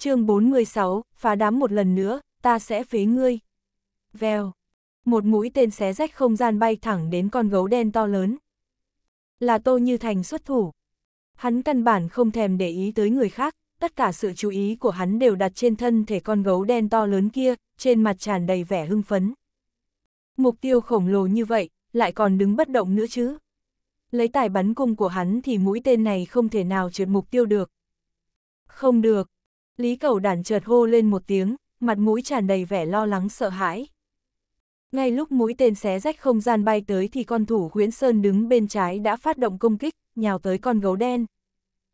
chương 46, phá đám một lần nữa, ta sẽ phế ngươi. Vèo. Một mũi tên xé rách không gian bay thẳng đến con gấu đen to lớn. Là Tô Như Thành xuất thủ. Hắn căn bản không thèm để ý tới người khác, tất cả sự chú ý của hắn đều đặt trên thân thể con gấu đen to lớn kia, trên mặt tràn đầy vẻ hưng phấn. Mục tiêu khổng lồ như vậy, lại còn đứng bất động nữa chứ. Lấy tài bắn cung của hắn thì mũi tên này không thể nào trượt mục tiêu được. Không được, Lý Cầu Đản chợt hô lên một tiếng, mặt mũi tràn đầy vẻ lo lắng sợ hãi. Ngay lúc mũi tên xé rách không gian bay tới thì con thủ huyễn sơn đứng bên trái đã phát động công kích, nhào tới con gấu đen.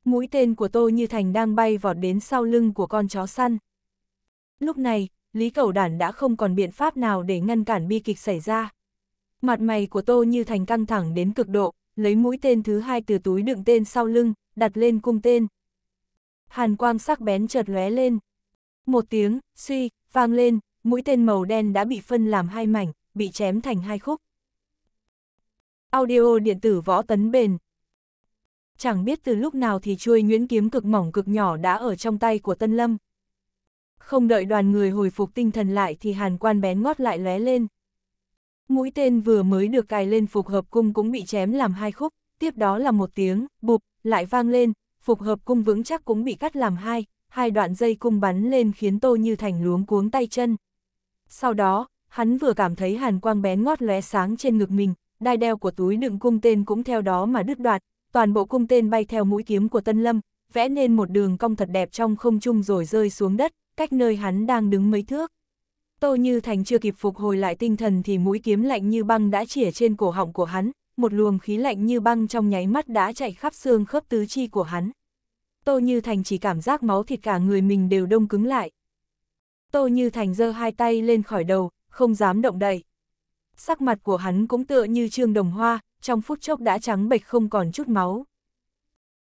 Mũi tên của Tô Như Thành đang bay vọt đến sau lưng của con chó săn. Lúc này, Lý Cầu Đản đã không còn biện pháp nào để ngăn cản bi kịch xảy ra. Mặt mày của Tô Như Thành căng thẳng đến cực độ, lấy mũi tên thứ hai từ túi đựng tên sau lưng, đặt lên cung tên, hàn quang sắc bén chợt lóe lên. Một tiếng, suy, vang lên, mũi tên màu đen đã bị phân làm hai mảnh, bị chém thành hai khúc. Audio điện tử võ tấn bền. Chẳng biết từ lúc nào thì chuôi nguyễn kiếm cực mỏng cực nhỏ đã ở trong tay của Tân Lâm. Không đợi đoàn người hồi phục tinh thần lại thì hàn quan bén ngót lại lóe lên. Mũi tên vừa mới được cài lên phục hợp cung cũng bị chém làm hai khúc, tiếp đó là một tiếng, bụp, lại vang lên, phục hợp cung vững chắc cũng bị cắt làm hai, hai đoạn dây cung bắn lên khiến Tô Như Thành luống cuống tay chân. Sau đó, hắn vừa cảm thấy hàn quang bén ngót lóe sáng trên ngực mình, đai đeo của túi đựng cung tên cũng theo đó mà đứt đoạt, toàn bộ cung tên bay theo mũi kiếm của Tân Lâm, vẽ nên một đường cong thật đẹp trong không trung rồi rơi xuống đất, cách nơi hắn đang đứng mấy thước. Tô Như Thành chưa kịp phục hồi lại tinh thần thì mũi kiếm lạnh như băng đã chỉa trên cổ họng của hắn, một luồng khí lạnh như băng trong nháy mắt đã chạy khắp xương khớp tứ chi của hắn. Tô Như Thành chỉ cảm giác máu thịt cả người mình đều đông cứng lại. Tô Như Thành giơ hai tay lên khỏi đầu, không dám động đậy. Sắc mặt của hắn cũng tựa như trương đồng hoa, trong phút chốc đã trắng bệch không còn chút máu.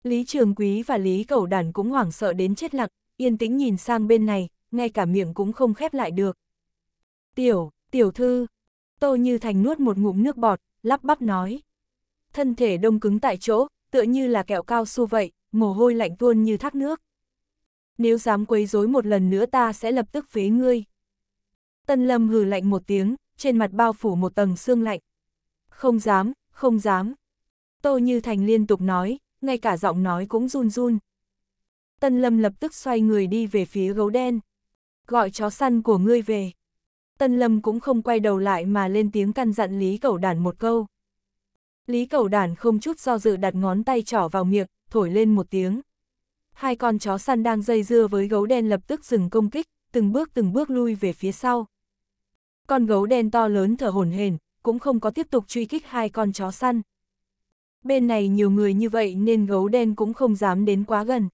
Lý Trường Quý và Lý Cẩu Đản cũng hoảng sợ đến chết lặng, yên tĩnh nhìn sang bên này, ngay cả miệng cũng không khép lại được. Tiểu, tiểu thư, Tô Như Thành nuốt một ngụm nước bọt, lắp bắp nói. Thân thể đông cứng tại chỗ, tựa như là kẹo cao su vậy, mồ hôi lạnh tuôn như thác nước. Nếu dám quấy rối một lần nữa ta sẽ lập tức phế ngươi. Tân Lâm hừ lạnh một tiếng, trên mặt bao phủ một tầng xương lạnh. Không dám, không dám. Tô Như Thành liên tục nói, ngay cả giọng nói cũng run run. Tân Lâm lập tức xoay người đi về phía gấu đen. Gọi chó săn của ngươi về. Tân Lâm cũng không quay đầu lại mà lên tiếng căn dặn Lý Cẩu Đản một câu. Lý Cẩu Đản không chút do dự đặt ngón tay trỏ vào miệng, thổi lên một tiếng. Hai con chó săn đang dây dưa với gấu đen lập tức dừng công kích, từng bước từng bước lui về phía sau. Con gấu đen to lớn thở hổn hển, cũng không có tiếp tục truy kích hai con chó săn. Bên này nhiều người như vậy nên gấu đen cũng không dám đến quá gần.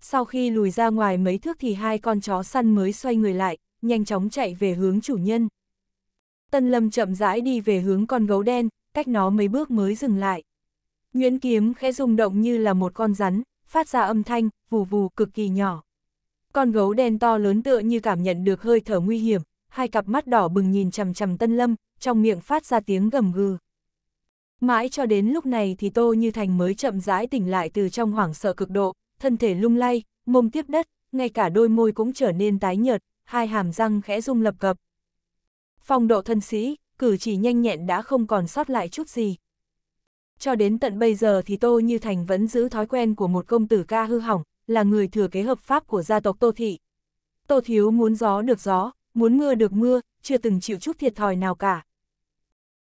Sau khi lùi ra ngoài mấy thước thì hai con chó săn mới xoay người lại, nhanh chóng chạy về hướng chủ nhân. Tân Lâm chậm rãi đi về hướng con gấu đen, cách nó mấy bước mới dừng lại. Nguyễn kiếm khẽ rung động như là một con rắn, phát ra âm thanh, vù vù cực kỳ nhỏ. Con gấu đen to lớn tựa như cảm nhận được hơi thở nguy hiểm, hai cặp mắt đỏ bừng nhìn chằm chằm Tân Lâm, trong miệng phát ra tiếng gầm gừ. Mãi cho đến lúc này thì Tô Như Thành mới chậm rãi tỉnh lại từ trong hoảng sợ cực độ, thân thể lung lay, mông tiếp đất, ngay cả đôi môi cũng trở nên tái nhợt, hai hàm răng khẽ rung lập cập. Phong độ thân sĩ, cử chỉ nhanh nhẹn đã không còn sót lại chút gì. Cho đến tận bây giờ thì Tô Như Thành vẫn giữ thói quen của một công tử ca hư hỏng, là người thừa kế hợp pháp của gia tộc Tô Thị. Tô Thiếu muốn gió được gió, muốn mưa được mưa, chưa từng chịu chút thiệt thòi nào cả.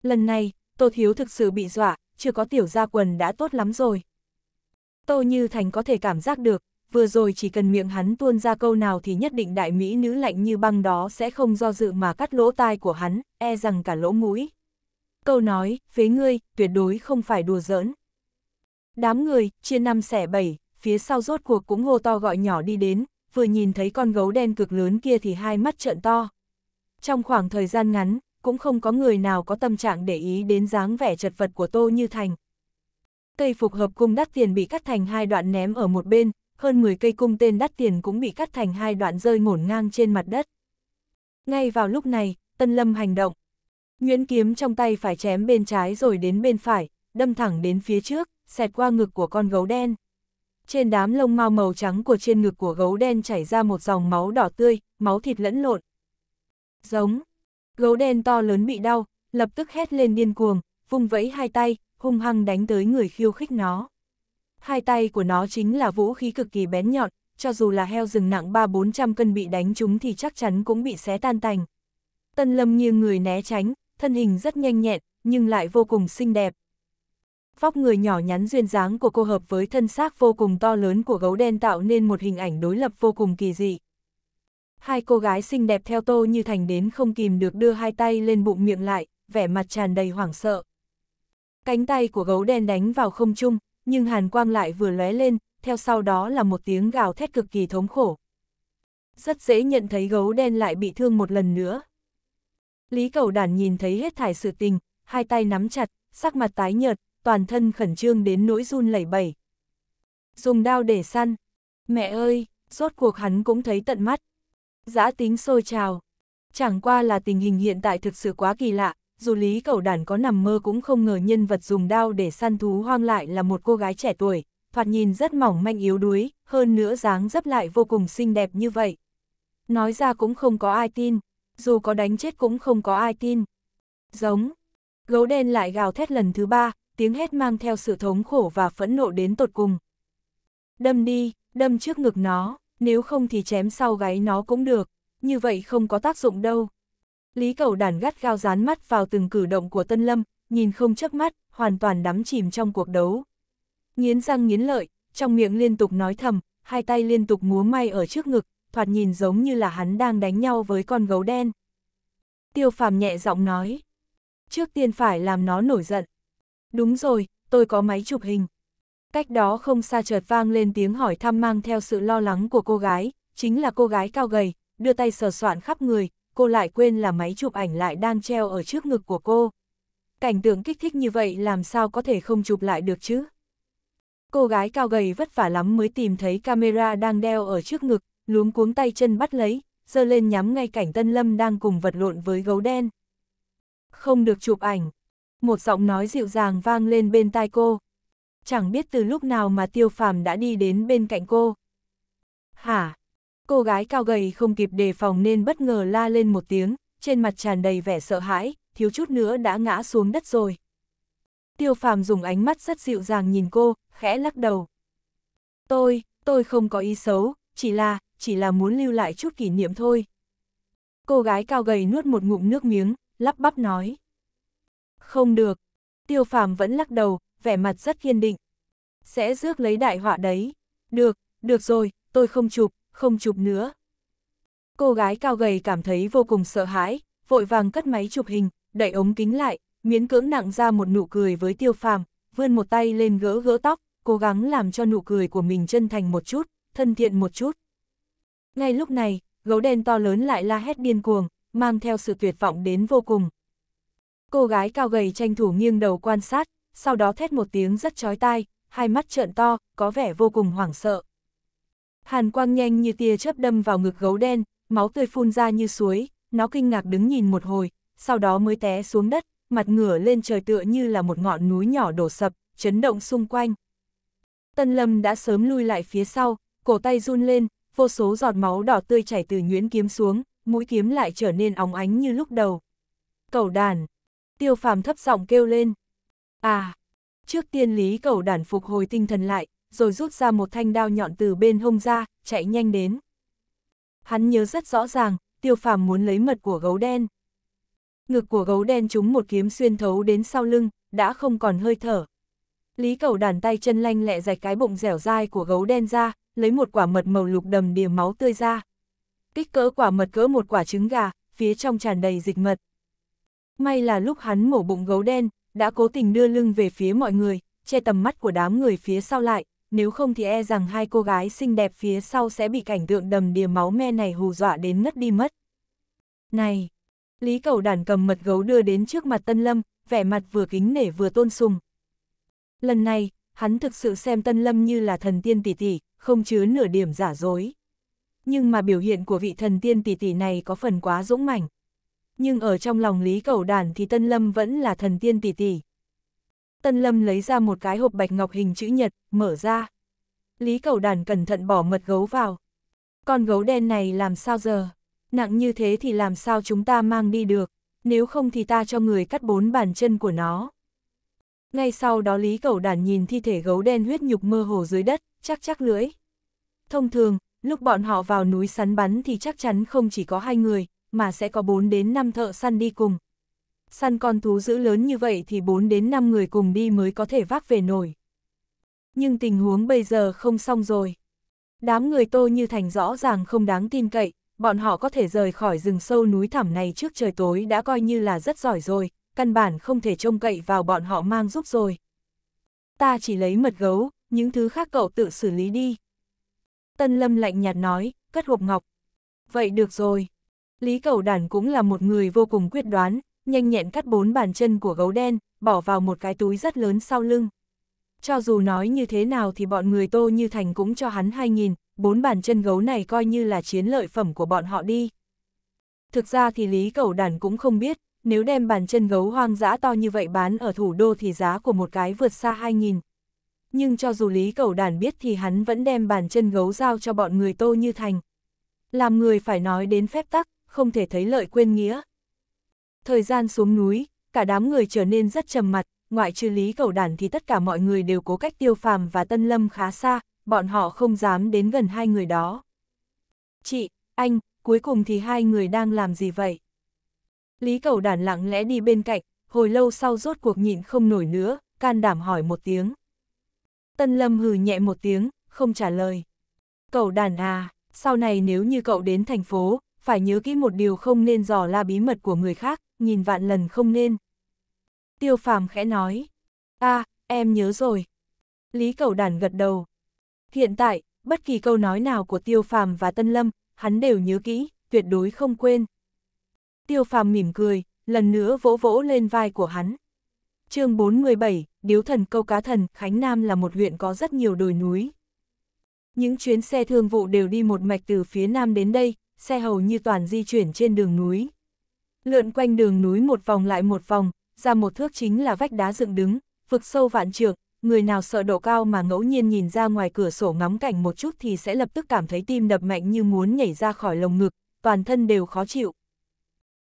Lần này, Tô Thiếu thực sự bị dọa, chưa có tiểu gia quần đã tốt lắm rồi. Tô Như Thành có thể cảm giác được, vừa rồi chỉ cần miệng hắn tuôn ra câu nào thì nhất định đại mỹ nữ lạnh như băng đó sẽ không do dự mà cắt lỗ tai của hắn, e rằng cả lỗ mũi. Câu nói, phế ngươi, tuyệt đối không phải đùa giỡn. Đám người, chia năm xẻ bảy, phía sau rốt cuộc cũng hô to gọi nhỏ đi đến, vừa nhìn thấy con gấu đen cực lớn kia thì hai mắt trợn to. Trong khoảng thời gian ngắn, cũng không có người nào có tâm trạng để ý đến dáng vẻ chật vật của Tô Như Thành. Cây phục hợp cung đắt tiền bị cắt thành hai đoạn ném ở một bên, hơn 10 cây cung tên đắt tiền cũng bị cắt thành hai đoạn rơi ngổn ngang trên mặt đất. Ngay vào lúc này, Tân Lâm hành động. Nguyễn kiếm trong tay phải chém bên trái rồi đến bên phải, đâm thẳng đến phía trước, xẹt qua ngực của con gấu đen. Trên đám lông mao màu trắng của trên ngực của gấu đen chảy ra một dòng máu đỏ tươi, máu thịt lẫn lộn. Giống. Gấu đen to lớn bị đau, lập tức hét lên điên cuồng, vung vẫy hai tay, hung hăng đánh tới người khiêu khích nó hai tay của nó chính là vũ khí cực kỳ bén nhọn, cho dù là heo rừng nặng 3-400 cân bị đánh chúng thì chắc chắn cũng bị xé tan tành. Tân Lâm như người né tránh, thân hình rất nhanh nhẹn, nhưng lại vô cùng xinh đẹp. Vóc người nhỏ nhắn duyên dáng của cô hợp với thân xác vô cùng to lớn của gấu đen tạo nên một hình ảnh đối lập vô cùng kỳ dị. Hai cô gái xinh đẹp theo tô như thành đến không kìm được đưa hai tay lên bụng miệng lại, vẻ mặt tràn đầy hoảng sợ. Cánh tay của gấu đen đánh vào không trung, nhưng hàn quang lại vừa lóe lên, theo sau đó là một tiếng gào thét cực kỳ thống khổ. Rất dễ nhận thấy gấu đen lại bị thương một lần nữa. Lý cầu đản nhìn thấy hết thải sự tình, hai tay nắm chặt, sắc mặt tái nhợt, toàn thân khẩn trương đến nỗi run lẩy bẩy. Dùng đao để săn. Mẹ ơi, rốt cuộc hắn cũng thấy tận mắt. Giã tính sôi trào. Chẳng qua là tình hình hiện tại thực sự quá kỳ lạ, dù Lý Cẩu Đản có nằm mơ cũng không ngờ nhân vật dùng đao để săn thú hoang lại là một cô gái trẻ tuổi, thoạt nhìn rất mỏng manh yếu đuối, hơn nữa dáng dấp lại vô cùng xinh đẹp như vậy. Nói ra cũng không có ai tin, dù có đánh chết cũng không có ai tin. Giống, gấu đen lại gào thét lần thứ ba, tiếng hét mang theo sự thống khổ và phẫn nộ đến tột cùng. Đâm đi, đâm trước ngực nó, nếu không thì chém sau gáy nó cũng được, như vậy không có tác dụng đâu. Lý Cầu đàn gắt gao dán mắt vào từng cử động của Tân Lâm, nhìn không chớp mắt, hoàn toàn đắm chìm trong cuộc đấu. Nghiến răng nghiến lợi, trong miệng liên tục nói thầm, hai tay liên tục múa may ở trước ngực, thoạt nhìn giống như là hắn đang đánh nhau với con gấu đen. Tiêu phàm nhẹ giọng nói. Trước tiên phải làm nó nổi giận. Đúng rồi, tôi có máy chụp hình. Cách đó không xa chợt vang lên tiếng hỏi thăm mang theo sự lo lắng của cô gái, chính là cô gái cao gầy, đưa tay sờ soạn khắp người, cô lại quên là máy chụp ảnh lại đang treo ở trước ngực của cô. Cảnh tượng kích thích như vậy làm sao có thể không chụp lại được chứ? Cô gái cao gầy vất vả lắm mới tìm thấy camera đang đeo ở trước ngực, luống cuống tay chân bắt lấy, giơ lên nhắm ngay cảnh Tân Lâm đang cùng vật lộn với gấu đen. Không được chụp ảnh. Một giọng nói dịu dàng vang lên bên tai cô. Chẳng biết từ lúc nào mà Tiêu Phàm đã đi đến bên cạnh cô. Hả? cô gái cao gầy không kịp đề phòng nên bất ngờ la lên một tiếng, trên mặt tràn đầy vẻ sợ hãi, thiếu chút nữa đã ngã xuống đất rồi. Tiêu phàm dùng ánh mắt rất dịu dàng nhìn cô, khẽ lắc đầu. Tôi, tôi không có ý xấu, chỉ là, chỉ là muốn lưu lại chút kỷ niệm thôi. Cô gái cao gầy nuốt một ngụm nước miếng, lắp bắp nói. Không được. Tiêu phàm vẫn lắc đầu, vẻ mặt rất kiên định. Sẽ rước lấy đại họa đấy. Được, được rồi, tôi không chụp, không chụp nữa. Cô gái cao gầy cảm thấy vô cùng sợ hãi, vội vàng cất máy chụp hình, đẩy ống kính lại, miễn cưỡng nặng ra một nụ cười với tiêu phàm, vươn một tay lên gỡ gỡ tóc, cố gắng làm cho nụ cười của mình chân thành một chút, thân thiện một chút. Ngay lúc này, gấu đen to lớn lại la hét điên cuồng, mang theo sự tuyệt vọng đến vô cùng. Cô gái cao gầy tranh thủ nghiêng đầu quan sát, sau đó thét một tiếng rất chói tai, hai mắt trợn to, có vẻ vô cùng hoảng sợ. Hàn quang nhanh như tia chớp đâm vào ngực gấu đen, máu tươi phun ra như suối, nó kinh ngạc đứng nhìn một hồi, sau đó mới té xuống đất, mặt ngửa lên trời tựa như là một ngọn núi nhỏ đổ sập, chấn động xung quanh. Tân Lâm đã sớm lui lại phía sau, cổ tay run lên, vô số giọt máu đỏ tươi chảy từ nhuyễn kiếm xuống, mũi kiếm lại trở nên óng ánh như lúc đầu. Cầu đàn! Tiêu phàm thấp giọng kêu lên. À! Trước tiên Lý cầu đàn phục hồi tinh thần lại, rồi rút ra một thanh đao nhọn từ bên hông ra, chạy nhanh đến. Hắn nhớ rất rõ ràng, tiêu phàm muốn lấy mật của gấu đen. Ngực của gấu đen trúng một kiếm xuyên thấu đến sau lưng, đã không còn hơi thở. Lý cầu đàn tay chân lanh lẹ rạch cái bụng dẻo dai của gấu đen ra, lấy một quả mật màu lục đầm đìa máu tươi ra. Kích cỡ quả mật cỡ một quả trứng gà, phía trong tràn đầy dịch mật. May là lúc hắn mổ bụng gấu đen, đã cố tình đưa lưng về phía mọi người, che tầm mắt của đám người phía sau lại, nếu không thì e rằng hai cô gái xinh đẹp phía sau sẽ bị cảnh tượng đầm đìa máu me này hù dọa đến ngất đi mất. Này! Lý cầu đàn cầm mật gấu đưa đến trước mặt Tân Lâm, vẻ mặt vừa kính nể vừa tôn sùng. Lần này, hắn thực sự xem Tân Lâm như là thần tiên tỷ tỷ, không chứa nửa điểm giả dối. Nhưng mà biểu hiện của vị thần tiên tỷ tỷ này có phần quá dũng mảnh. Nhưng ở trong lòng Lý Cầu Đàn thì Tân Lâm vẫn là thần tiên tỷ tỷ. Tân Lâm lấy ra một cái hộp bạch ngọc hình chữ nhật, mở ra. Lý Cầu Đàn cẩn thận bỏ mật gấu vào. Con gấu đen này làm sao giờ? Nặng như thế thì làm sao chúng ta mang đi được? Nếu không thì ta cho người cắt bốn bàn chân của nó. Ngay sau đó Lý Cầu Đàn nhìn thi thể gấu đen huyết nhục mơ hồ dưới đất, chắc chắc lưỡi. Thông thường, lúc bọn họ vào núi săn bắn thì chắc chắn không chỉ có hai người, mà sẽ có bốn đến năm thợ săn đi cùng, săn con thú dữ lớn như vậy thì 4 đến 5 người cùng đi mới có thể vác về nổi. Nhưng tình huống bây giờ không xong rồi. Đám người Tô Như Thành rõ ràng không đáng tin cậy, bọn họ có thể rời khỏi rừng sâu núi thẳm này trước trời tối đã coi như là rất giỏi rồi, căn bản không thể trông cậy vào bọn họ mang giúp rồi. Ta chỉ lấy mật gấu, những thứ khác cậu tự xử lý đi. Tân Lâm lạnh nhạt nói, cất hộp ngọc. Vậy được rồi. Lý Cầu Đản cũng là một người vô cùng quyết đoán, nhanh nhẹn cắt bốn bàn chân của gấu đen, bỏ vào một cái túi rất lớn sau lưng. Cho dù nói như thế nào thì bọn người Tô Như Thành cũng cho hắn 2.000, bốn bàn chân gấu này coi như là chiến lợi phẩm của bọn họ đi. Thực ra thì Lý Cẩu Đản cũng không biết, nếu đem bàn chân gấu hoang dã to như vậy bán ở thủ đô thì giá của một cái vượt xa 2.000. Nhưng cho dù Lý Cẩu Đản biết thì hắn vẫn đem bàn chân gấu giao cho bọn người Tô Như Thành. Làm người phải nói đến phép tắc, không thể thấy lợi quên nghĩa. Thời gian xuống núi, cả đám người trở nên rất trầm mặt, ngoại trừ lý cầu đản thì tất cả mọi người đều cố cách tiêu phàm và tân lâm khá xa, bọn họ không dám đến gần hai người đó. Chị, anh, cuối cùng thì hai người đang làm gì vậy? Lý cầu đản lặng lẽ đi bên cạnh, hồi lâu sau rốt cuộc nhịn không nổi nữa, can đảm hỏi một tiếng. Tân lâm hừ nhẹ một tiếng, không trả lời. Cậu đàn à, sau này nếu như cậu đến thành phố, phải nhớ kỹ một điều không nên dò la bí mật của người khác, nhìn vạn lần không nên. Tiêu phàm khẽ nói, a à, em nhớ rồi. Lý cầu đàn gật đầu. Hiện tại, bất kỳ câu nói nào của tiêu phàm và tân lâm, hắn đều nhớ kỹ, tuyệt đối không quên. Tiêu phàm mỉm cười, lần nữa vỗ vỗ lên vai của hắn. chương 417, Điếu thần câu cá thần, Khánh Nam là một huyện có rất nhiều đồi núi. Những chuyến xe thương vụ đều đi một mạch từ phía Nam đến đây, xe hầu như toàn di chuyển trên đường núi. Lượn quanh đường núi một vòng lại một vòng, ra một thước chính là vách đá dựng đứng, vực sâu vạn trượng, người nào sợ độ cao mà ngẫu nhiên nhìn ra ngoài cửa sổ ngắm cảnh một chút thì sẽ lập tức cảm thấy tim đập mạnh như muốn nhảy ra khỏi lồng ngực, toàn thân đều khó chịu.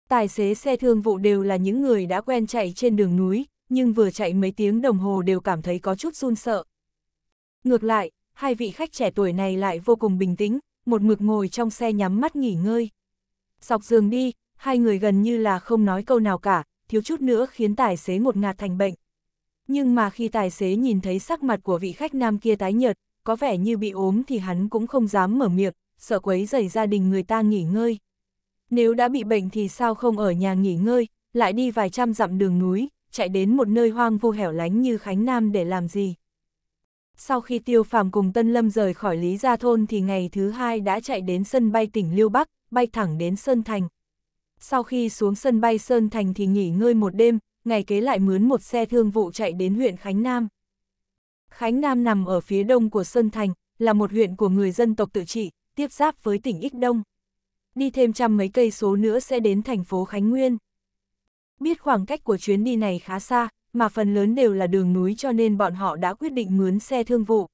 Tài xế xe thương vụ đều là những người đã quen chạy trên đường núi, nhưng vừa chạy mấy tiếng đồng hồ đều cảm thấy có chút run sợ. Ngược lại, hai vị khách trẻ tuổi này lại vô cùng bình tĩnh, một mực ngồi trong xe nhắm mắt nghỉ ngơi. Dọc giường đi, hai người gần như là không nói câu nào cả, thiếu chút nữa khiến tài xế ngột ngạt thành bệnh. Nhưng mà khi tài xế nhìn thấy sắc mặt của vị khách nam kia tái nhợt, có vẻ như bị ốm thì hắn cũng không dám mở miệng, sợ quấy rầy gia đình người ta nghỉ ngơi. Nếu đã bị bệnh thì sao không ở nhà nghỉ ngơi, lại đi vài trăm dặm đường núi, chạy đến một nơi hoang vu hẻo lánh như Khánh Nam để làm gì? Sau khi Tiêu Phàm cùng Tân Lâm rời khỏi Lý Gia Thôn thì ngày thứ hai đã chạy đến sân bay tỉnh Liêu Bắc, bay thẳng đến Sơn Thành. Sau khi xuống sân bay Sơn Thành thì nghỉ ngơi một đêm, ngày kế lại mướn một xe thương vụ chạy đến huyện Khánh Nam. Khánh Nam nằm ở phía đông của Sơn Thành, là một huyện của người dân tộc tự trị, tiếp giáp với tỉnh Ích Đông. Đi thêm trăm mấy cây số nữa sẽ đến thành phố Khánh Nguyên. Biết khoảng cách của chuyến đi này khá xa, mà phần lớn đều là đường núi cho nên bọn họ đã quyết định mướn xe thương vụ.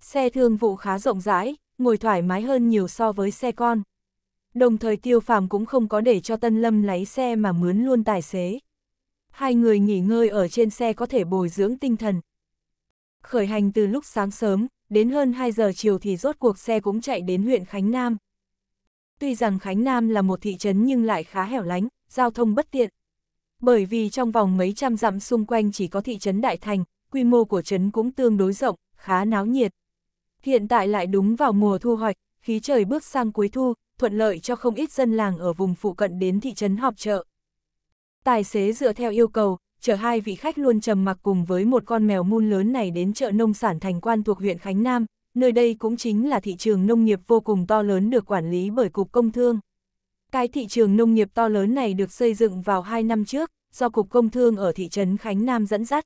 Xe thương vụ khá rộng rãi, ngồi thoải mái hơn nhiều so với xe con. Đồng thời tiêu phàm cũng không có để cho Tân Lâm lái xe mà mướn luôn tài xế. Hai người nghỉ ngơi ở trên xe có thể bồi dưỡng tinh thần. Khởi hành từ lúc sáng sớm, đến hơn 2 giờ chiều thì rốt cuộc xe cũng chạy đến huyện Khánh Nam. Tuy rằng Khánh Nam là một thị trấn nhưng lại khá hẻo lánh, giao thông bất tiện, bởi vì trong vòng mấy trăm dặm xung quanh chỉ có thị trấn Đại Thành, quy mô của trấn cũng tương đối rộng, khá náo nhiệt. Hiện tại lại đúng vào mùa thu hoạch, khí trời bước sang cuối thu, thuận lợi cho không ít dân làng ở vùng phụ cận đến thị trấn họp chợ. Tài xế dựa theo yêu cầu, chở hai vị khách luôn trầm mặc cùng với một con mèo mun lớn này đến chợ nông sản thành quan thuộc huyện Khánh Nam, nơi đây cũng chính là thị trường nông nghiệp vô cùng to lớn được quản lý bởi Cục Công Thương. Cái thị trường nông nghiệp to lớn này được xây dựng vào 2 năm trước, do Cục Công Thương ở thị trấn Khánh Nam dẫn dắt.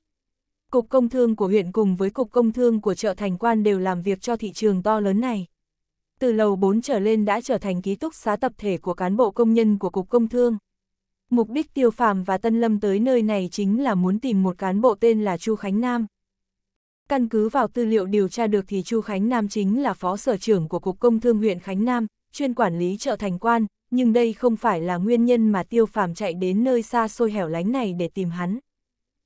Cục Công Thương của huyện cùng với Cục Công Thương của chợ Thành Quan đều làm việc cho thị trường to lớn này. Từ lầu 4 trở lên đã trở thành ký túc xá tập thể của cán bộ công nhân của Cục Công Thương. Mục đích Tiêu Phàm và Tân Lâm tới nơi này chính là muốn tìm một cán bộ tên là Chu Khánh Nam. Căn cứ vào tư liệu điều tra được thì Chu Khánh Nam chính là phó sở trưởng của Cục Công Thương huyện Khánh Nam, chuyên quản lý chợ Thành Quan, nhưng đây không phải là nguyên nhân mà tiêu phàm chạy đến nơi xa xôi hẻo lánh này để tìm hắn.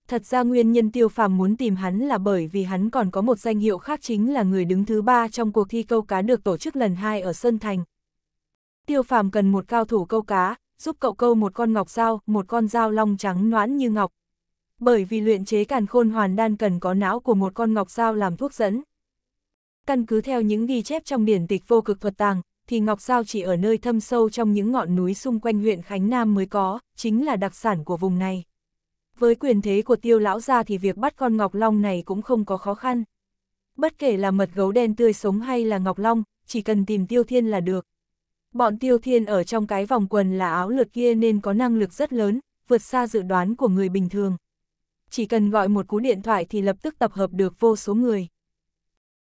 Thật ra nguyên nhân tiêu phàm muốn tìm hắn là bởi vì hắn còn có một danh hiệu khác chính là người đứng thứ ba trong cuộc thi câu cá được tổ chức lần hai ở Sơn Thành. Tiêu phàm cần một cao thủ câu cá, giúp cậu câu một con ngọc dao, một con dao long trắng noãn như ngọc. Bởi vì luyện chế càn khôn hoàn đan cần có não của một con ngọc dao làm thuốc dẫn. Căn cứ theo những ghi chép trong điển tịch vô cực thuật tàng, thì ngọc sao chỉ ở nơi thâm sâu trong những ngọn núi xung quanh huyện Khánh Nam mới có, chính là đặc sản của vùng này. Với quyền thế của tiêu lão gia thì việc bắt con ngọc long này cũng không có khó khăn. Bất kể là mật gấu đen tươi sống hay là ngọc long, chỉ cần tìm tiêu thiên là được. Bọn tiêu thiên ở trong cái vòng quần là áo lượt kia nên có năng lực rất lớn, vượt xa dự đoán của người bình thường. Chỉ cần gọi một cú điện thoại thì lập tức tập hợp được vô số người.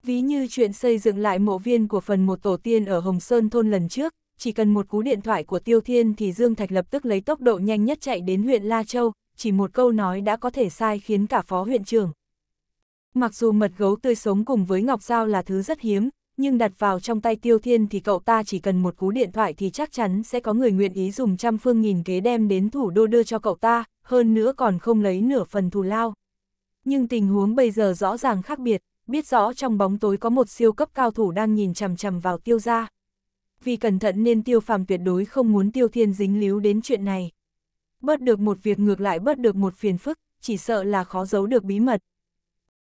Ví như chuyện xây dựng lại mộ viên của phần một tổ tiên ở Hồng Sơn thôn lần trước, chỉ cần một cú điện thoại của Tiêu Thiên thì Dương Thạch lập tức lấy tốc độ nhanh nhất chạy đến huyện La Châu, chỉ một câu nói đã có thể sai khiến cả phó huyện trưởng. Mặc dù mật gấu tươi sống cùng với Ngọc Giao là thứ rất hiếm, nhưng đặt vào trong tay Tiêu Thiên thì cậu ta chỉ cần một cú điện thoại thì chắc chắn sẽ có người nguyện ý dùng trăm phương nghìn kế đem đến thủ đô đưa cho cậu ta, hơn nữa còn không lấy nửa phần thù lao. Nhưng tình huống bây giờ rõ ràng khác biệt biết rõ trong bóng tối có một siêu cấp cao thủ đang nhìn chằm chằm vào tiêu gia. Vì cẩn thận nên tiêu phàm tuyệt đối không muốn tiêu thiên dính líu đến chuyện này. Bớt được một việc ngược lại bớt được một phiền phức, chỉ sợ là khó giấu được bí mật.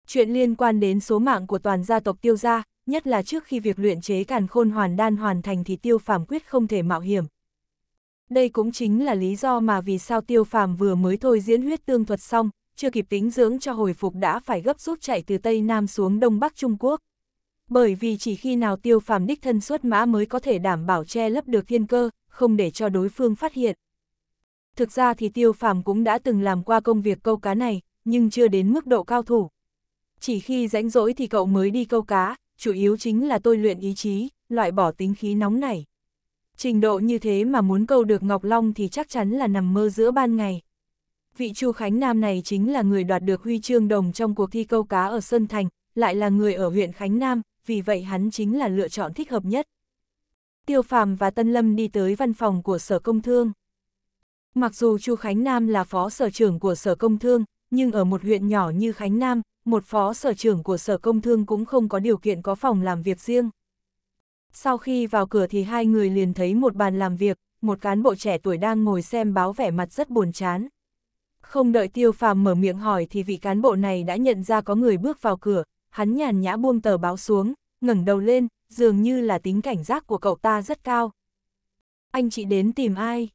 Chuyện liên quan đến số mạng của toàn gia tộc tiêu gia, nhất là trước khi việc luyện chế càn khôn hoàn đan hoàn thành thì tiêu phàm quyết không thể mạo hiểm. Đây cũng chính là lý do mà vì sao tiêu phàm vừa mới thôi diễn huyết tương thuật xong, chưa kịp tính dưỡng cho hồi phục đã phải gấp rút chạy từ Tây Nam xuống Đông Bắc Trung Quốc. Bởi vì chỉ khi nào tiêu phàm đích thân xuất mã mới có thể đảm bảo che lấp được thiên cơ, không để cho đối phương phát hiện. Thực ra thì tiêu phàm cũng đã từng làm qua công việc câu cá này, nhưng chưa đến mức độ cao thủ. Chỉ khi rãnh rỗi thì cậu mới đi câu cá, chủ yếu chính là tôi luyện ý chí, loại bỏ tính khí nóng này. Trình độ như thế mà muốn câu được Ngọc Long thì chắc chắn là nằm mơ giữa ban ngày vị Chu Khánh Nam này chính là người đoạt được huy chương đồng trong cuộc thi câu cá ở Sơn Thành, lại là người ở huyện Khánh Nam, vì vậy hắn chính là lựa chọn thích hợp nhất. Tiêu Phàm và Tân Lâm đi tới văn phòng của Sở Công Thương. Mặc dù Chu Khánh Nam là phó sở trưởng của Sở Công Thương, nhưng ở một huyện nhỏ như Khánh Nam, một phó sở trưởng của Sở Công Thương cũng không có điều kiện có phòng làm việc riêng. Sau khi vào cửa thì hai người liền thấy một bàn làm việc, một cán bộ trẻ tuổi đang ngồi xem báo vẻ mặt rất buồn chán. Không đợi tiêu phàm mở miệng hỏi thì vị cán bộ này đã nhận ra có người bước vào cửa, hắn nhàn nhã buông tờ báo xuống, ngẩng đầu lên, dường như là tính cảnh giác của cậu ta rất cao. Anh chị đến tìm ai?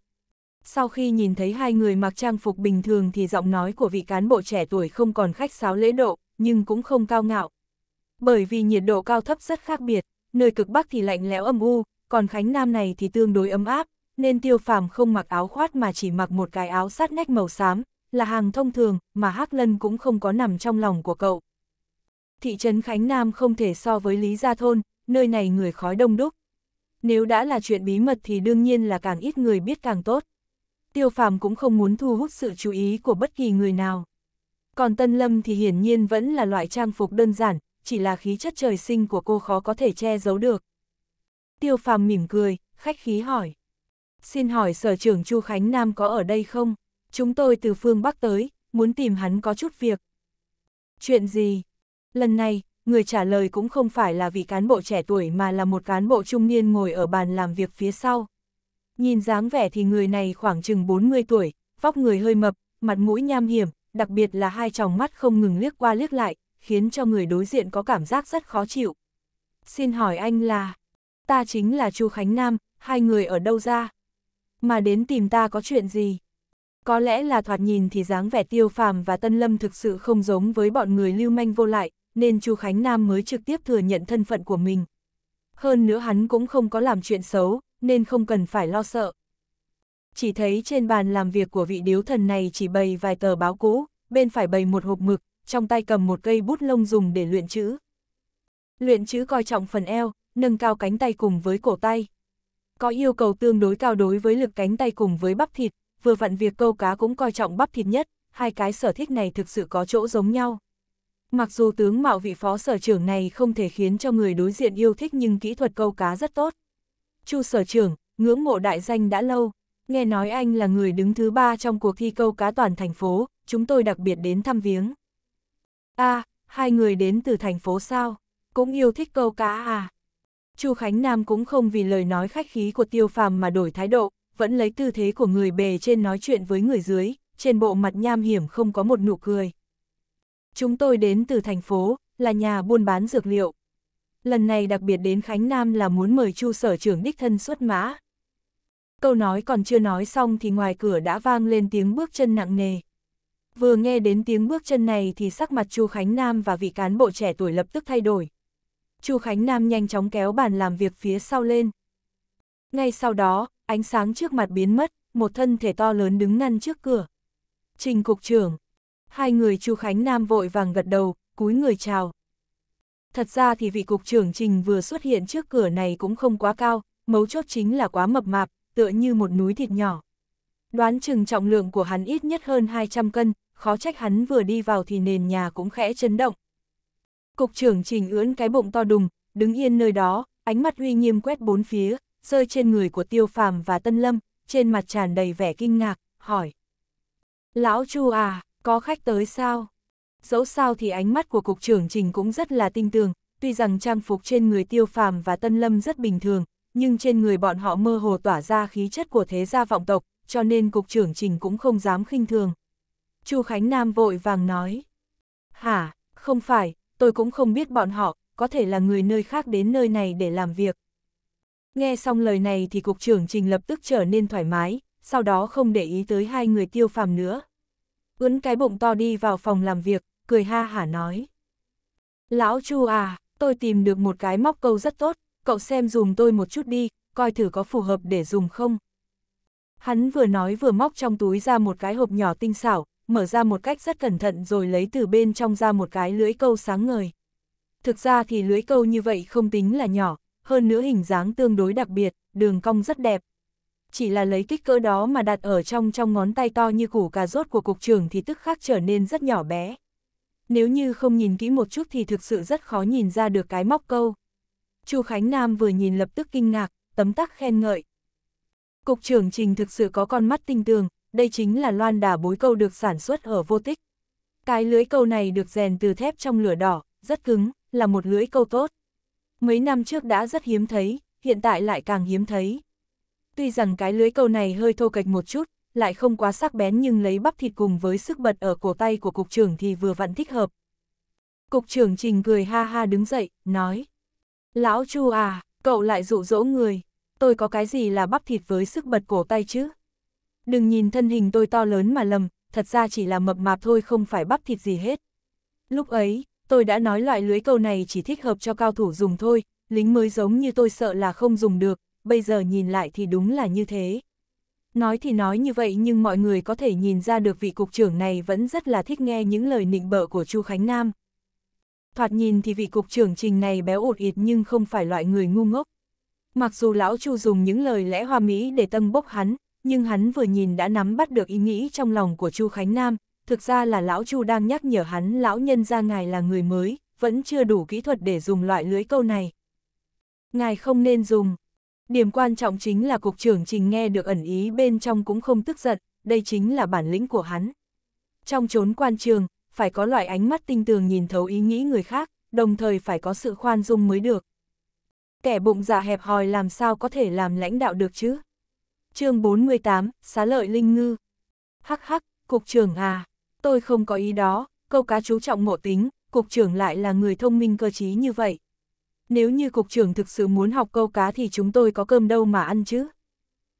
Sau khi nhìn thấy hai người mặc trang phục bình thường thì giọng nói của vị cán bộ trẻ tuổi không còn khách sáo lễ độ, nhưng cũng không cao ngạo. Bởi vì nhiệt độ cao thấp rất khác biệt, nơi cực Bắc thì lạnh lẽo âm u, còn Khánh Nam này thì tương đối ấm áp, nên tiêu phàm không mặc áo khoát mà chỉ mặc một cái áo sát nách màu xám, là hàng thông thường mà Hắc Lân cũng không có nằm trong lòng của cậu. Thị trấn Khánh Nam không thể so với Lý Gia Thôn, nơi này người khói đông đúc. Nếu đã là chuyện bí mật thì đương nhiên là càng ít người biết càng tốt. Tiêu phàm cũng không muốn thu hút sự chú ý của bất kỳ người nào. Còn Tân Lâm thì hiển nhiên vẫn là loại trang phục đơn giản, chỉ là khí chất trời sinh của cô khó có thể che giấu được. Tiêu phàm mỉm cười, khách khí hỏi. Xin hỏi sở trưởng Chu Khánh Nam có ở đây không? chúng tôi từ phương Bắc tới, muốn tìm hắn có chút việc. Chuyện gì? Lần này, người trả lời cũng không phải là vị cán bộ trẻ tuổi mà là một cán bộ trung niên ngồi ở bàn làm việc phía sau. Nhìn dáng vẻ thì người này khoảng chừng 40 tuổi, vóc người hơi mập, mặt mũi nham hiểm, đặc biệt là hai tròng mắt không ngừng liếc qua liếc lại, khiến cho người đối diện có cảm giác rất khó chịu. Xin hỏi anh là, ta chính là Chu Khánh Nam, hai người ở đâu ra? Mà đến tìm ta có chuyện gì? Có lẽ là thoạt nhìn thì dáng vẻ tiêu phàm và tân lâm thực sự không giống với bọn người lưu manh vô lại, nên Chu Khánh Nam mới trực tiếp thừa nhận thân phận của mình. Hơn nữa hắn cũng không có làm chuyện xấu, nên không cần phải lo sợ. Chỉ thấy trên bàn làm việc của vị điếu thần này chỉ bày vài tờ báo cũ, bên phải bày một hộp mực, trong tay cầm một cây bút lông dùng để luyện chữ. Luyện chữ coi trọng phần eo, nâng cao cánh tay cùng với cổ tay. Có yêu cầu tương đối cao đối với lực cánh tay cùng với bắp thịt, vừa vặn việc câu cá cũng coi trọng bắp thịt nhất, hai cái sở thích này thực sự có chỗ giống nhau. Mặc dù tướng mạo vị phó sở trưởng này không thể khiến cho người đối diện yêu thích nhưng kỹ thuật câu cá rất tốt. Chu sở trưởng, ngưỡng mộ đại danh đã lâu, nghe nói anh là người đứng thứ ba trong cuộc thi câu cá toàn thành phố, chúng tôi đặc biệt đến thăm viếng. a à, hai người đến từ thành phố sao, cũng yêu thích câu cá à. Chu Khánh Nam cũng không vì lời nói khách khí của tiêu phàm mà đổi thái độ, vẫn lấy tư thế của người bề trên nói chuyện với người dưới, trên bộ mặt nham hiểm không có một nụ cười. Chúng tôi đến từ thành phố, là nhà buôn bán dược liệu. Lần này đặc biệt đến Khánh Nam là muốn mời Chu sở trưởng đích thân xuất mã. Câu nói còn chưa nói xong thì ngoài cửa đã vang lên tiếng bước chân nặng nề. Vừa nghe đến tiếng bước chân này thì sắc mặt Chu Khánh Nam và vị cán bộ trẻ tuổi lập tức thay đổi. Chu Khánh Nam nhanh chóng kéo bàn làm việc phía sau lên. Ngay sau đó, ánh sáng trước mặt biến mất, một thân thể to lớn đứng ngăn trước cửa. Trình cục trưởng, hai người Chu Khánh Nam vội vàng gật đầu, cúi người chào. Thật ra thì vị cục trưởng Trình vừa xuất hiện trước cửa này cũng không quá cao, mấu chốt chính là quá mập mạp, tựa như một núi thịt nhỏ. Đoán chừng trọng lượng của hắn ít nhất hơn 200 cân, khó trách hắn vừa đi vào thì nền nhà cũng khẽ chấn động. Cục trưởng Trình ưỡn cái bụng to đùng, đứng yên nơi đó, ánh mắt uy nghiêm quét bốn phía, rơi trên người của tiêu phàm và tân lâm, trên mặt tràn đầy vẻ kinh ngạc, hỏi. Lão Chu à, có khách tới sao? Dẫu sao thì ánh mắt của cục trưởng trình cũng rất là tinh tường, tuy rằng trang phục trên người tiêu phàm và tân lâm rất bình thường, nhưng trên người bọn họ mơ hồ tỏa ra khí chất của thế gia vọng tộc, cho nên cục trưởng trình cũng không dám khinh thường. Chu Khánh Nam vội vàng nói. Hả, không phải, tôi cũng không biết bọn họ, có thể là người nơi khác đến nơi này để làm việc, Nghe xong lời này thì cục trưởng trình lập tức trở nên thoải mái, sau đó không để ý tới hai người tiêu phàm nữa. Ướn cái bụng to đi vào phòng làm việc, cười ha hả nói. Lão Chu à, tôi tìm được một cái móc câu rất tốt, cậu xem dùng tôi một chút đi, coi thử có phù hợp để dùng không. Hắn vừa nói vừa móc trong túi ra một cái hộp nhỏ tinh xảo, mở ra một cách rất cẩn thận rồi lấy từ bên trong ra một cái lưỡi câu sáng ngời. Thực ra thì lưỡi câu như vậy không tính là nhỏ, hơn nữa hình dáng tương đối đặc biệt, đường cong rất đẹp. Chỉ là lấy kích cỡ đó mà đặt ở trong trong ngón tay to như củ cà rốt của cục trưởng thì tức khác trở nên rất nhỏ bé. Nếu như không nhìn kỹ một chút thì thực sự rất khó nhìn ra được cái móc câu. Chu Khánh Nam vừa nhìn lập tức kinh ngạc, tấm tắc khen ngợi. Cục trưởng Trình thực sự có con mắt tinh tường, đây chính là loan đà bối câu được sản xuất ở vô tích. Cái lưới câu này được rèn từ thép trong lửa đỏ, rất cứng, là một lưới câu tốt mấy năm trước đã rất hiếm thấy, hiện tại lại càng hiếm thấy. Tuy rằng cái lưới câu này hơi thô kệch một chút, lại không quá sắc bén nhưng lấy bắp thịt cùng với sức bật ở cổ tay của cục trưởng thì vừa vặn thích hợp. Cục trưởng Trình cười ha ha đứng dậy, nói. Lão Chu à, cậu lại dụ dỗ người, tôi có cái gì là bắp thịt với sức bật cổ tay chứ? Đừng nhìn thân hình tôi to lớn mà lầm, thật ra chỉ là mập mạp thôi không phải bắp thịt gì hết. Lúc ấy, tôi đã nói loại lưới câu này chỉ thích hợp cho cao thủ dùng thôi, lính mới giống như tôi sợ là không dùng được, bây giờ nhìn lại thì đúng là như thế. Nói thì nói như vậy nhưng mọi người có thể nhìn ra được vị cục trưởng này vẫn rất là thích nghe những lời nịnh bợ của Chu Khánh Nam. Thoạt nhìn thì vị cục trưởng trình này béo ụt ịt nhưng không phải loại người ngu ngốc. Mặc dù lão Chu dùng những lời lẽ hoa mỹ để tâm bốc hắn, nhưng hắn vừa nhìn đã nắm bắt được ý nghĩ trong lòng của Chu Khánh Nam, thực ra là lão Chu đang nhắc nhở hắn lão nhân ra ngài là người mới, vẫn chưa đủ kỹ thuật để dùng loại lưới câu này. Ngài không nên dùng. Điểm quan trọng chính là cục trưởng trình nghe được ẩn ý bên trong cũng không tức giận, đây chính là bản lĩnh của hắn. Trong chốn quan trường, phải có loại ánh mắt tinh tường nhìn thấu ý nghĩ người khác, đồng thời phải có sự khoan dung mới được. Kẻ bụng dạ hẹp hòi làm sao có thể làm lãnh đạo được chứ? chương 48, xá lợi linh ngư. Hắc hắc, cục trưởng à tôi không có ý đó, câu cá chú trọng mộ tính, cục trưởng lại là người thông minh cơ trí như vậy. Nếu như cục trưởng thực sự muốn học câu cá thì chúng tôi có cơm đâu mà ăn chứ.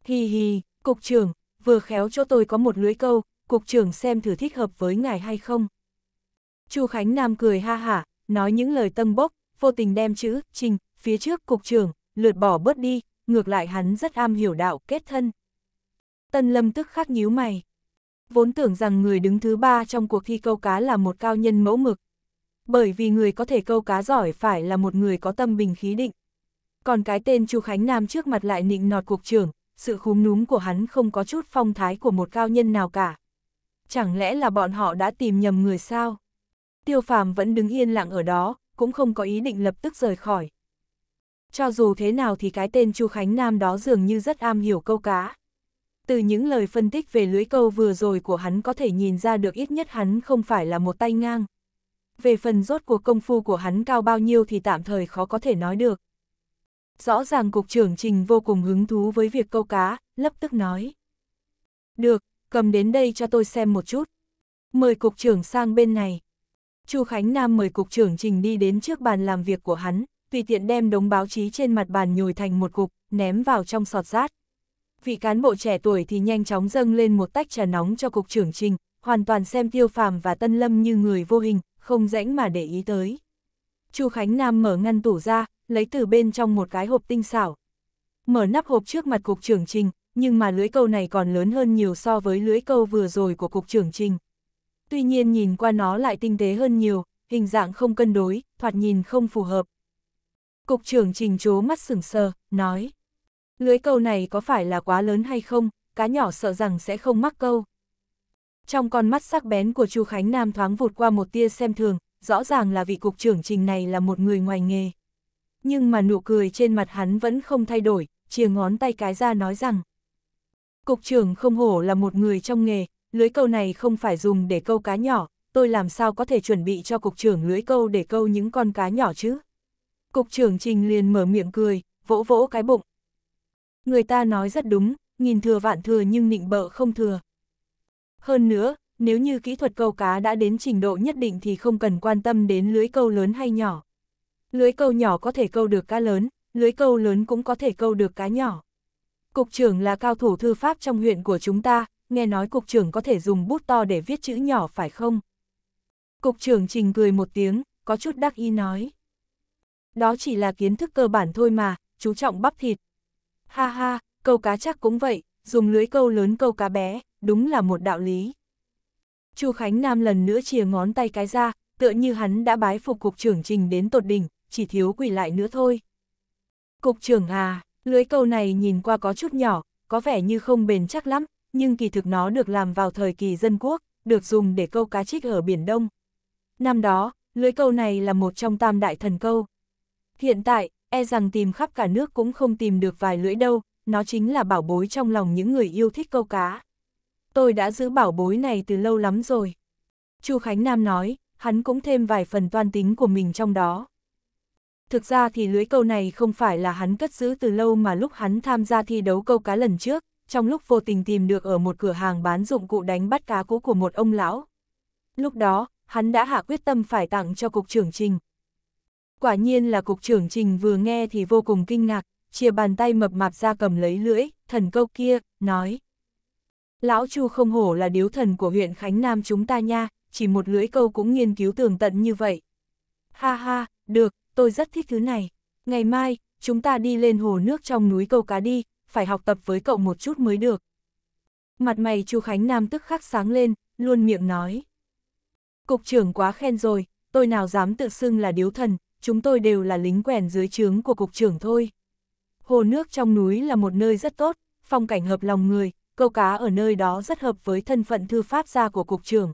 Hi hi, cục trưởng, vừa khéo cho tôi có một lưới câu, cục trưởng xem thử thích hợp với ngài hay không. Chu Khánh Nam cười ha hả, nói những lời tâm bốc, vô tình đem chữ, trình, phía trước cục trưởng, lượt bỏ bớt đi, ngược lại hắn rất am hiểu đạo kết thân. Tân Lâm tức khắc nhíu mày vốn tưởng rằng người đứng thứ ba trong cuộc thi câu cá là một cao nhân mẫu mực. Bởi vì người có thể câu cá giỏi phải là một người có tâm bình khí định. Còn cái tên Chu Khánh Nam trước mặt lại nịnh nọt cuộc trưởng, sự khúm núm của hắn không có chút phong thái của một cao nhân nào cả. Chẳng lẽ là bọn họ đã tìm nhầm người sao? Tiêu phàm vẫn đứng yên lặng ở đó, cũng không có ý định lập tức rời khỏi. Cho dù thế nào thì cái tên Chu Khánh Nam đó dường như rất am hiểu câu cá. Từ những lời phân tích về lưới câu vừa rồi của hắn có thể nhìn ra được ít nhất hắn không phải là một tay ngang. Về phần rốt cuộc công phu của hắn cao bao nhiêu thì tạm thời khó có thể nói được. Rõ ràng cục trưởng Trình vô cùng hứng thú với việc câu cá, lập tức nói. Được, cầm đến đây cho tôi xem một chút. Mời cục trưởng sang bên này. Chu Khánh Nam mời cục trưởng Trình đi đến trước bàn làm việc của hắn, tùy tiện đem đống báo chí trên mặt bàn nhồi thành một cục, ném vào trong sọt rác vị cán bộ trẻ tuổi thì nhanh chóng dâng lên một tách trà nóng cho cục trưởng trình, hoàn toàn xem tiêu phàm và tân lâm như người vô hình, không rãnh mà để ý tới. Chu Khánh Nam mở ngăn tủ ra, lấy từ bên trong một cái hộp tinh xảo. Mở nắp hộp trước mặt cục trưởng trình, nhưng mà lưới câu này còn lớn hơn nhiều so với lưới câu vừa rồi của cục trưởng trình. Tuy nhiên nhìn qua nó lại tinh tế hơn nhiều, hình dạng không cân đối, thoạt nhìn không phù hợp. Cục trưởng trình chố mắt sửng sờ, nói. Lưới câu này có phải là quá lớn hay không, cá nhỏ sợ rằng sẽ không mắc câu. Trong con mắt sắc bén của Chu Khánh Nam thoáng vụt qua một tia xem thường, rõ ràng là vị cục trưởng trình này là một người ngoài nghề. Nhưng mà nụ cười trên mặt hắn vẫn không thay đổi, chia ngón tay cái ra nói rằng. Cục trưởng không hổ là một người trong nghề, lưới câu này không phải dùng để câu cá nhỏ, tôi làm sao có thể chuẩn bị cho cục trưởng lưới câu để câu những con cá nhỏ chứ. Cục trưởng trình liền mở miệng cười, vỗ vỗ cái bụng. Người ta nói rất đúng, nghìn thừa vạn thừa nhưng nịnh bợ không thừa. Hơn nữa, nếu như kỹ thuật câu cá đã đến trình độ nhất định thì không cần quan tâm đến lưới câu lớn hay nhỏ. Lưới câu nhỏ có thể câu được cá lớn, lưới câu lớn cũng có thể câu được cá nhỏ. Cục trưởng là cao thủ thư pháp trong huyện của chúng ta, nghe nói cục trưởng có thể dùng bút to để viết chữ nhỏ phải không? Cục trưởng trình cười một tiếng, có chút đắc ý nói. Đó chỉ là kiến thức cơ bản thôi mà, chú trọng bắp thịt, Ha ha, câu cá chắc cũng vậy, dùng lưới câu lớn câu cá bé, đúng là một đạo lý. Chu Khánh Nam lần nữa chìa ngón tay cái ra, tựa như hắn đã bái phục cục trưởng trình đến tột đỉnh, chỉ thiếu quỳ lại nữa thôi. Cục trưởng à, lưới câu này nhìn qua có chút nhỏ, có vẻ như không bền chắc lắm, nhưng kỳ thực nó được làm vào thời kỳ dân quốc, được dùng để câu cá trích ở Biển Đông. Năm đó, lưới câu này là một trong tam đại thần câu. Hiện tại, e rằng tìm khắp cả nước cũng không tìm được vài lưỡi đâu, nó chính là bảo bối trong lòng những người yêu thích câu cá. Tôi đã giữ bảo bối này từ lâu lắm rồi. Chu Khánh Nam nói, hắn cũng thêm vài phần toan tính của mình trong đó. Thực ra thì lưới câu này không phải là hắn cất giữ từ lâu mà lúc hắn tham gia thi đấu câu cá lần trước, trong lúc vô tình tìm được ở một cửa hàng bán dụng cụ đánh bắt cá cũ của một ông lão. Lúc đó, hắn đã hạ quyết tâm phải tặng cho cục trưởng trình, Quả nhiên là cục trưởng trình vừa nghe thì vô cùng kinh ngạc, chia bàn tay mập mạp ra cầm lấy lưỡi, thần câu kia, nói. Lão Chu không hổ là điếu thần của huyện Khánh Nam chúng ta nha, chỉ một lưỡi câu cũng nghiên cứu tường tận như vậy. Ha ha, được, tôi rất thích thứ này. Ngày mai, chúng ta đi lên hồ nước trong núi câu cá đi, phải học tập với cậu một chút mới được. Mặt mày Chu Khánh Nam tức khắc sáng lên, luôn miệng nói. Cục trưởng quá khen rồi, tôi nào dám tự xưng là điếu thần, chúng tôi đều là lính quèn dưới trướng của cục trưởng thôi. Hồ nước trong núi là một nơi rất tốt, phong cảnh hợp lòng người, câu cá ở nơi đó rất hợp với thân phận thư pháp gia của cục trưởng.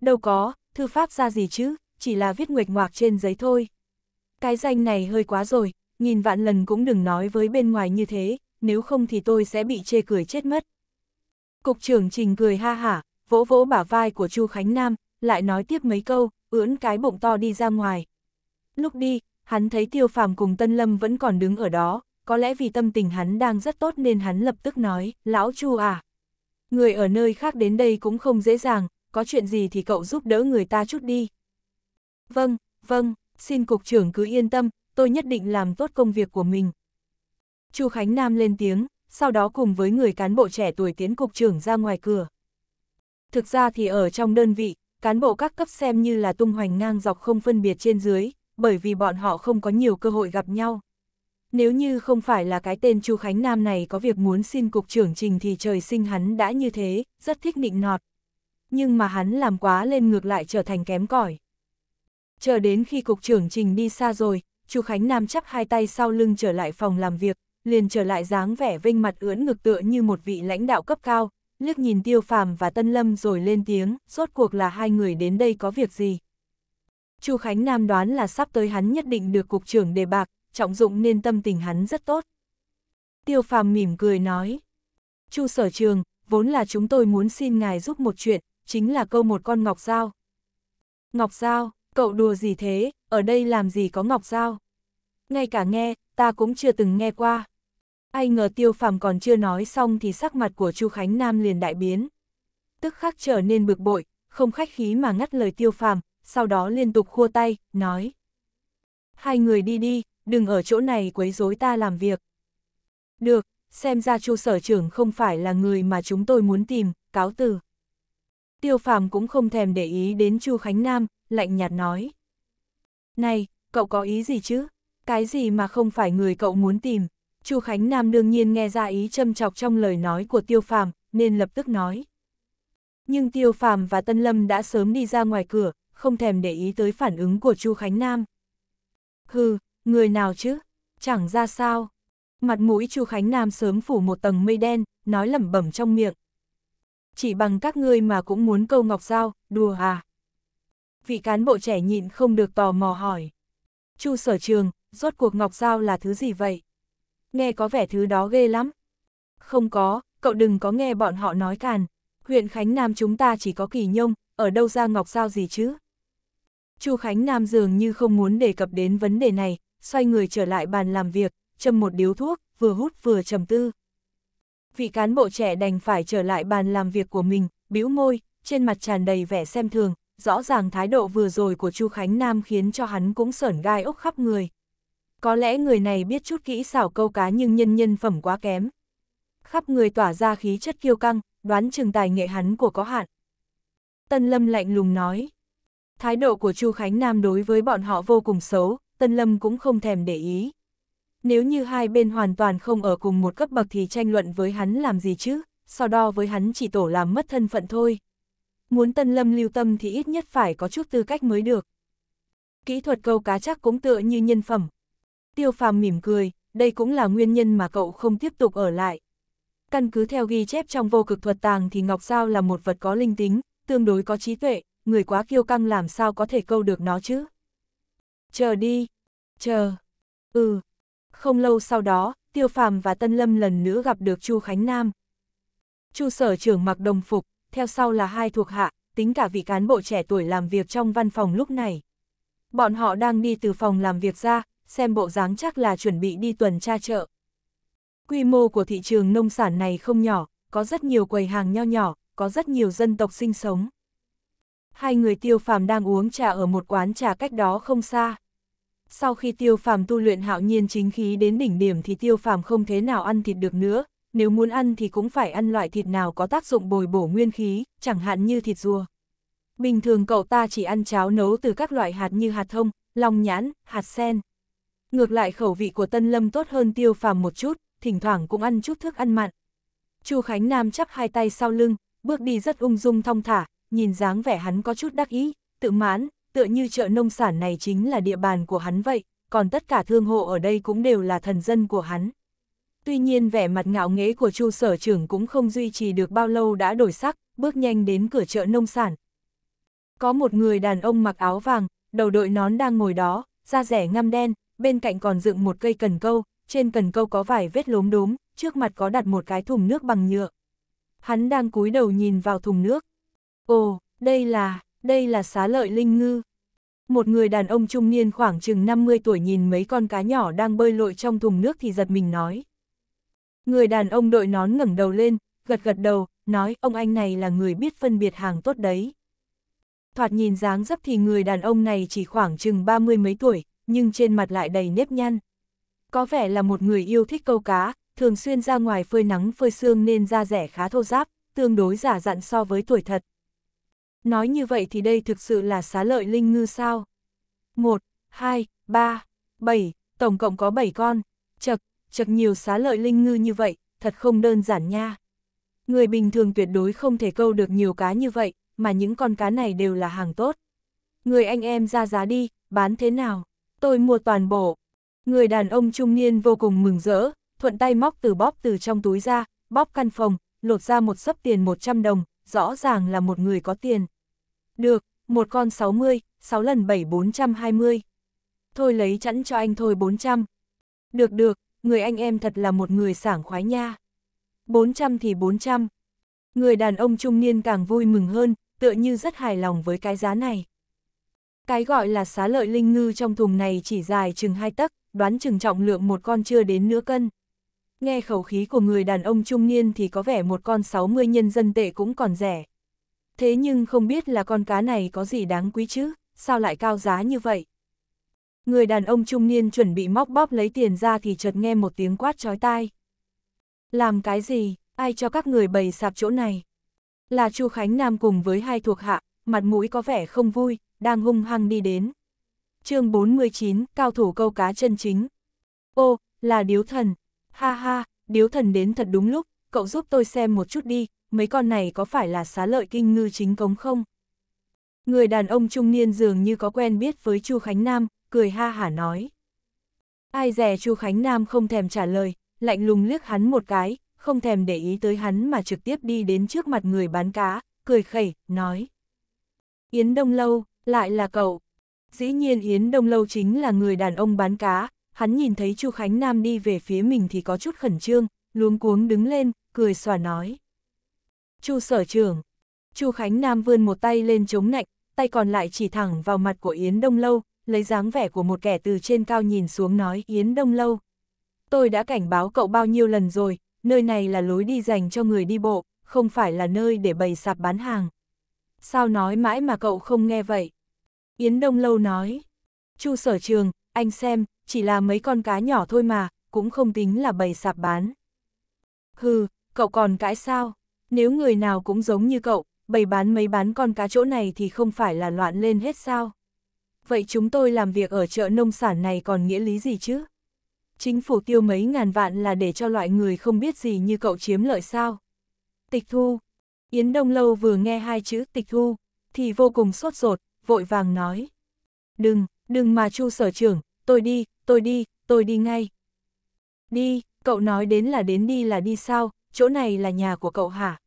Đâu có, thư pháp gia gì chứ, chỉ là viết nguệch ngoạc trên giấy thôi. Cái danh này hơi quá rồi, nghìn vạn lần cũng đừng nói với bên ngoài như thế, nếu không thì tôi sẽ bị chê cười chết mất. Cục trưởng Trình cười ha hả, vỗ vỗ bả vai của Chu Khánh Nam, lại nói tiếp mấy câu, ưỡn cái bụng to đi ra ngoài, Lúc đi, hắn thấy Tiêu Phàm cùng Tân Lâm vẫn còn đứng ở đó, có lẽ vì tâm tình hắn đang rất tốt nên hắn lập tức nói, lão Chu à. Người ở nơi khác đến đây cũng không dễ dàng, có chuyện gì thì cậu giúp đỡ người ta chút đi. Vâng, vâng, xin cục trưởng cứ yên tâm, tôi nhất định làm tốt công việc của mình. Chu Khánh Nam lên tiếng, sau đó cùng với người cán bộ trẻ tuổi tiến cục trưởng ra ngoài cửa. Thực ra thì ở trong đơn vị, cán bộ các cấp xem như là tung hoành ngang dọc không phân biệt trên dưới, bởi vì bọn họ không có nhiều cơ hội gặp nhau. Nếu như không phải là cái tên Chu Khánh Nam này có việc muốn xin cục trưởng trình thì trời sinh hắn đã như thế, rất thích nịnh nọt. Nhưng mà hắn làm quá lên ngược lại trở thành kém cỏi. Chờ đến khi cục trưởng trình đi xa rồi, Chu Khánh Nam chắp hai tay sau lưng trở lại phòng làm việc, liền trở lại dáng vẻ vinh mặt ưỡn ngực tựa như một vị lãnh đạo cấp cao, liếc nhìn Tiêu Phàm và Tân Lâm rồi lên tiếng, rốt cuộc là hai người đến đây có việc gì. Chu Khánh Nam đoán là sắp tới hắn nhất định được cục trưởng đề bạc, trọng dụng nên tâm tình hắn rất tốt. Tiêu phàm mỉm cười nói. Chu sở trường, vốn là chúng tôi muốn xin ngài giúp một chuyện, chính là câu một con ngọc dao. Ngọc dao, cậu đùa gì thế, ở đây làm gì có ngọc dao? Ngay cả nghe, ta cũng chưa từng nghe qua. Ai ngờ tiêu phàm còn chưa nói xong thì sắc mặt của Chu Khánh Nam liền đại biến. Tức khắc trở nên bực bội, không khách khí mà ngắt lời tiêu phàm, sau đó liên tục khua tay, nói. Hai người đi đi, đừng ở chỗ này quấy rối ta làm việc. Được, xem ra chu sở trưởng không phải là người mà chúng tôi muốn tìm, cáo từ. Tiêu phàm cũng không thèm để ý đến chu Khánh Nam, lạnh nhạt nói. Này, cậu có ý gì chứ? Cái gì mà không phải người cậu muốn tìm? Chu Khánh Nam đương nhiên nghe ra ý châm chọc trong lời nói của Tiêu Phàm, nên lập tức nói. Nhưng Tiêu Phàm và Tân Lâm đã sớm đi ra ngoài cửa, không thèm để ý tới phản ứng của Chu Khánh Nam. Hừ, người nào chứ? Chẳng ra sao. Mặt mũi Chu Khánh Nam sớm phủ một tầng mây đen, nói lẩm bẩm trong miệng. Chỉ bằng các ngươi mà cũng muốn câu ngọc dao, đùa à? Vị cán bộ trẻ nhịn không được tò mò hỏi. Chu sở trường, rốt cuộc ngọc dao là thứ gì vậy? Nghe có vẻ thứ đó ghê lắm. Không có, cậu đừng có nghe bọn họ nói càn. Huyện Khánh Nam chúng ta chỉ có kỳ nhông, ở đâu ra ngọc dao gì chứ? Chu Khánh Nam dường như không muốn đề cập đến vấn đề này, xoay người trở lại bàn làm việc, châm một điếu thuốc, vừa hút vừa trầm tư. Vị cán bộ trẻ đành phải trở lại bàn làm việc của mình, bĩu môi, trên mặt tràn đầy vẻ xem thường, rõ ràng thái độ vừa rồi của Chu Khánh Nam khiến cho hắn cũng sởn gai ốc khắp người. Có lẽ người này biết chút kỹ xảo câu cá nhưng nhân nhân phẩm quá kém. Khắp người tỏa ra khí chất kiêu căng, đoán chừng tài nghệ hắn của có hạn. Tân Lâm lạnh lùng nói, Thái độ của Chu Khánh Nam đối với bọn họ vô cùng xấu, Tân Lâm cũng không thèm để ý. Nếu như hai bên hoàn toàn không ở cùng một cấp bậc thì tranh luận với hắn làm gì chứ, so đo với hắn chỉ tổ làm mất thân phận thôi. Muốn Tân Lâm lưu tâm thì ít nhất phải có chút tư cách mới được. Kỹ thuật câu cá chắc cũng tựa như nhân phẩm. Tiêu phàm mỉm cười, đây cũng là nguyên nhân mà cậu không tiếp tục ở lại. Căn cứ theo ghi chép trong vô cực thuật tàng thì Ngọc Giao là một vật có linh tính, tương đối có trí tuệ, người quá kiêu căng làm sao có thể câu được nó chứ. Chờ đi, chờ, ừ. Không lâu sau đó, Tiêu Phàm và Tân Lâm lần nữa gặp được Chu Khánh Nam. Chu sở trưởng mặc đồng phục, theo sau là hai thuộc hạ, tính cả vị cán bộ trẻ tuổi làm việc trong văn phòng lúc này. Bọn họ đang đi từ phòng làm việc ra, xem bộ dáng chắc là chuẩn bị đi tuần tra chợ. Quy mô của thị trường nông sản này không nhỏ, có rất nhiều quầy hàng nho nhỏ, có rất nhiều dân tộc sinh sống hai người tiêu phàm đang uống trà ở một quán trà cách đó không xa. Sau khi tiêu phàm tu luyện hạo nhiên chính khí đến đỉnh điểm thì tiêu phàm không thế nào ăn thịt được nữa, nếu muốn ăn thì cũng phải ăn loại thịt nào có tác dụng bồi bổ nguyên khí, chẳng hạn như thịt rùa. Bình thường cậu ta chỉ ăn cháo nấu từ các loại hạt như hạt thông, long nhãn, hạt sen. Ngược lại khẩu vị của Tân Lâm tốt hơn tiêu phàm một chút, thỉnh thoảng cũng ăn chút thức ăn mặn. Chu Khánh Nam chắp hai tay sau lưng, bước đi rất ung dung thong thả, nhìn dáng vẻ hắn có chút đắc ý, tự mãn, tựa như chợ nông sản này chính là địa bàn của hắn vậy, còn tất cả thương hộ ở đây cũng đều là thần dân của hắn. Tuy nhiên vẻ mặt ngạo nghễ của Chu sở trưởng cũng không duy trì được bao lâu đã đổi sắc, bước nhanh đến cửa chợ nông sản. Có một người đàn ông mặc áo vàng, đầu đội nón đang ngồi đó, da rẻ ngăm đen, bên cạnh còn dựng một cây cần câu, trên cần câu có vài vết lốm đốm, trước mặt có đặt một cái thùng nước bằng nhựa. Hắn đang cúi đầu nhìn vào thùng nước, Ồ, đây là, đây là xá lợi linh ngư. Một người đàn ông trung niên khoảng chừng 50 tuổi nhìn mấy con cá nhỏ đang bơi lội trong thùng nước thì giật mình nói. Người đàn ông đội nón ngẩng đầu lên, gật gật đầu, nói ông anh này là người biết phân biệt hàng tốt đấy. Thoạt nhìn dáng dấp thì người đàn ông này chỉ khoảng chừng ba mươi mấy tuổi, nhưng trên mặt lại đầy nếp nhăn. Có vẻ là một người yêu thích câu cá, thường xuyên ra ngoài phơi nắng phơi sương nên da rẻ khá thô ráp, tương đối giả dặn so với tuổi thật, Nói như vậy thì đây thực sự là xá lợi linh ngư sao? 1, 2, 3, 7, tổng cộng có 7 con. Chật, chật nhiều xá lợi linh ngư như vậy, thật không đơn giản nha. Người bình thường tuyệt đối không thể câu được nhiều cá như vậy, mà những con cá này đều là hàng tốt. Người anh em ra giá đi, bán thế nào? Tôi mua toàn bộ. Người đàn ông trung niên vô cùng mừng rỡ, thuận tay móc từ bóp từ trong túi ra, bóp căn phòng, lột ra một sấp tiền 100 đồng, rõ ràng là một người có tiền. Được, một con 60, 6 lần 7 420. Thôi lấy chẵn cho anh thôi 400. Được được, người anh em thật là một người sảng khoái nha. 400 thì 400. Người đàn ông trung niên càng vui mừng hơn, tựa như rất hài lòng với cái giá này. Cái gọi là xá lợi linh ngư trong thùng này chỉ dài chừng hai tấc, đoán chừng trọng lượng một con chưa đến nửa cân. Nghe khẩu khí của người đàn ông trung niên thì có vẻ một con 60 nhân dân tệ cũng còn rẻ thế nhưng không biết là con cá này có gì đáng quý chứ, sao lại cao giá như vậy. Người đàn ông trung niên chuẩn bị móc bóp lấy tiền ra thì chợt nghe một tiếng quát chói tai. Làm cái gì, ai cho các người bày sạp chỗ này? Là Chu Khánh Nam cùng với hai thuộc hạ, mặt mũi có vẻ không vui, đang hung hăng đi đến. chương 49, cao thủ câu cá chân chính. Ô, là điếu thần. Ha ha, điếu thần đến thật đúng lúc, cậu giúp tôi xem một chút đi, mấy con này có phải là xá lợi kinh ngư chính cống không? Người đàn ông trung niên dường như có quen biết với Chu Khánh Nam, cười ha hả nói. Ai dè Chu Khánh Nam không thèm trả lời, lạnh lùng liếc hắn một cái, không thèm để ý tới hắn mà trực tiếp đi đến trước mặt người bán cá, cười khẩy, nói. Yến Đông Lâu, lại là cậu. Dĩ nhiên Yến Đông Lâu chính là người đàn ông bán cá, hắn nhìn thấy Chu Khánh Nam đi về phía mình thì có chút khẩn trương, luống cuống đứng lên, cười xòa nói. Chu sở trưởng. Chu Khánh Nam vươn một tay lên chống nạnh, tay còn lại chỉ thẳng vào mặt của Yến Đông Lâu, lấy dáng vẻ của một kẻ từ trên cao nhìn xuống nói Yến Đông Lâu. Tôi đã cảnh báo cậu bao nhiêu lần rồi, nơi này là lối đi dành cho người đi bộ, không phải là nơi để bày sạp bán hàng. Sao nói mãi mà cậu không nghe vậy? Yến Đông Lâu nói. Chu sở trường, anh xem, chỉ là mấy con cá nhỏ thôi mà, cũng không tính là bày sạp bán. Hừ, cậu còn cãi sao? Nếu người nào cũng giống như cậu, bày bán mấy bán con cá chỗ này thì không phải là loạn lên hết sao? Vậy chúng tôi làm việc ở chợ nông sản này còn nghĩa lý gì chứ? Chính phủ tiêu mấy ngàn vạn là để cho loại người không biết gì như cậu chiếm lợi sao? Tịch thu. Yến Đông Lâu vừa nghe hai chữ tịch thu, thì vô cùng sốt ruột, vội vàng nói. Đừng, đừng mà chu sở trưởng, tôi đi, tôi đi, tôi đi ngay. Đi, cậu nói đến là đến đi là đi sao, chỗ này là nhà của cậu hả?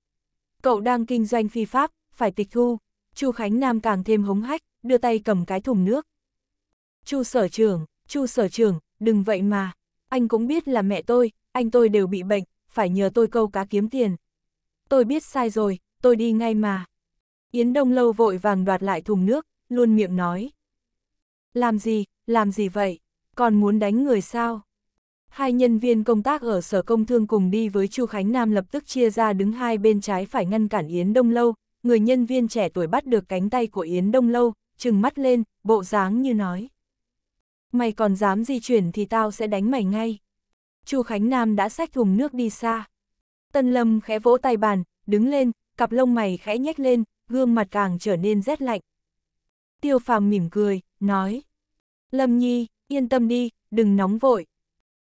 Cậu đang kinh doanh phi pháp, phải tịch thu. Chu Khánh Nam càng thêm hống hách, đưa tay cầm cái thùng nước. Chu sở trưởng, Chu sở trưởng, đừng vậy mà. Anh cũng biết là mẹ tôi, anh tôi đều bị bệnh, phải nhờ tôi câu cá kiếm tiền. Tôi biết sai rồi, tôi đi ngay mà. Yến Đông Lâu vội vàng đoạt lại thùng nước, luôn miệng nói. Làm gì, làm gì vậy? Còn muốn đánh người sao? Hai nhân viên công tác ở Sở Công Thương cùng đi với Chu Khánh Nam lập tức chia ra đứng hai bên trái phải ngăn cản Yến Đông Lâu, người nhân viên trẻ tuổi bắt được cánh tay của Yến Đông Lâu, trừng mắt lên, bộ dáng như nói. Mày còn dám di chuyển thì tao sẽ đánh mày ngay. Chu Khánh Nam đã xách thùng nước đi xa. Tân Lâm khẽ vỗ tay bàn, đứng lên, cặp lông mày khẽ nhếch lên, gương mặt càng trở nên rét lạnh. Tiêu Phàm mỉm cười, nói. Lâm Nhi, yên tâm đi, đừng nóng vội,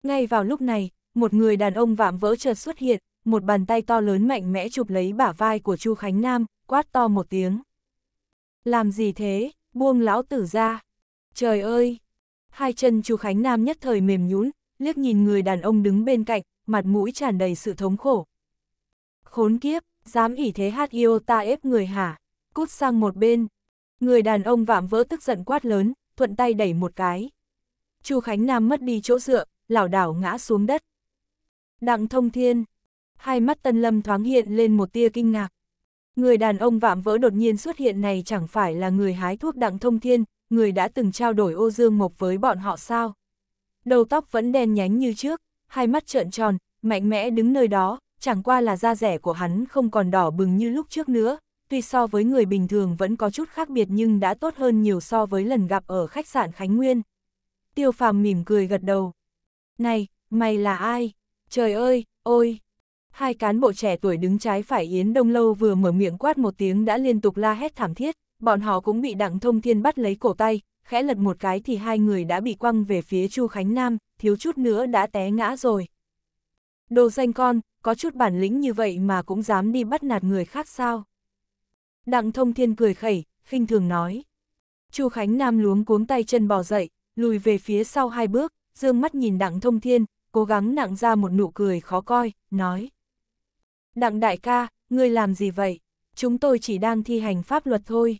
ngay vào lúc này, một người đàn ông vạm vỡ chợt xuất hiện, một bàn tay to lớn mạnh mẽ chụp lấy bả vai của Chu Khánh Nam, quát to một tiếng. Làm gì thế, buông lão tử ra. Trời ơi! Hai chân Chu Khánh Nam nhất thời mềm nhún, liếc nhìn người đàn ông đứng bên cạnh, mặt mũi tràn đầy sự thống khổ. Khốn kiếp, dám ỉ thế hát yêu ta ép người hả? Cút sang một bên. Người đàn ông vạm vỡ tức giận quát lớn, thuận tay đẩy một cái. Chu Khánh Nam mất đi chỗ dựa, lảo đảo ngã xuống đất. Đặng thông thiên, hai mắt tân lâm thoáng hiện lên một tia kinh ngạc. Người đàn ông vạm vỡ đột nhiên xuất hiện này chẳng phải là người hái thuốc đặng thông thiên, người đã từng trao đổi ô dương mộc với bọn họ sao. Đầu tóc vẫn đen nhánh như trước, hai mắt trợn tròn, mạnh mẽ đứng nơi đó, chẳng qua là da rẻ của hắn không còn đỏ bừng như lúc trước nữa, tuy so với người bình thường vẫn có chút khác biệt nhưng đã tốt hơn nhiều so với lần gặp ở khách sạn Khánh Nguyên. Tiêu phàm mỉm cười gật đầu. Này, mày là ai? Trời ơi, ôi! Hai cán bộ trẻ tuổi đứng trái phải Yến Đông Lâu vừa mở miệng quát một tiếng đã liên tục la hét thảm thiết, bọn họ cũng bị đặng thông thiên bắt lấy cổ tay, khẽ lật một cái thì hai người đã bị quăng về phía Chu Khánh Nam, thiếu chút nữa đã té ngã rồi. Đồ danh con, có chút bản lĩnh như vậy mà cũng dám đi bắt nạt người khác sao? Đặng thông thiên cười khẩy, khinh thường nói. Chu Khánh Nam luống cuống tay chân bò dậy, lùi về phía sau hai bước, dương mắt nhìn đặng thông thiên, cố gắng nặng ra một nụ cười khó coi, nói. Đặng đại ca, ngươi làm gì vậy? Chúng tôi chỉ đang thi hành pháp luật thôi.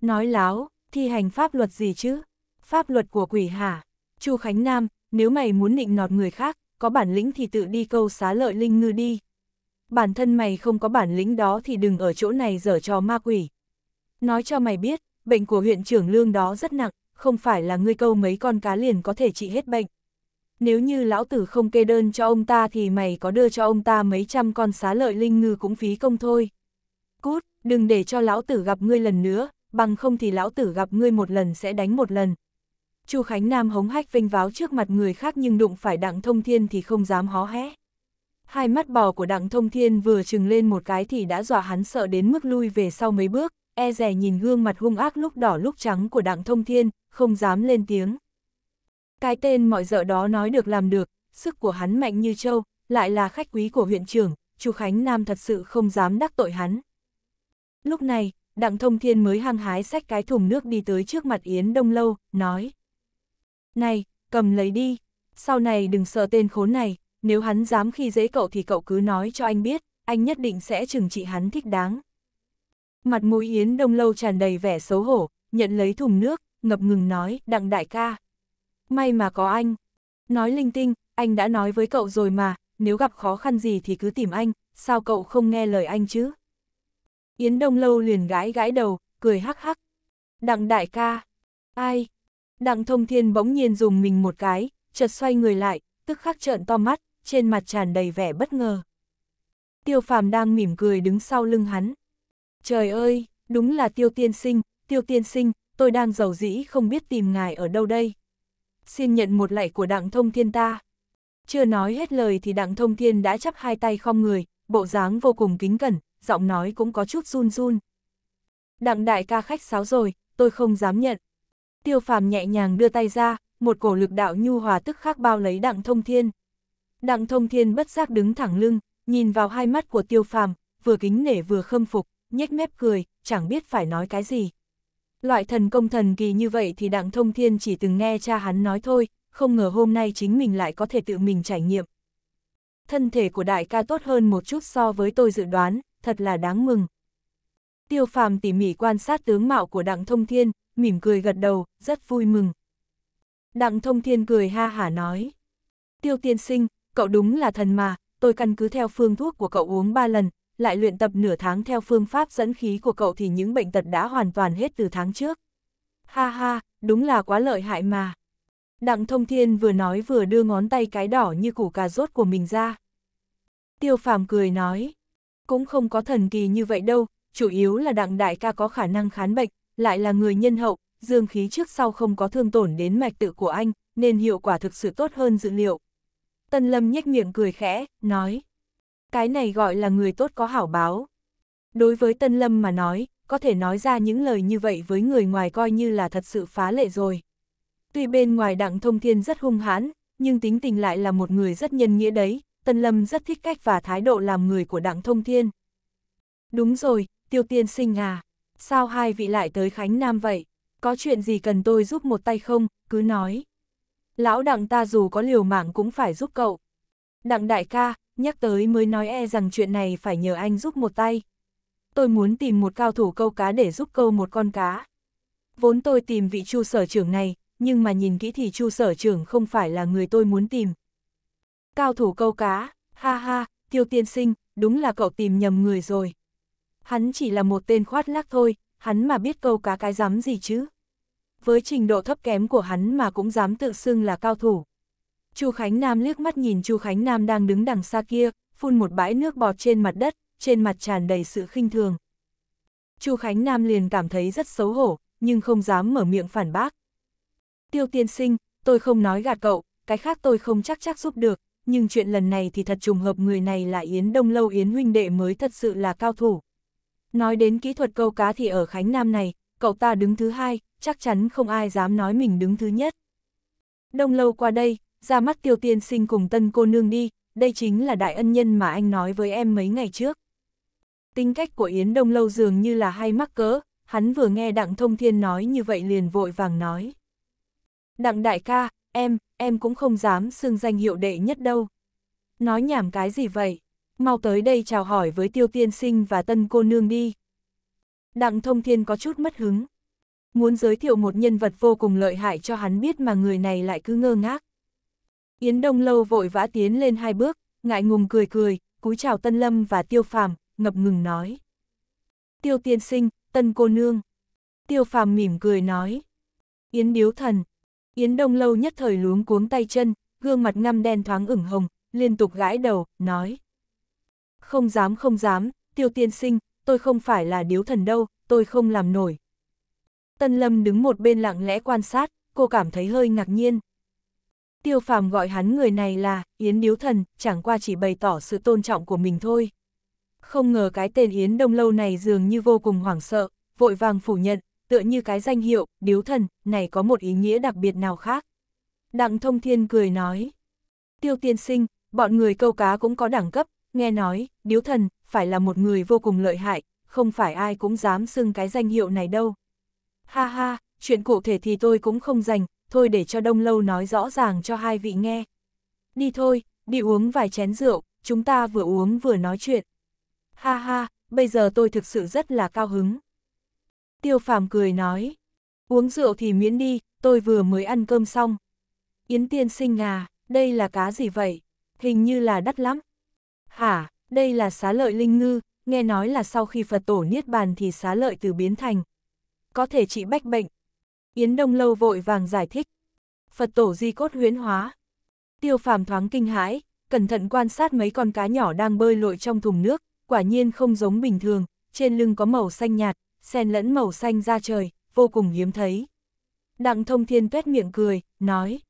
Nói láo, thi hành pháp luật gì chứ? Pháp luật của quỷ hả? Chu Khánh Nam, nếu mày muốn nịnh nọt người khác, có bản lĩnh thì tự đi câu xá lợi linh ngư đi. Bản thân mày không có bản lĩnh đó thì đừng ở chỗ này dở trò ma quỷ. Nói cho mày biết, bệnh của huyện trưởng lương đó rất nặng, không phải là ngươi câu mấy con cá liền có thể trị hết bệnh. Nếu như lão tử không kê đơn cho ông ta thì mày có đưa cho ông ta mấy trăm con xá lợi linh ngư cũng phí công thôi. Cút, đừng để cho lão tử gặp ngươi lần nữa, bằng không thì lão tử gặp ngươi một lần sẽ đánh một lần. Chu Khánh Nam hống hách vênh váo trước mặt người khác nhưng đụng phải đặng thông thiên thì không dám hó hé. Hai mắt bò của đặng thông thiên vừa trừng lên một cái thì đã dọa hắn sợ đến mức lui về sau mấy bước, e rẻ nhìn gương mặt hung ác lúc đỏ lúc trắng của đặng thông thiên, không dám lên tiếng. Cái tên mọi dợ đó nói được làm được, sức của hắn mạnh như trâu, lại là khách quý của huyện trưởng, chu Khánh Nam thật sự không dám đắc tội hắn. Lúc này, đặng thông thiên mới hăng hái xách cái thùng nước đi tới trước mặt Yến Đông Lâu, nói. Này, cầm lấy đi, sau này đừng sợ tên khốn này, nếu hắn dám khi dễ cậu thì cậu cứ nói cho anh biết, anh nhất định sẽ trừng trị hắn thích đáng. Mặt mũi Yến Đông Lâu tràn đầy vẻ xấu hổ, nhận lấy thùng nước, ngập ngừng nói, đặng đại ca. May mà có anh. Nói linh tinh, anh đã nói với cậu rồi mà, nếu gặp khó khăn gì thì cứ tìm anh, sao cậu không nghe lời anh chứ? Yến Đông Lâu liền gãi gãi đầu, cười hắc hắc. Đặng đại ca. Ai? Đặng thông thiên bỗng nhiên dùng mình một cái, chợt xoay người lại, tức khắc trợn to mắt, trên mặt tràn đầy vẻ bất ngờ. Tiêu phàm đang mỉm cười đứng sau lưng hắn. Trời ơi, đúng là tiêu tiên sinh, tiêu tiên sinh, tôi đang giàu dĩ không biết tìm ngài ở đâu đây. Xin nhận một lạy của đặng thông thiên ta. Chưa nói hết lời thì đặng thông thiên đã chắp hai tay khom người, bộ dáng vô cùng kính cẩn, giọng nói cũng có chút run run. Đặng đại ca khách sáo rồi, tôi không dám nhận. Tiêu phàm nhẹ nhàng đưa tay ra, một cổ lực đạo nhu hòa tức khắc bao lấy đặng thông thiên. Đặng thông thiên bất giác đứng thẳng lưng, nhìn vào hai mắt của tiêu phàm, vừa kính nể vừa khâm phục nhếch mép cười, chẳng biết phải nói cái gì. Loại thần công thần kỳ như vậy thì Đặng Thông Thiên chỉ từng nghe cha hắn nói thôi, không ngờ hôm nay chính mình lại có thể tự mình trải nghiệm. Thân thể của đại ca tốt hơn một chút so với tôi dự đoán, thật là đáng mừng. Tiêu phàm tỉ mỉ quan sát tướng mạo của Đặng Thông Thiên, mỉm cười gật đầu, rất vui mừng. Đặng Thông Thiên cười ha hả nói. Tiêu tiên sinh, cậu đúng là thần mà, tôi căn cứ theo phương thuốc của cậu uống ba lần, lại luyện tập nửa tháng theo phương pháp dẫn khí của cậu thì những bệnh tật đã hoàn toàn hết từ tháng trước. Ha ha, đúng là quá lợi hại mà. Đặng Thông Thiên vừa nói vừa đưa ngón tay cái đỏ như củ cà rốt của mình ra. Tiêu Phàm cười nói, cũng không có thần kỳ như vậy đâu, chủ yếu là đặng đại ca có khả năng khán bệnh, lại là người nhân hậu, dương khí trước sau không có thương tổn đến mạch tự của anh, nên hiệu quả thực sự tốt hơn dự liệu. Tân Lâm nhếch miệng cười khẽ, nói, cái này gọi là người tốt có hảo báo. Đối với Tân Lâm mà nói, có thể nói ra những lời như vậy với người ngoài coi như là thật sự phá lệ rồi. Tuy bên ngoài đặng thông thiên rất hung hãn, nhưng tính tình lại là một người rất nhân nghĩa đấy, Tân Lâm rất thích cách và thái độ làm người của đặng thông thiên. Đúng rồi, tiêu tiên sinh à, sao hai vị lại tới Khánh Nam vậy? Có chuyện gì cần tôi giúp một tay không, cứ nói. Lão đặng ta dù có liều mạng cũng phải giúp cậu. Đặng đại ca, nhắc tới mới nói e rằng chuyện này phải nhờ anh giúp một tay. Tôi muốn tìm một cao thủ câu cá để giúp câu một con cá. Vốn tôi tìm vị chu sở trưởng này, nhưng mà nhìn kỹ thì chu sở trưởng không phải là người tôi muốn tìm. Cao thủ câu cá, ha ha, tiêu tiên sinh, đúng là cậu tìm nhầm người rồi. Hắn chỉ là một tên khoát lác thôi, hắn mà biết câu cá cái dám gì chứ. Với trình độ thấp kém của hắn mà cũng dám tự xưng là cao thủ, Chu Khánh Nam liếc mắt nhìn Chu Khánh Nam đang đứng đằng xa kia, phun một bãi nước bọt trên mặt đất, trên mặt tràn đầy sự khinh thường. Chu Khánh Nam liền cảm thấy rất xấu hổ, nhưng không dám mở miệng phản bác. Tiêu tiên sinh, tôi không nói gạt cậu, cái khác tôi không chắc chắc giúp được, nhưng chuyện lần này thì thật trùng hợp người này là Yến Đông Lâu Yến huynh đệ mới thật sự là cao thủ. Nói đến kỹ thuật câu cá thì ở Khánh Nam này, cậu ta đứng thứ hai, chắc chắn không ai dám nói mình đứng thứ nhất. Đông Lâu qua đây, ra mắt tiêu tiên sinh cùng tân cô nương đi, đây chính là đại ân nhân mà anh nói với em mấy ngày trước. Tính cách của Yến Đông Lâu dường như là hay mắc cỡ, hắn vừa nghe Đặng Thông Thiên nói như vậy liền vội vàng nói. Đặng đại ca, em, em cũng không dám xưng danh hiệu đệ nhất đâu. Nói nhảm cái gì vậy? Mau tới đây chào hỏi với tiêu tiên sinh và tân cô nương đi. Đặng thông thiên có chút mất hứng. Muốn giới thiệu một nhân vật vô cùng lợi hại cho hắn biết mà người này lại cứ ngơ ngác. Yến Đông Lâu vội vã tiến lên hai bước, ngại ngùng cười cười, cúi chào Tân Lâm và Tiêu Phàm, ngập ngừng nói. Tiêu tiên sinh, Tân cô nương. Tiêu Phàm mỉm cười nói. Yến Điếu Thần. Yến Đông Lâu nhất thời luống cuống tay chân, gương mặt ngăm đen thoáng ửng hồng, liên tục gãi đầu, nói. Không dám không dám, tiêu tiên sinh, tôi không phải là điếu thần đâu, tôi không làm nổi. Tân Lâm đứng một bên lặng lẽ quan sát, cô cảm thấy hơi ngạc nhiên tiêu phàm gọi hắn người này là Yến Điếu Thần, chẳng qua chỉ bày tỏ sự tôn trọng của mình thôi. Không ngờ cái tên Yến Đông Lâu này dường như vô cùng hoảng sợ, vội vàng phủ nhận, tựa như cái danh hiệu, Điếu Thần, này có một ý nghĩa đặc biệt nào khác. Đặng Thông Thiên cười nói, tiêu tiên sinh, bọn người câu cá cũng có đẳng cấp, nghe nói, Điếu Thần, phải là một người vô cùng lợi hại, không phải ai cũng dám xưng cái danh hiệu này đâu. Ha ha, chuyện cụ thể thì tôi cũng không dành, thôi để cho đông lâu nói rõ ràng cho hai vị nghe. Đi thôi, đi uống vài chén rượu, chúng ta vừa uống vừa nói chuyện. Ha ha, bây giờ tôi thực sự rất là cao hứng. Tiêu phàm cười nói, uống rượu thì miễn đi, tôi vừa mới ăn cơm xong. Yến tiên sinh à, đây là cá gì vậy? Hình như là đắt lắm. Hả, đây là xá lợi linh ngư, nghe nói là sau khi Phật tổ niết bàn thì xá lợi từ biến thành. Có thể trị bách bệnh, Yến Đông Lâu vội vàng giải thích. Phật tổ di cốt huyễn hóa. Tiêu phàm thoáng kinh hãi, cẩn thận quan sát mấy con cá nhỏ đang bơi lội trong thùng nước, quả nhiên không giống bình thường, trên lưng có màu xanh nhạt, xen lẫn màu xanh ra trời, vô cùng hiếm thấy. Đặng thông thiên tuét miệng cười, nói.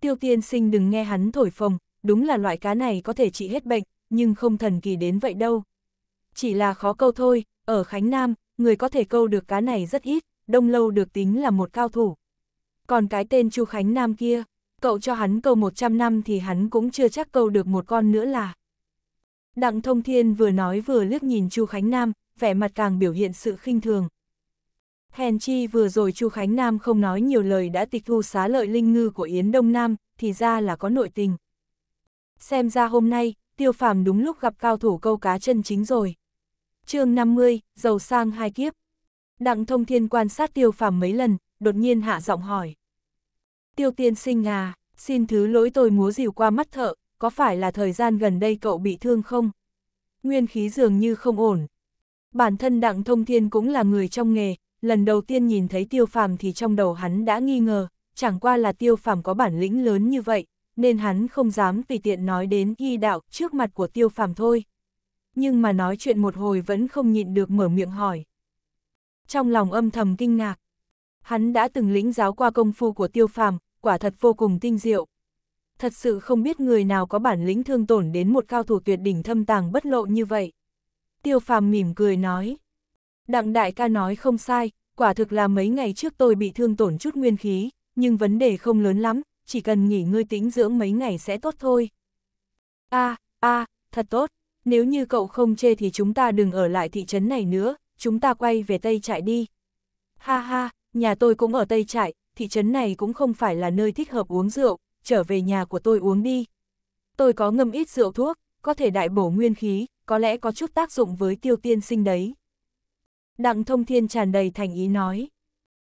Tiêu tiên sinh đừng nghe hắn thổi phồng, đúng là loại cá này có thể trị hết bệnh, nhưng không thần kỳ đến vậy đâu. Chỉ là khó câu thôi, ở Khánh Nam, người có thể câu được cá này rất ít, Đông Lâu được tính là một cao thủ. Còn cái tên Chu Khánh Nam kia, cậu cho hắn câu 100 năm thì hắn cũng chưa chắc câu được một con nữa là. Đặng Thông Thiên vừa nói vừa liếc nhìn Chu Khánh Nam, vẻ mặt càng biểu hiện sự khinh thường. Hèn chi vừa rồi Chu Khánh Nam không nói nhiều lời đã tịch thu xá lợi linh ngư của Yến Đông Nam, thì ra là có nội tình. Xem ra hôm nay, Tiêu Phàm đúng lúc gặp cao thủ câu cá chân chính rồi. chương 50, giàu sang hai kiếp. Đặng thông thiên quan sát tiêu phàm mấy lần, đột nhiên hạ giọng hỏi. Tiêu tiên sinh à, xin thứ lỗi tôi múa dìu qua mắt thợ, có phải là thời gian gần đây cậu bị thương không? Nguyên khí dường như không ổn. Bản thân đặng thông thiên cũng là người trong nghề, lần đầu tiên nhìn thấy tiêu phàm thì trong đầu hắn đã nghi ngờ, chẳng qua là tiêu phàm có bản lĩnh lớn như vậy, nên hắn không dám tùy tiện nói đến y đạo trước mặt của tiêu phàm thôi. Nhưng mà nói chuyện một hồi vẫn không nhịn được mở miệng hỏi trong lòng âm thầm kinh ngạc. Hắn đã từng lĩnh giáo qua công phu của tiêu phàm, quả thật vô cùng tinh diệu. Thật sự không biết người nào có bản lĩnh thương tổn đến một cao thủ tuyệt đỉnh thâm tàng bất lộ như vậy. Tiêu phàm mỉm cười nói. Đặng đại ca nói không sai, quả thực là mấy ngày trước tôi bị thương tổn chút nguyên khí, nhưng vấn đề không lớn lắm, chỉ cần nghỉ ngơi tĩnh dưỡng mấy ngày sẽ tốt thôi. a a thật tốt, nếu như cậu không chê thì chúng ta đừng ở lại thị trấn này nữa, chúng ta quay về Tây Trại đi. Ha ha, nhà tôi cũng ở Tây Trại, thị trấn này cũng không phải là nơi thích hợp uống rượu, trở về nhà của tôi uống đi. Tôi có ngâm ít rượu thuốc, có thể đại bổ nguyên khí, có lẽ có chút tác dụng với tiêu tiên sinh đấy. Đặng thông thiên tràn đầy thành ý nói.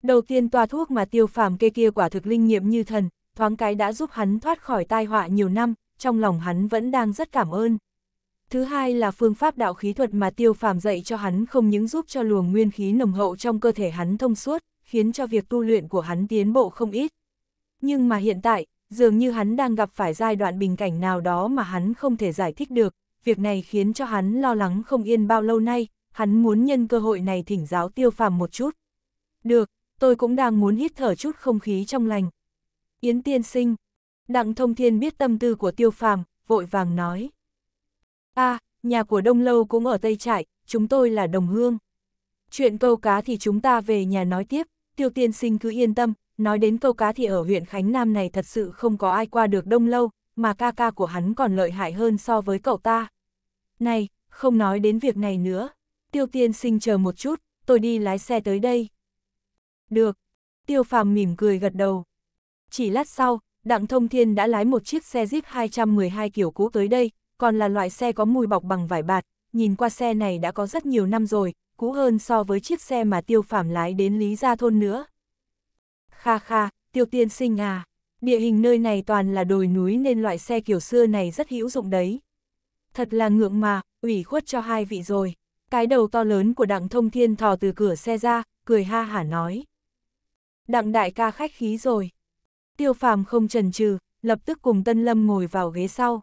Đầu tiên toa thuốc mà tiêu phàm kê kia quả thực linh nghiệm như thần, thoáng cái đã giúp hắn thoát khỏi tai họa nhiều năm, trong lòng hắn vẫn đang rất cảm ơn. Thứ hai là phương pháp đạo khí thuật mà tiêu phàm dạy cho hắn không những giúp cho luồng nguyên khí nồng hậu trong cơ thể hắn thông suốt, khiến cho việc tu luyện của hắn tiến bộ không ít. Nhưng mà hiện tại, dường như hắn đang gặp phải giai đoạn bình cảnh nào đó mà hắn không thể giải thích được, việc này khiến cho hắn lo lắng không yên bao lâu nay, hắn muốn nhân cơ hội này thỉnh giáo tiêu phàm một chút. Được, tôi cũng đang muốn hít thở chút không khí trong lành. Yến tiên sinh, đặng thông thiên biết tâm tư của tiêu phàm, vội vàng nói a à, nhà của Đông Lâu cũng ở Tây Trại, chúng tôi là đồng hương. Chuyện câu cá thì chúng ta về nhà nói tiếp, tiêu tiên sinh cứ yên tâm, nói đến câu cá thì ở huyện Khánh Nam này thật sự không có ai qua được Đông Lâu, mà ca ca của hắn còn lợi hại hơn so với cậu ta. Này, không nói đến việc này nữa, tiêu tiên sinh chờ một chút, tôi đi lái xe tới đây. Được, tiêu phàm mỉm cười gật đầu. Chỉ lát sau, Đặng Thông Thiên đã lái một chiếc xe Jeep 212 kiểu cũ tới đây, còn là loại xe có mùi bọc bằng vải bạt, nhìn qua xe này đã có rất nhiều năm rồi, cũ hơn so với chiếc xe mà tiêu phạm lái đến Lý Gia Thôn nữa. Kha kha, tiêu tiên sinh à, địa hình nơi này toàn là đồi núi nên loại xe kiểu xưa này rất hữu dụng đấy. Thật là ngượng mà, ủy khuất cho hai vị rồi. Cái đầu to lớn của đặng thông thiên thò từ cửa xe ra, cười ha hả nói. Đặng đại ca khách khí rồi. Tiêu phàm không chần chừ, lập tức cùng Tân Lâm ngồi vào ghế sau.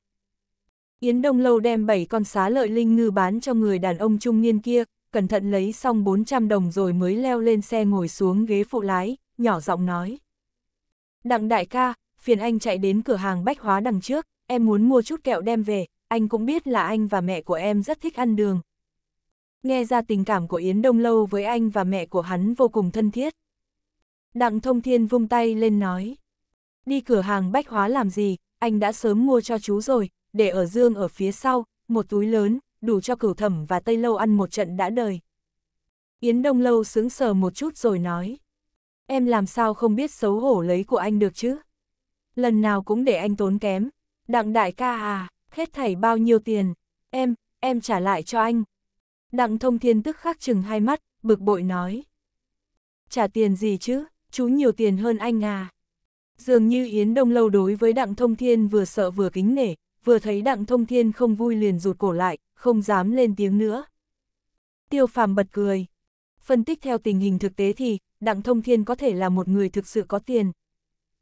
Yến Đông Lâu đem 7 con xá lợi linh ngư bán cho người đàn ông trung niên kia, cẩn thận lấy xong 400 đồng rồi mới leo lên xe ngồi xuống ghế phụ lái, nhỏ giọng nói. Đặng đại ca, phiền anh chạy đến cửa hàng bách hóa đằng trước, em muốn mua chút kẹo đem về, anh cũng biết là anh và mẹ của em rất thích ăn đường. Nghe ra tình cảm của Yến Đông Lâu với anh và mẹ của hắn vô cùng thân thiết. Đặng thông thiên vung tay lên nói. Đi cửa hàng bách hóa làm gì, anh đã sớm mua cho chú rồi, để ở dương ở phía sau, một túi lớn, đủ cho cửu thẩm và tây lâu ăn một trận đã đời. Yến Đông Lâu sướng sờ một chút rồi nói. Em làm sao không biết xấu hổ lấy của anh được chứ? Lần nào cũng để anh tốn kém. Đặng đại ca à, hết thảy bao nhiêu tiền? Em, em trả lại cho anh. Đặng thông thiên tức khắc chừng hai mắt, bực bội nói. Trả tiền gì chứ, chú nhiều tiền hơn anh à. Dường như Yến Đông Lâu đối với đặng thông thiên vừa sợ vừa kính nể, vừa thấy đặng thông thiên không vui liền rụt cổ lại, không dám lên tiếng nữa. Tiêu phàm bật cười. Phân tích theo tình hình thực tế thì, đặng thông thiên có thể là một người thực sự có tiền.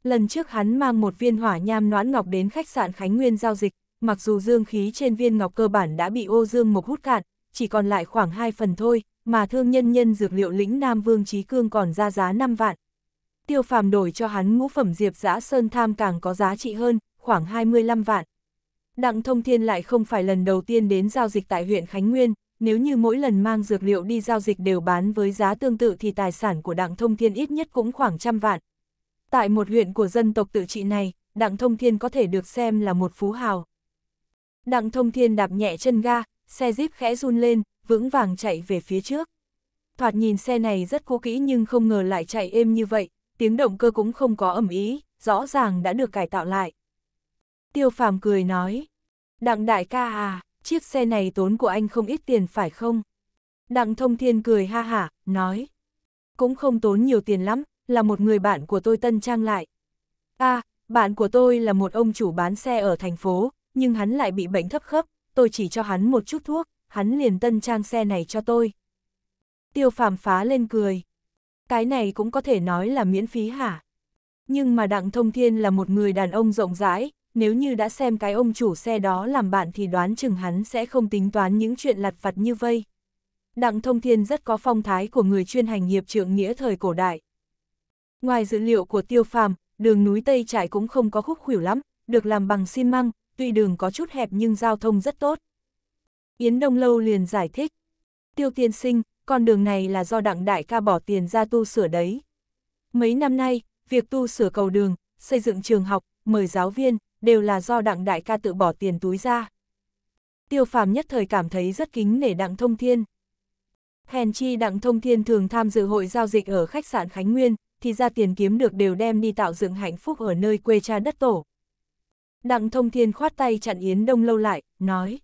Lần trước hắn mang một viên hỏa nham noãn ngọc đến khách sạn Khánh Nguyên giao dịch, mặc dù dương khí trên viên ngọc cơ bản đã bị ô dương mộc hút cạn, chỉ còn lại khoảng 2 phần thôi, mà thương nhân nhân dược liệu lĩnh Nam Vương Trí Cương còn ra giá 5 vạn. Tiêu phàm đổi cho hắn ngũ phẩm diệp giã sơn tham càng có giá trị hơn, khoảng 25 vạn. Đặng Thông Thiên lại không phải lần đầu tiên đến giao dịch tại huyện Khánh Nguyên, nếu như mỗi lần mang dược liệu đi giao dịch đều bán với giá tương tự thì tài sản của Đặng Thông Thiên ít nhất cũng khoảng trăm vạn. Tại một huyện của dân tộc tự trị này, Đặng Thông Thiên có thể được xem là một phú hào. Đặng Thông Thiên đạp nhẹ chân ga, xe jeep khẽ run lên, vững vàng chạy về phía trước. Thoạt nhìn xe này rất cũ kỹ nhưng không ngờ lại chạy êm như vậy, tiếng động cơ cũng không có ẩm ý, rõ ràng đã được cải tạo lại. Tiêu phàm cười nói, Đặng đại ca à, chiếc xe này tốn của anh không ít tiền phải không? Đặng thông thiên cười ha hả, nói. Cũng không tốn nhiều tiền lắm, là một người bạn của tôi tân trang lại. À, bạn của tôi là một ông chủ bán xe ở thành phố, nhưng hắn lại bị bệnh thấp khớp, tôi chỉ cho hắn một chút thuốc, hắn liền tân trang xe này cho tôi. Tiêu phàm phá lên cười. Cái này cũng có thể nói là miễn phí hả? Nhưng mà Đặng Thông Thiên là một người đàn ông rộng rãi, nếu như đã xem cái ông chủ xe đó làm bạn thì đoán chừng hắn sẽ không tính toán những chuyện lặt vặt như vây. Đặng Thông Thiên rất có phong thái của người chuyên hành hiệp trượng nghĩa thời cổ đại. Ngoài dữ liệu của tiêu phàm, đường núi Tây Trại cũng không có khúc khuỷu lắm, được làm bằng xi măng, tuy đường có chút hẹp nhưng giao thông rất tốt. Yến Đông Lâu liền giải thích. Tiêu tiên sinh, con đường này là do đặng đại ca bỏ tiền ra tu sửa đấy. Mấy năm nay, việc tu sửa cầu đường, xây dựng trường học, mời giáo viên, đều là do đặng đại ca tự bỏ tiền túi ra. Tiêu phàm nhất thời cảm thấy rất kính nể đặng thông thiên. Hèn chi đặng thông thiên thường tham dự hội giao dịch ở khách sạn Khánh Nguyên, thì ra tiền kiếm được đều đem đi tạo dựng hạnh phúc ở nơi quê cha đất tổ. Đặng thông thiên khoát tay chặn Yến Đông lâu lại, nói.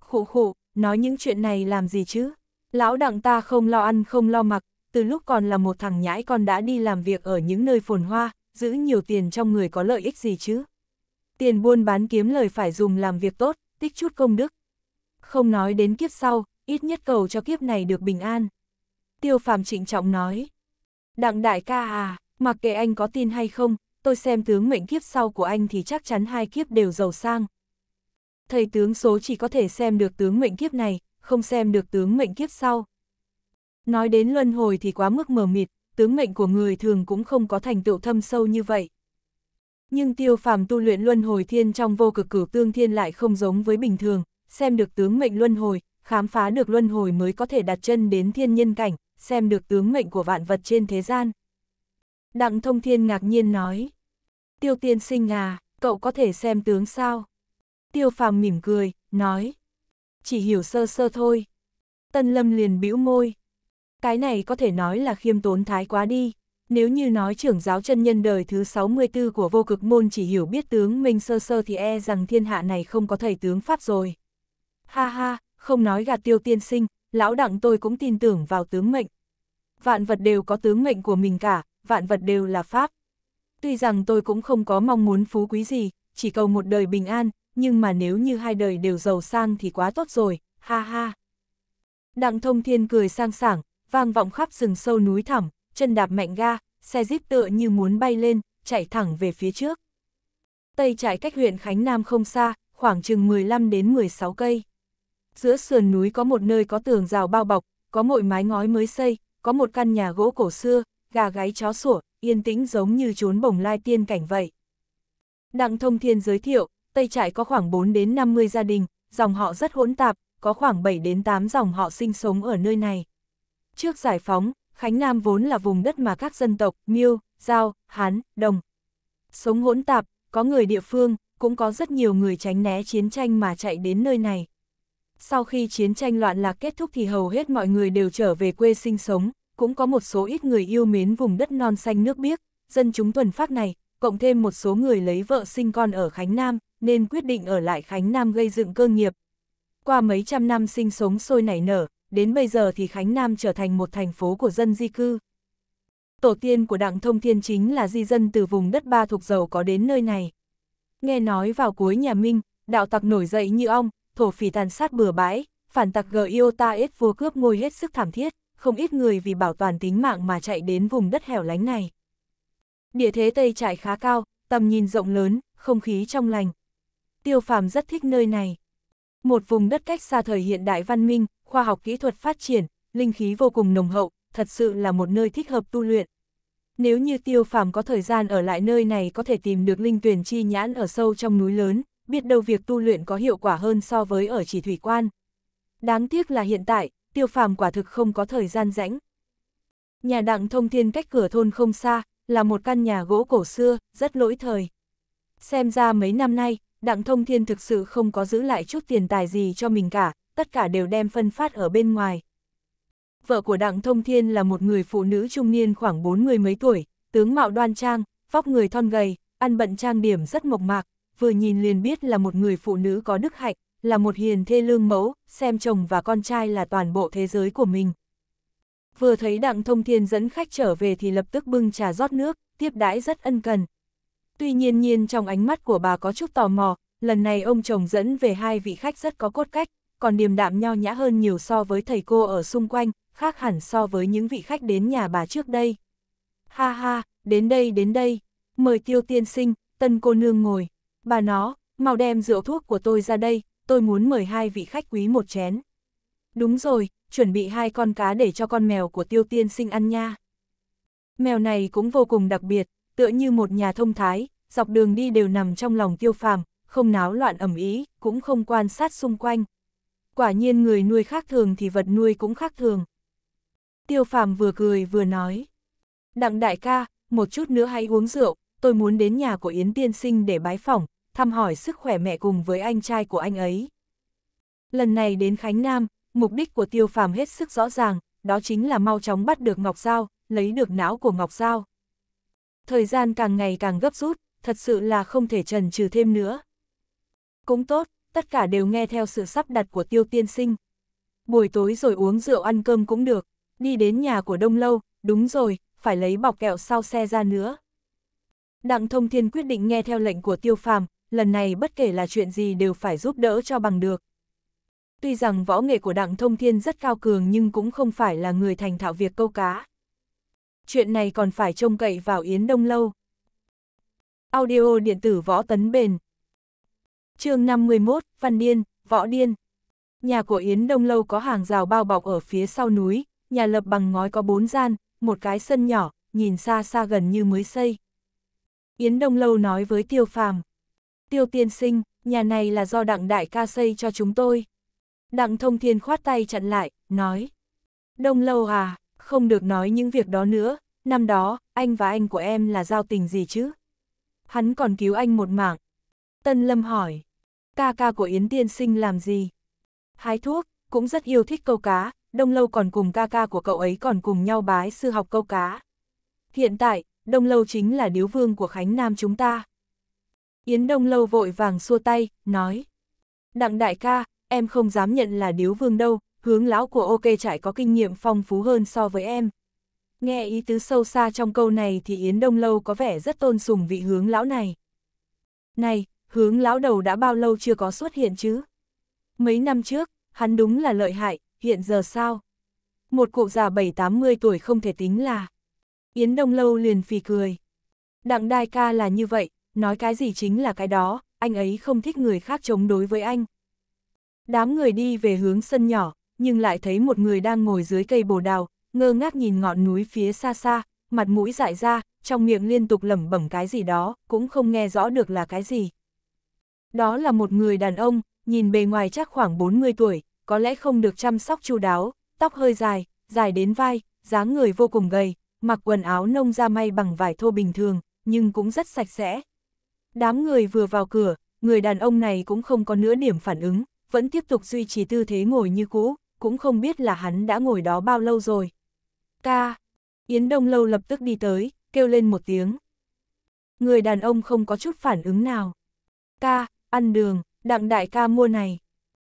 Khụ khụ, nói những chuyện này làm gì chứ? Lão đặng ta không lo ăn không lo mặc, từ lúc còn là một thằng nhãi con đã đi làm việc ở những nơi phồn hoa, giữ nhiều tiền trong người có lợi ích gì chứ? Tiền buôn bán kiếm lời phải dùng làm việc tốt, tích chút công đức. Không nói đến kiếp sau, ít nhất cầu cho kiếp này được bình an. Tiêu phàm trịnh trọng nói. Đặng đại ca à, mặc kệ anh có tin hay không, tôi xem tướng mệnh kiếp sau của anh thì chắc chắn hai kiếp đều giàu sang. Thầy tướng số chỉ có thể xem được tướng mệnh kiếp này, không xem được tướng mệnh kiếp sau. Nói đến luân hồi thì quá mức mờ mịt, tướng mệnh của người thường cũng không có thành tựu thâm sâu như vậy. Nhưng tiêu phàm tu luyện luân hồi thiên trong vô cực cửu tương thiên lại không giống với bình thường, xem được tướng mệnh luân hồi, khám phá được luân hồi mới có thể đặt chân đến thiên nhân cảnh, xem được tướng mệnh của vạn vật trên thế gian. Đặng thông thiên ngạc nhiên nói, tiêu tiên sinh à, cậu có thể xem tướng sao? Tiêu phàm mỉm cười, nói, chỉ hiểu sơ sơ thôi. Tân lâm liền bĩu môi, cái này có thể nói là khiêm tốn thái quá đi, nếu như nói trưởng giáo chân nhân đời thứ 64 của vô cực môn chỉ hiểu biết tướng Minh sơ sơ thì e rằng thiên hạ này không có thầy tướng Pháp rồi. Ha ha, không nói gạt tiêu tiên sinh, lão đặng tôi cũng tin tưởng vào tướng mệnh. Vạn vật đều có tướng mệnh của mình cả, vạn vật đều là Pháp. Tuy rằng tôi cũng không có mong muốn phú quý gì, chỉ cầu một đời bình an, nhưng mà nếu như hai đời đều giàu sang thì quá tốt rồi, ha ha. Đặng thông thiên cười sang sảng, vang vọng khắp rừng sâu núi thẳm, chân đạp mạnh ga, xe jeep tựa như muốn bay lên, chạy thẳng về phía trước. Tây trải cách huyện Khánh Nam không xa, khoảng chừng 15 đến 16 cây. Giữa sườn núi có một nơi có tường rào bao bọc, có mội mái ngói mới xây, có một căn nhà gỗ cổ xưa, gà gáy chó sủa, yên tĩnh giống như chốn bồng lai tiên cảnh vậy. Đặng Thông Thiên giới thiệu, Tây Trại có khoảng 4 đến 50 gia đình, dòng họ rất hỗn tạp, có khoảng 7 đến 8 dòng họ sinh sống ở nơi này. Trước giải phóng, Khánh Nam vốn là vùng đất mà các dân tộc, Miêu, Giao, Hán, Đồng. Sống hỗn tạp, có người địa phương, cũng có rất nhiều người tránh né chiến tranh mà chạy đến nơi này. Sau khi chiến tranh loạn lạc kết thúc thì hầu hết mọi người đều trở về quê sinh sống, cũng có một số ít người yêu mến vùng đất non xanh nước biếc, dân chúng tuần phát này, cộng thêm một số người lấy vợ sinh con ở Khánh Nam, nên quyết định ở lại Khánh Nam gây dựng cơ nghiệp. Qua mấy trăm năm sinh sống sôi nảy nở, đến bây giờ thì Khánh Nam trở thành một thành phố của dân di cư. Tổ tiên của đặng thông thiên chính là di dân từ vùng đất ba thuộc dầu có đến nơi này. Nghe nói vào cuối nhà Minh, đạo tặc nổi dậy như ong, thổ phỉ tàn sát bừa bãi, phản tặc gờ yêu ta ết vua cướp ngôi hết sức thảm thiết, không ít người vì bảo toàn tính mạng mà chạy đến vùng đất hẻo lánh này. Địa thế Tây trải khá cao, tầm nhìn rộng lớn, không khí trong lành. Tiêu phàm rất thích nơi này. Một vùng đất cách xa thời hiện đại văn minh, khoa học kỹ thuật phát triển, linh khí vô cùng nồng hậu, thật sự là một nơi thích hợp tu luyện. Nếu như tiêu phàm có thời gian ở lại nơi này có thể tìm được linh tuyển chi nhãn ở sâu trong núi lớn, biết đâu việc tu luyện có hiệu quả hơn so với ở chỉ thủy quan. Đáng tiếc là hiện tại, tiêu phàm quả thực không có thời gian rãnh. Nhà đặng thông thiên cách cửa thôn không xa, là một căn nhà gỗ cổ xưa, rất lỗi thời. Xem ra mấy năm nay, đặng thông thiên thực sự không có giữ lại chút tiền tài gì cho mình cả, tất cả đều đem phân phát ở bên ngoài. Vợ của Đặng Thông Thiên là một người phụ nữ trung niên khoảng 40 mấy tuổi, tướng mạo đoan trang, vóc người thon gầy, ăn bận trang điểm rất mộc mạc, vừa nhìn liền biết là một người phụ nữ có đức hạnh, là một hiền thê lương mẫu, xem chồng và con trai là toàn bộ thế giới của mình. Vừa thấy Đặng Thông Thiên dẫn khách trở về thì lập tức bưng trà rót nước, tiếp đãi rất ân cần. Tuy nhiên nhiên trong ánh mắt của bà có chút tò mò, lần này ông chồng dẫn về hai vị khách rất có cốt cách, còn điềm đạm nho nhã hơn nhiều so với thầy cô ở xung quanh, khác hẳn so với những vị khách đến nhà bà trước đây. Ha ha, đến đây đến đây, mời tiêu tiên sinh, tân cô nương ngồi, bà nó, mau đem rượu thuốc của tôi ra đây, tôi muốn mời hai vị khách quý một chén. Đúng rồi, chuẩn bị hai con cá để cho con mèo của tiêu tiên sinh ăn nha. Mèo này cũng vô cùng đặc biệt, tựa như một nhà thông thái, dọc đường đi đều nằm trong lòng tiêu phàm, không náo loạn ẩm ý, cũng không quan sát xung quanh quả nhiên người nuôi khác thường thì vật nuôi cũng khác thường. Tiêu phàm vừa cười vừa nói. Đặng đại ca, một chút nữa hãy uống rượu, tôi muốn đến nhà của Yến Tiên Sinh để bái phỏng, thăm hỏi sức khỏe mẹ cùng với anh trai của anh ấy. Lần này đến Khánh Nam, mục đích của tiêu phàm hết sức rõ ràng, đó chính là mau chóng bắt được Ngọc Giao, lấy được não của Ngọc Giao. Thời gian càng ngày càng gấp rút, thật sự là không thể trần trừ thêm nữa. Cũng tốt, tất cả đều nghe theo sự sắp đặt của tiêu tiên sinh. Buổi tối rồi uống rượu ăn cơm cũng được, đi đến nhà của Đông Lâu, đúng rồi, phải lấy bọc kẹo sau xe ra nữa. Đặng Thông Thiên quyết định nghe theo lệnh của tiêu phàm, lần này bất kể là chuyện gì đều phải giúp đỡ cho bằng được. Tuy rằng võ nghệ của Đặng Thông Thiên rất cao cường nhưng cũng không phải là người thành thạo việc câu cá. Chuyện này còn phải trông cậy vào Yến Đông Lâu. Audio điện tử võ tấn bền chương 51, Văn Điên, Võ Điên. Nhà của Yến Đông Lâu có hàng rào bao bọc ở phía sau núi, nhà lập bằng ngói có bốn gian, một cái sân nhỏ, nhìn xa xa gần như mới xây. Yến Đông Lâu nói với Tiêu Phàm Tiêu tiên sinh, nhà này là do đặng đại ca xây cho chúng tôi. Đặng thông thiên khoát tay chặn lại, nói. Đông lâu à, không được nói những việc đó nữa, năm đó, anh và anh của em là giao tình gì chứ? Hắn còn cứu anh một mạng. Tân Lâm hỏi ca ca của Yến Tiên Sinh làm gì? Hái thuốc, cũng rất yêu thích câu cá, Đông Lâu còn cùng ca ca của cậu ấy còn cùng nhau bái sư học câu cá. Hiện tại, Đông Lâu chính là điếu vương của Khánh Nam chúng ta. Yến Đông Lâu vội vàng xua tay, nói. Đặng đại ca, em không dám nhận là điếu vương đâu, hướng lão của OK trải có kinh nghiệm phong phú hơn so với em. Nghe ý tứ sâu xa trong câu này thì Yến Đông Lâu có vẻ rất tôn sùng vị hướng lão này. Này, hướng lão đầu đã bao lâu chưa có xuất hiện chứ? Mấy năm trước, hắn đúng là lợi hại, hiện giờ sao? Một cụ già bảy tám mươi tuổi không thể tính là. Yến Đông Lâu liền phì cười. Đặng đai ca là như vậy, nói cái gì chính là cái đó, anh ấy không thích người khác chống đối với anh. Đám người đi về hướng sân nhỏ, nhưng lại thấy một người đang ngồi dưới cây bồ đào, ngơ ngác nhìn ngọn núi phía xa xa, mặt mũi dại ra, trong miệng liên tục lẩm bẩm cái gì đó, cũng không nghe rõ được là cái gì. Đó là một người đàn ông, nhìn bề ngoài chắc khoảng 40 tuổi, có lẽ không được chăm sóc chu đáo, tóc hơi dài, dài đến vai, dáng người vô cùng gầy, mặc quần áo nông da may bằng vải thô bình thường, nhưng cũng rất sạch sẽ. Đám người vừa vào cửa, người đàn ông này cũng không có nửa điểm phản ứng, vẫn tiếp tục duy trì tư thế ngồi như cũ, cũng không biết là hắn đã ngồi đó bao lâu rồi. Ca! Yến Đông Lâu lập tức đi tới, kêu lên một tiếng. Người đàn ông không có chút phản ứng nào. Ca, ăn đường, đặng đại ca mua này.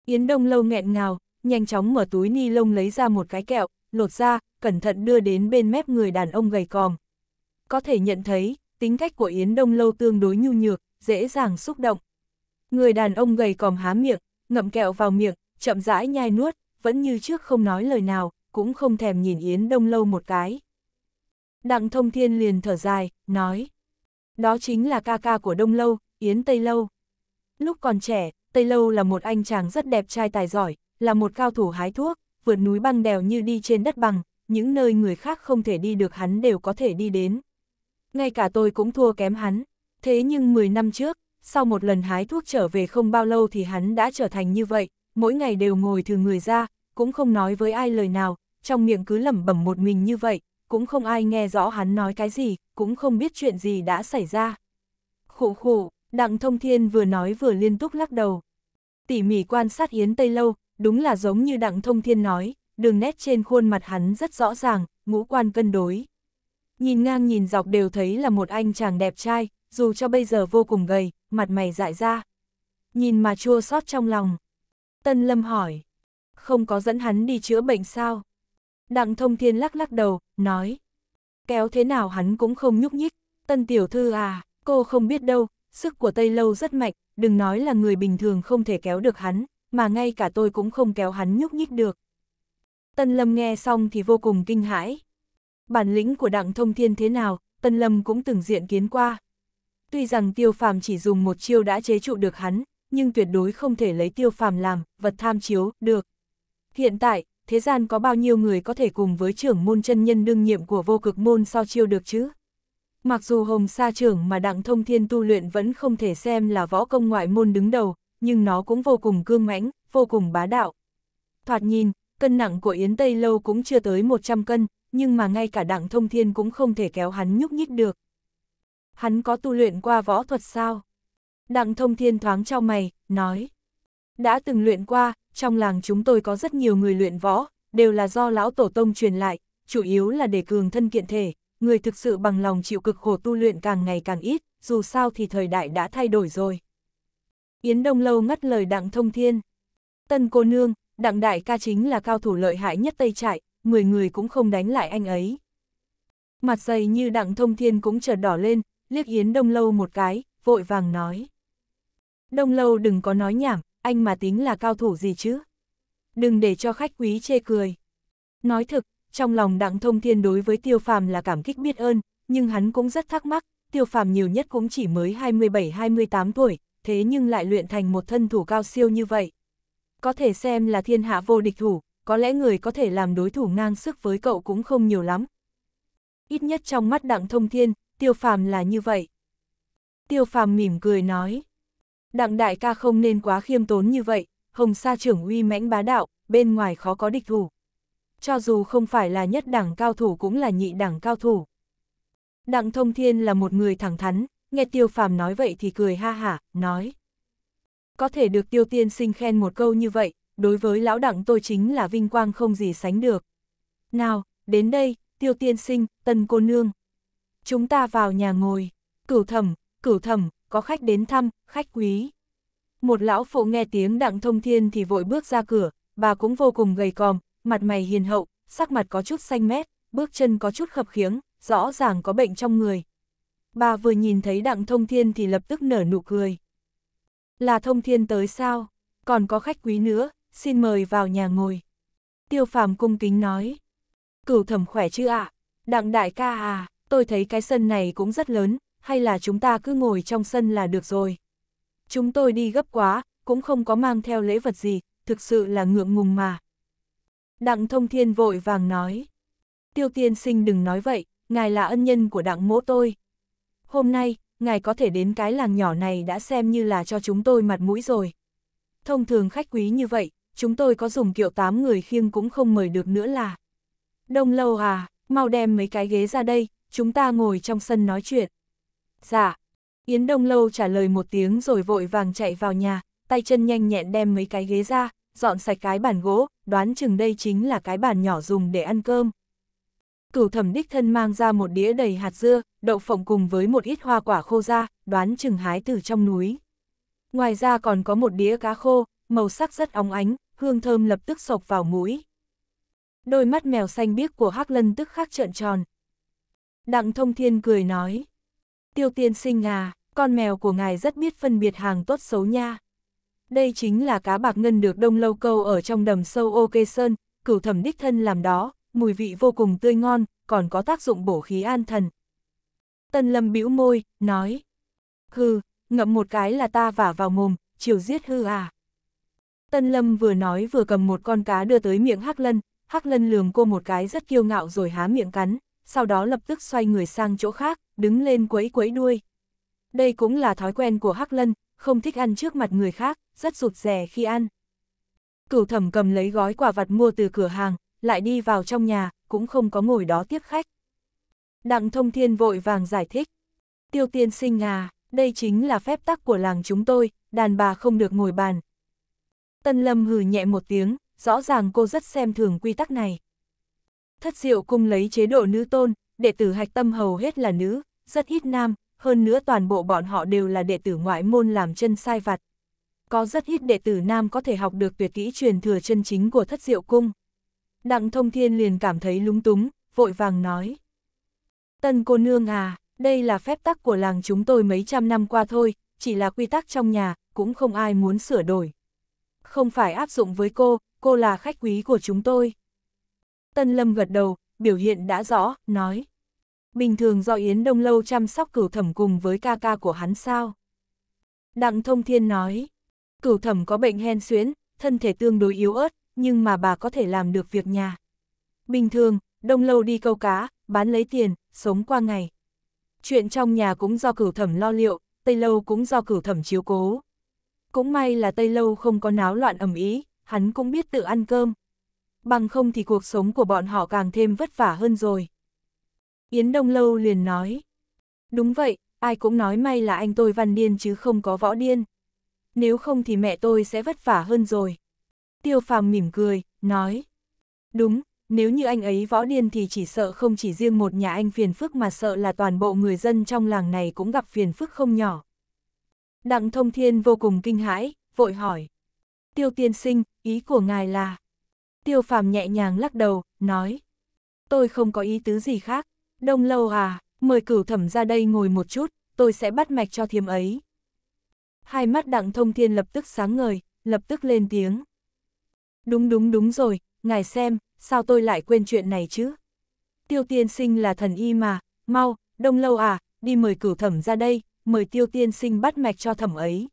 Yến Đông Lâu nghẹn ngào, nhanh chóng mở túi ni lông lấy ra một cái kẹo, lột ra, cẩn thận đưa đến bên mép người đàn ông gầy còm. Có thể nhận thấy, tính cách của Yến Đông Lâu tương đối nhu nhược, dễ dàng xúc động. Người đàn ông gầy còm há miệng, ngậm kẹo vào miệng, chậm rãi nhai nuốt, vẫn như trước không nói lời nào, cũng không thèm nhìn Yến Đông Lâu một cái. Đặng Thông Thiên liền thở dài, nói. Đó chính là ca ca của Đông Lâu, Yến Tây Lâu. Lúc còn trẻ, Tây Lâu là một anh chàng rất đẹp trai tài giỏi, là một cao thủ hái thuốc, vượt núi băng đèo như đi trên đất bằng, những nơi người khác không thể đi được hắn đều có thể đi đến. Ngay cả tôi cũng thua kém hắn. Thế nhưng 10 năm trước, sau một lần hái thuốc trở về không bao lâu thì hắn đã trở thành như vậy, mỗi ngày đều ngồi thử người ra, cũng không nói với ai lời nào, trong miệng cứ lẩm bẩm một mình như vậy, cũng không ai nghe rõ hắn nói cái gì, cũng không biết chuyện gì đã xảy ra. Khụ khụ, Đặng Thông Thiên vừa nói vừa liên tục lắc đầu. Tỉ mỉ quan sát Yến Tây Lâu, đúng là giống như Đặng Thông Thiên nói, đường nét trên khuôn mặt hắn rất rõ ràng, ngũ quan cân đối. Nhìn ngang nhìn dọc đều thấy là một anh chàng đẹp trai, dù cho bây giờ vô cùng gầy, mặt mày dại ra. Nhìn mà chua xót trong lòng. Tân Lâm hỏi, không có dẫn hắn đi chữa bệnh sao? Đặng Thông Thiên lắc lắc đầu, nói, kéo thế nào hắn cũng không nhúc nhích, Tân Tiểu Thư à, cô không biết đâu, sức của Tây Lâu rất mạnh, đừng nói là người bình thường không thể kéo được hắn, mà ngay cả tôi cũng không kéo hắn nhúc nhích được. Tân Lâm nghe xong thì vô cùng kinh hãi. Bản lĩnh của Đặng Thông Thiên thế nào, Tân Lâm cũng từng diện kiến qua. Tuy rằng Tiêu Phàm chỉ dùng một chiêu đã chế trụ được hắn, nhưng tuyệt đối không thể lấy Tiêu Phàm làm vật tham chiếu được. Hiện tại, thế gian có bao nhiêu người có thể cùng với trưởng môn chân nhân đương nhiệm của vô cực môn so chiêu được chứ? Mặc dù Hồng Sa trưởng mà Đặng Thông Thiên tu luyện vẫn không thể xem là võ công ngoại môn đứng đầu, nhưng nó cũng vô cùng cương mãnh, vô cùng bá đạo. Thoạt nhìn, cân nặng của Yến Tây Lâu cũng chưa tới 100 cân, nhưng mà ngay cả Đặng Thông Thiên cũng không thể kéo hắn nhúc nhích được. Hắn có tu luyện qua võ thuật sao? Đặng Thông Thiên thoáng trao mày, nói. Đã từng luyện qua, trong làng chúng tôi có rất nhiều người luyện võ, đều là do lão tổ tông truyền lại, chủ yếu là để cường thân kiện thể, người thực sự bằng lòng chịu cực khổ tu luyện càng ngày càng ít, dù sao thì thời đại đã thay đổi rồi. Yến Đông Lâu ngắt lời Đặng Thông Thiên. Tân cô nương, Đặng Đại ca chính là cao thủ lợi hại nhất Tây Trại, mười người cũng không đánh lại anh ấy. Mặt dày như Đặng Thông Thiên cũng chợt đỏ lên, liếc Yến Đông Lâu một cái, vội vàng nói. Đông Lâu đừng có nói nhảm, anh mà tính là cao thủ gì chứ. Đừng để cho khách quý chê cười. Nói thực, trong lòng Đặng Thông Thiên đối với Tiêu Phàm là cảm kích biết ơn, nhưng hắn cũng rất thắc mắc, Tiêu Phàm nhiều nhất cũng chỉ mới 27-28 tuổi, thế nhưng lại luyện thành một thân thủ cao siêu như vậy. Có thể xem là thiên hạ vô địch thủ, có lẽ người có thể làm đối thủ ngang sức với cậu cũng không nhiều lắm. Ít nhất trong mắt Đặng Thông Thiên, Tiêu Phàm là như vậy. Tiêu Phàm mỉm cười nói, Đặng đại ca không nên quá khiêm tốn như vậy, Hồng Sa trưởng uy mãnh bá đạo, bên ngoài khó có địch thủ cho dù không phải là nhất đẳng cao thủ cũng là nhị đẳng cao thủ. Đặng Thông Thiên là một người thẳng thắn, nghe Tiêu Phàm nói vậy thì cười ha hả, nói. Có thể được Tiêu Tiên sinh khen một câu như vậy, đối với lão đặng tôi chính là vinh quang không gì sánh được. Nào, đến đây, Tiêu Tiên sinh, tân cô nương. Chúng ta vào nhà ngồi, cửu thẩm, cửu thẩm, có khách đến thăm, khách quý. Một lão phụ nghe tiếng đặng thông thiên thì vội bước ra cửa, bà cũng vô cùng gầy còm, mặt mày hiền hậu, sắc mặt có chút xanh mét, bước chân có chút khập khiếng, rõ ràng có bệnh trong người. Bà vừa nhìn thấy đặng thông thiên thì lập tức nở nụ cười. Là thông thiên tới sao? Còn có khách quý nữa, xin mời vào nhà ngồi. Tiêu phàm cung kính nói. Cửu thẩm khỏe chứ ạ? À? Đặng đại ca à, tôi thấy cái sân này cũng rất lớn, hay là chúng ta cứ ngồi trong sân là được rồi. Chúng tôi đi gấp quá, cũng không có mang theo lễ vật gì, thực sự là ngượng ngùng mà. Đặng thông thiên vội vàng nói. Tiêu tiên sinh đừng nói vậy, ngài là ân nhân của đặng mỗ tôi. Hôm nay, ngài có thể đến cái làng nhỏ này đã xem như là cho chúng tôi mặt mũi rồi. Thông thường khách quý như vậy, chúng tôi có dùng kiệu tám người khiêng cũng không mời được nữa là. Đông lâu à, mau đem mấy cái ghế ra đây, chúng ta ngồi trong sân nói chuyện. Dạ, Yến Đông lâu trả lời một tiếng rồi vội vàng chạy vào nhà, tay chân nhanh nhẹn đem mấy cái ghế ra, dọn sạch cái bàn gỗ, đoán chừng đây chính là cái bàn nhỏ dùng để ăn cơm. Cửu thẩm đích thân mang ra một đĩa đầy hạt dưa, đậu phộng cùng với một ít hoa quả khô ra, đoán chừng hái từ trong núi. Ngoài ra còn có một đĩa cá khô, màu sắc rất óng ánh, hương thơm lập tức sộc vào mũi. Đôi mắt mèo xanh biếc của Hắc Lân tức khắc trợn tròn. Đặng Thông Thiên cười nói, tiêu tiên sinh à, con mèo của ngài rất biết phân biệt hàng tốt xấu nha. Đây chính là cá bạc ngân được đông lâu câu ở trong đầm sâu ô kê sơn, cửu thẩm đích thân làm đó, mùi vị vô cùng tươi ngon, còn có tác dụng bổ khí an thần. Tân lâm bĩu môi, nói. Hừ, ngậm một cái là ta vả vào mồm, chiều giết hư à. Tân lâm vừa nói vừa cầm một con cá đưa tới miệng hắc lân, hắc lân lườm cô một cái rất kiêu ngạo rồi há miệng cắn, sau đó lập tức xoay người sang chỗ khác, đứng lên quấy quấy đuôi. Đây cũng là thói quen của Hắc Lân, không thích ăn trước mặt người khác, rất rụt rè khi ăn. Cửu thẩm cầm lấy gói quả vặt mua từ cửa hàng, lại đi vào trong nhà, cũng không có ngồi đó tiếp khách. Đặng thông thiên vội vàng giải thích. Tiêu tiên sinh à, đây chính là phép tắc của làng chúng tôi, đàn bà không được ngồi bàn. Tân lâm hừ nhẹ một tiếng, rõ ràng cô rất xem thường quy tắc này. Thất diệu cung lấy chế độ nữ tôn, đệ tử hạch tâm hầu hết là nữ, rất ít nam, hơn nữa toàn bộ bọn họ đều là đệ tử ngoại môn làm chân sai vặt. Có rất ít đệ tử nam có thể học được tuyệt kỹ truyền thừa chân chính của thất diệu cung. Đặng thông thiên liền cảm thấy lúng túng, vội vàng nói. Tân cô nương à, đây là phép tắc của làng chúng tôi mấy trăm năm qua thôi, chỉ là quy tắc trong nhà, cũng không ai muốn sửa đổi. Không phải áp dụng với cô, cô là khách quý của chúng tôi. Tân Lâm gật đầu, biểu hiện đã rõ, nói bình thường do Yến Đông Lâu chăm sóc cửu thẩm cùng với ca ca của hắn sao? Đặng Thông Thiên nói, cửu thẩm có bệnh hen xuyễn, thân thể tương đối yếu ớt, nhưng mà bà có thể làm được việc nhà. Bình thường, Đông Lâu đi câu cá, bán lấy tiền, sống qua ngày. Chuyện trong nhà cũng do cửu thẩm lo liệu, Tây Lâu cũng do cửu thẩm chiếu cố. Cũng may là Tây Lâu không có náo loạn ẩm ý, hắn cũng biết tự ăn cơm. Bằng không thì cuộc sống của bọn họ càng thêm vất vả hơn rồi. Yến Đông Lâu liền nói. Đúng vậy, ai cũng nói may là anh tôi văn điên chứ không có võ điên. Nếu không thì mẹ tôi sẽ vất vả hơn rồi. Tiêu phàm mỉm cười, nói. Đúng, nếu như anh ấy võ điên thì chỉ sợ không chỉ riêng một nhà anh phiền phức mà sợ là toàn bộ người dân trong làng này cũng gặp phiền phức không nhỏ. Đặng thông thiên vô cùng kinh hãi, vội hỏi. Tiêu tiên sinh, ý của ngài là... Tiêu phàm nhẹ nhàng lắc đầu, nói. Tôi không có ý tứ gì khác. Đông lâu à, mời cửu thẩm ra đây ngồi một chút, tôi sẽ bắt mạch cho thiếm ấy. Hai mắt đặng thông thiên lập tức sáng ngời, lập tức lên tiếng. Đúng đúng đúng rồi, ngài xem, sao tôi lại quên chuyện này chứ? Tiêu tiên sinh là thần y mà, mau, đông lâu à, đi mời cửu thẩm ra đây, mời tiêu tiên sinh bắt mạch cho thẩm ấy.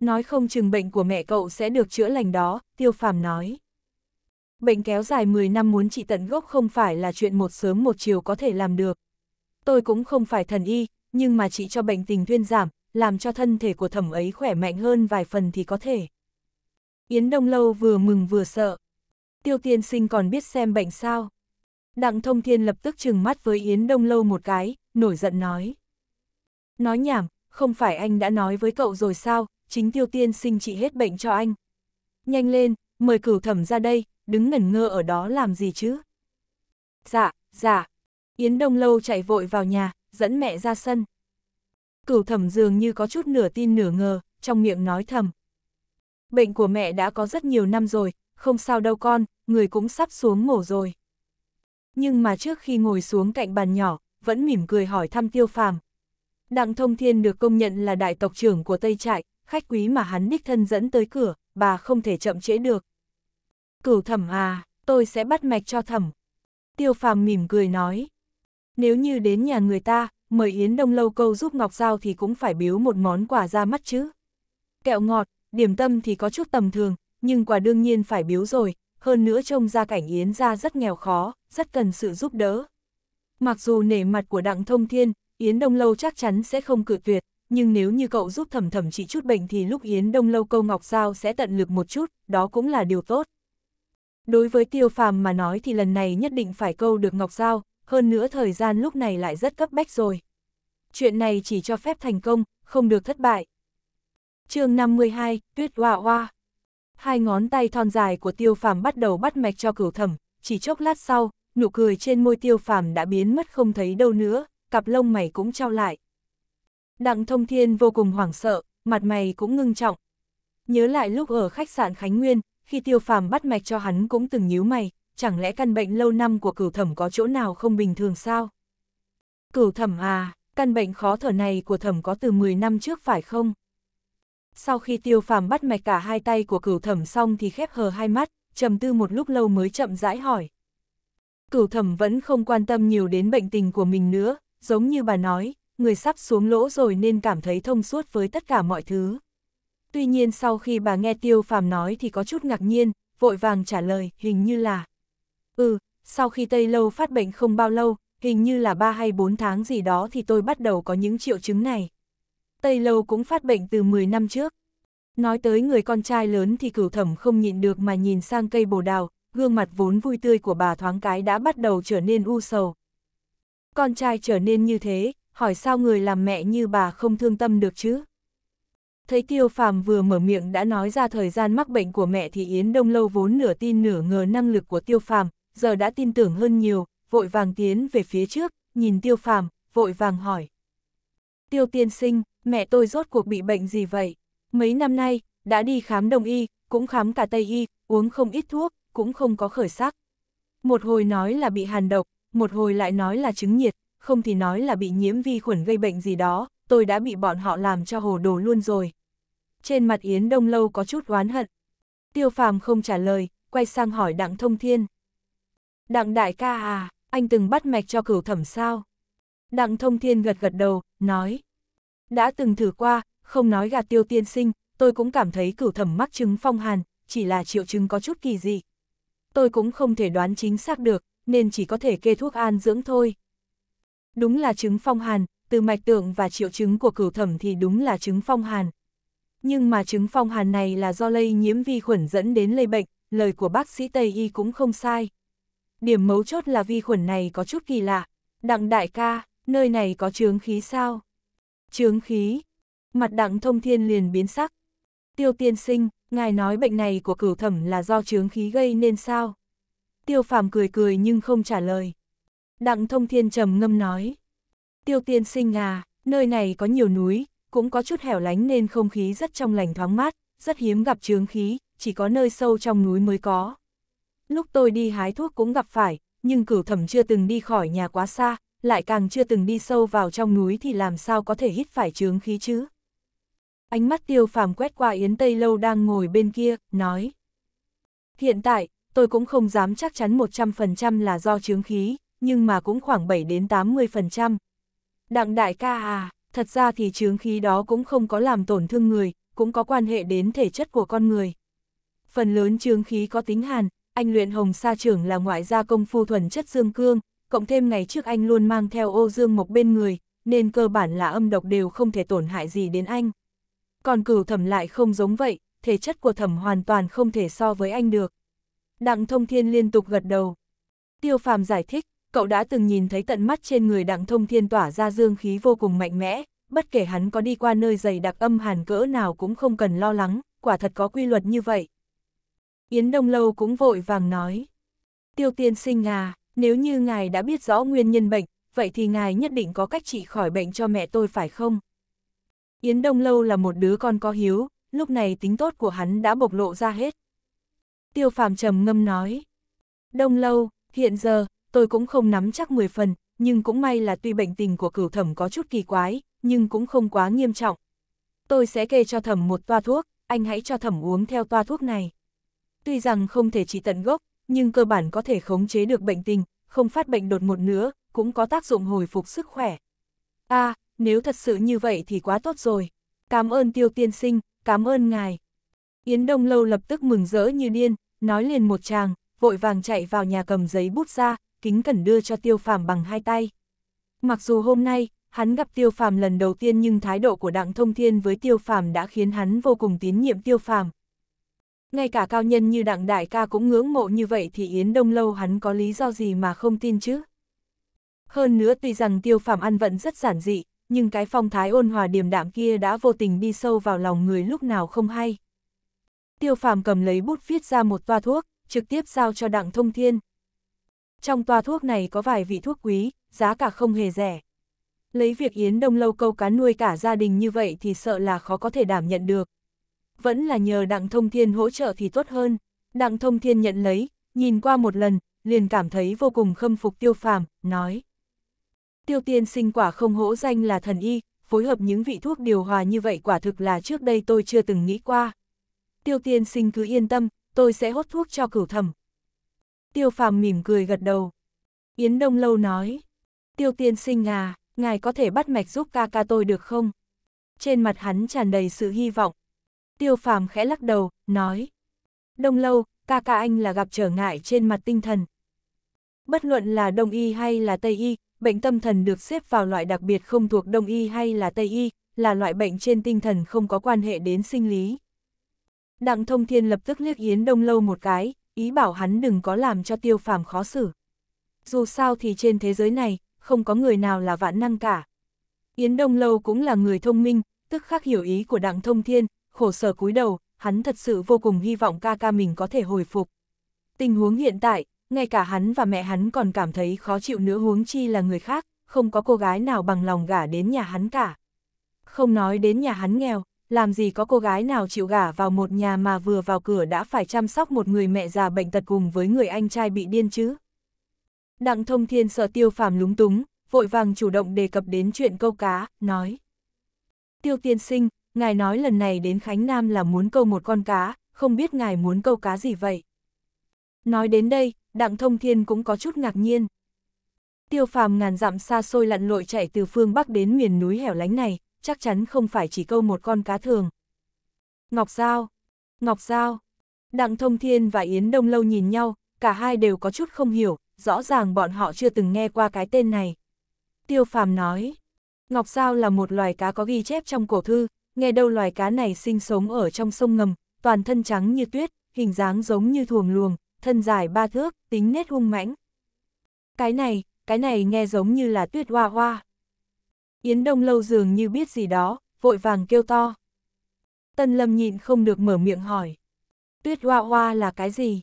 Nói không chừng bệnh của mẹ cậu sẽ được chữa lành đó, tiêu phàm nói. Bệnh kéo dài 10 năm muốn trị tận gốc không phải là chuyện một sớm một chiều có thể làm được. Tôi cũng không phải thần y, nhưng mà trị cho bệnh tình thuyên giảm, làm cho thân thể của thẩm ấy khỏe mạnh hơn vài phần thì có thể. Yến Đông Lâu vừa mừng vừa sợ. Tiêu tiên sinh còn biết xem bệnh sao. Đặng Thông Thiên lập tức trừng mắt với Yến Đông Lâu một cái, nổi giận nói. Nói nhảm, không phải anh đã nói với cậu rồi sao, chính tiêu tiên sinh trị hết bệnh cho anh. Nhanh lên, mời cửu thẩm ra đây, đứng ngẩn ngơ ở đó làm gì chứ? Dạ, dạ. Yến Đông Lâu chạy vội vào nhà, dẫn mẹ ra sân. Cửu thẩm dường như có chút nửa tin nửa ngờ, trong miệng nói thầm. Bệnh của mẹ đã có rất nhiều năm rồi, không sao đâu con, người cũng sắp xuống mổ rồi. Nhưng mà trước khi ngồi xuống cạnh bàn nhỏ, vẫn mỉm cười hỏi thăm tiêu phàm. Đặng Thông Thiên được công nhận là đại tộc trưởng của Tây Trại, khách quý mà hắn đích thân dẫn tới cửa, bà không thể chậm trễ được. Cửu thẩm à, tôi sẽ bắt mạch cho thẩm. Tiêu phàm mỉm cười nói. Nếu như đến nhà người ta, mời Yến Đông Lâu Câu giúp Ngọc Giao thì cũng phải biếu một món quà ra mắt chứ. Kẹo ngọt, điểm tâm thì có chút tầm thường, nhưng quà đương nhiên phải biếu rồi, hơn nữa trông ra cảnh Yến ra rất nghèo khó, rất cần sự giúp đỡ. Mặc dù nể mặt của Đặng Thông Thiên, Yến Đông Lâu chắc chắn sẽ không cự tuyệt, nhưng nếu như cậu giúp thẩm thẩm trị chút bệnh thì lúc Yến Đông Lâu câu Ngọc Giao sẽ tận lực một chút, đó cũng là điều tốt. Đối với tiêu phàm mà nói thì lần này nhất định phải câu được Ngọc Giao, hơn nữa thời gian lúc này lại rất cấp bách rồi. Chuyện này chỉ cho phép thành công, không được thất bại. chương 52, Tuyết Hoa Hoa Hai ngón tay thon dài của tiêu phàm bắt đầu bắt mạch cho cửu thẩm, chỉ chốc lát sau, nụ cười trên môi tiêu phàm đã biến mất không thấy đâu nữa, cặp lông mày cũng trao lại. Đặng thông thiên vô cùng hoảng sợ, mặt mày cũng ngưng trọng. Nhớ lại lúc ở khách sạn Khánh Nguyên, khi tiêu phàm bắt mạch cho hắn cũng từng nhíu mày, chẳng lẽ căn bệnh lâu năm của cửu thẩm có chỗ nào không bình thường sao? Cửu thẩm à, căn bệnh khó thở này của thẩm có từ 10 năm trước phải không? Sau khi tiêu phàm bắt mạch cả hai tay của cửu thẩm xong thì khép hờ hai mắt, trầm tư một lúc lâu mới chậm rãi hỏi. Cửu thẩm vẫn không quan tâm nhiều đến bệnh tình của mình nữa, giống như bà nói, người sắp xuống lỗ rồi nên cảm thấy thông suốt với tất cả mọi thứ. Tuy nhiên sau khi bà nghe Tiêu Phàm nói thì có chút ngạc nhiên, vội vàng trả lời, hình như là... Ừ, sau khi Tây Lâu phát bệnh không bao lâu, hình như là 3 hay 4 tháng gì đó thì tôi bắt đầu có những triệu chứng này. Tây Lâu cũng phát bệnh từ 10 năm trước. Nói tới người con trai lớn thì cửu thẩm không nhịn được mà nhìn sang cây bồ đào, gương mặt vốn vui tươi của bà thoáng cái đã bắt đầu trở nên u sầu. Con trai trở nên như thế, hỏi sao người làm mẹ như bà không thương tâm được chứ? Thấy Tiêu Phàm vừa mở miệng đã nói ra thời gian mắc bệnh của mẹ thì Yến Đông Lâu vốn nửa tin nửa ngờ năng lực của Tiêu Phàm, giờ đã tin tưởng hơn nhiều, vội vàng tiến về phía trước, nhìn Tiêu Phàm, vội vàng hỏi. Tiêu tiên sinh, mẹ tôi rốt cuộc bị bệnh gì vậy? Mấy năm nay, đã đi khám đồng y, cũng khám cả tây y, uống không ít thuốc, cũng không có khởi sắc. Một hồi nói là bị hàn độc, một hồi lại nói là chứng nhiệt, không thì nói là bị nhiễm vi khuẩn gây bệnh gì đó, tôi đã bị bọn họ làm cho hồ đồ luôn rồi. Trên mặt Yến Đông Lâu có chút oán hận. Tiêu phàm không trả lời, quay sang hỏi Đặng Thông Thiên. Đặng đại ca à, anh từng bắt mạch cho cửu thẩm sao? Đặng Thông Thiên gật gật đầu, nói. Đã từng thử qua, không nói gạt tiêu tiên sinh, tôi cũng cảm thấy cửu thẩm mắc chứng phong hàn, chỉ là triệu chứng có chút kỳ dị. Tôi cũng không thể đoán chính xác được, nên chỉ có thể kê thuốc an dưỡng thôi. Đúng là chứng phong hàn, từ mạch tượng và triệu chứng của cửu thẩm thì đúng là chứng phong hàn. Nhưng mà chứng phong hàn này là do lây nhiễm vi khuẩn dẫn đến lây bệnh, lời của bác sĩ Tây Y cũng không sai. Điểm mấu chốt là vi khuẩn này có chút kỳ lạ. Đặng đại ca, nơi này có chướng khí sao? Chướng khí. Mặt đặng thông thiên liền biến sắc. Tiêu tiên sinh, ngài nói bệnh này của cửu thẩm là do chướng khí gây nên sao? Tiêu phàm cười cười nhưng không trả lời. Đặng thông thiên trầm ngâm nói tiêu tiên sinh à, nơi này có nhiều núi, cũng có chút hẻo lánh nên không khí rất trong lành thoáng mát, rất hiếm gặp trướng khí, chỉ có nơi sâu trong núi mới có. Lúc tôi đi hái thuốc cũng gặp phải, nhưng cửu thẩm chưa từng đi khỏi nhà quá xa, lại càng chưa từng đi sâu vào trong núi thì làm sao có thể hít phải trướng khí chứ. Ánh mắt tiêu phàm quét qua Yến Tây Lâu đang ngồi bên kia, nói. Hiện tại, tôi cũng không dám chắc chắn 100% là do trướng khí, nhưng mà cũng khoảng 7 đến 80%, Đặng đại ca à, thật ra thì chướng khí đó cũng không có làm tổn thương người, cũng có quan hệ đến thể chất của con người. Phần lớn chướng khí có tính hàn, anh luyện hồng sa trưởng là ngoại gia công phu thuần chất dương cương, cộng thêm ngày trước anh luôn mang theo ô dương mộc bên người, nên cơ bản là âm độc đều không thể tổn hại gì đến anh. Còn cửu thẩm lại không giống vậy, thể chất của thẩm hoàn toàn không thể so với anh được. Đặng thông thiên liên tục gật đầu. Tiêu phàm giải thích, cậu đã từng nhìn thấy tận mắt trên người đặng thông thiên tỏa ra dương khí vô cùng mạnh mẽ, bất kể hắn có đi qua nơi dày đặc âm hàn cỡ nào cũng không cần lo lắng, quả thật có quy luật như vậy. Yến Đông Lâu cũng vội vàng nói, tiêu tiên sinh à, nếu như ngài đã biết rõ nguyên nhân bệnh, vậy thì ngài nhất định có cách trị khỏi bệnh cho mẹ tôi phải không? Yến Đông Lâu là một đứa con có hiếu, lúc này tính tốt của hắn đã bộc lộ ra hết. Tiêu phàm trầm ngâm nói, Đông Lâu, hiện giờ, tôi cũng không nắm chắc 10 phần, nhưng cũng may là tuy bệnh tình của cửu thẩm có chút kỳ quái, nhưng cũng không quá nghiêm trọng. Tôi sẽ kê cho thẩm một toa thuốc, anh hãy cho thẩm uống theo toa thuốc này. Tuy rằng không thể trị tận gốc, nhưng cơ bản có thể khống chế được bệnh tình, không phát bệnh đột một nữa, cũng có tác dụng hồi phục sức khỏe. a à, nếu thật sự như vậy thì quá tốt rồi. Cảm ơn tiêu tiên sinh, cảm ơn ngài. Yến Đông Lâu lập tức mừng rỡ như điên, nói liền một chàng, vội vàng chạy vào nhà cầm giấy bút ra, kính cẩn đưa cho tiêu phàm bằng hai tay. Mặc dù hôm nay, hắn gặp tiêu phàm lần đầu tiên nhưng thái độ của đặng thông thiên với tiêu phàm đã khiến hắn vô cùng tín nhiệm tiêu phàm. Ngay cả cao nhân như đặng đại ca cũng ngưỡng mộ như vậy thì Yến Đông Lâu hắn có lý do gì mà không tin chứ? Hơn nữa tuy rằng tiêu phàm ăn vận rất giản dị, nhưng cái phong thái ôn hòa điềm đạm kia đã vô tình đi sâu vào lòng người lúc nào không hay. Tiêu phàm cầm lấy bút viết ra một toa thuốc, trực tiếp giao cho đặng thông thiên trong toa thuốc này có vài vị thuốc quý, giá cả không hề rẻ. Lấy việc Yến Đông Lâu câu cá nuôi cả gia đình như vậy thì sợ là khó có thể đảm nhận được. Vẫn là nhờ Đặng Thông Thiên hỗ trợ thì tốt hơn. Đặng Thông Thiên nhận lấy, nhìn qua một lần, liền cảm thấy vô cùng khâm phục tiêu phàm, nói. Tiêu tiên sinh quả không hỗ danh là thần y, phối hợp những vị thuốc điều hòa như vậy quả thực là trước đây tôi chưa từng nghĩ qua. Tiêu tiên sinh cứ yên tâm, tôi sẽ hốt thuốc cho cửu thẩm, tiêu phàm mỉm cười gật đầu. Yến Đông Lâu nói, tiêu tiên sinh à, ngài có thể bắt mạch giúp ca ca tôi được không? Trên mặt hắn tràn đầy sự hy vọng. Tiêu phàm khẽ lắc đầu, nói, Đông Lâu, ca ca anh là gặp trở ngại trên mặt tinh thần. Bất luận là Đông Y hay là Tây Y, bệnh tâm thần được xếp vào loại đặc biệt không thuộc Đông Y hay là Tây Y, là loại bệnh trên tinh thần không có quan hệ đến sinh lý. Đặng Thông Thiên lập tức liếc Yến Đông Lâu một cái, ý bảo hắn đừng có làm cho tiêu phàm khó xử. Dù sao thì trên thế giới này, không có người nào là vạn năng cả. Yến Đông Lâu cũng là người thông minh, tức khắc hiểu ý của đặng thông thiên, khổ sở cúi đầu, hắn thật sự vô cùng hy vọng ca ca mình có thể hồi phục. Tình huống hiện tại, ngay cả hắn và mẹ hắn còn cảm thấy khó chịu nữa huống chi là người khác, không có cô gái nào bằng lòng gả đến nhà hắn cả. Không nói đến nhà hắn nghèo, làm gì có cô gái nào chịu gả vào một nhà mà vừa vào cửa đã phải chăm sóc một người mẹ già bệnh tật cùng với người anh trai bị điên chứ. Đặng thông thiên sợ tiêu phàm lúng túng, vội vàng chủ động đề cập đến chuyện câu cá, nói. Tiêu tiên sinh, ngài nói lần này đến Khánh Nam là muốn câu một con cá, không biết ngài muốn câu cá gì vậy. Nói đến đây, đặng thông thiên cũng có chút ngạc nhiên. Tiêu phàm ngàn dặm xa xôi lặn lội chạy từ phương Bắc đến miền núi hẻo lánh này, chắc chắn không phải chỉ câu một con cá thường. Ngọc Giao, Ngọc Giao, Đặng Thông Thiên và Yến Đông Lâu nhìn nhau, cả hai đều có chút không hiểu, rõ ràng bọn họ chưa từng nghe qua cái tên này. Tiêu Phàm nói, Ngọc Giao là một loài cá có ghi chép trong cổ thư, nghe đâu loài cá này sinh sống ở trong sông ngầm, toàn thân trắng như tuyết, hình dáng giống như thuồng luồng, thân dài ba thước, tính nét hung mãnh. Cái này, cái này nghe giống như là tuyết hoa hoa. Yến Đông Lâu dường như biết gì đó, vội vàng kêu to. Tân Lâm nhịn không được mở miệng hỏi. Tuyết hoa hoa là cái gì?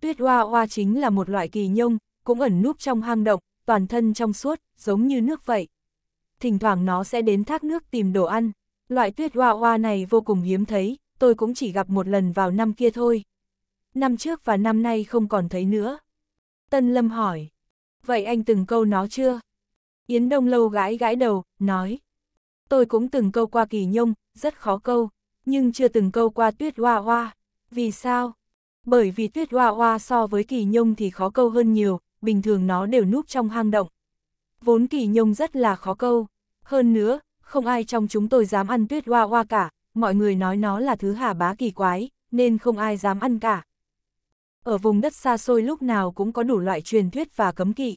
Tuyết hoa hoa chính là một loại kỳ nhông, cũng ẩn núp trong hang động, toàn thân trong suốt, giống như nước vậy. Thỉnh thoảng nó sẽ đến thác nước tìm đồ ăn. Loại tuyết hoa hoa này vô cùng hiếm thấy, tôi cũng chỉ gặp một lần vào năm kia thôi. Năm trước và năm nay không còn thấy nữa. Tân Lâm hỏi. Vậy anh từng câu nó chưa? Yến Đông Lâu gái gãi đầu, nói. Tôi cũng từng câu qua kỳ nhông, rất khó câu, nhưng chưa từng câu qua tuyết hoa hoa. Vì sao? Bởi vì tuyết hoa hoa so với kỳ nhông thì khó câu hơn nhiều, bình thường nó đều núp trong hang động. Vốn kỳ nhông rất là khó câu. Hơn nữa, không ai trong chúng tôi dám ăn tuyết hoa hoa cả, mọi người nói nó là thứ hà bá kỳ quái, nên không ai dám ăn cả. Ở vùng đất xa xôi lúc nào cũng có đủ loại truyền thuyết và cấm kỵ.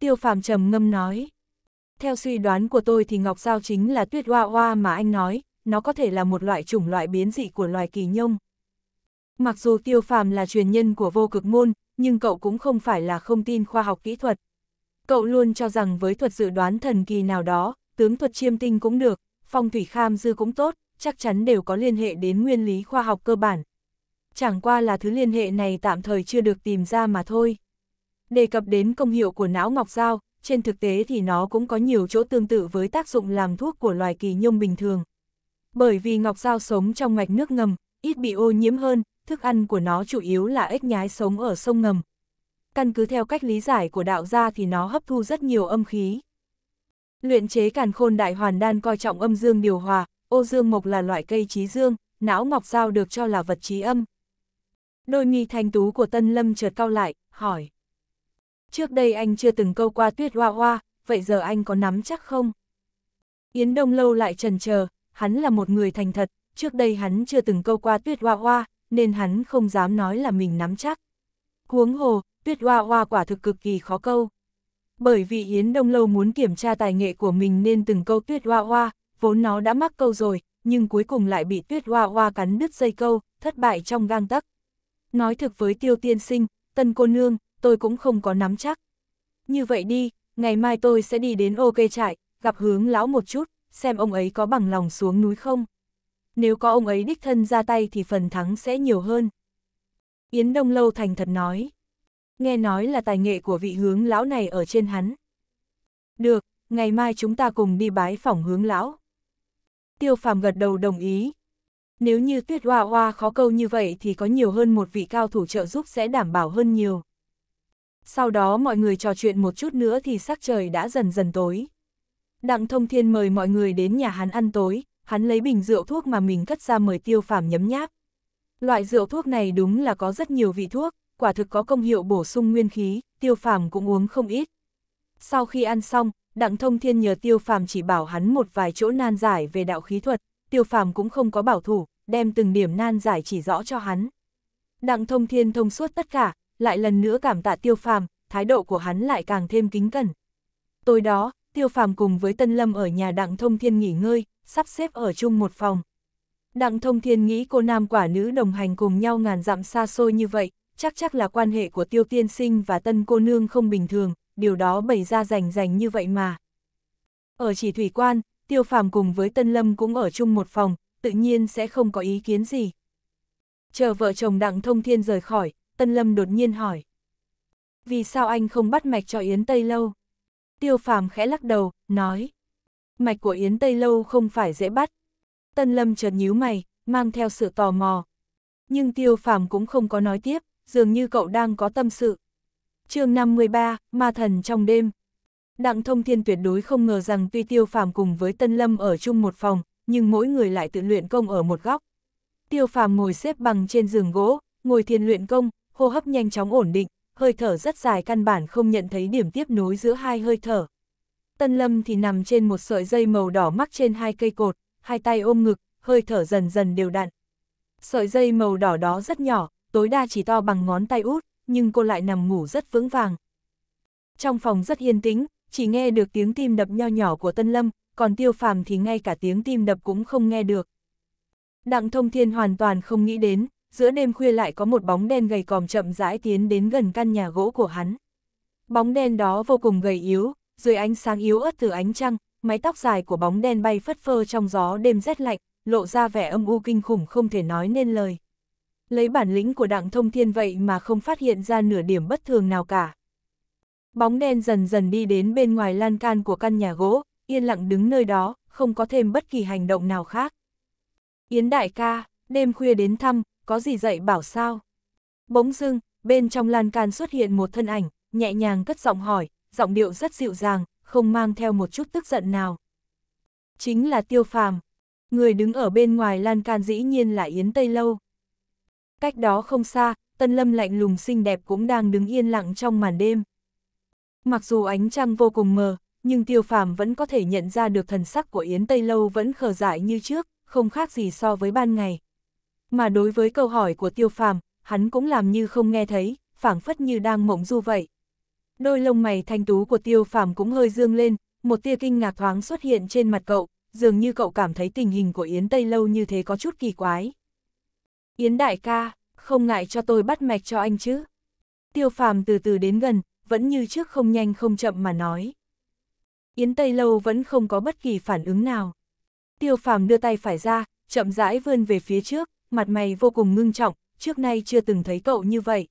Tiêu phàm trầm ngâm nói. Theo suy đoán của tôi thì ngọc giao chính là tuyết hoa hoa mà anh nói, nó có thể là một loại chủng loại biến dị của loài kỳ nhông. Mặc dù tiêu phàm là truyền nhân của vô cực môn, nhưng cậu cũng không phải là không tin khoa học kỹ thuật. Cậu luôn cho rằng với thuật dự đoán thần kỳ nào đó, tướng thuật chiêm tinh cũng được, phong thủy kham dư cũng tốt, chắc chắn đều có liên hệ đến nguyên lý khoa học cơ bản. Chẳng qua là thứ liên hệ này tạm thời chưa được tìm ra mà thôi đề cập đến công hiệu của não ngọc dao, trên thực tế thì nó cũng có nhiều chỗ tương tự với tác dụng làm thuốc của loài kỳ nhông bình thường. Bởi vì ngọc dao sống trong mạch nước ngầm, ít bị ô nhiễm hơn, thức ăn của nó chủ yếu là ếch nhái sống ở sông ngầm. Căn cứ theo cách lý giải của đạo gia thì nó hấp thu rất nhiều âm khí. Luyện chế càn khôn đại hoàn đan coi trọng âm dương điều hòa, ô dương mộc là loại cây trí dương, não ngọc dao được cho là vật trí âm. Đôi nghi thanh tú của Tân Lâm chợt cao lại, hỏi. Trước đây anh chưa từng câu qua tuyết hoa hoa, vậy giờ anh có nắm chắc không? Yến Đông Lâu lại trần chờ hắn là một người thành thật, trước đây hắn chưa từng câu qua tuyết hoa hoa, nên hắn không dám nói là mình nắm chắc. Huống hồ, tuyết hoa hoa quả thực cực kỳ khó câu. Bởi vì Yến Đông Lâu muốn kiểm tra tài nghệ của mình nên từng câu tuyết hoa hoa, vốn nó đã mắc câu rồi, nhưng cuối cùng lại bị tuyết hoa hoa cắn đứt dây câu, thất bại trong gang tắc. Nói thực với tiêu tiên sinh, tân cô nương, tôi cũng không có nắm chắc. Như vậy đi, ngày mai tôi sẽ đi đến ô ok trại, gặp hướng lão một chút, xem ông ấy có bằng lòng xuống núi không. Nếu có ông ấy đích thân ra tay thì phần thắng sẽ nhiều hơn. Yến Đông Lâu thành thật nói. Nghe nói là tài nghệ của vị hướng lão này ở trên hắn. Được, ngày mai chúng ta cùng đi bái phỏng hướng lão. Tiêu phàm gật đầu đồng ý. Nếu như tuyết hoa hoa khó câu như vậy thì có nhiều hơn một vị cao thủ trợ giúp sẽ đảm bảo hơn nhiều. Sau đó mọi người trò chuyện một chút nữa thì sắc trời đã dần dần tối. Đặng Thông Thiên mời mọi người đến nhà hắn ăn tối, hắn lấy bình rượu thuốc mà mình cất ra mời tiêu phàm nhấm nháp. Loại rượu thuốc này đúng là có rất nhiều vị thuốc, quả thực có công hiệu bổ sung nguyên khí, tiêu phàm cũng uống không ít. Sau khi ăn xong, Đặng Thông Thiên nhờ tiêu phàm chỉ bảo hắn một vài chỗ nan giải về đạo khí thuật, tiêu phàm cũng không có bảo thủ, đem từng điểm nan giải chỉ rõ cho hắn. Đặng Thông Thiên thông suốt tất cả, lại lần nữa cảm tạ tiêu phàm, thái độ của hắn lại càng thêm kính cẩn. Tối đó, tiêu phàm cùng với Tân Lâm ở nhà Đặng Thông Thiên nghỉ ngơi, sắp xếp ở chung một phòng. Đặng Thông Thiên nghĩ cô nam quả nữ đồng hành cùng nhau ngàn dặm xa xôi như vậy, chắc chắc là quan hệ của tiêu tiên sinh và tân cô nương không bình thường, điều đó bày ra rành rành như vậy mà. Ở chỉ thủy quan, tiêu phàm cùng với Tân Lâm cũng ở chung một phòng, tự nhiên sẽ không có ý kiến gì. Chờ vợ chồng Đặng Thông Thiên rời khỏi, Tân Lâm đột nhiên hỏi. Vì sao anh không bắt mạch cho Yến Tây Lâu? Tiêu phàm khẽ lắc đầu, nói. Mạch của Yến Tây Lâu không phải dễ bắt. Tân Lâm chợt nhíu mày, mang theo sự tò mò. Nhưng tiêu phàm cũng không có nói tiếp, dường như cậu đang có tâm sự. chương 53, Ma Thần trong đêm. Đặng thông thiên tuyệt đối không ngờ rằng tuy tiêu phàm cùng với Tân Lâm ở chung một phòng, nhưng mỗi người lại tự luyện công ở một góc. Tiêu phàm ngồi xếp bằng trên giường gỗ, ngồi thiền luyện công, hô hấp nhanh chóng ổn định, hơi thở rất dài căn bản không nhận thấy điểm tiếp nối giữa hai hơi thở. Tân Lâm thì nằm trên một sợi dây màu đỏ mắc trên hai cây cột, hai tay ôm ngực, hơi thở dần dần đều đặn. Sợi dây màu đỏ đó rất nhỏ, tối đa chỉ to bằng ngón tay út, nhưng cô lại nằm ngủ rất vững vàng. Trong phòng rất yên tĩnh, chỉ nghe được tiếng tim đập nho nhỏ của Tân Lâm, còn Tiêu Phàm thì ngay cả tiếng tim đập cũng không nghe được. Đặng Thông Thiên hoàn toàn không nghĩ đến, giữa đêm khuya lại có một bóng đen gầy còm chậm rãi tiến đến gần căn nhà gỗ của hắn. Bóng đen đó vô cùng gầy yếu, dưới ánh sáng yếu ớt từ ánh trăng, mái tóc dài của bóng đen bay phất phơ trong gió đêm rét lạnh, lộ ra vẻ âm u kinh khủng không thể nói nên lời. Lấy bản lĩnh của đặng thông thiên vậy mà không phát hiện ra nửa điểm bất thường nào cả. Bóng đen dần dần đi đến bên ngoài lan can của căn nhà gỗ, yên lặng đứng nơi đó, không có thêm bất kỳ hành động nào khác. Yến đại ca, đêm khuya đến thăm, có gì dạy bảo sao? Bỗng dưng, bên trong lan can xuất hiện một thân ảnh, nhẹ nhàng cất giọng hỏi, giọng điệu rất dịu dàng, không mang theo một chút tức giận nào. Chính là tiêu phàm. Người đứng ở bên ngoài lan can dĩ nhiên là Yến Tây Lâu. Cách đó không xa, Tân Lâm lạnh lùng xinh đẹp cũng đang đứng yên lặng trong màn đêm. Mặc dù ánh trăng vô cùng mờ, nhưng tiêu phàm vẫn có thể nhận ra được thần sắc của Yến Tây Lâu vẫn khờ dại như trước, không khác gì so với ban ngày. Mà đối với câu hỏi của tiêu phàm, hắn cũng làm như không nghe thấy, phảng phất như đang mộng du vậy. Đôi lông mày thanh tú của tiêu phàm cũng hơi dương lên, một tia kinh ngạc thoáng xuất hiện trên mặt cậu, dường như cậu cảm thấy tình hình của Yến Tây Lâu như thế có chút kỳ quái. Yến đại ca, không ngại cho tôi bắt mạch cho anh chứ. Tiêu phàm từ từ đến gần, vẫn như trước không nhanh không chậm mà nói. Yến Tây Lâu vẫn không có bất kỳ phản ứng nào. Tiêu phàm đưa tay phải ra, chậm rãi vươn về phía trước, mặt mày vô cùng ngưng trọng, trước nay chưa từng thấy cậu như vậy.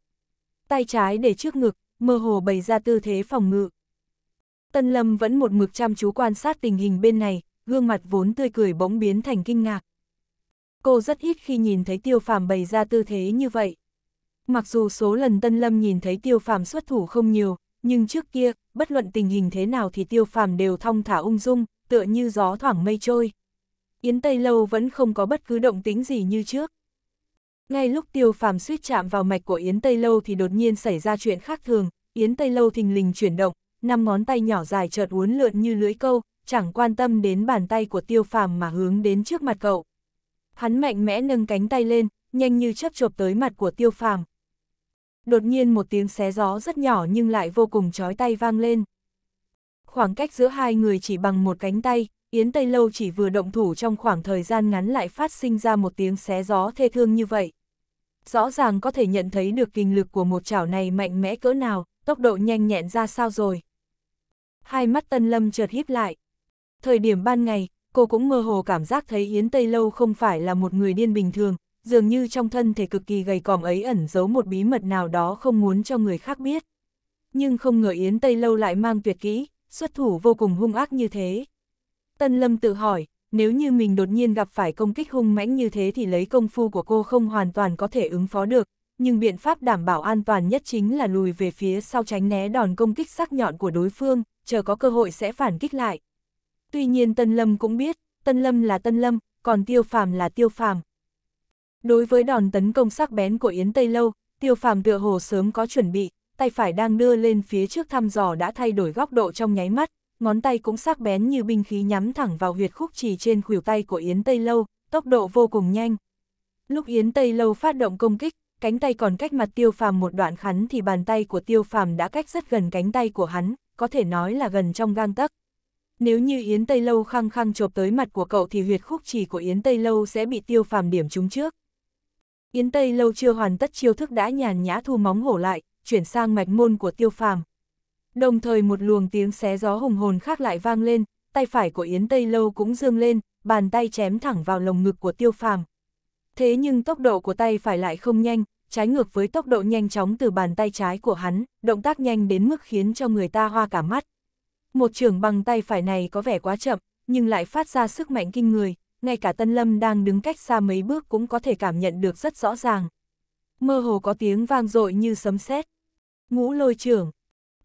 Tay trái để trước ngực, mơ hồ bày ra tư thế phòng ngự. Tân Lâm vẫn một mực chăm chú quan sát tình hình bên này, gương mặt vốn tươi cười bỗng biến thành kinh ngạc. Cô rất ít khi nhìn thấy tiêu phàm bày ra tư thế như vậy. Mặc dù số lần Tân Lâm nhìn thấy tiêu phàm xuất thủ không nhiều, nhưng trước kia, bất luận tình hình thế nào thì tiêu phàm đều thong thả ung dung, tựa như gió thoảng mây trôi. Yến Tây Lâu vẫn không có bất cứ động tính gì như trước. Ngay lúc tiêu phàm suýt chạm vào mạch của Yến Tây Lâu thì đột nhiên xảy ra chuyện khác thường, Yến Tây Lâu thình lình chuyển động, năm ngón tay nhỏ dài chợt uốn lượn như lưới câu, chẳng quan tâm đến bàn tay của tiêu phàm mà hướng đến trước mặt cậu. Hắn mạnh mẽ nâng cánh tay lên, nhanh như chấp chộp tới mặt của tiêu phàm. Đột nhiên một tiếng xé gió rất nhỏ nhưng lại vô cùng chói tay vang lên. Khoảng cách giữa hai người chỉ bằng một cánh tay, Yến Tây Lâu chỉ vừa động thủ trong khoảng thời gian ngắn lại phát sinh ra một tiếng xé gió thê thương như vậy. Rõ ràng có thể nhận thấy được kinh lực của một chảo này mạnh mẽ cỡ nào, tốc độ nhanh nhẹn ra sao rồi. Hai mắt Tân Lâm chợt híp lại. Thời điểm ban ngày, cô cũng mơ hồ cảm giác thấy Yến Tây Lâu không phải là một người điên bình thường, dường như trong thân thể cực kỳ gầy còm ấy ẩn giấu một bí mật nào đó không muốn cho người khác biết. Nhưng không ngờ Yến Tây Lâu lại mang tuyệt kỹ, xuất thủ vô cùng hung ác như thế. Tân Lâm tự hỏi, nếu như mình đột nhiên gặp phải công kích hung mãnh như thế thì lấy công phu của cô không hoàn toàn có thể ứng phó được, nhưng biện pháp đảm bảo an toàn nhất chính là lùi về phía sau tránh né đòn công kích sắc nhọn của đối phương, chờ có cơ hội sẽ phản kích lại. Tuy nhiên Tân Lâm cũng biết, Tân Lâm là Tân Lâm, còn Tiêu Phàm là Tiêu Phàm. Đối với đòn tấn công sắc bén của Yến Tây Lâu, Tiêu Phàm tựa hồ sớm có chuẩn bị, tay phải đang đưa lên phía trước thăm dò đã thay đổi góc độ trong nháy mắt, ngón tay cũng sắc bén như binh khí nhắm thẳng vào huyệt khúc trì trên khuỷu tay của Yến Tây Lâu, tốc độ vô cùng nhanh. Lúc Yến Tây Lâu phát động công kích, cánh tay còn cách mặt tiêu phàm một đoạn khắn thì bàn tay của tiêu phàm đã cách rất gần cánh tay của hắn, có thể nói là gần trong gang tấc. Nếu như Yến Tây Lâu khăng khăng chộp tới mặt của cậu thì huyệt khúc trì của Yến Tây Lâu sẽ bị tiêu phàm điểm trúng trước. Yến Tây Lâu chưa hoàn tất chiêu thức đã nhàn nhã thu móng hổ lại, chuyển sang mạch môn của tiêu phàm, Đồng thời một luồng tiếng xé gió hùng hồn khác lại vang lên, tay phải của Yến Tây Lâu cũng dương lên, bàn tay chém thẳng vào lồng ngực của tiêu phàm. Thế nhưng tốc độ của tay phải lại không nhanh, trái ngược với tốc độ nhanh chóng từ bàn tay trái của hắn, động tác nhanh đến mức khiến cho người ta hoa cả mắt. Một trường bằng tay phải này có vẻ quá chậm, nhưng lại phát ra sức mạnh kinh người, ngay cả Tân Lâm đang đứng cách xa mấy bước cũng có thể cảm nhận được rất rõ ràng. Mơ hồ có tiếng vang dội như sấm sét. Ngũ lôi trưởng,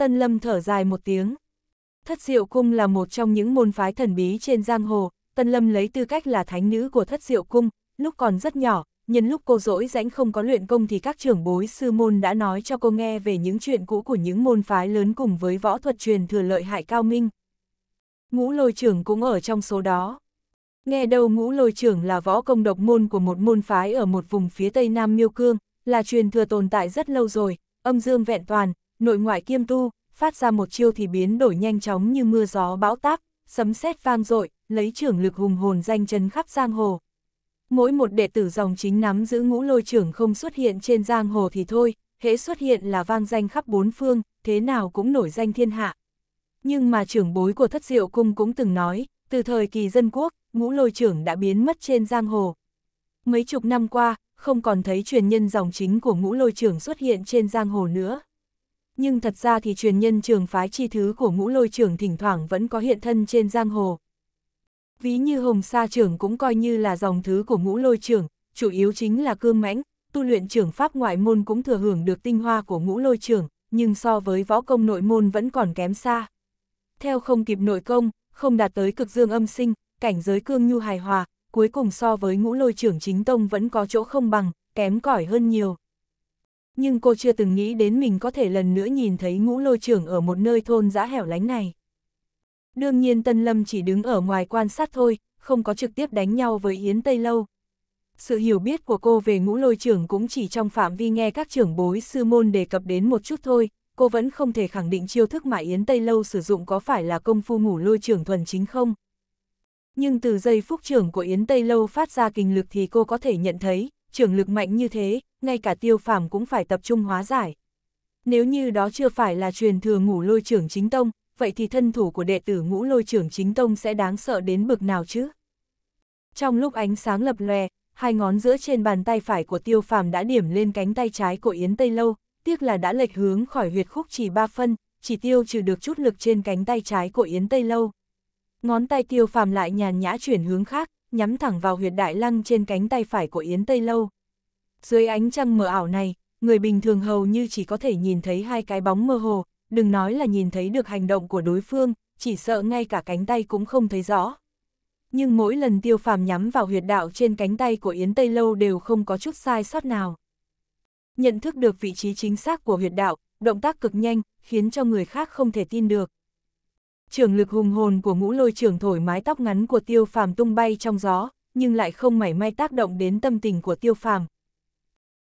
Tân Lâm thở dài một tiếng. Thất Diệu Cung là một trong những môn phái thần bí trên giang hồ, Tân Lâm lấy tư cách là thánh nữ của Thất Diệu Cung, lúc còn rất nhỏ, nhân lúc cô dỗi rãnh không có luyện công thì các trưởng bối sư môn đã nói cho cô nghe về những chuyện cũ của những môn phái lớn cùng với võ thuật truyền thừa lợi hại cao minh. Ngũ lôi trưởng cũng ở trong số đó. Nghe đầu ngũ lôi trưởng là võ công độc môn của một môn phái ở một vùng phía tây nam Miêu Cương, là truyền thừa tồn tại rất lâu rồi, âm dương vẹn toàn, nội ngoại kiêm tu, phát ra một chiêu thì biến đổi nhanh chóng như mưa gió bão táp, sấm sét vang dội, lấy trưởng lực hùng hồn danh chấn khắp giang hồ. Mỗi một đệ tử dòng chính nắm giữ ngũ lôi trưởng không xuất hiện trên giang hồ thì thôi, hễ xuất hiện là vang danh khắp bốn phương, thế nào cũng nổi danh thiên hạ. Nhưng mà trưởng bối của thất diệu cung cũng từng nói, từ thời kỳ dân quốc, ngũ lôi trưởng đã biến mất trên giang hồ. Mấy chục năm qua, không còn thấy truyền nhân dòng chính của ngũ lôi trưởng xuất hiện trên giang hồ nữa nhưng thật ra thì truyền nhân trường phái chi thứ của ngũ lôi trưởng thỉnh thoảng vẫn có hiện thân trên giang hồ. Ví như hồng sa trưởng cũng coi như là dòng thứ của ngũ lôi trưởng, chủ yếu chính là cương mãnh, tu luyện trưởng pháp ngoại môn cũng thừa hưởng được tinh hoa của ngũ lôi trưởng, nhưng so với võ công nội môn vẫn còn kém xa. Theo không kịp nội công, không đạt tới cực dương âm sinh, cảnh giới cương nhu hài hòa, cuối cùng so với ngũ lôi trưởng chính tông vẫn có chỗ không bằng, kém cỏi hơn nhiều. Nhưng cô chưa từng nghĩ đến mình có thể lần nữa nhìn thấy ngũ lôi trưởng ở một nơi thôn giã hẻo lánh này. Đương nhiên Tân Lâm chỉ đứng ở ngoài quan sát thôi, không có trực tiếp đánh nhau với Yến Tây Lâu. Sự hiểu biết của cô về ngũ lôi trưởng cũng chỉ trong phạm vi nghe các trưởng bối sư môn đề cập đến một chút thôi, cô vẫn không thể khẳng định chiêu thức mà Yến Tây Lâu sử dụng có phải là công phu ngũ lôi trưởng thuần chính không. Nhưng từ giây phúc trưởng của Yến Tây Lâu phát ra kinh lực thì cô có thể nhận thấy, trưởng lực mạnh như thế, ngay cả tiêu phàm cũng phải tập trung hóa giải. Nếu như đó chưa phải là truyền thừa ngũ lôi trưởng chính tông, vậy thì thân thủ của đệ tử ngũ lôi trưởng chính tông sẽ đáng sợ đến bực nào chứ? Trong lúc ánh sáng lập lòe, hai ngón giữa trên bàn tay phải của tiêu phàm đã điểm lên cánh tay trái của Yến Tây Lâu, tiếc là đã lệch hướng khỏi huyệt khúc chỉ ba phân, chỉ tiêu trừ được chút lực trên cánh tay trái của Yến Tây Lâu. Ngón tay tiêu phàm lại nhàn nhã chuyển hướng khác, nhắm thẳng vào huyệt đại lăng trên cánh tay phải của Yến Tây Lâu. Dưới ánh trăng mờ ảo này, người bình thường hầu như chỉ có thể nhìn thấy hai cái bóng mơ hồ, đừng nói là nhìn thấy được hành động của đối phương, chỉ sợ ngay cả cánh tay cũng không thấy rõ. Nhưng mỗi lần tiêu phàm nhắm vào huyệt đạo trên cánh tay của Yến Tây Lâu đều không có chút sai sót nào. Nhận thức được vị trí chính xác của huyệt đạo, động tác cực nhanh, khiến cho người khác không thể tin được. Trường lực hùng hồn của ngũ lôi trường thổi mái tóc ngắn của tiêu phàm tung bay trong gió, nhưng lại không mảy may tác động đến tâm tình của tiêu phàm,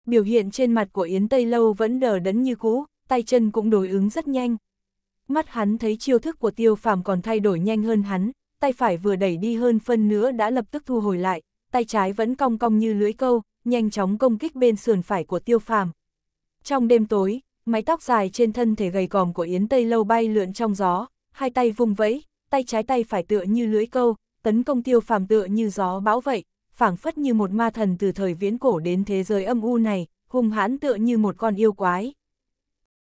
Biểu hiện trên mặt của Yến Tây Lâu vẫn đờ đẫn như cũ, tay chân cũng đối ứng rất nhanh. Mắt hắn thấy chiêu thức của tiêu phàm còn thay đổi nhanh hơn hắn, tay phải vừa đẩy đi hơn phân nữa đã lập tức thu hồi lại, tay trái vẫn cong cong như lưỡi câu, nhanh chóng công kích bên sườn phải của tiêu phàm. Trong đêm tối, mái tóc dài trên thân thể gầy còm của Yến Tây Lâu bay lượn trong gió, hai tay vùng vẫy, tay trái tay phải tựa như lưỡi câu, tấn công tiêu phàm tựa như gió bão vậy, phảng phất như một ma thần từ thời viễn cổ đến thế giới âm u này, hung hãn tựa như một con yêu quái.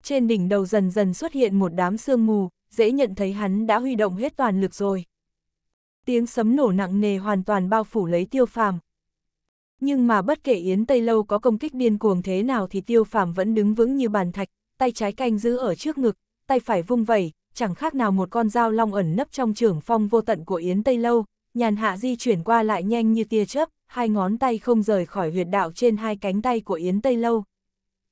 Trên đỉnh đầu dần dần xuất hiện một đám sương mù, dễ nhận thấy hắn đã huy động hết toàn lực rồi. Tiếng sấm nổ nặng nề hoàn toàn bao phủ lấy tiêu phàm. Nhưng mà bất kể Yến Tây Lâu có công kích điên cuồng thế nào thì tiêu phàm vẫn đứng vững như bàn thạch, tay trái canh giữ ở trước ngực, tay phải vung vẩy, chẳng khác nào một con dao long ẩn nấp trong trưởng phong vô tận của Yến Tây Lâu, nhàn hạ di chuyển qua lại nhanh như tia chớp, hai ngón tay không rời khỏi huyệt đạo trên hai cánh tay của Yến Tây Lâu.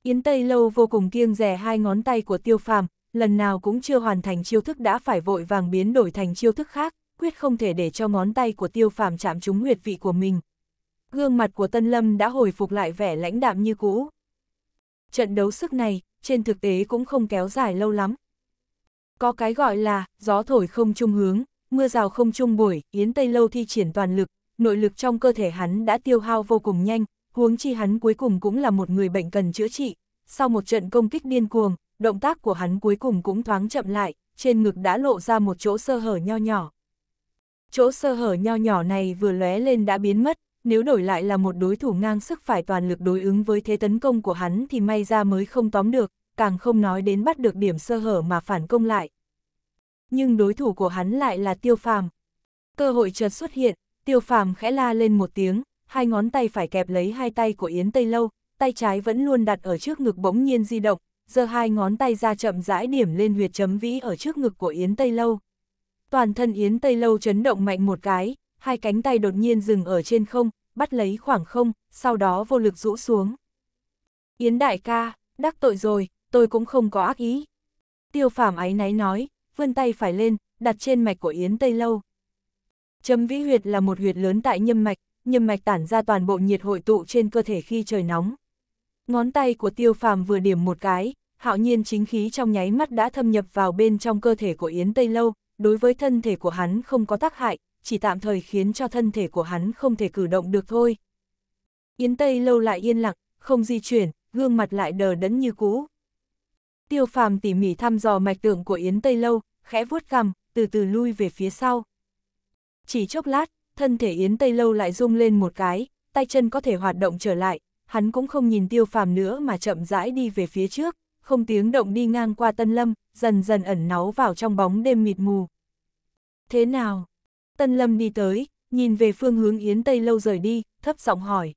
Yến Tây Lâu vô cùng kiêng rẻ hai ngón tay của tiêu phàm, lần nào cũng chưa hoàn thành chiêu thức đã phải vội vàng biến đổi thành chiêu thức khác, quyết không thể để cho ngón tay của tiêu phàm chạm trúng huyệt vị của mình. Gương mặt của Tân Lâm đã hồi phục lại vẻ lãnh đạm như cũ. Trận đấu sức này, trên thực tế cũng không kéo dài lâu lắm. Có cái gọi là, gió thổi không trung hướng mưa rào không trung buổi, Yến Tây Lâu thi triển toàn lực, nội lực trong cơ thể hắn đã tiêu hao vô cùng nhanh, huống chi hắn cuối cùng cũng là một người bệnh cần chữa trị. Sau một trận công kích điên cuồng, động tác của hắn cuối cùng cũng thoáng chậm lại, trên ngực đã lộ ra một chỗ sơ hở nho nhỏ. Chỗ sơ hở nho nhỏ này vừa lóe lên đã biến mất, nếu đổi lại là một đối thủ ngang sức phải toàn lực đối ứng với thế tấn công của hắn thì may ra mới không tóm được, càng không nói đến bắt được điểm sơ hở mà phản công lại nhưng đối thủ của hắn lại là tiêu phàm. Cơ hội chợt xuất hiện, tiêu phàm khẽ la lên một tiếng, hai ngón tay phải kẹp lấy hai tay của Yến Tây Lâu, tay trái vẫn luôn đặt ở trước ngực bỗng nhiên di động, giờ hai ngón tay ra chậm rãi điểm lên huyệt chấm vĩ ở trước ngực của Yến Tây Lâu. Toàn thân Yến Tây Lâu chấn động mạnh một cái, hai cánh tay đột nhiên dừng ở trên không, bắt lấy khoảng không, sau đó vô lực rũ xuống. Yến đại ca, đắc tội rồi, tôi cũng không có ác ý. Tiêu phàm ấy náy nói, vươn tay phải lên, đặt trên mạch của Yến Tây Lâu. Chấm vĩ huyệt là một huyệt lớn tại nhâm mạch, nhâm mạch tản ra toàn bộ nhiệt hội tụ trên cơ thể khi trời nóng. Ngón tay của tiêu phàm vừa điểm một cái, hạo nhiên chính khí trong nháy mắt đã thâm nhập vào bên trong cơ thể của Yến Tây Lâu, đối với thân thể của hắn không có tác hại, chỉ tạm thời khiến cho thân thể của hắn không thể cử động được thôi. Yến Tây Lâu lại yên lặng, không di chuyển, gương mặt lại đờ đẫn như cũ. Tiêu phàm tỉ mỉ thăm dò mạch tượng của Yến Tây Lâu, khẽ vuốt cằm, từ từ lui về phía sau. Chỉ chốc lát, thân thể Yến Tây Lâu lại rung lên một cái, tay chân có thể hoạt động trở lại, hắn cũng không nhìn tiêu phàm nữa mà chậm rãi đi về phía trước, không tiếng động đi ngang qua Tân Lâm, dần dần ẩn náu vào trong bóng đêm mịt mù. Thế nào? Tân Lâm đi tới, nhìn về phương hướng Yến Tây Lâu rời đi, thấp giọng hỏi.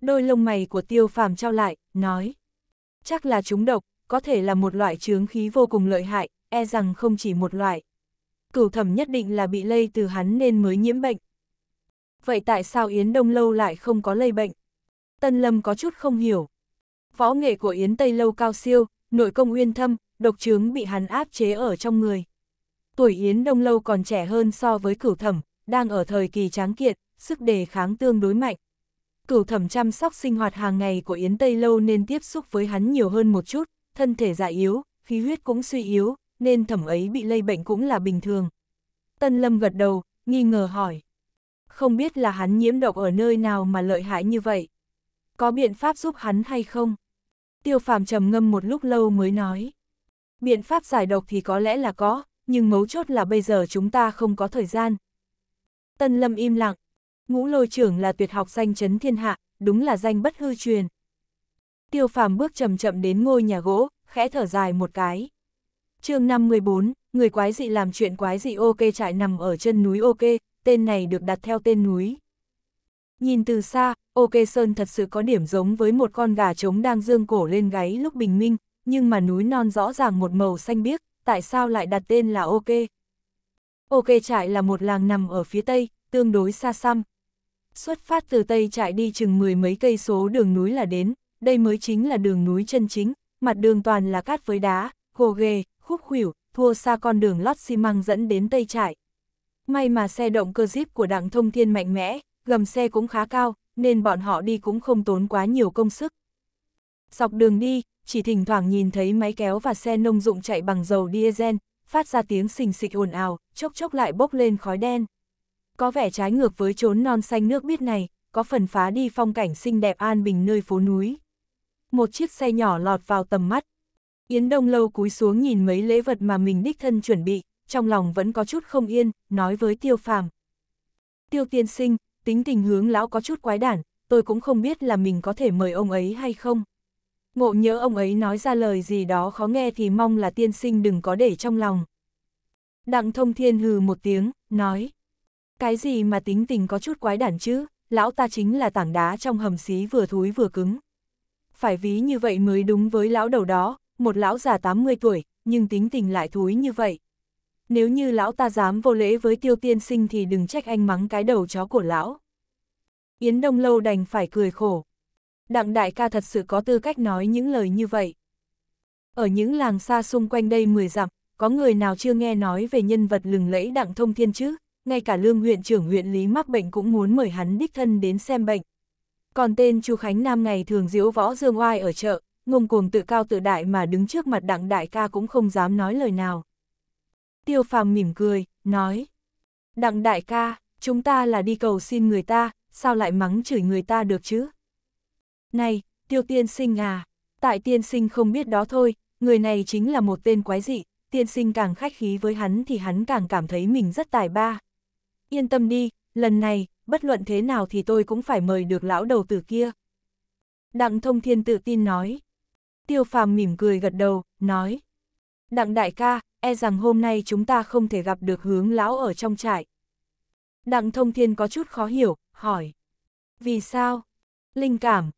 Đôi lông mày của tiêu phàm trao lại, nói. Chắc là chúng độc, có thể là một loại chướng khí vô cùng lợi hại, e rằng không chỉ một loại. Cửu thẩm nhất định là bị lây từ hắn nên mới nhiễm bệnh. Vậy tại sao Yến Đông Lâu lại không có lây bệnh? Tân Lâm có chút không hiểu. Võ nghệ của Yến Tây Lâu cao siêu, nội công uyên thâm, độc chứng bị hắn áp chế ở trong người. Tuổi Yến Đông Lâu còn trẻ hơn so với cửu thẩm, đang ở thời kỳ tráng kiện, sức đề kháng tương đối mạnh. Cửu thẩm chăm sóc sinh hoạt hàng ngày của Yến Tây Lâu nên tiếp xúc với hắn nhiều hơn một chút, thân thể già yếu, khí huyết cũng suy yếu, nên thẩm ấy bị lây bệnh cũng là bình thường. Tân Lâm gật đầu, nghi ngờ hỏi. Không biết là hắn nhiễm độc ở nơi nào mà lợi hại như vậy? Có biện pháp giúp hắn hay không? Tiêu phàm trầm ngâm một lúc lâu mới nói. Biện pháp giải độc thì có lẽ là có, nhưng mấu chốt là bây giờ chúng ta không có thời gian. Tân Lâm im lặng. Ngũ lôi trưởng là tuyệt học danh chấn thiên hạ, đúng là danh bất hư truyền tiêu phàm bước chậm chậm đến ngôi nhà gỗ, khẽ thở dài một cái. chương 514, người quái dị làm chuyện quái dị ok trại nằm ở chân núi ok, tên này được đặt theo tên núi. Nhìn từ xa, ok sơn thật sự có điểm giống với một con gà trống đang dương cổ lên gáy lúc bình minh, nhưng mà núi non rõ ràng một màu xanh biếc, tại sao lại đặt tên là ok? Ok trại là một làng nằm ở phía tây, tương đối xa xăm. Xuất phát từ tây trại đi chừng mười mấy cây số đường núi là đến, đây mới chính là đường núi chân chính, mặt đường toàn là cát với đá, gồ ghề, khúc khuỷu, thua xa con đường lót xi măng dẫn đến Tây Trại. May mà xe động cơ Jeep của đặng thông thiên mạnh mẽ, gầm xe cũng khá cao, nên bọn họ đi cũng không tốn quá nhiều công sức. Dọc đường đi, chỉ thỉnh thoảng nhìn thấy máy kéo và xe nông dụng chạy bằng dầu diesel, phát ra tiếng xình xịch ồn ào, chốc chốc lại bốc lên khói đen. Có vẻ trái ngược với chốn non xanh nước biếc này, có phần phá đi phong cảnh xinh đẹp an bình nơi phố núi một chiếc xe nhỏ lọt vào tầm mắt. Yến Đông Lâu cúi xuống nhìn mấy lễ vật mà mình đích thân chuẩn bị, trong lòng vẫn có chút không yên, nói với Tiêu Phàm. Tiêu tiên sinh, tính tình hướng lão có chút quái đản, tôi cũng không biết là mình có thể mời ông ấy hay không. Ngộ nhớ ông ấy nói ra lời gì đó khó nghe thì mong là tiên sinh đừng có để trong lòng. Đặng thông thiên hừ một tiếng, nói. Cái gì mà tính tình có chút quái đản chứ, lão ta chính là tảng đá trong hầm xí vừa thúi vừa cứng phải ví như vậy mới đúng với lão đầu đó, một lão già 80 tuổi, nhưng tính tình lại thúi như vậy. Nếu như lão ta dám vô lễ với tiêu tiên sinh thì đừng trách anh mắng cái đầu chó của lão. Yến Đông Lâu đành phải cười khổ. Đặng đại ca thật sự có tư cách nói những lời như vậy. Ở những làng xa xung quanh đây 10 dặm, có người nào chưa nghe nói về nhân vật lừng lẫy đặng thông thiên chứ, ngay cả lương huyện trưởng huyện Lý mắc bệnh cũng muốn mời hắn đích thân đến xem bệnh. Còn tên Chu Khánh Nam ngày thường diễu võ dương oai ở chợ, ngông cuồng tự cao tự đại mà đứng trước mặt đặng đại ca cũng không dám nói lời nào. Tiêu phàm mỉm cười, nói. Đặng đại ca, chúng ta là đi cầu xin người ta, sao lại mắng chửi người ta được chứ? Này, tiêu tiên sinh à, tại tiên sinh không biết đó thôi, người này chính là một tên quái dị, tiên sinh càng khách khí với hắn thì hắn càng cảm thấy mình rất tài ba. Yên tâm đi, lần này, bất luận thế nào thì tôi cũng phải mời được lão đầu tử kia. Đặng thông thiên tự tin nói. Tiêu phàm mỉm cười gật đầu, nói. Đặng đại ca, e rằng hôm nay chúng ta không thể gặp được hướng lão ở trong trại. Đặng thông thiên có chút khó hiểu, hỏi. Vì sao? Linh cảm.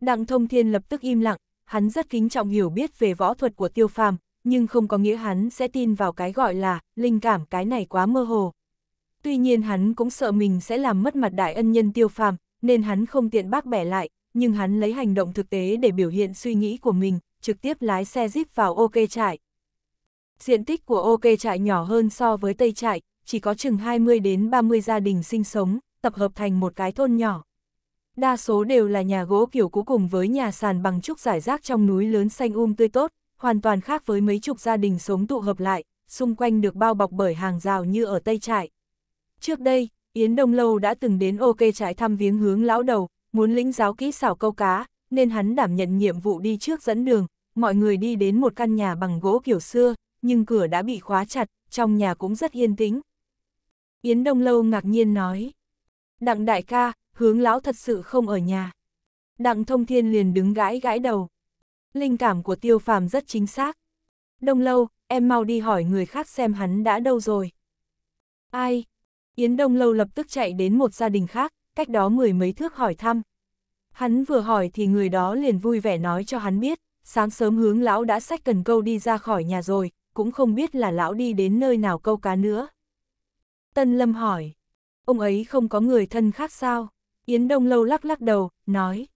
Đặng thông thiên lập tức im lặng, hắn rất kính trọng hiểu biết về võ thuật của tiêu phàm, nhưng không có nghĩa hắn sẽ tin vào cái gọi là linh cảm cái này quá mơ hồ. Tuy nhiên hắn cũng sợ mình sẽ làm mất mặt đại ân nhân tiêu phàm, nên hắn không tiện bác bẻ lại, nhưng hắn lấy hành động thực tế để biểu hiện suy nghĩ của mình, trực tiếp lái xe Jeep vào OK trại. Diện tích của OK trại nhỏ hơn so với Tây trại, chỉ có chừng 20 đến 30 gia đình sinh sống, tập hợp thành một cái thôn nhỏ. Đa số đều là nhà gỗ kiểu cũ cùng với nhà sàn bằng trúc giải rác trong núi lớn xanh um tươi tốt, hoàn toàn khác với mấy chục gia đình sống tụ hợp lại, xung quanh được bao bọc bởi hàng rào như ở Tây Trại. Trước đây, Yến Đông Lâu đã từng đến ok trái thăm viếng hướng lão đầu, muốn lĩnh giáo kỹ xảo câu cá, nên hắn đảm nhận nhiệm vụ đi trước dẫn đường, mọi người đi đến một căn nhà bằng gỗ kiểu xưa, nhưng cửa đã bị khóa chặt, trong nhà cũng rất yên tĩnh. Yến Đông Lâu ngạc nhiên nói, Đặng đại ca, hướng lão thật sự không ở nhà. Đặng thông thiên liền đứng gãi gãi đầu. Linh cảm của tiêu phàm rất chính xác. Đông lâu, em mau đi hỏi người khác xem hắn đã đâu rồi. Ai, Yến Đông Lâu lập tức chạy đến một gia đình khác, cách đó mười mấy thước hỏi thăm. Hắn vừa hỏi thì người đó liền vui vẻ nói cho hắn biết, sáng sớm hướng lão đã sách cần câu đi ra khỏi nhà rồi, cũng không biết là lão đi đến nơi nào câu cá nữa. Tân Lâm hỏi, ông ấy không có người thân khác sao? Yến Đông Lâu lắc lắc đầu, nói.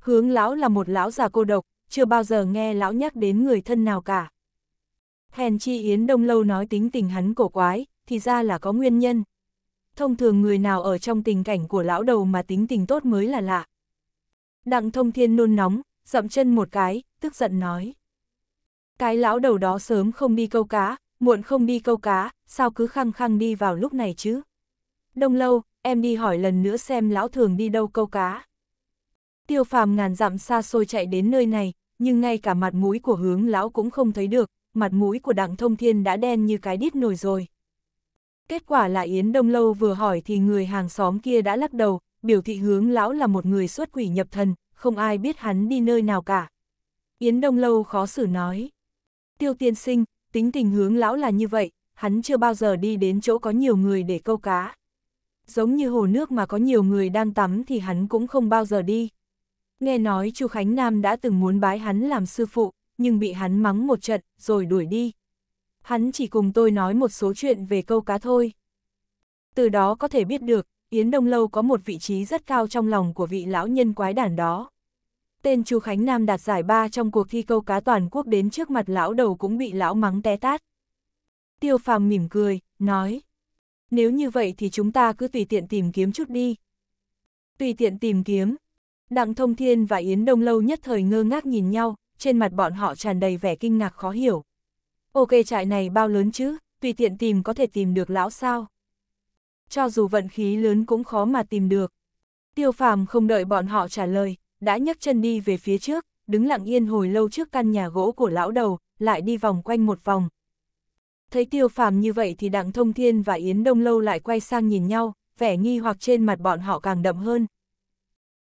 Hướng lão là một lão già cô độc, chưa bao giờ nghe lão nhắc đến người thân nào cả. Hèn chi Yến Đông Lâu nói tính tình hắn cổ quái, thì ra là có nguyên nhân, thông thường người nào ở trong tình cảnh của lão đầu mà tính tình tốt mới là lạ. Đặng thông thiên nôn nóng, dậm chân một cái, tức giận nói. Cái lão đầu đó sớm không đi câu cá, muộn không đi câu cá, sao cứ khăng khăng đi vào lúc này chứ? Đông lâu, em đi hỏi lần nữa xem lão thường đi đâu câu cá. Tiêu phàm ngàn dặm xa xôi chạy đến nơi này, nhưng ngay cả mặt mũi của hướng lão cũng không thấy được, mặt mũi của đặng thông thiên đã đen như cái đít nổi rồi. Kết quả là Yến Đông Lâu vừa hỏi thì người hàng xóm kia đã lắc đầu, biểu thị hướng lão là một người xuất quỷ nhập thần, không ai biết hắn đi nơi nào cả. Yến Đông Lâu khó xử nói. Tiêu tiên sinh, tính tình hướng lão là như vậy, hắn chưa bao giờ đi đến chỗ có nhiều người để câu cá. Giống như hồ nước mà có nhiều người đang tắm thì hắn cũng không bao giờ đi. Nghe nói Chu Khánh Nam đã từng muốn bái hắn làm sư phụ, nhưng bị hắn mắng một trận rồi đuổi đi hắn chỉ cùng tôi nói một số chuyện về câu cá thôi. Từ đó có thể biết được, Yến Đông Lâu có một vị trí rất cao trong lòng của vị lão nhân quái đản đó. Tên Chu Khánh Nam đạt giải ba trong cuộc thi câu cá toàn quốc đến trước mặt lão đầu cũng bị lão mắng té tát. Tiêu phàm mỉm cười, nói. Nếu như vậy thì chúng ta cứ tùy tiện tìm kiếm chút đi. Tùy tiện tìm kiếm. Đặng Thông Thiên và Yến Đông Lâu nhất thời ngơ ngác nhìn nhau, trên mặt bọn họ tràn đầy vẻ kinh ngạc khó hiểu. Ok trại này bao lớn chứ, tùy tiện tìm có thể tìm được lão sao. Cho dù vận khí lớn cũng khó mà tìm được. Tiêu phàm không đợi bọn họ trả lời, đã nhấc chân đi về phía trước, đứng lặng yên hồi lâu trước căn nhà gỗ của lão đầu, lại đi vòng quanh một vòng. Thấy tiêu phàm như vậy thì đặng thông thiên và Yến Đông Lâu lại quay sang nhìn nhau, vẻ nghi hoặc trên mặt bọn họ càng đậm hơn.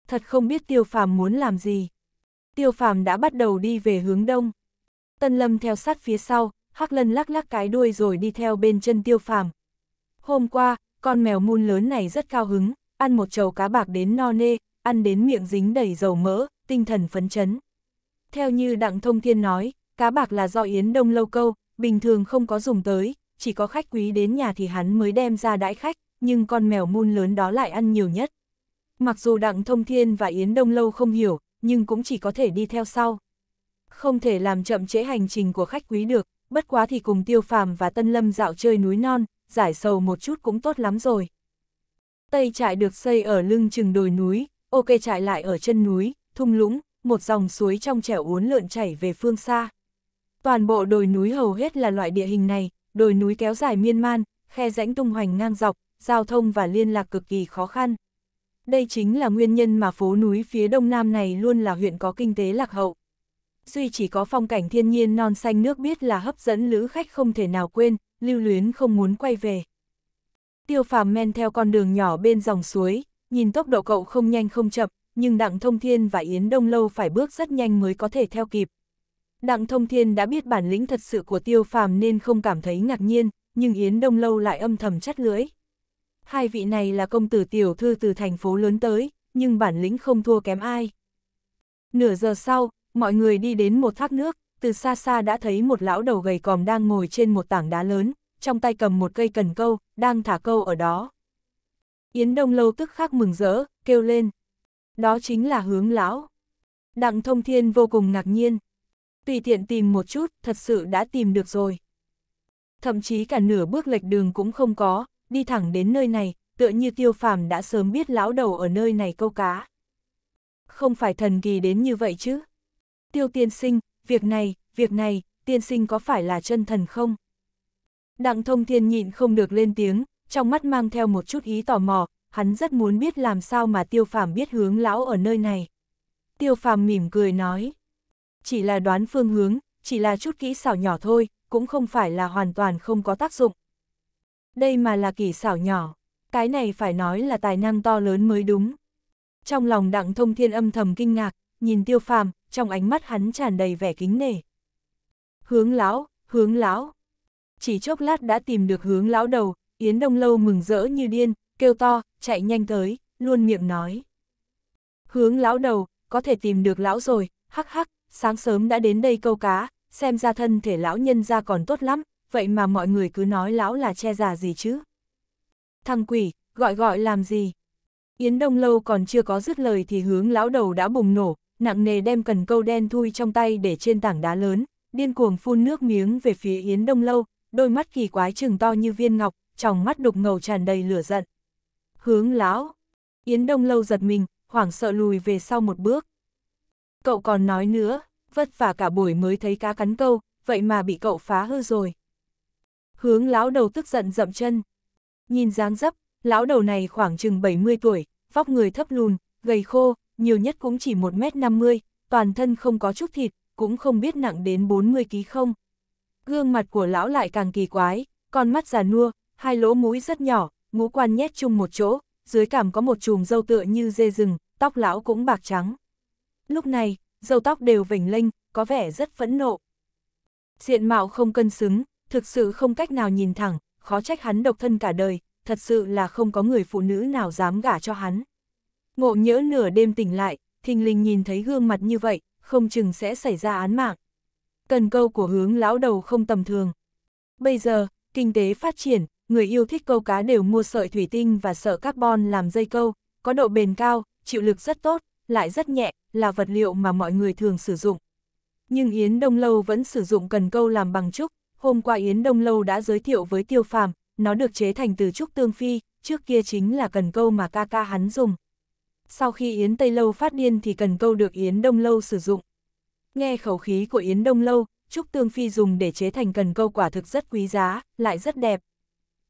Thật không biết tiêu phàm muốn làm gì. Tiêu phàm đã bắt đầu đi về hướng đông. Tân Lâm theo sát phía sau, Hắc Lân lắc lắc cái đuôi rồi đi theo bên chân tiêu phàm. Hôm qua, con mèo mun lớn này rất cao hứng, ăn một chầu cá bạc đến no nê, ăn đến miệng dính đầy dầu mỡ, tinh thần phấn chấn. Theo như Đặng Thông Thiên nói, cá bạc là do Yến Đông lâu câu, bình thường không có dùng tới, chỉ có khách quý đến nhà thì hắn mới đem ra đãi khách, nhưng con mèo mun lớn đó lại ăn nhiều nhất. Mặc dù Đặng Thông Thiên và Yến Đông lâu không hiểu, nhưng cũng chỉ có thể đi theo sau. Không thể làm chậm trễ hành trình của khách quý được, bất quá thì cùng tiêu phàm và tân lâm dạo chơi núi non, giải sầu một chút cũng tốt lắm rồi. Tây trại được xây ở lưng chừng đồi núi, ok trại lại ở chân núi, thung lũng, một dòng suối trong trẻo uốn lượn chảy về phương xa. Toàn bộ đồi núi hầu hết là loại địa hình này, đồi núi kéo dài miên man, khe rãnh tung hoành ngang dọc, giao thông và liên lạc cực kỳ khó khăn. Đây chính là nguyên nhân mà phố núi phía đông nam này luôn là huyện có kinh tế lạc hậu duy chỉ có phong cảnh thiên nhiên non xanh nước biết là hấp dẫn lữ khách không thể nào quên, lưu luyến không muốn quay về. Tiêu phàm men theo con đường nhỏ bên dòng suối, nhìn tốc độ cậu không nhanh không chậm, nhưng Đặng Thông Thiên và Yến Đông Lâu phải bước rất nhanh mới có thể theo kịp. Đặng Thông Thiên đã biết bản lĩnh thật sự của Tiêu Phàm nên không cảm thấy ngạc nhiên, nhưng Yến Đông Lâu lại âm thầm chắt lưỡi. Hai vị này là công tử tiểu thư từ thành phố lớn tới, nhưng bản lĩnh không thua kém ai. Nửa giờ sau, mọi người đi đến một thác nước, từ xa xa đã thấy một lão đầu gầy còm đang ngồi trên một tảng đá lớn, trong tay cầm một cây cần câu, đang thả câu ở đó. Yến Đông Lâu tức khắc mừng rỡ, kêu lên. Đó chính là hướng lão. Đặng thông thiên vô cùng ngạc nhiên. Tùy tiện tìm một chút, thật sự đã tìm được rồi. Thậm chí cả nửa bước lệch đường cũng không có, đi thẳng đến nơi này, tựa như tiêu phàm đã sớm biết lão đầu ở nơi này câu cá. Không phải thần kỳ đến như vậy chứ tiêu tiên sinh, việc này, việc này, tiên sinh có phải là chân thần không? Đặng thông thiên nhịn không được lên tiếng, trong mắt mang theo một chút ý tò mò, hắn rất muốn biết làm sao mà tiêu phàm biết hướng lão ở nơi này. Tiêu phàm mỉm cười nói, chỉ là đoán phương hướng, chỉ là chút kỹ xảo nhỏ thôi, cũng không phải là hoàn toàn không có tác dụng. Đây mà là kỹ xảo nhỏ, cái này phải nói là tài năng to lớn mới đúng. Trong lòng đặng thông thiên âm thầm kinh ngạc, nhìn tiêu phàm, trong ánh mắt hắn tràn đầy vẻ kính nể. Hướng lão, hướng lão. Chỉ chốc lát đã tìm được hướng lão đầu, Yến Đông Lâu mừng rỡ như điên, kêu to, chạy nhanh tới, luôn miệng nói. Hướng lão đầu, có thể tìm được lão rồi, hắc hắc, sáng sớm đã đến đây câu cá, xem ra thân thể lão nhân ra còn tốt lắm, vậy mà mọi người cứ nói lão là che già gì chứ. Thằng quỷ, gọi gọi làm gì? Yến Đông Lâu còn chưa có dứt lời thì hướng lão đầu đã bùng nổ, nặng nề đem cần câu đen thui trong tay để trên tảng đá lớn, điên cuồng phun nước miếng về phía Yến Đông Lâu, đôi mắt kỳ quái trừng to như viên ngọc, trong mắt đục ngầu tràn đầy lửa giận. Hướng lão, Yến Đông Lâu giật mình, hoảng sợ lùi về sau một bước. Cậu còn nói nữa, vất vả cả buổi mới thấy cá cắn câu, vậy mà bị cậu phá hư rồi. Hướng lão đầu tức giận dậm chân. Nhìn dáng dấp, lão đầu này khoảng chừng 70 tuổi, vóc người thấp lùn, gầy khô, nhiều nhất cũng chỉ 1m50, toàn thân không có chút thịt, cũng không biết nặng đến 40kg không. Gương mặt của lão lại càng kỳ quái, con mắt già nua, hai lỗ mũi rất nhỏ, ngũ quan nhét chung một chỗ, dưới cảm có một chùm dâu tựa như dê rừng, tóc lão cũng bạc trắng. Lúc này, dâu tóc đều vểnh lênh, có vẻ rất phẫn nộ. Diện mạo không cân xứng, thực sự không cách nào nhìn thẳng, khó trách hắn độc thân cả đời, thật sự là không có người phụ nữ nào dám gả cho hắn. Ngộ nhỡ nửa đêm tỉnh lại, thình lình nhìn thấy gương mặt như vậy, không chừng sẽ xảy ra án mạng. Cần câu của hướng lão đầu không tầm thường. Bây giờ, kinh tế phát triển, người yêu thích câu cá đều mua sợi thủy tinh và sợi carbon làm dây câu, có độ bền cao, chịu lực rất tốt, lại rất nhẹ, là vật liệu mà mọi người thường sử dụng. Nhưng Yến Đông Lâu vẫn sử dụng cần câu làm bằng trúc, hôm qua Yến Đông Lâu đã giới thiệu với Tiêu Phàm, nó được chế thành từ trúc tương phi, trước kia chính là cần câu mà ca ca hắn dùng sau khi Yến Tây Lâu phát điên thì cần câu được Yến Đông Lâu sử dụng. Nghe khẩu khí của Yến Đông Lâu, Trúc Tương Phi dùng để chế thành cần câu quả thực rất quý giá, lại rất đẹp.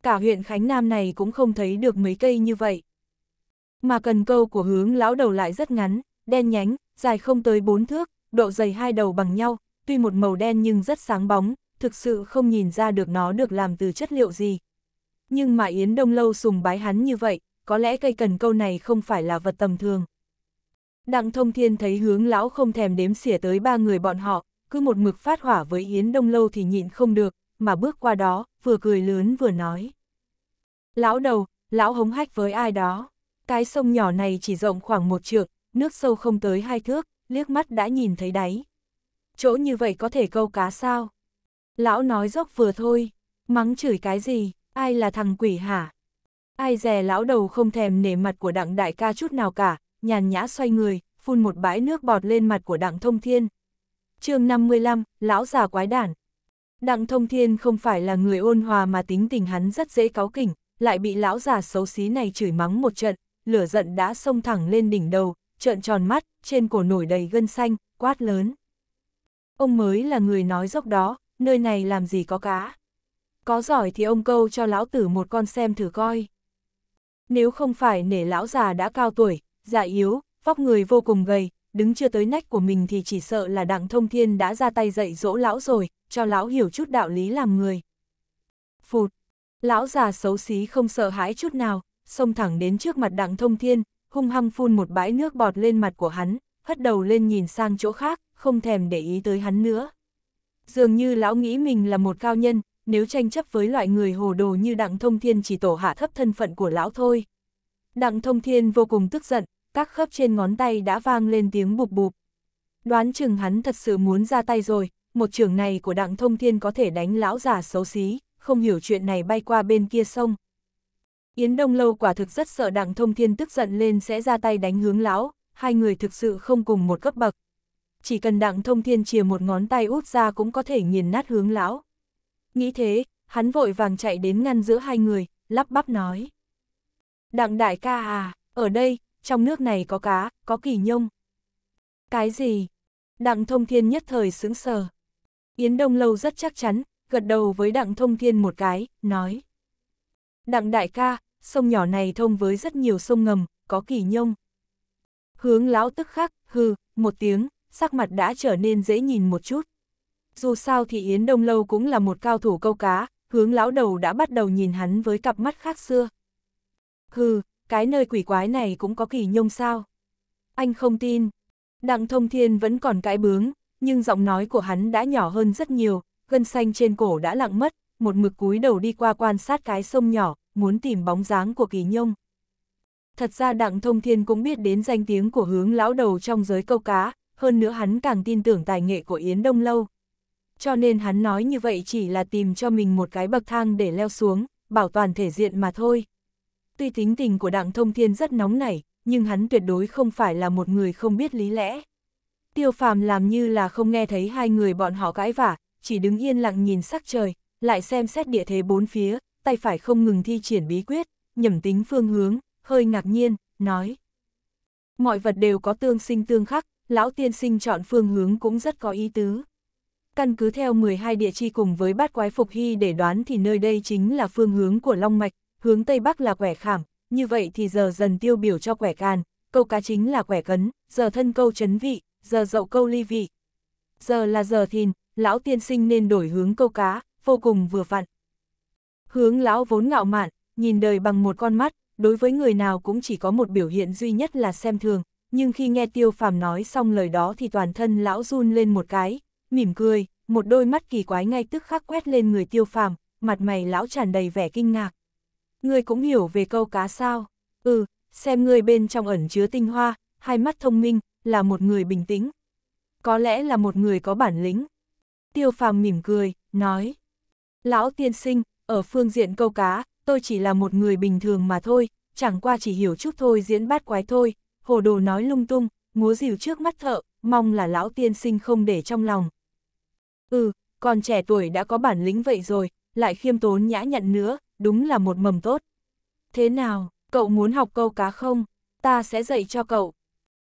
Cả huyện Khánh Nam này cũng không thấy được mấy cây như vậy. Mà cần câu của hướng lão đầu lại rất ngắn, đen nhánh, dài không tới bốn thước, độ dày hai đầu bằng nhau, tuy một màu đen nhưng rất sáng bóng, thực sự không nhìn ra được nó được làm từ chất liệu gì. Nhưng mà Yến Đông Lâu sùng bái hắn như vậy, có lẽ cây cần câu này không phải là vật tầm thường. Đặng thông thiên thấy hướng lão không thèm đếm xỉa tới ba người bọn họ, cứ một mực phát hỏa với Yến Đông Lâu thì nhịn không được, mà bước qua đó, vừa cười lớn vừa nói. Lão đầu, lão hống hách với ai đó. Cái sông nhỏ này chỉ rộng khoảng một trượng, nước sâu không tới hai thước, liếc mắt đã nhìn thấy đáy. Chỗ như vậy có thể câu cá sao? Lão nói dốc vừa thôi, mắng chửi cái gì, ai là thằng quỷ hả? Ai dè lão đầu không thèm nể mặt của đặng đại ca chút nào cả, nhàn nhã xoay người, phun một bãi nước bọt lên mặt của đặng thông thiên. chương 55, lão già quái đản. Đặng thông thiên không phải là người ôn hòa mà tính tình hắn rất dễ cáu kỉnh, lại bị lão già xấu xí này chửi mắng một trận, lửa giận đã xông thẳng lên đỉnh đầu, trợn tròn mắt, trên cổ nổi đầy gân xanh, quát lớn. Ông mới là người nói dốc đó, nơi này làm gì có cá. Có giỏi thì ông câu cho lão tử một con xem thử coi nếu không phải nể lão già đã cao tuổi, già yếu, vóc người vô cùng gầy, đứng chưa tới nách của mình thì chỉ sợ là đặng thông thiên đã ra tay dạy dỗ lão rồi, cho lão hiểu chút đạo lý làm người. Phụt, lão già xấu xí không sợ hãi chút nào, xông thẳng đến trước mặt đặng thông thiên, hung hăng phun một bãi nước bọt lên mặt của hắn, hất đầu lên nhìn sang chỗ khác, không thèm để ý tới hắn nữa. Dường như lão nghĩ mình là một cao nhân, nếu tranh chấp với loại người hồ đồ như Đặng Thông Thiên chỉ tổ hạ thấp thân phận của lão thôi. Đặng Thông Thiên vô cùng tức giận, các khớp trên ngón tay đã vang lên tiếng bụp bụp. Đoán chừng hắn thật sự muốn ra tay rồi, một trưởng này của Đặng Thông Thiên có thể đánh lão già xấu xí, không hiểu chuyện này bay qua bên kia sông. Yến Đông Lâu quả thực rất sợ Đặng Thông Thiên tức giận lên sẽ ra tay đánh hướng lão, hai người thực sự không cùng một cấp bậc. Chỉ cần Đặng Thông Thiên chìa một ngón tay út ra cũng có thể nghiền nát hướng lão nghĩ thế, hắn vội vàng chạy đến ngăn giữa hai người, lắp bắp nói. Đặng đại ca à, ở đây, trong nước này có cá, có kỳ nhông. Cái gì? Đặng thông thiên nhất thời sững sờ. Yến Đông Lâu rất chắc chắn, gật đầu với đặng thông thiên một cái, nói. Đặng đại ca, sông nhỏ này thông với rất nhiều sông ngầm, có kỳ nhông. Hướng lão tức khắc, hư một tiếng, sắc mặt đã trở nên dễ nhìn một chút dù sao thì Yến Đông Lâu cũng là một cao thủ câu cá, hướng lão đầu đã bắt đầu nhìn hắn với cặp mắt khác xưa. Hừ, cái nơi quỷ quái này cũng có kỳ nhông sao? Anh không tin. Đặng thông thiên vẫn còn cãi bướng, nhưng giọng nói của hắn đã nhỏ hơn rất nhiều, gân xanh trên cổ đã lặng mất, một mực cúi đầu đi qua quan sát cái sông nhỏ, muốn tìm bóng dáng của kỳ nhông. Thật ra Đặng Thông Thiên cũng biết đến danh tiếng của hướng lão đầu trong giới câu cá, hơn nữa hắn càng tin tưởng tài nghệ của Yến Đông Lâu cho nên hắn nói như vậy chỉ là tìm cho mình một cái bậc thang để leo xuống, bảo toàn thể diện mà thôi. Tuy tính tình của đặng thông thiên rất nóng nảy, nhưng hắn tuyệt đối không phải là một người không biết lý lẽ. Tiêu phàm làm như là không nghe thấy hai người bọn họ cãi vả, chỉ đứng yên lặng nhìn sắc trời, lại xem xét địa thế bốn phía, tay phải không ngừng thi triển bí quyết, nhẩm tính phương hướng, hơi ngạc nhiên, nói. Mọi vật đều có tương sinh tương khắc, lão tiên sinh chọn phương hướng cũng rất có ý tứ. Căn cứ theo 12 địa chi cùng với bát quái phục hy để đoán thì nơi đây chính là phương hướng của Long Mạch, hướng Tây Bắc là quẻ khảm, như vậy thì giờ dần tiêu biểu cho quẻ can câu cá chính là quẻ cấn, giờ thân câu chấn vị, giờ dậu câu ly vị. Giờ là giờ thìn, lão tiên sinh nên đổi hướng câu cá, vô cùng vừa vặn. Hướng lão vốn ngạo mạn, nhìn đời bằng một con mắt, đối với người nào cũng chỉ có một biểu hiện duy nhất là xem thường, nhưng khi nghe tiêu phàm nói xong lời đó thì toàn thân lão run lên một cái, mỉm cười, một đôi mắt kỳ quái ngay tức khắc quét lên người tiêu phàm, mặt mày lão tràn đầy vẻ kinh ngạc. Ngươi cũng hiểu về câu cá sao? Ừ, xem ngươi bên trong ẩn chứa tinh hoa, hai mắt thông minh, là một người bình tĩnh. Có lẽ là một người có bản lĩnh. Tiêu phàm mỉm cười, nói. Lão tiên sinh, ở phương diện câu cá, tôi chỉ là một người bình thường mà thôi, chẳng qua chỉ hiểu chút thôi diễn bát quái thôi, hồ đồ nói lung tung, múa rìu trước mắt thợ, mong là lão tiên sinh không để trong lòng, Ừ, còn trẻ tuổi đã có bản lĩnh vậy rồi, lại khiêm tốn nhã nhặn nữa, đúng là một mầm tốt. Thế nào, cậu muốn học câu cá không? Ta sẽ dạy cho cậu.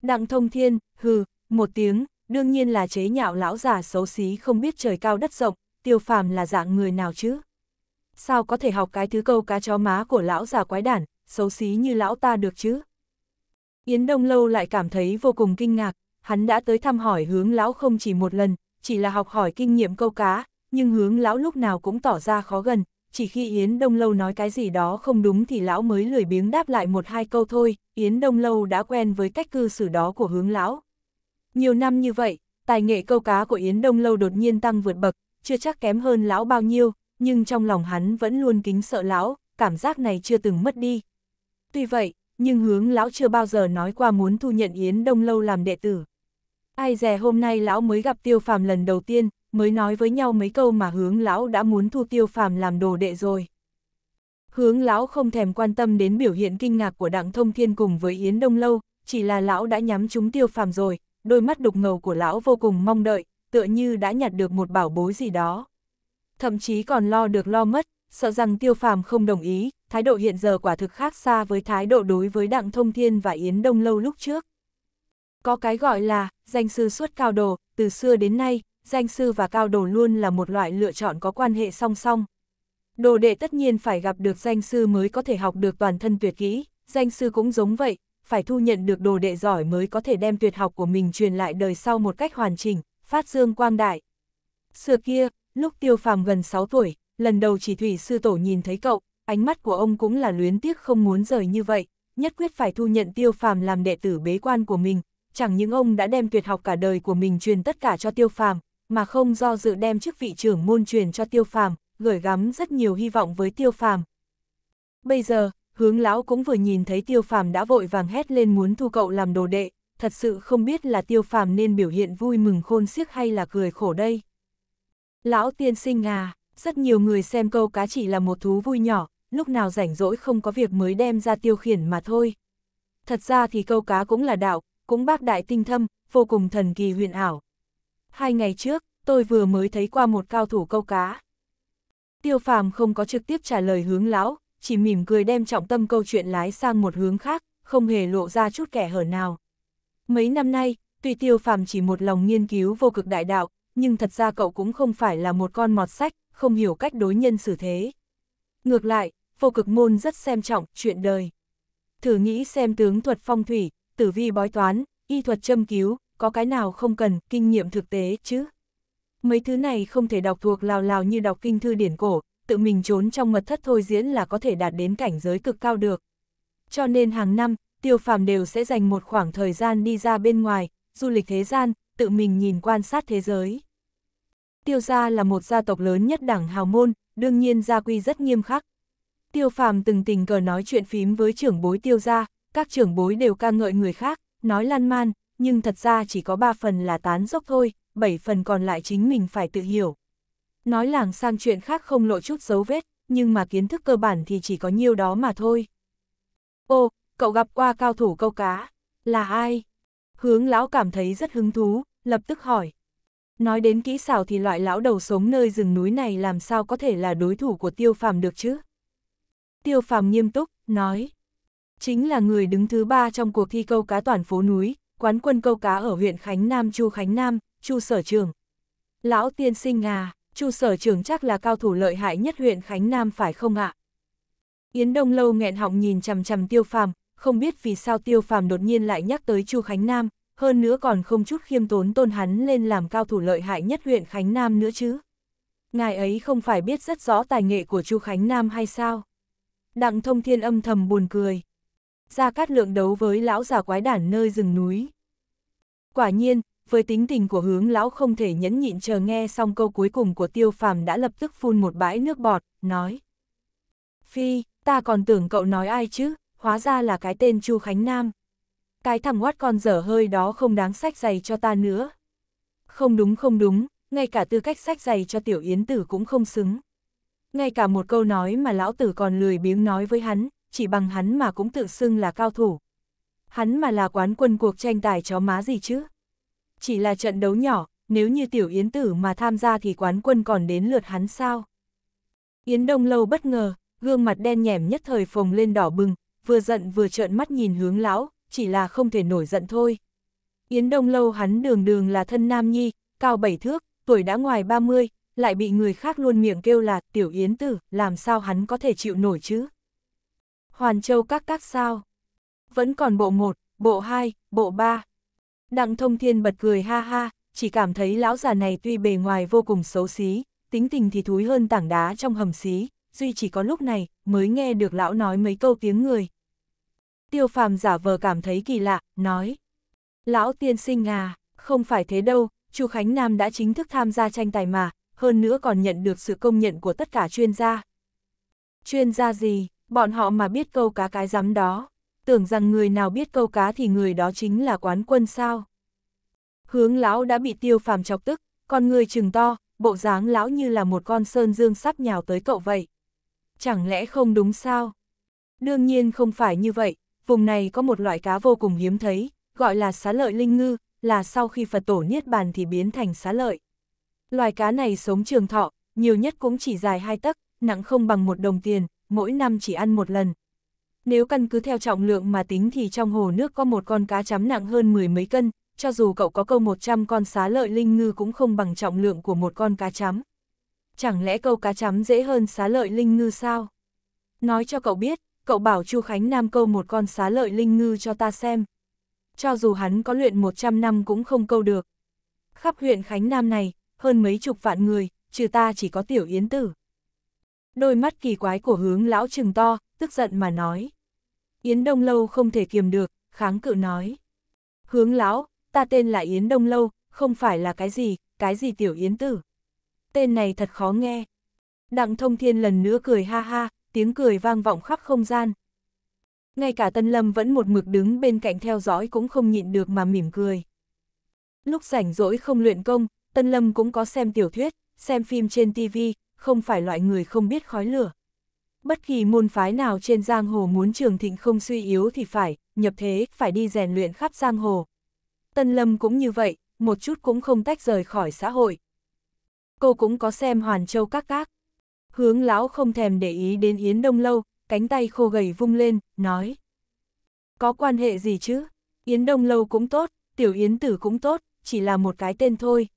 Đặng thông thiên, hừ, một tiếng, đương nhiên là chế nhạo lão già xấu xí không biết trời cao đất rộng, tiêu phàm là dạng người nào chứ? Sao có thể học cái thứ câu cá chó má của lão già quái đản, xấu xí như lão ta được chứ? Yến Đông Lâu lại cảm thấy vô cùng kinh ngạc, hắn đã tới thăm hỏi hướng lão không chỉ một lần, chỉ là học hỏi kinh nghiệm câu cá, nhưng hướng lão lúc nào cũng tỏ ra khó gần, chỉ khi Yến Đông Lâu nói cái gì đó không đúng thì lão mới lười biếng đáp lại một hai câu thôi, Yến Đông Lâu đã quen với cách cư xử đó của hướng lão. Nhiều năm như vậy, tài nghệ câu cá của Yến Đông Lâu đột nhiên tăng vượt bậc, chưa chắc kém hơn lão bao nhiêu, nhưng trong lòng hắn vẫn luôn kính sợ lão, cảm giác này chưa từng mất đi. Tuy vậy, nhưng hướng lão chưa bao giờ nói qua muốn thu nhận Yến Đông Lâu làm đệ tử. Ai dè hôm nay lão mới gặp tiêu phàm lần đầu tiên, mới nói với nhau mấy câu mà hướng lão đã muốn thu tiêu phàm làm đồ đệ rồi. Hướng lão không thèm quan tâm đến biểu hiện kinh ngạc của đặng thông thiên cùng với Yến Đông Lâu, chỉ là lão đã nhắm chúng tiêu phàm rồi, đôi mắt đục ngầu của lão vô cùng mong đợi, tựa như đã nhặt được một bảo bối gì đó. Thậm chí còn lo được lo mất, sợ rằng tiêu phàm không đồng ý, thái độ hiện giờ quả thực khác xa với thái độ đối với đặng thông thiên và Yến Đông Lâu lúc trước. Có cái gọi là, danh sư xuất cao đồ, từ xưa đến nay, danh sư và cao đồ luôn là một loại lựa chọn có quan hệ song song. Đồ đệ tất nhiên phải gặp được danh sư mới có thể học được toàn thân tuyệt kỹ, danh sư cũng giống vậy, phải thu nhận được đồ đệ giỏi mới có thể đem tuyệt học của mình truyền lại đời sau một cách hoàn chỉnh, phát dương quang đại. Xưa kia, lúc tiêu phàm gần 6 tuổi, lần đầu chỉ thủy sư tổ nhìn thấy cậu, ánh mắt của ông cũng là luyến tiếc không muốn rời như vậy, nhất quyết phải thu nhận tiêu phàm làm đệ tử bế quan của mình, chẳng những ông đã đem tuyệt học cả đời của mình truyền tất cả cho tiêu phàm, mà không do dự đem chức vị trưởng môn truyền cho tiêu phàm, gửi gắm rất nhiều hy vọng với tiêu phàm. Bây giờ, hướng lão cũng vừa nhìn thấy tiêu phàm đã vội vàng hét lên muốn thu cậu làm đồ đệ, thật sự không biết là tiêu phàm nên biểu hiện vui mừng khôn xiếc hay là cười khổ đây. Lão tiên sinh à, rất nhiều người xem câu cá chỉ là một thú vui nhỏ, lúc nào rảnh rỗi không có việc mới đem ra tiêu khiển mà thôi. Thật ra thì câu cá cũng là đạo, cũng bác đại tinh thâm, vô cùng thần kỳ huyền ảo. Hai ngày trước, tôi vừa mới thấy qua một cao thủ câu cá. Tiêu phàm không có trực tiếp trả lời hướng lão, chỉ mỉm cười đem trọng tâm câu chuyện lái sang một hướng khác, không hề lộ ra chút kẻ hở nào. Mấy năm nay, tuy tiêu phàm chỉ một lòng nghiên cứu vô cực đại đạo, nhưng thật ra cậu cũng không phải là một con mọt sách, không hiểu cách đối nhân xử thế. Ngược lại, vô cực môn rất xem trọng chuyện đời. Thử nghĩ xem tướng thuật phong thủy, tử vi bói toán, y thuật châm cứu, có cái nào không cần, kinh nghiệm thực tế chứ. Mấy thứ này không thể đọc thuộc lào lào như đọc kinh thư điển cổ, tự mình trốn trong mật thất thôi diễn là có thể đạt đến cảnh giới cực cao được. Cho nên hàng năm, tiêu phàm đều sẽ dành một khoảng thời gian đi ra bên ngoài, du lịch thế gian, tự mình nhìn quan sát thế giới. Tiêu gia là một gia tộc lớn nhất đảng hào môn, đương nhiên gia quy rất nghiêm khắc. Tiêu phàm từng tình cờ nói chuyện phím với trưởng bối tiêu gia, các trưởng bối đều ca ngợi người khác, nói lan man, nhưng thật ra chỉ có 3 phần là tán dốc thôi, 7 phần còn lại chính mình phải tự hiểu. Nói làng sang chuyện khác không lộ chút dấu vết, nhưng mà kiến thức cơ bản thì chỉ có nhiêu đó mà thôi. Ô, cậu gặp qua cao thủ câu cá, là ai? Hướng lão cảm thấy rất hứng thú, lập tức hỏi. Nói đến kỹ xảo thì loại lão đầu sống nơi rừng núi này làm sao có thể là đối thủ của tiêu phàm được chứ? Tiêu phàm nghiêm túc, nói chính là người đứng thứ ba trong cuộc thi câu cá toàn phố núi, quán quân câu cá ở huyện Khánh Nam Chu Khánh Nam, Chu Sở Trường. Lão tiên sinh à, Chu Sở Trường chắc là cao thủ lợi hại nhất huyện Khánh Nam phải không ạ? Yến Đông Lâu nghẹn họng nhìn chằm chằm Tiêu Phàm, không biết vì sao Tiêu Phàm đột nhiên lại nhắc tới Chu Khánh Nam, hơn nữa còn không chút khiêm tốn tôn hắn lên làm cao thủ lợi hại nhất huyện Khánh Nam nữa chứ. Ngài ấy không phải biết rất rõ tài nghệ của Chu Khánh Nam hay sao? Đặng Thông Thiên âm thầm buồn cười, ra cát lượng đấu với lão già quái đản nơi rừng núi. Quả nhiên, với tính tình của hướng lão không thể nhẫn nhịn chờ nghe xong câu cuối cùng của tiêu phàm đã lập tức phun một bãi nước bọt, nói. Phi, ta còn tưởng cậu nói ai chứ, hóa ra là cái tên Chu Khánh Nam. Cái thằng quát con dở hơi đó không đáng sách giày cho ta nữa. Không đúng không đúng, ngay cả tư cách sách giày cho tiểu yến tử cũng không xứng. Ngay cả một câu nói mà lão tử còn lười biếng nói với hắn, chỉ bằng hắn mà cũng tự xưng là cao thủ. Hắn mà là quán quân cuộc tranh tài chó má gì chứ? Chỉ là trận đấu nhỏ, nếu như tiểu yến tử mà tham gia thì quán quân còn đến lượt hắn sao? Yến Đông Lâu bất ngờ, gương mặt đen nhẻm nhất thời phồng lên đỏ bừng, vừa giận vừa trợn mắt nhìn hướng lão, chỉ là không thể nổi giận thôi. Yến Đông Lâu hắn đường đường là thân nam nhi, cao bảy thước, tuổi đã ngoài 30, lại bị người khác luôn miệng kêu là tiểu yến tử, làm sao hắn có thể chịu nổi chứ? Hoàn Châu các các sao? Vẫn còn bộ 1, bộ 2, bộ 3. Đặng thông thiên bật cười ha ha, chỉ cảm thấy lão già này tuy bề ngoài vô cùng xấu xí, tính tình thì thúi hơn tảng đá trong hầm xí, duy chỉ có lúc này mới nghe được lão nói mấy câu tiếng người. Tiêu phàm giả vờ cảm thấy kỳ lạ, nói. Lão tiên sinh à, không phải thế đâu, Chu Khánh Nam đã chính thức tham gia tranh tài mà, hơn nữa còn nhận được sự công nhận của tất cả chuyên gia. Chuyên gia gì? Bọn họ mà biết câu cá cái rắm đó, tưởng rằng người nào biết câu cá thì người đó chính là quán quân sao. Hướng lão đã bị tiêu phàm chọc tức, con người chừng to, bộ dáng lão như là một con sơn dương sắp nhào tới cậu vậy. Chẳng lẽ không đúng sao? Đương nhiên không phải như vậy, vùng này có một loại cá vô cùng hiếm thấy, gọi là xá lợi linh ngư, là sau khi Phật tổ niết bàn thì biến thành xá lợi. Loài cá này sống trường thọ, nhiều nhất cũng chỉ dài hai tấc, nặng không bằng một đồng tiền, mỗi năm chỉ ăn một lần. Nếu căn cứ theo trọng lượng mà tính thì trong hồ nước có một con cá chấm nặng hơn mười mấy cân, cho dù cậu có câu 100 con xá lợi linh ngư cũng không bằng trọng lượng của một con cá chấm. Chẳng lẽ câu cá chấm dễ hơn xá lợi linh ngư sao? Nói cho cậu biết, cậu bảo Chu Khánh Nam câu một con xá lợi linh ngư cho ta xem. Cho dù hắn có luyện 100 năm cũng không câu được. Khắp huyện Khánh Nam này, hơn mấy chục vạn người, trừ ta chỉ có tiểu yến tử đôi mắt kỳ quái của hướng lão trừng to, tức giận mà nói. Yến Đông Lâu không thể kiềm được, kháng cự nói. Hướng lão, ta tên là Yến Đông Lâu, không phải là cái gì, cái gì tiểu Yến Tử. Tên này thật khó nghe. Đặng thông thiên lần nữa cười ha ha, tiếng cười vang vọng khắp không gian. Ngay cả Tân Lâm vẫn một mực đứng bên cạnh theo dõi cũng không nhịn được mà mỉm cười. Lúc rảnh rỗi không luyện công, Tân Lâm cũng có xem tiểu thuyết, xem phim trên TV, không phải loại người không biết khói lửa. Bất kỳ môn phái nào trên giang hồ muốn trường thịnh không suy yếu thì phải, nhập thế, phải đi rèn luyện khắp giang hồ. Tân Lâm cũng như vậy, một chút cũng không tách rời khỏi xã hội. Cô cũng có xem Hoàn Châu các các. Hướng lão không thèm để ý đến Yến Đông Lâu, cánh tay khô gầy vung lên, nói. Có quan hệ gì chứ? Yến Đông Lâu cũng tốt, Tiểu Yến Tử cũng tốt, chỉ là một cái tên thôi.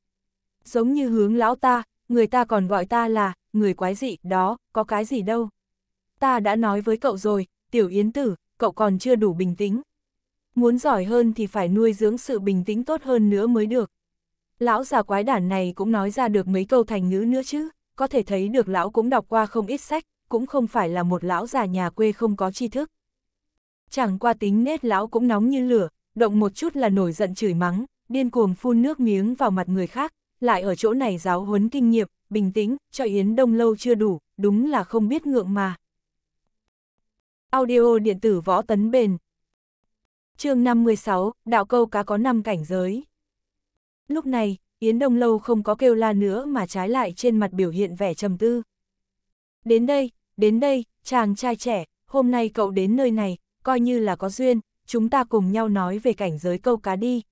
Giống như hướng lão ta, người ta còn gọi ta là, người quái dị, đó, có cái gì đâu. Ta đã nói với cậu rồi, tiểu yến tử, cậu còn chưa đủ bình tĩnh. Muốn giỏi hơn thì phải nuôi dưỡng sự bình tĩnh tốt hơn nữa mới được. Lão già quái đản này cũng nói ra được mấy câu thành ngữ nữa chứ, có thể thấy được lão cũng đọc qua không ít sách, cũng không phải là một lão già nhà quê không có tri thức. Chẳng qua tính nết lão cũng nóng như lửa, động một chút là nổi giận chửi mắng, điên cuồng phun nước miếng vào mặt người khác, lại ở chỗ này giáo huấn kinh nghiệm, bình tĩnh, cho Yến Đông lâu chưa đủ, đúng là không biết ngượng mà. Audio điện tử võ tấn bền chương 56, đạo câu cá có 5 cảnh giới. Lúc này, Yến Đông Lâu không có kêu la nữa mà trái lại trên mặt biểu hiện vẻ trầm tư. Đến đây, đến đây, chàng trai trẻ, hôm nay cậu đến nơi này, coi như là có duyên, chúng ta cùng nhau nói về cảnh giới câu cá đi.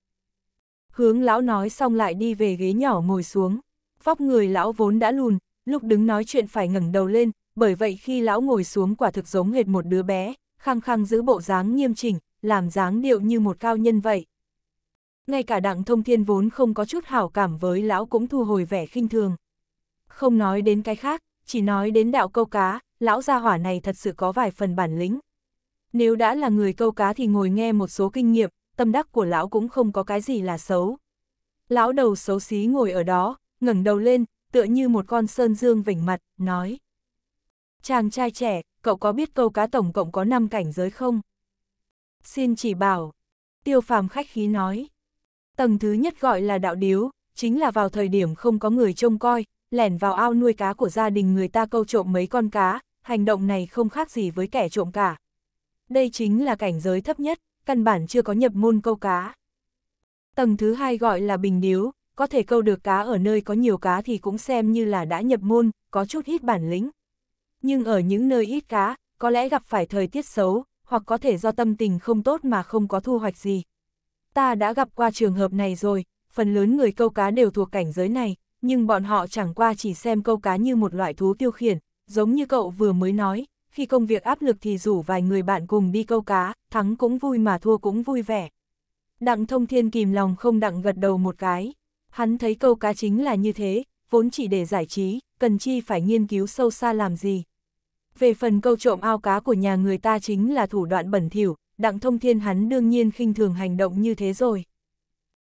Hướng lão nói xong lại đi về ghế nhỏ ngồi xuống. Vóc người lão vốn đã lùn, lúc đứng nói chuyện phải ngẩng đầu lên, bởi vậy khi lão ngồi xuống quả thực giống hệt một đứa bé, khăng khăng giữ bộ dáng nghiêm chỉnh, làm dáng điệu như một cao nhân vậy. Ngay cả đặng thông thiên vốn không có chút hảo cảm với lão cũng thu hồi vẻ khinh thường. Không nói đến cái khác, chỉ nói đến đạo câu cá, lão gia hỏa này thật sự có vài phần bản lĩnh. Nếu đã là người câu cá thì ngồi nghe một số kinh nghiệm, tâm đắc của lão cũng không có cái gì là xấu. Lão đầu xấu xí ngồi ở đó, ngẩng đầu lên, tựa như một con sơn dương vỉnh mặt, nói. Chàng trai trẻ, cậu có biết câu cá tổng cộng có 5 cảnh giới không? Xin chỉ bảo. Tiêu phàm khách khí nói. Tầng thứ nhất gọi là đạo điếu, chính là vào thời điểm không có người trông coi, lẻn vào ao nuôi cá của gia đình người ta câu trộm mấy con cá, hành động này không khác gì với kẻ trộm cả. Đây chính là cảnh giới thấp nhất căn bản chưa có nhập môn câu cá. Tầng thứ hai gọi là bình điếu, có thể câu được cá ở nơi có nhiều cá thì cũng xem như là đã nhập môn, có chút ít bản lĩnh. Nhưng ở những nơi ít cá, có lẽ gặp phải thời tiết xấu, hoặc có thể do tâm tình không tốt mà không có thu hoạch gì. Ta đã gặp qua trường hợp này rồi, phần lớn người câu cá đều thuộc cảnh giới này, nhưng bọn họ chẳng qua chỉ xem câu cá như một loại thú tiêu khiển, giống như cậu vừa mới nói, khi công việc áp lực thì rủ vài người bạn cùng đi câu cá, thắng cũng vui mà thua cũng vui vẻ. Đặng thông thiên kìm lòng không đặng gật đầu một cái. Hắn thấy câu cá chính là như thế, vốn chỉ để giải trí, cần chi phải nghiên cứu sâu xa làm gì. Về phần câu trộm ao cá của nhà người ta chính là thủ đoạn bẩn thỉu, đặng thông thiên hắn đương nhiên khinh thường hành động như thế rồi.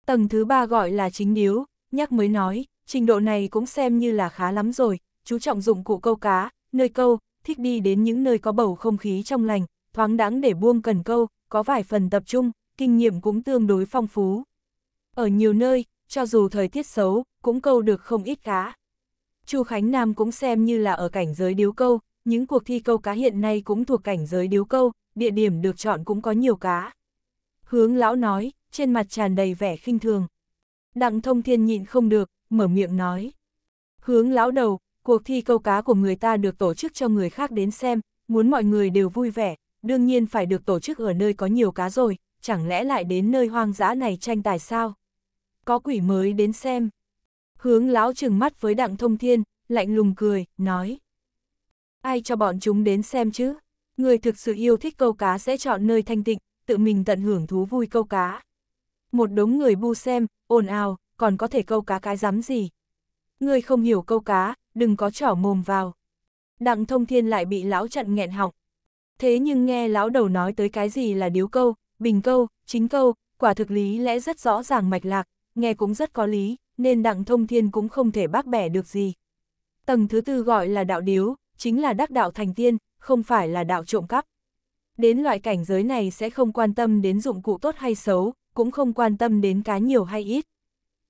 Tầng thứ ba gọi là chính điếu, nhắc mới nói, trình độ này cũng xem như là khá lắm rồi, chú trọng dụng cụ câu cá, nơi câu, thích đi đến những nơi có bầu không khí trong lành, thoáng đãng để buông cần câu, có vài phần tập trung, kinh nghiệm cũng tương đối phong phú. Ở nhiều nơi, cho dù thời tiết xấu, cũng câu được không ít cá. Chu Khánh Nam cũng xem như là ở cảnh giới điếu câu, những cuộc thi câu cá hiện nay cũng thuộc cảnh giới điếu câu, địa điểm được chọn cũng có nhiều cá. Hướng lão nói, trên mặt tràn đầy vẻ khinh thường. Đặng thông thiên nhịn không được, mở miệng nói. Hướng lão đầu, cuộc thi câu cá của người ta được tổ chức cho người khác đến xem, muốn mọi người đều vui vẻ, đương nhiên phải được tổ chức ở nơi có nhiều cá rồi, chẳng lẽ lại đến nơi hoang dã này tranh tài sao? Có quỷ mới đến xem. Hướng lão trừng mắt với đặng thông thiên, lạnh lùng cười, nói. Ai cho bọn chúng đến xem chứ? Người thực sự yêu thích câu cá sẽ chọn nơi thanh tịnh, tự mình tận hưởng thú vui câu cá. Một đống người bu xem, ồn ào, còn có thể câu cá cái dám gì. Người không hiểu câu cá, đừng có trỏ mồm vào. Đặng thông thiên lại bị lão chặn nghẹn họng. Thế nhưng nghe lão đầu nói tới cái gì là điếu câu, bình câu, chính câu, quả thực lý lẽ rất rõ ràng mạch lạc, nghe cũng rất có lý, nên đặng thông thiên cũng không thể bác bẻ được gì. Tầng thứ tư gọi là đạo điếu, chính là đắc đạo thành tiên, không phải là đạo trộm cắp. Đến loại cảnh giới này sẽ không quan tâm đến dụng cụ tốt hay xấu, cũng không quan tâm đến cá nhiều hay ít.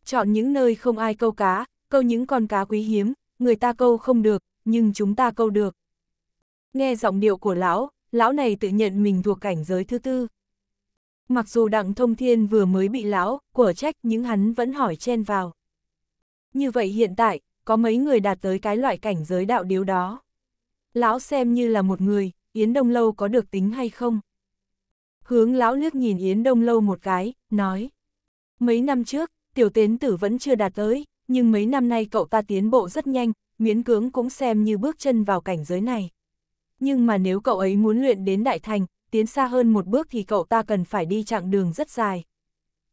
Chọn những nơi không ai câu cá, câu những con cá quý hiếm, người ta câu không được, nhưng chúng ta câu được. Nghe giọng điệu của lão, lão này tự nhận mình thuộc cảnh giới thứ tư. Mặc dù đặng thông thiên vừa mới bị lão, của trách nhưng hắn vẫn hỏi chen vào. Như vậy hiện tại, có mấy người đạt tới cái loại cảnh giới đạo điếu đó. Lão xem như là một người, Yến Đông Lâu có được tính hay không? Hướng lão liếc nhìn Yến Đông Lâu một cái, nói. Mấy năm trước, tiểu tiến tử vẫn chưa đạt tới, nhưng mấy năm nay cậu ta tiến bộ rất nhanh, miễn cưỡng cũng xem như bước chân vào cảnh giới này. Nhưng mà nếu cậu ấy muốn luyện đến đại thành, tiến xa hơn một bước thì cậu ta cần phải đi chặng đường rất dài.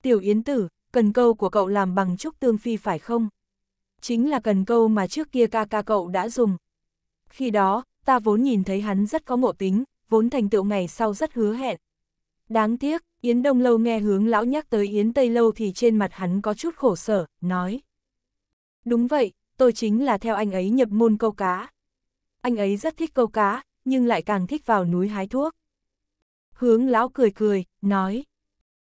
Tiểu Yến Tử, cần câu của cậu làm bằng trúc tương phi phải không? Chính là cần câu mà trước kia ca ca cậu đã dùng. Khi đó, ta vốn nhìn thấy hắn rất có ngộ tính, vốn thành tựu ngày sau rất hứa hẹn. Đáng tiếc, Yến Đông Lâu nghe hướng lão nhắc tới Yến Tây Lâu thì trên mặt hắn có chút khổ sở, nói. Đúng vậy, tôi chính là theo anh ấy nhập môn câu cá. Anh ấy rất thích câu cá, nhưng lại càng thích vào núi hái thuốc. Hướng lão cười cười, nói.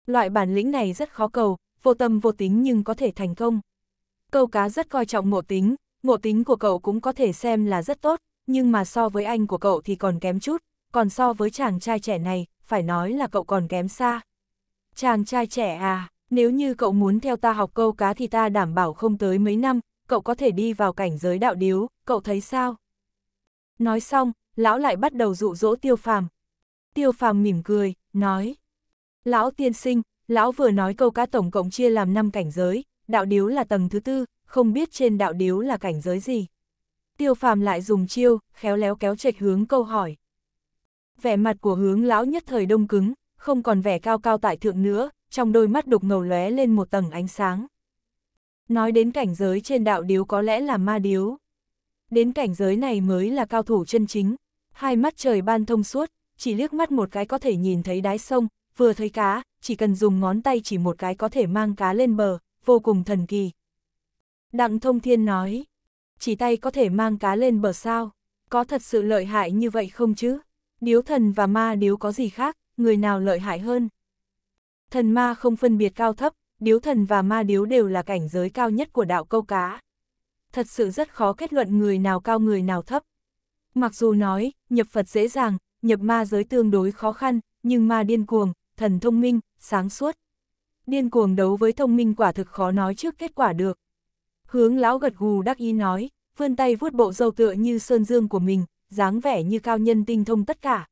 Loại bản lĩnh này rất khó cầu, vô tâm vô tính nhưng có thể thành công. Câu cá rất coi trọng ngộ tính, ngộ tính của cậu cũng có thể xem là rất tốt, nhưng mà so với anh của cậu thì còn kém chút, còn so với chàng trai trẻ này, phải nói là cậu còn kém xa. Chàng trai trẻ à, nếu như cậu muốn theo ta học câu cá thì ta đảm bảo không tới mấy năm, cậu có thể đi vào cảnh giới đạo điếu, cậu thấy sao? Nói xong, lão lại bắt đầu dụ dỗ tiêu phàm. Tiêu phàm mỉm cười, nói. Lão tiên sinh, lão vừa nói câu cá tổng cộng chia làm 5 cảnh giới, đạo điếu là tầng thứ tư, không biết trên đạo điếu là cảnh giới gì. Tiêu phàm lại dùng chiêu, khéo léo kéo trạch hướng câu hỏi. Vẻ mặt của hướng lão nhất thời đông cứng, không còn vẻ cao cao tại thượng nữa, trong đôi mắt đục ngầu lóe lên một tầng ánh sáng. Nói đến cảnh giới trên đạo điếu có lẽ là ma điếu. Đến cảnh giới này mới là cao thủ chân chính, hai mắt trời ban thông suốt, chỉ liếc mắt một cái có thể nhìn thấy đáy sông, vừa thấy cá, chỉ cần dùng ngón tay chỉ một cái có thể mang cá lên bờ, vô cùng thần kỳ. Đặng thông thiên nói, chỉ tay có thể mang cá lên bờ sao, có thật sự lợi hại như vậy không chứ? Điếu thần và ma điếu có gì khác, người nào lợi hại hơn? thần ma không phân biệt cao thấp, điếu thần và ma điếu đều là cảnh giới cao nhất của đạo câu cá. Thật sự rất khó kết luận người nào cao người nào thấp. Mặc dù nói, nhập Phật dễ dàng, nhập ma giới tương đối khó khăn, nhưng ma điên cuồng, thần thông minh, sáng suốt. Điên cuồng đấu với thông minh quả thực khó nói trước kết quả được. Hướng lão gật gù đắc ý nói, vươn tay vuốt bộ dâu tựa như sơn dương của mình, dáng vẻ như cao nhân tinh thông tất cả.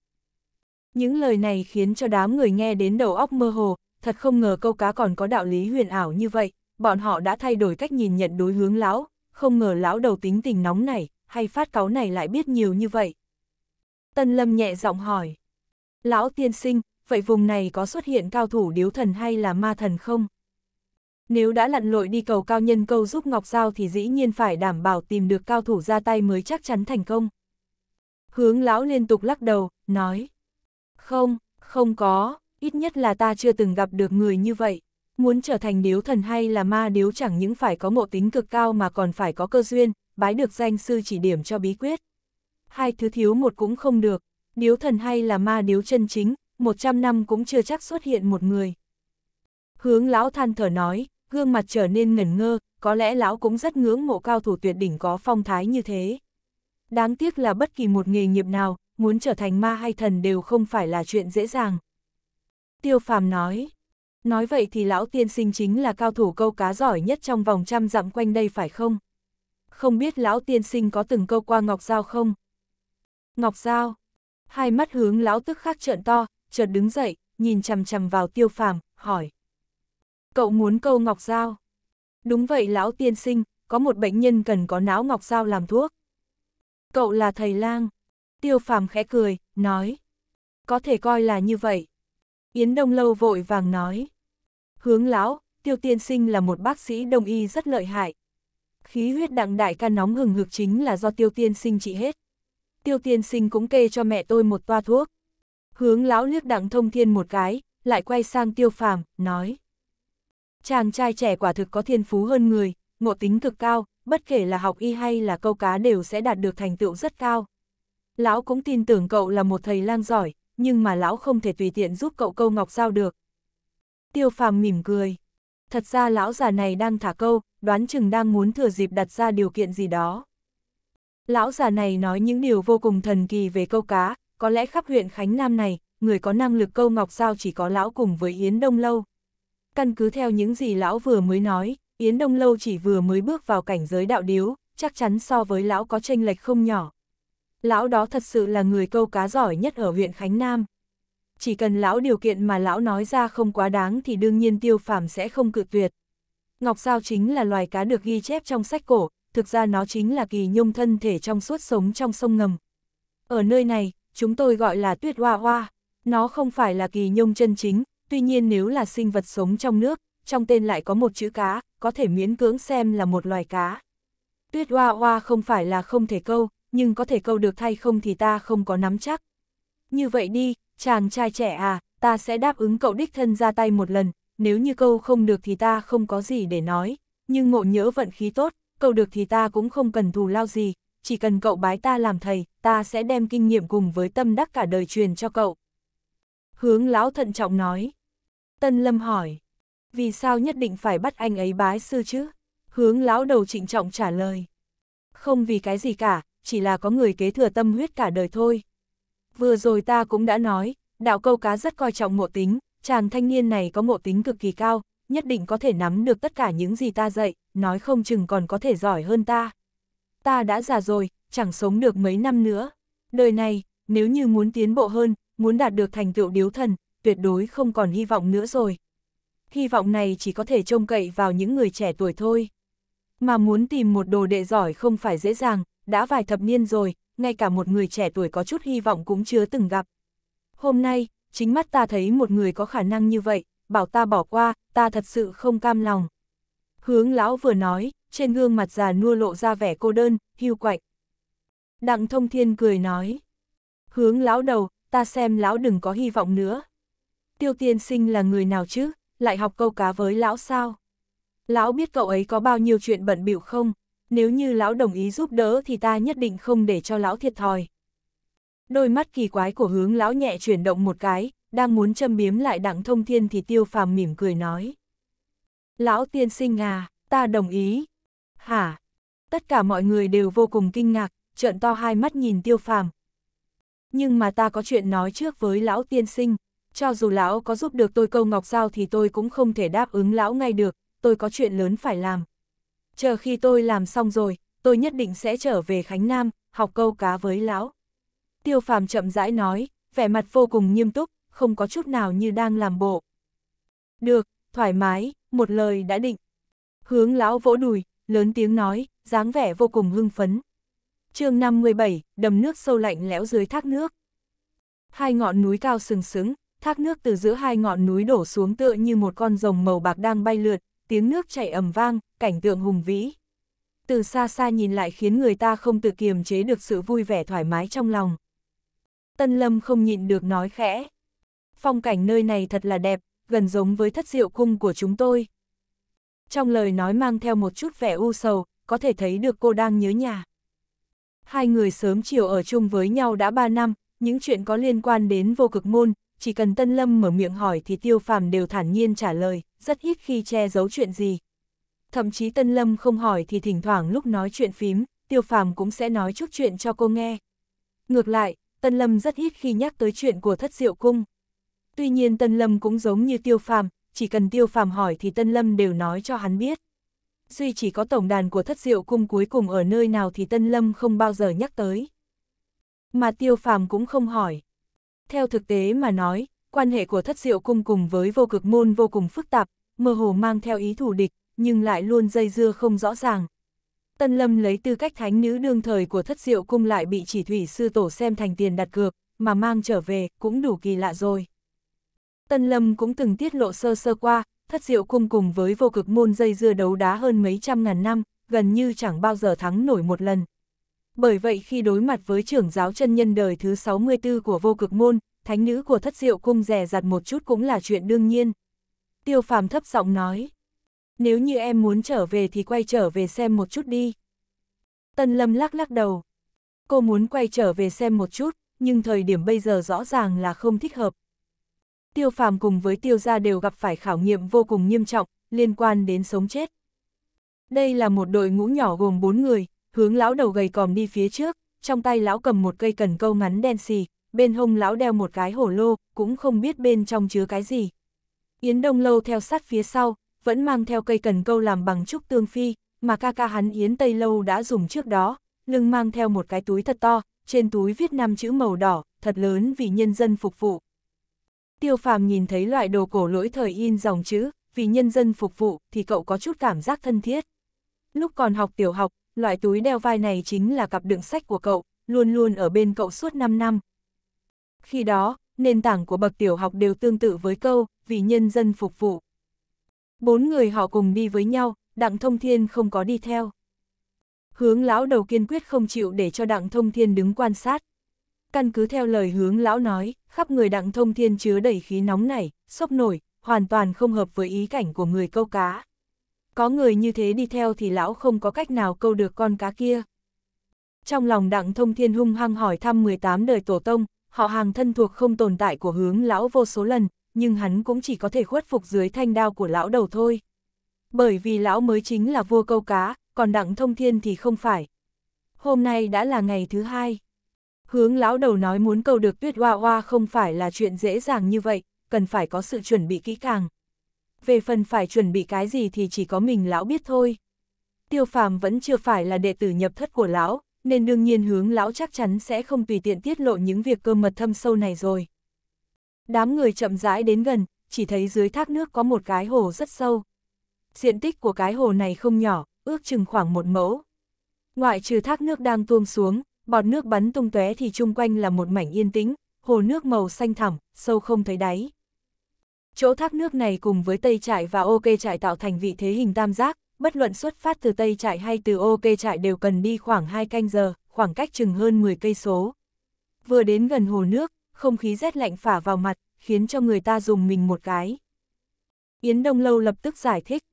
Những lời này khiến cho đám người nghe đến đầu óc mơ hồ, thật không ngờ câu cá còn có đạo lý huyền ảo như vậy, bọn họ đã thay đổi cách nhìn nhận đối hướng lão, không ngờ lão đầu tính tình nóng này, hay phát cáo này lại biết nhiều như vậy. Tân Lâm nhẹ giọng hỏi, lão tiên sinh, vậy vùng này có xuất hiện cao thủ điếu thần hay là ma thần không? Nếu đã lặn lội đi cầu cao nhân câu giúp Ngọc Giao thì dĩ nhiên phải đảm bảo tìm được cao thủ ra tay mới chắc chắn thành công. Hướng lão liên tục lắc đầu, nói, không, không có, ít nhất là ta chưa từng gặp được người như vậy. Muốn trở thành điếu thần hay là ma điếu chẳng những phải có ngộ tính cực cao mà còn phải có cơ duyên, bái được danh sư chỉ điểm cho bí quyết. Hai thứ thiếu một cũng không được, điếu thần hay là ma điếu chân chính, 100 năm cũng chưa chắc xuất hiện một người. Hướng lão than thở nói, gương mặt trở nên ngẩn ngơ, có lẽ lão cũng rất ngưỡng mộ cao thủ tuyệt đỉnh có phong thái như thế. Đáng tiếc là bất kỳ một nghề nghiệp nào, muốn trở thành ma hay thần đều không phải là chuyện dễ dàng. Tiêu phàm nói. Nói vậy thì lão tiên sinh chính là cao thủ câu cá giỏi nhất trong vòng trăm dặm quanh đây phải không? Không biết lão tiên sinh có từng câu qua Ngọc Giao không? Ngọc Giao. Hai mắt hướng lão tức khắc trợn to, chợt đứng dậy, nhìn chằm chằm vào tiêu phàm, hỏi. Cậu muốn câu Ngọc Giao? Đúng vậy lão tiên sinh, có một bệnh nhân cần có não Ngọc Giao làm thuốc. Cậu là thầy lang. Tiêu phàm khẽ cười, nói. Có thể coi là như vậy. Yến Đông Lâu vội vàng nói. Hướng lão, tiêu tiên sinh là một bác sĩ đông y rất lợi hại. Khí huyết đặng đại ca nóng hừng hực chính là do tiêu tiên sinh trị hết. Tiêu tiên sinh cũng kê cho mẹ tôi một toa thuốc. Hướng lão liếc đặng thông thiên một cái, lại quay sang tiêu phàm, nói. Chàng trai trẻ quả thực có thiên phú hơn người, ngộ tính cực cao, bất kể là học y hay là câu cá đều sẽ đạt được thành tựu rất cao. Lão cũng tin tưởng cậu là một thầy lang giỏi, nhưng mà lão không thể tùy tiện giúp cậu câu ngọc sao được. Tiêu phàm mỉm cười. Thật ra lão già này đang thả câu, đoán chừng đang muốn thừa dịp đặt ra điều kiện gì đó. Lão già này nói những điều vô cùng thần kỳ về câu cá, có lẽ khắp huyện Khánh Nam này, người có năng lực câu ngọc sao chỉ có lão cùng với Yến Đông Lâu. Căn cứ theo những gì lão vừa mới nói, Yến Đông Lâu chỉ vừa mới bước vào cảnh giới đạo điếu, chắc chắn so với lão có tranh lệch không nhỏ, lão đó thật sự là người câu cá giỏi nhất ở huyện Khánh Nam. Chỉ cần lão điều kiện mà lão nói ra không quá đáng thì đương nhiên tiêu phàm sẽ không cự tuyệt. Ngọc sao chính là loài cá được ghi chép trong sách cổ, thực ra nó chính là kỳ nhung thân thể trong suốt sống trong sông ngầm. Ở nơi này, chúng tôi gọi là tuyết hoa hoa, nó không phải là kỳ nhung chân chính, tuy nhiên nếu là sinh vật sống trong nước, trong tên lại có một chữ cá, có thể miễn cưỡng xem là một loài cá. Tuyết hoa hoa không phải là không thể câu, nhưng có thể câu được thay không thì ta không có nắm chắc. Như vậy đi, chàng trai trẻ à, ta sẽ đáp ứng cậu đích thân ra tay một lần, nếu như câu không được thì ta không có gì để nói, nhưng ngộ nhớ vận khí tốt, câu được thì ta cũng không cần thù lao gì, chỉ cần cậu bái ta làm thầy, ta sẽ đem kinh nghiệm cùng với tâm đắc cả đời truyền cho cậu. Hướng lão thận trọng nói. Tân Lâm hỏi, vì sao nhất định phải bắt anh ấy bái sư chứ? Hướng lão đầu trịnh trọng trả lời. Không vì cái gì cả, chỉ là có người kế thừa tâm huyết cả đời thôi. Vừa rồi ta cũng đã nói, đạo câu cá rất coi trọng ngộ tính, chàng thanh niên này có ngộ tính cực kỳ cao, nhất định có thể nắm được tất cả những gì ta dạy, nói không chừng còn có thể giỏi hơn ta. Ta đã già rồi, chẳng sống được mấy năm nữa. Đời này, nếu như muốn tiến bộ hơn, muốn đạt được thành tựu điếu thần, tuyệt đối không còn hy vọng nữa rồi. Hy vọng này chỉ có thể trông cậy vào những người trẻ tuổi thôi. Mà muốn tìm một đồ đệ giỏi không phải dễ dàng, đã vài thập niên rồi, ngay cả một người trẻ tuổi có chút hy vọng cũng chưa từng gặp. Hôm nay, chính mắt ta thấy một người có khả năng như vậy, bảo ta bỏ qua, ta thật sự không cam lòng. Hướng lão vừa nói, trên gương mặt già nua lộ ra vẻ cô đơn, hiu quạnh. Đặng thông thiên cười nói. Hướng lão đầu, ta xem lão đừng có hy vọng nữa. Tiêu tiên sinh là người nào chứ, lại học câu cá với lão sao? Lão biết cậu ấy có bao nhiêu chuyện bận bịu không? nếu như lão đồng ý giúp đỡ thì ta nhất định không để cho lão thiệt thòi. Đôi mắt kỳ quái của hướng lão nhẹ chuyển động một cái, đang muốn châm biếm lại đặng thông thiên thì tiêu phàm mỉm cười nói. Lão tiên sinh à, ta đồng ý. Hả? Tất cả mọi người đều vô cùng kinh ngạc, trợn to hai mắt nhìn tiêu phàm. Nhưng mà ta có chuyện nói trước với lão tiên sinh, cho dù lão có giúp được tôi câu ngọc sao thì tôi cũng không thể đáp ứng lão ngay được, tôi có chuyện lớn phải làm chờ khi tôi làm xong rồi, tôi nhất định sẽ trở về Khánh Nam, học câu cá với lão. Tiêu phàm chậm rãi nói, vẻ mặt vô cùng nghiêm túc, không có chút nào như đang làm bộ. Được, thoải mái, một lời đã định. Hướng lão vỗ đùi, lớn tiếng nói, dáng vẻ vô cùng hưng phấn. chương 57, đầm nước sâu lạnh lẽo dưới thác nước. Hai ngọn núi cao sừng sững, thác nước từ giữa hai ngọn núi đổ xuống tựa như một con rồng màu bạc đang bay lượt, tiếng nước chảy ầm vang, cảnh tượng hùng vĩ. Từ xa xa nhìn lại khiến người ta không tự kiềm chế được sự vui vẻ thoải mái trong lòng. Tân Lâm không nhịn được nói khẽ. Phong cảnh nơi này thật là đẹp, gần giống với thất diệu cung của chúng tôi. Trong lời nói mang theo một chút vẻ u sầu, có thể thấy được cô đang nhớ nhà. Hai người sớm chiều ở chung với nhau đã ba năm, những chuyện có liên quan đến vô cực môn, chỉ cần Tân Lâm mở miệng hỏi thì Tiêu Phàm đều thản nhiên trả lời, rất ít khi che giấu chuyện gì. Thậm chí Tân Lâm không hỏi thì thỉnh thoảng lúc nói chuyện phím, Tiêu Phàm cũng sẽ nói chút chuyện cho cô nghe. Ngược lại, Tân Lâm rất ít khi nhắc tới chuyện của Thất Diệu Cung. Tuy nhiên Tân Lâm cũng giống như Tiêu Phàm, chỉ cần Tiêu Phàm hỏi thì Tân Lâm đều nói cho hắn biết. Duy chỉ có tổng đàn của Thất Diệu Cung cuối cùng ở nơi nào thì Tân Lâm không bao giờ nhắc tới. Mà Tiêu Phàm cũng không hỏi. Theo thực tế mà nói, quan hệ của thất diệu cung cùng với vô cực môn vô cùng phức tạp, mơ hồ mang theo ý thù địch, nhưng lại luôn dây dưa không rõ ràng. Tân Lâm lấy tư cách thánh nữ đương thời của thất diệu cung lại bị chỉ thủy sư tổ xem thành tiền đặt cược, mà mang trở về cũng đủ kỳ lạ rồi. Tân Lâm cũng từng tiết lộ sơ sơ qua, thất diệu cung cùng với vô cực môn dây dưa đấu đá hơn mấy trăm ngàn năm, gần như chẳng bao giờ thắng nổi một lần, bởi vậy khi đối mặt với trưởng giáo chân nhân đời thứ 64 của vô cực môn, thánh nữ của thất diệu cung rẻ rặt một chút cũng là chuyện đương nhiên. Tiêu phàm thấp giọng nói, nếu như em muốn trở về thì quay trở về xem một chút đi. Tân lâm lắc lắc đầu, cô muốn quay trở về xem một chút, nhưng thời điểm bây giờ rõ ràng là không thích hợp. Tiêu phàm cùng với tiêu gia đều gặp phải khảo nghiệm vô cùng nghiêm trọng, liên quan đến sống chết. Đây là một đội ngũ nhỏ gồm 4 người, hướng lão đầu gầy còm đi phía trước, trong tay lão cầm một cây cần câu ngắn đen xì, bên hông lão đeo một cái hổ lô, cũng không biết bên trong chứa cái gì. Yến Đông Lâu theo sát phía sau, vẫn mang theo cây cần câu làm bằng trúc tương phi, mà ca ca hắn Yến Tây Lâu đã dùng trước đó, lưng mang theo một cái túi thật to, trên túi viết năm chữ màu đỏ, thật lớn vì nhân dân phục vụ. Tiêu phàm nhìn thấy loại đồ cổ lỗi thời in dòng chữ, vì nhân dân phục vụ thì cậu có chút cảm giác thân thiết. Lúc còn học tiểu học, loại túi đeo vai này chính là cặp đựng sách của cậu, luôn luôn ở bên cậu suốt 5 năm. Khi đó, nền tảng của bậc tiểu học đều tương tự với câu, vì nhân dân phục vụ. Bốn người họ cùng đi với nhau, Đặng Thông Thiên không có đi theo. Hướng lão đầu kiên quyết không chịu để cho Đặng Thông Thiên đứng quan sát. Căn cứ theo lời hướng lão nói, khắp người Đặng Thông Thiên chứa đầy khí nóng này, sốc nổi, hoàn toàn không hợp với ý cảnh của người câu cá có người như thế đi theo thì lão không có cách nào câu được con cá kia. Trong lòng đặng thông thiên hung hăng hỏi thăm 18 đời tổ tông, họ hàng thân thuộc không tồn tại của hướng lão vô số lần, nhưng hắn cũng chỉ có thể khuất phục dưới thanh đao của lão đầu thôi. Bởi vì lão mới chính là vua câu cá, còn đặng thông thiên thì không phải. Hôm nay đã là ngày thứ hai. Hướng lão đầu nói muốn câu được tuyết hoa hoa không phải là chuyện dễ dàng như vậy, cần phải có sự chuẩn bị kỹ càng về phần phải chuẩn bị cái gì thì chỉ có mình lão biết thôi. Tiêu phàm vẫn chưa phải là đệ tử nhập thất của lão, nên đương nhiên hướng lão chắc chắn sẽ không tùy tiện tiết lộ những việc cơ mật thâm sâu này rồi. Đám người chậm rãi đến gần, chỉ thấy dưới thác nước có một cái hồ rất sâu. Diện tích của cái hồ này không nhỏ, ước chừng khoảng một mẫu. Ngoại trừ thác nước đang tuông xuống, bọt nước bắn tung tóe thì chung quanh là một mảnh yên tĩnh, hồ nước màu xanh thẳm, sâu không thấy đáy. Chỗ thác nước này cùng với Tây Trại và OK Trại tạo thành vị thế hình tam giác, bất luận xuất phát từ Tây Trại hay từ OK Trại đều cần đi khoảng 2 canh giờ, khoảng cách chừng hơn 10 cây số. Vừa đến gần hồ nước, không khí rét lạnh phả vào mặt, khiến cho người ta dùng mình một cái. Yến Đông Lâu lập tức giải thích.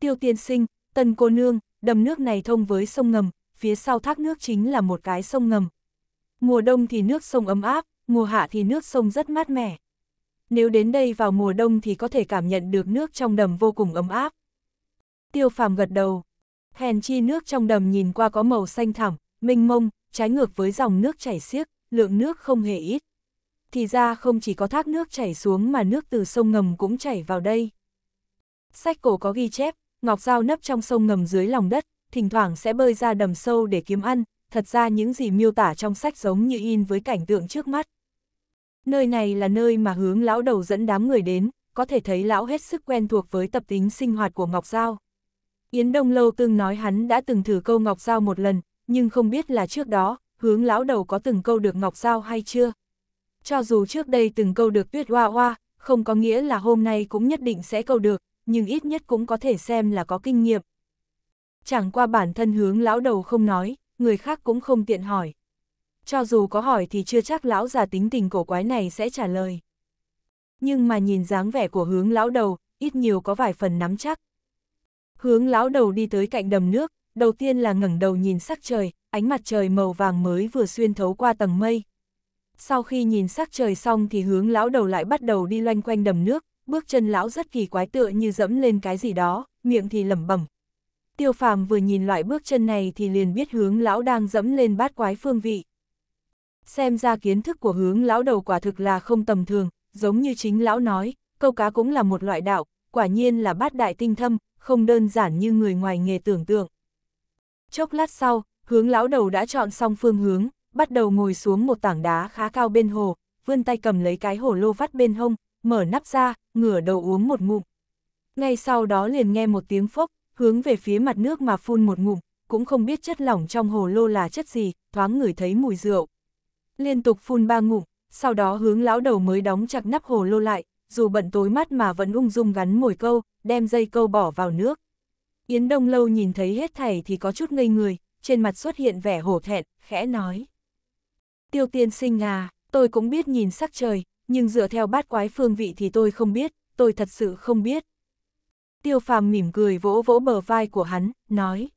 Tiêu tiên sinh, tân cô nương, đầm nước này thông với sông ngầm, phía sau thác nước chính là một cái sông ngầm. Mùa đông thì nước sông ấm áp, mùa hạ thì nước sông rất mát mẻ nếu đến đây vào mùa đông thì có thể cảm nhận được nước trong đầm vô cùng ấm áp. Tiêu phàm gật đầu. Hèn chi nước trong đầm nhìn qua có màu xanh thẳm, minh mông, trái ngược với dòng nước chảy xiết, lượng nước không hề ít. Thì ra không chỉ có thác nước chảy xuống mà nước từ sông ngầm cũng chảy vào đây. Sách cổ có ghi chép, ngọc dao nấp trong sông ngầm dưới lòng đất, thỉnh thoảng sẽ bơi ra đầm sâu để kiếm ăn, thật ra những gì miêu tả trong sách giống như in với cảnh tượng trước mắt. Nơi này là nơi mà hướng lão đầu dẫn đám người đến, có thể thấy lão hết sức quen thuộc với tập tính sinh hoạt của Ngọc Giao. Yến Đông Lâu từng nói hắn đã từng thử câu Ngọc Giao một lần, nhưng không biết là trước đó, hướng lão đầu có từng câu được Ngọc Giao hay chưa. Cho dù trước đây từng câu được tuyết hoa hoa, không có nghĩa là hôm nay cũng nhất định sẽ câu được, nhưng ít nhất cũng có thể xem là có kinh nghiệm. Chẳng qua bản thân hướng lão đầu không nói, người khác cũng không tiện hỏi cho dù có hỏi thì chưa chắc lão già tính tình cổ quái này sẽ trả lời. Nhưng mà nhìn dáng vẻ của hướng lão đầu, ít nhiều có vài phần nắm chắc. Hướng lão đầu đi tới cạnh đầm nước, đầu tiên là ngẩng đầu nhìn sắc trời, ánh mặt trời màu vàng mới vừa xuyên thấu qua tầng mây. Sau khi nhìn sắc trời xong thì hướng lão đầu lại bắt đầu đi loanh quanh đầm nước, bước chân lão rất kỳ quái tựa như dẫm lên cái gì đó, miệng thì lẩm bẩm. Tiêu phàm vừa nhìn loại bước chân này thì liền biết hướng lão đang dẫm lên bát quái phương vị xem ra kiến thức của hướng lão đầu quả thực là không tầm thường, giống như chính lão nói, câu cá cũng là một loại đạo, quả nhiên là bát đại tinh thâm, không đơn giản như người ngoài nghề tưởng tượng. Chốc lát sau, hướng lão đầu đã chọn xong phương hướng, bắt đầu ngồi xuống một tảng đá khá cao bên hồ, vươn tay cầm lấy cái hồ lô vắt bên hông, mở nắp ra, ngửa đầu uống một ngụm. Ngay sau đó liền nghe một tiếng phốc, hướng về phía mặt nước mà phun một ngụm, cũng không biết chất lỏng trong hồ lô là chất gì, thoáng ngửi thấy mùi rượu, liên tục phun ba ngụm, sau đó hướng lão đầu mới đóng chặt nắp hồ lô lại, dù bận tối mắt mà vẫn ung dung gắn mồi câu, đem dây câu bỏ vào nước. Yến Đông Lâu nhìn thấy hết thảy thì có chút ngây người, trên mặt xuất hiện vẻ hổ thẹn, khẽ nói. Tiêu tiên sinh à, tôi cũng biết nhìn sắc trời, nhưng dựa theo bát quái phương vị thì tôi không biết, tôi thật sự không biết. Tiêu phàm mỉm cười vỗ vỗ bờ vai của hắn, nói.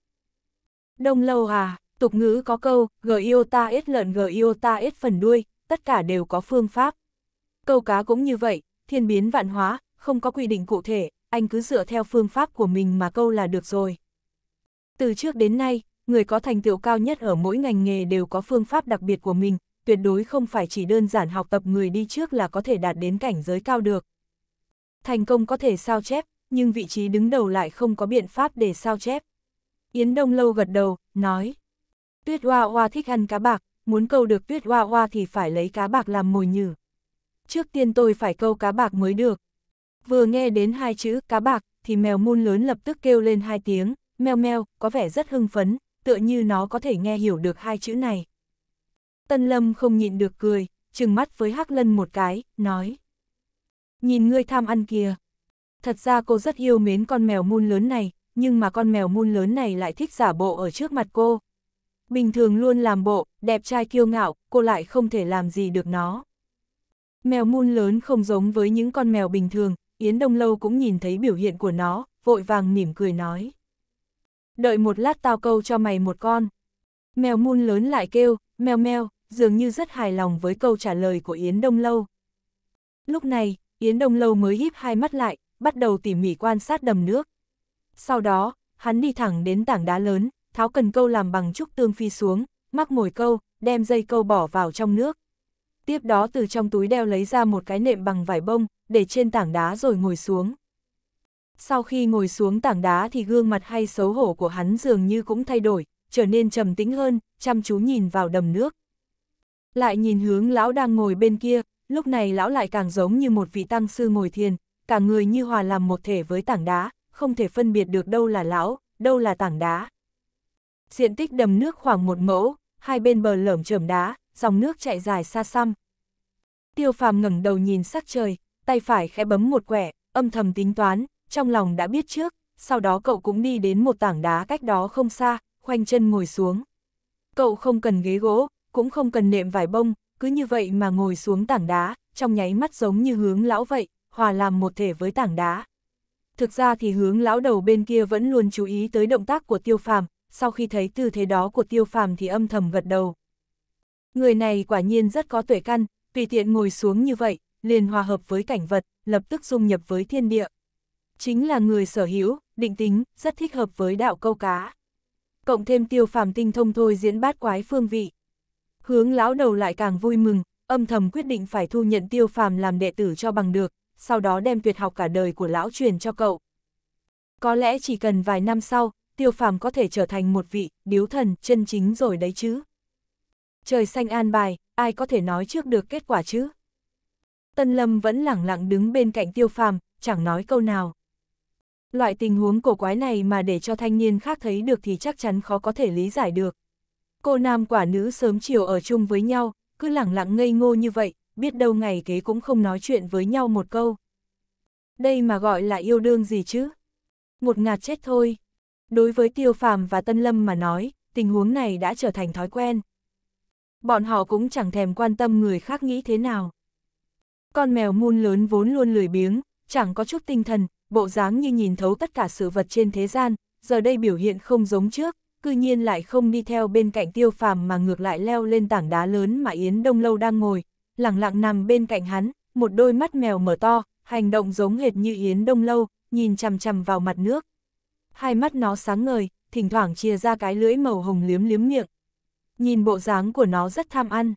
Đông lâu à, Tục ngữ có câu, gờ iota ta ít lợn gờ iota ta ít phần đuôi, tất cả đều có phương pháp. Câu cá cũng như vậy, thiên biến vạn hóa, không có quy định cụ thể, anh cứ dựa theo phương pháp của mình mà câu là được rồi. Từ trước đến nay, người có thành tựu cao nhất ở mỗi ngành nghề đều có phương pháp đặc biệt của mình, tuyệt đối không phải chỉ đơn giản học tập người đi trước là có thể đạt đến cảnh giới cao được. Thành công có thể sao chép, nhưng vị trí đứng đầu lại không có biện pháp để sao chép. Yến Đông Lâu gật đầu, nói. Tuyết Hoa Hoa thích ăn cá bạc, muốn câu được Tuyết Hoa Hoa thì phải lấy cá bạc làm mồi nhử. Trước tiên tôi phải câu cá bạc mới được. Vừa nghe đến hai chữ cá bạc, thì mèo mun lớn lập tức kêu lên hai tiếng, meo meo, có vẻ rất hưng phấn, tựa như nó có thể nghe hiểu được hai chữ này. Tân Lâm không nhịn được cười, trừng mắt với Hắc Lân một cái, nói. Nhìn ngươi tham ăn kìa. Thật ra cô rất yêu mến con mèo mun lớn này, nhưng mà con mèo mun lớn này lại thích giả bộ ở trước mặt cô, Bình thường luôn làm bộ, đẹp trai kiêu ngạo, cô lại không thể làm gì được nó. Mèo mun lớn không giống với những con mèo bình thường, Yến Đông Lâu cũng nhìn thấy biểu hiện của nó, vội vàng mỉm cười nói. Đợi một lát tao câu cho mày một con. Mèo mun lớn lại kêu, mèo mèo, dường như rất hài lòng với câu trả lời của Yến Đông Lâu. Lúc này, Yến Đông Lâu mới híp hai mắt lại, bắt đầu tỉ mỉ quan sát đầm nước. Sau đó, hắn đi thẳng đến tảng đá lớn, tháo cần câu làm bằng trúc tương phi xuống, mắc mồi câu, đem dây câu bỏ vào trong nước. Tiếp đó từ trong túi đeo lấy ra một cái nệm bằng vải bông, để trên tảng đá rồi ngồi xuống. Sau khi ngồi xuống tảng đá thì gương mặt hay xấu hổ của hắn dường như cũng thay đổi, trở nên trầm tĩnh hơn, chăm chú nhìn vào đầm nước. Lại nhìn hướng lão đang ngồi bên kia, lúc này lão lại càng giống như một vị tăng sư ngồi thiền, cả người như hòa làm một thể với tảng đá, không thể phân biệt được đâu là lão, đâu là tảng đá diện tích đầm nước khoảng một mẫu, hai bên bờ lởm chởm đá, dòng nước chạy dài xa xăm. Tiêu phàm ngẩng đầu nhìn sắc trời, tay phải khẽ bấm một quẻ, âm thầm tính toán, trong lòng đã biết trước, sau đó cậu cũng đi đến một tảng đá cách đó không xa, khoanh chân ngồi xuống. Cậu không cần ghế gỗ, cũng không cần nệm vải bông, cứ như vậy mà ngồi xuống tảng đá, trong nháy mắt giống như hướng lão vậy, hòa làm một thể với tảng đá. Thực ra thì hướng lão đầu bên kia vẫn luôn chú ý tới động tác của tiêu phàm, sau khi thấy tư thế đó của tiêu phàm thì âm thầm gật đầu. Người này quả nhiên rất có tuệ căn, tùy tiện ngồi xuống như vậy, liền hòa hợp với cảnh vật, lập tức dung nhập với thiên địa. Chính là người sở hữu, định tính, rất thích hợp với đạo câu cá. Cộng thêm tiêu phàm tinh thông thôi diễn bát quái phương vị. Hướng lão đầu lại càng vui mừng, âm thầm quyết định phải thu nhận tiêu phàm làm đệ tử cho bằng được, sau đó đem tuyệt học cả đời của lão truyền cho cậu. Có lẽ chỉ cần vài năm sau, tiêu phàm có thể trở thành một vị điếu thần chân chính rồi đấy chứ. Trời xanh an bài, ai có thể nói trước được kết quả chứ? Tân Lâm vẫn lẳng lặng đứng bên cạnh tiêu phàm, chẳng nói câu nào. Loại tình huống cổ quái này mà để cho thanh niên khác thấy được thì chắc chắn khó có thể lý giải được. Cô nam quả nữ sớm chiều ở chung với nhau, cứ lẳng lặng ngây ngô như vậy, biết đâu ngày kế cũng không nói chuyện với nhau một câu. Đây mà gọi là yêu đương gì chứ? Một ngạt chết thôi. Đối với Tiêu Phàm và Tân Lâm mà nói, tình huống này đã trở thành thói quen. Bọn họ cũng chẳng thèm quan tâm người khác nghĩ thế nào. Con mèo muôn lớn vốn luôn lười biếng, chẳng có chút tinh thần, bộ dáng như nhìn thấu tất cả sự vật trên thế gian, giờ đây biểu hiện không giống trước, cư nhiên lại không đi theo bên cạnh tiêu phàm mà ngược lại leo lên tảng đá lớn mà Yến Đông Lâu đang ngồi, lặng lặng nằm bên cạnh hắn, một đôi mắt mèo mở to, hành động giống hệt như Yến Đông Lâu, nhìn chằm chằm vào mặt nước hai mắt nó sáng ngời, thỉnh thoảng chia ra cái lưỡi màu hồng liếm liếm miệng. Nhìn bộ dáng của nó rất tham ăn.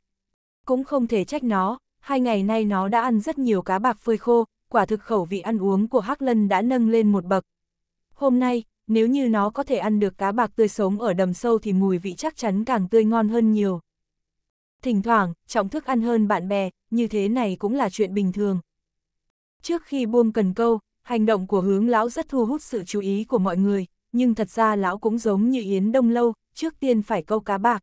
Cũng không thể trách nó, hai ngày nay nó đã ăn rất nhiều cá bạc phơi khô, quả thực khẩu vị ăn uống của Hắc Lân đã nâng lên một bậc. Hôm nay, nếu như nó có thể ăn được cá bạc tươi sống ở đầm sâu thì mùi vị chắc chắn càng tươi ngon hơn nhiều. Thỉnh thoảng, trọng thức ăn hơn bạn bè, như thế này cũng là chuyện bình thường. Trước khi buông cần câu, Hành động của hướng lão rất thu hút sự chú ý của mọi người, nhưng thật ra lão cũng giống như Yến Đông Lâu, trước tiên phải câu cá bạc.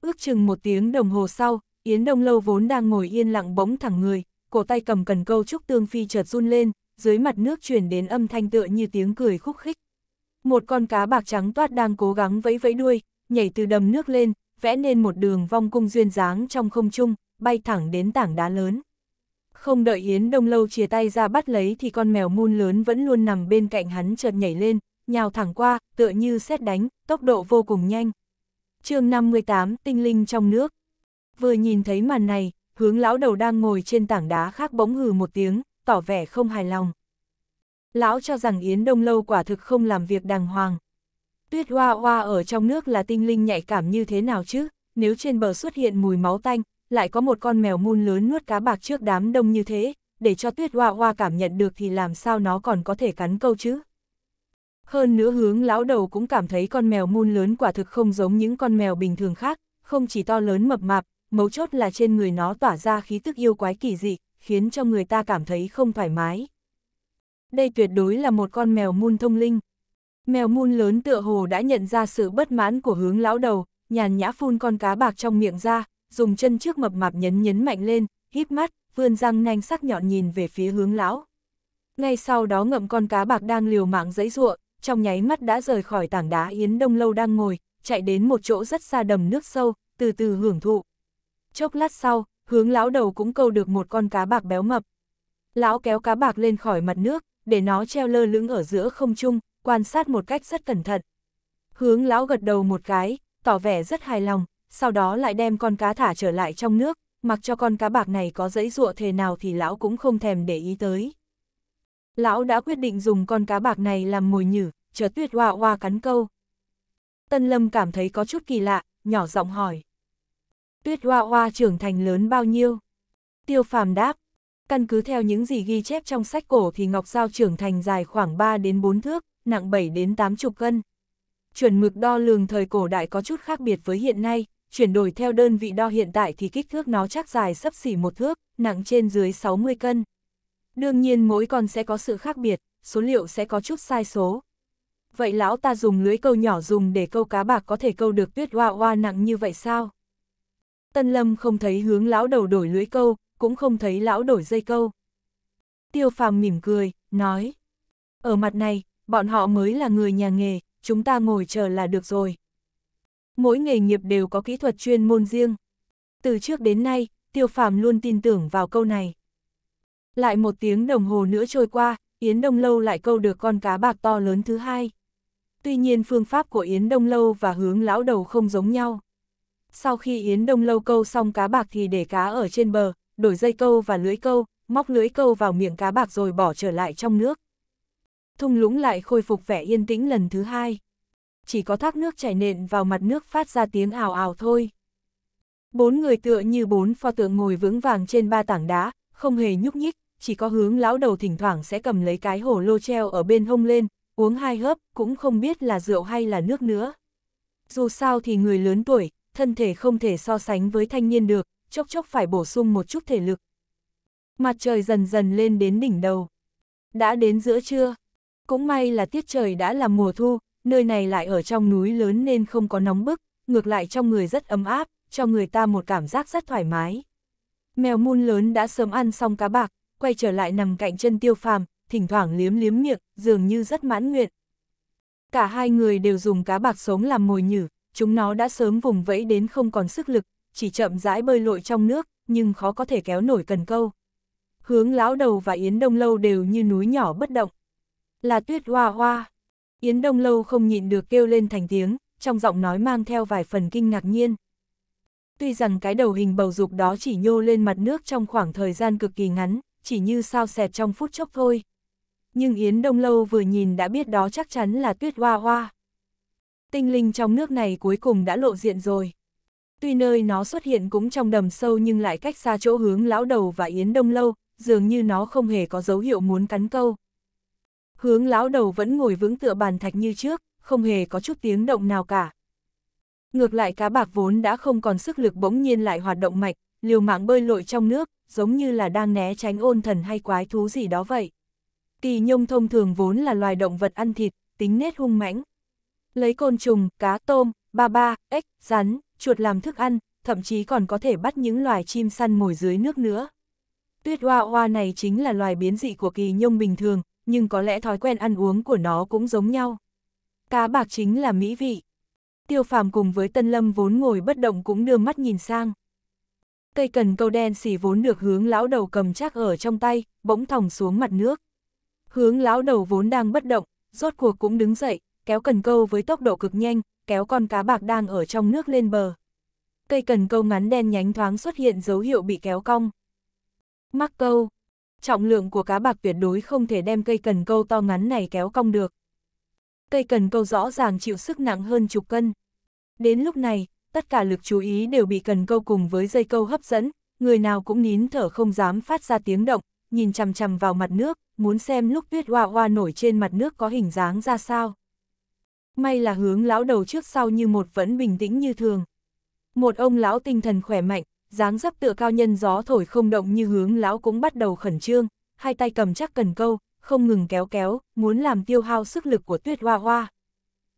Ước chừng một tiếng đồng hồ sau, Yến Đông Lâu vốn đang ngồi yên lặng bỗng thẳng người, cổ tay cầm cần câu trúc tương phi chợt run lên, dưới mặt nước chuyển đến âm thanh tựa như tiếng cười khúc khích. Một con cá bạc trắng toát đang cố gắng vẫy vẫy đuôi, nhảy từ đầm nước lên, vẽ nên một đường vong cung duyên dáng trong không trung, bay thẳng đến tảng đá lớn. Không đợi Yến Đông Lâu chia tay ra bắt lấy thì con mèo mun lớn vẫn luôn nằm bên cạnh hắn chợt nhảy lên, nhào thẳng qua, tựa như xét đánh, tốc độ vô cùng nhanh. chương 58, tinh linh trong nước. Vừa nhìn thấy màn này, hướng lão đầu đang ngồi trên tảng đá khác bỗng hừ một tiếng, tỏ vẻ không hài lòng. Lão cho rằng Yến Đông Lâu quả thực không làm việc đàng hoàng. Tuyết hoa hoa ở trong nước là tinh linh nhạy cảm như thế nào chứ, nếu trên bờ xuất hiện mùi máu tanh, lại có một con mèo mun lớn nuốt cá bạc trước đám đông như thế, để cho tuyết hoa hoa cảm nhận được thì làm sao nó còn có thể cắn câu chứ. Hơn nữa hướng lão đầu cũng cảm thấy con mèo mun lớn quả thực không giống những con mèo bình thường khác, không chỉ to lớn mập mạp, mấu chốt là trên người nó tỏa ra khí tức yêu quái kỳ dị, khiến cho người ta cảm thấy không thoải mái. Đây tuyệt đối là một con mèo mun thông linh. Mèo mun lớn tựa hồ đã nhận ra sự bất mãn của hướng lão đầu, nhàn nhã phun con cá bạc trong miệng ra, dùng chân trước mập mạp nhấn nhấn mạnh lên, híp mắt, vươn răng nanh sắc nhọn nhìn về phía hướng lão. Ngay sau đó ngậm con cá bạc đang liều mạng dãy ruộng, trong nháy mắt đã rời khỏi tảng đá Yến Đông Lâu đang ngồi, chạy đến một chỗ rất xa đầm nước sâu, từ từ hưởng thụ. Chốc lát sau, hướng lão đầu cũng câu được một con cá bạc béo mập. Lão kéo cá bạc lên khỏi mặt nước, để nó treo lơ lửng ở giữa không trung, quan sát một cách rất cẩn thận. Hướng lão gật đầu một cái, tỏ vẻ rất hài lòng sau đó lại đem con cá thả trở lại trong nước, mặc cho con cá bạc này có dãy dụa thế nào thì lão cũng không thèm để ý tới. Lão đã quyết định dùng con cá bạc này làm mồi nhử, chờ tuyết hoa hoa cắn câu. Tân Lâm cảm thấy có chút kỳ lạ, nhỏ giọng hỏi. Tuyết hoa hoa trưởng thành lớn bao nhiêu? Tiêu phàm đáp, căn cứ theo những gì ghi chép trong sách cổ thì Ngọc Giao trưởng thành dài khoảng 3 đến 4 thước, nặng 7 đến 8 chục cân. Chuẩn mực đo lường thời cổ đại có chút khác biệt với hiện nay, chuyển đổi theo đơn vị đo hiện tại thì kích thước nó chắc dài sấp xỉ một thước, nặng trên dưới 60 cân. Đương nhiên mỗi con sẽ có sự khác biệt, số liệu sẽ có chút sai số. Vậy lão ta dùng lưới câu nhỏ dùng để câu cá bạc có thể câu được tuyết hoa hoa nặng như vậy sao? Tân Lâm không thấy hướng lão đầu đổi lưới câu, cũng không thấy lão đổi dây câu. Tiêu phàm mỉm cười, nói. Ở mặt này, bọn họ mới là người nhà nghề, chúng ta ngồi chờ là được rồi mỗi nghề nghiệp đều có kỹ thuật chuyên môn riêng. Từ trước đến nay, tiêu phàm luôn tin tưởng vào câu này. Lại một tiếng đồng hồ nữa trôi qua, Yến Đông Lâu lại câu được con cá bạc to lớn thứ hai. Tuy nhiên phương pháp của Yến Đông Lâu và hướng lão đầu không giống nhau. Sau khi Yến Đông Lâu câu xong cá bạc thì để cá ở trên bờ, đổi dây câu và lưới câu, móc lưới câu vào miệng cá bạc rồi bỏ trở lại trong nước. Thung lũng lại khôi phục vẻ yên tĩnh lần thứ hai chỉ có thác nước chảy nện vào mặt nước phát ra tiếng ào ào thôi. Bốn người tựa như bốn pho tượng ngồi vững vàng trên ba tảng đá, không hề nhúc nhích, chỉ có hướng lão đầu thỉnh thoảng sẽ cầm lấy cái hổ lô treo ở bên hông lên, uống hai hớp, cũng không biết là rượu hay là nước nữa. Dù sao thì người lớn tuổi, thân thể không thể so sánh với thanh niên được, chốc chốc phải bổ sung một chút thể lực. Mặt trời dần dần lên đến đỉnh đầu. Đã đến giữa trưa. Cũng may là tiết trời đã là mùa thu, nơi này lại ở trong núi lớn nên không có nóng bức, ngược lại trong người rất ấm áp, cho người ta một cảm giác rất thoải mái. Mèo mun lớn đã sớm ăn xong cá bạc, quay trở lại nằm cạnh chân tiêu phàm, thỉnh thoảng liếm liếm miệng, dường như rất mãn nguyện. Cả hai người đều dùng cá bạc sống làm mồi nhử, chúng nó đã sớm vùng vẫy đến không còn sức lực, chỉ chậm rãi bơi lội trong nước, nhưng khó có thể kéo nổi cần câu. Hướng lão đầu và Yến Đông Lâu đều như núi nhỏ bất động. Là tuyết hoa hoa, Yến Đông Lâu không nhịn được kêu lên thành tiếng, trong giọng nói mang theo vài phần kinh ngạc nhiên. Tuy rằng cái đầu hình bầu dục đó chỉ nhô lên mặt nước trong khoảng thời gian cực kỳ ngắn, chỉ như sao xẹt trong phút chốc thôi. Nhưng Yến Đông Lâu vừa nhìn đã biết đó chắc chắn là tuyết hoa hoa. Tinh linh trong nước này cuối cùng đã lộ diện rồi. Tuy nơi nó xuất hiện cũng trong đầm sâu nhưng lại cách xa chỗ hướng lão đầu và Yến Đông Lâu, dường như nó không hề có dấu hiệu muốn cắn câu. Hướng lão đầu vẫn ngồi vững tựa bàn thạch như trước, không hề có chút tiếng động nào cả. Ngược lại cá bạc vốn đã không còn sức lực bỗng nhiên lại hoạt động mạnh, liều mạng bơi lội trong nước, giống như là đang né tránh ôn thần hay quái thú gì đó vậy. Kỳ nhông thông thường vốn là loài động vật ăn thịt, tính nết hung mãnh. Lấy côn trùng, cá tôm, ba ba, ếch, rắn, chuột làm thức ăn, thậm chí còn có thể bắt những loài chim săn mồi dưới nước nữa. Tuyết hoa hoa này chính là loài biến dị của kỳ nhông bình thường, nhưng có lẽ thói quen ăn uống của nó cũng giống nhau. Cá bạc chính là mỹ vị. Tiêu phàm cùng với Tân Lâm vốn ngồi bất động cũng đưa mắt nhìn sang. Cây cần câu đen xỉ vốn được hướng lão đầu cầm chắc ở trong tay, bỗng thòng xuống mặt nước. Hướng lão đầu vốn đang bất động, rốt cuộc cũng đứng dậy, kéo cần câu với tốc độ cực nhanh, kéo con cá bạc đang ở trong nước lên bờ. Cây cần câu ngắn đen nhánh thoáng xuất hiện dấu hiệu bị kéo cong. Mắc câu, trọng lượng của cá bạc tuyệt đối không thể đem cây cần câu to ngắn này kéo cong được. Cây cần câu rõ ràng chịu sức nặng hơn chục cân. Đến lúc này, tất cả lực chú ý đều bị cần câu cùng với dây câu hấp dẫn, người nào cũng nín thở không dám phát ra tiếng động, nhìn chằm chằm vào mặt nước, muốn xem lúc tuyết hoa hoa nổi trên mặt nước có hình dáng ra sao. May là hướng lão đầu trước sau như một vẫn bình tĩnh như thường. Một ông lão tinh thần khỏe mạnh, dáng dấp tựa cao nhân gió thổi không động như hướng lão cũng bắt đầu khẩn trương, hai tay cầm chắc cần câu, không ngừng kéo kéo, muốn làm tiêu hao sức lực của tuyết hoa hoa.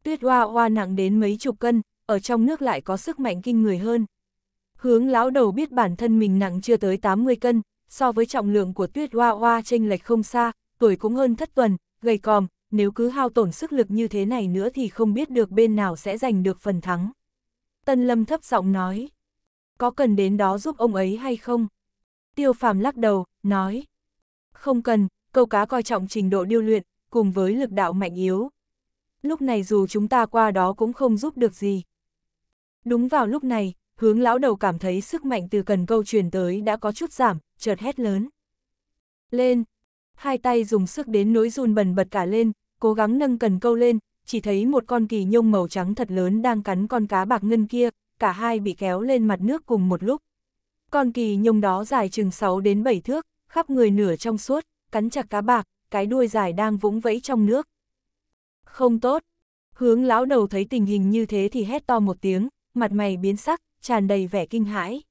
Tuyết hoa hoa nặng đến mấy chục cân, ở trong nước lại có sức mạnh kinh người hơn. Hướng lão đầu biết bản thân mình nặng chưa tới 80 cân, so với trọng lượng của tuyết hoa hoa chênh lệch không xa, tuổi cũng hơn thất tuần, gầy còm, nếu cứ hao tổn sức lực như thế này nữa thì không biết được bên nào sẽ giành được phần thắng. Tân Lâm thấp giọng nói có cần đến đó giúp ông ấy hay không? Tiêu phàm lắc đầu, nói. Không cần, câu cá coi trọng trình độ điêu luyện, cùng với lực đạo mạnh yếu. Lúc này dù chúng ta qua đó cũng không giúp được gì. Đúng vào lúc này, hướng lão đầu cảm thấy sức mạnh từ cần câu truyền tới đã có chút giảm, chợt hét lớn. Lên! Hai tay dùng sức đến nỗi run bần bật cả lên, cố gắng nâng cần câu lên, chỉ thấy một con kỳ nhông màu trắng thật lớn đang cắn con cá bạc ngân kia, cả hai bị kéo lên mặt nước cùng một lúc. Con kỳ nhông đó dài chừng 6 đến 7 thước, khắp người nửa trong suốt, cắn chặt cá bạc, cái đuôi dài đang vũng vẫy trong nước. Không tốt. Hướng lão đầu thấy tình hình như thế thì hét to một tiếng, mặt mày biến sắc, tràn đầy vẻ kinh hãi.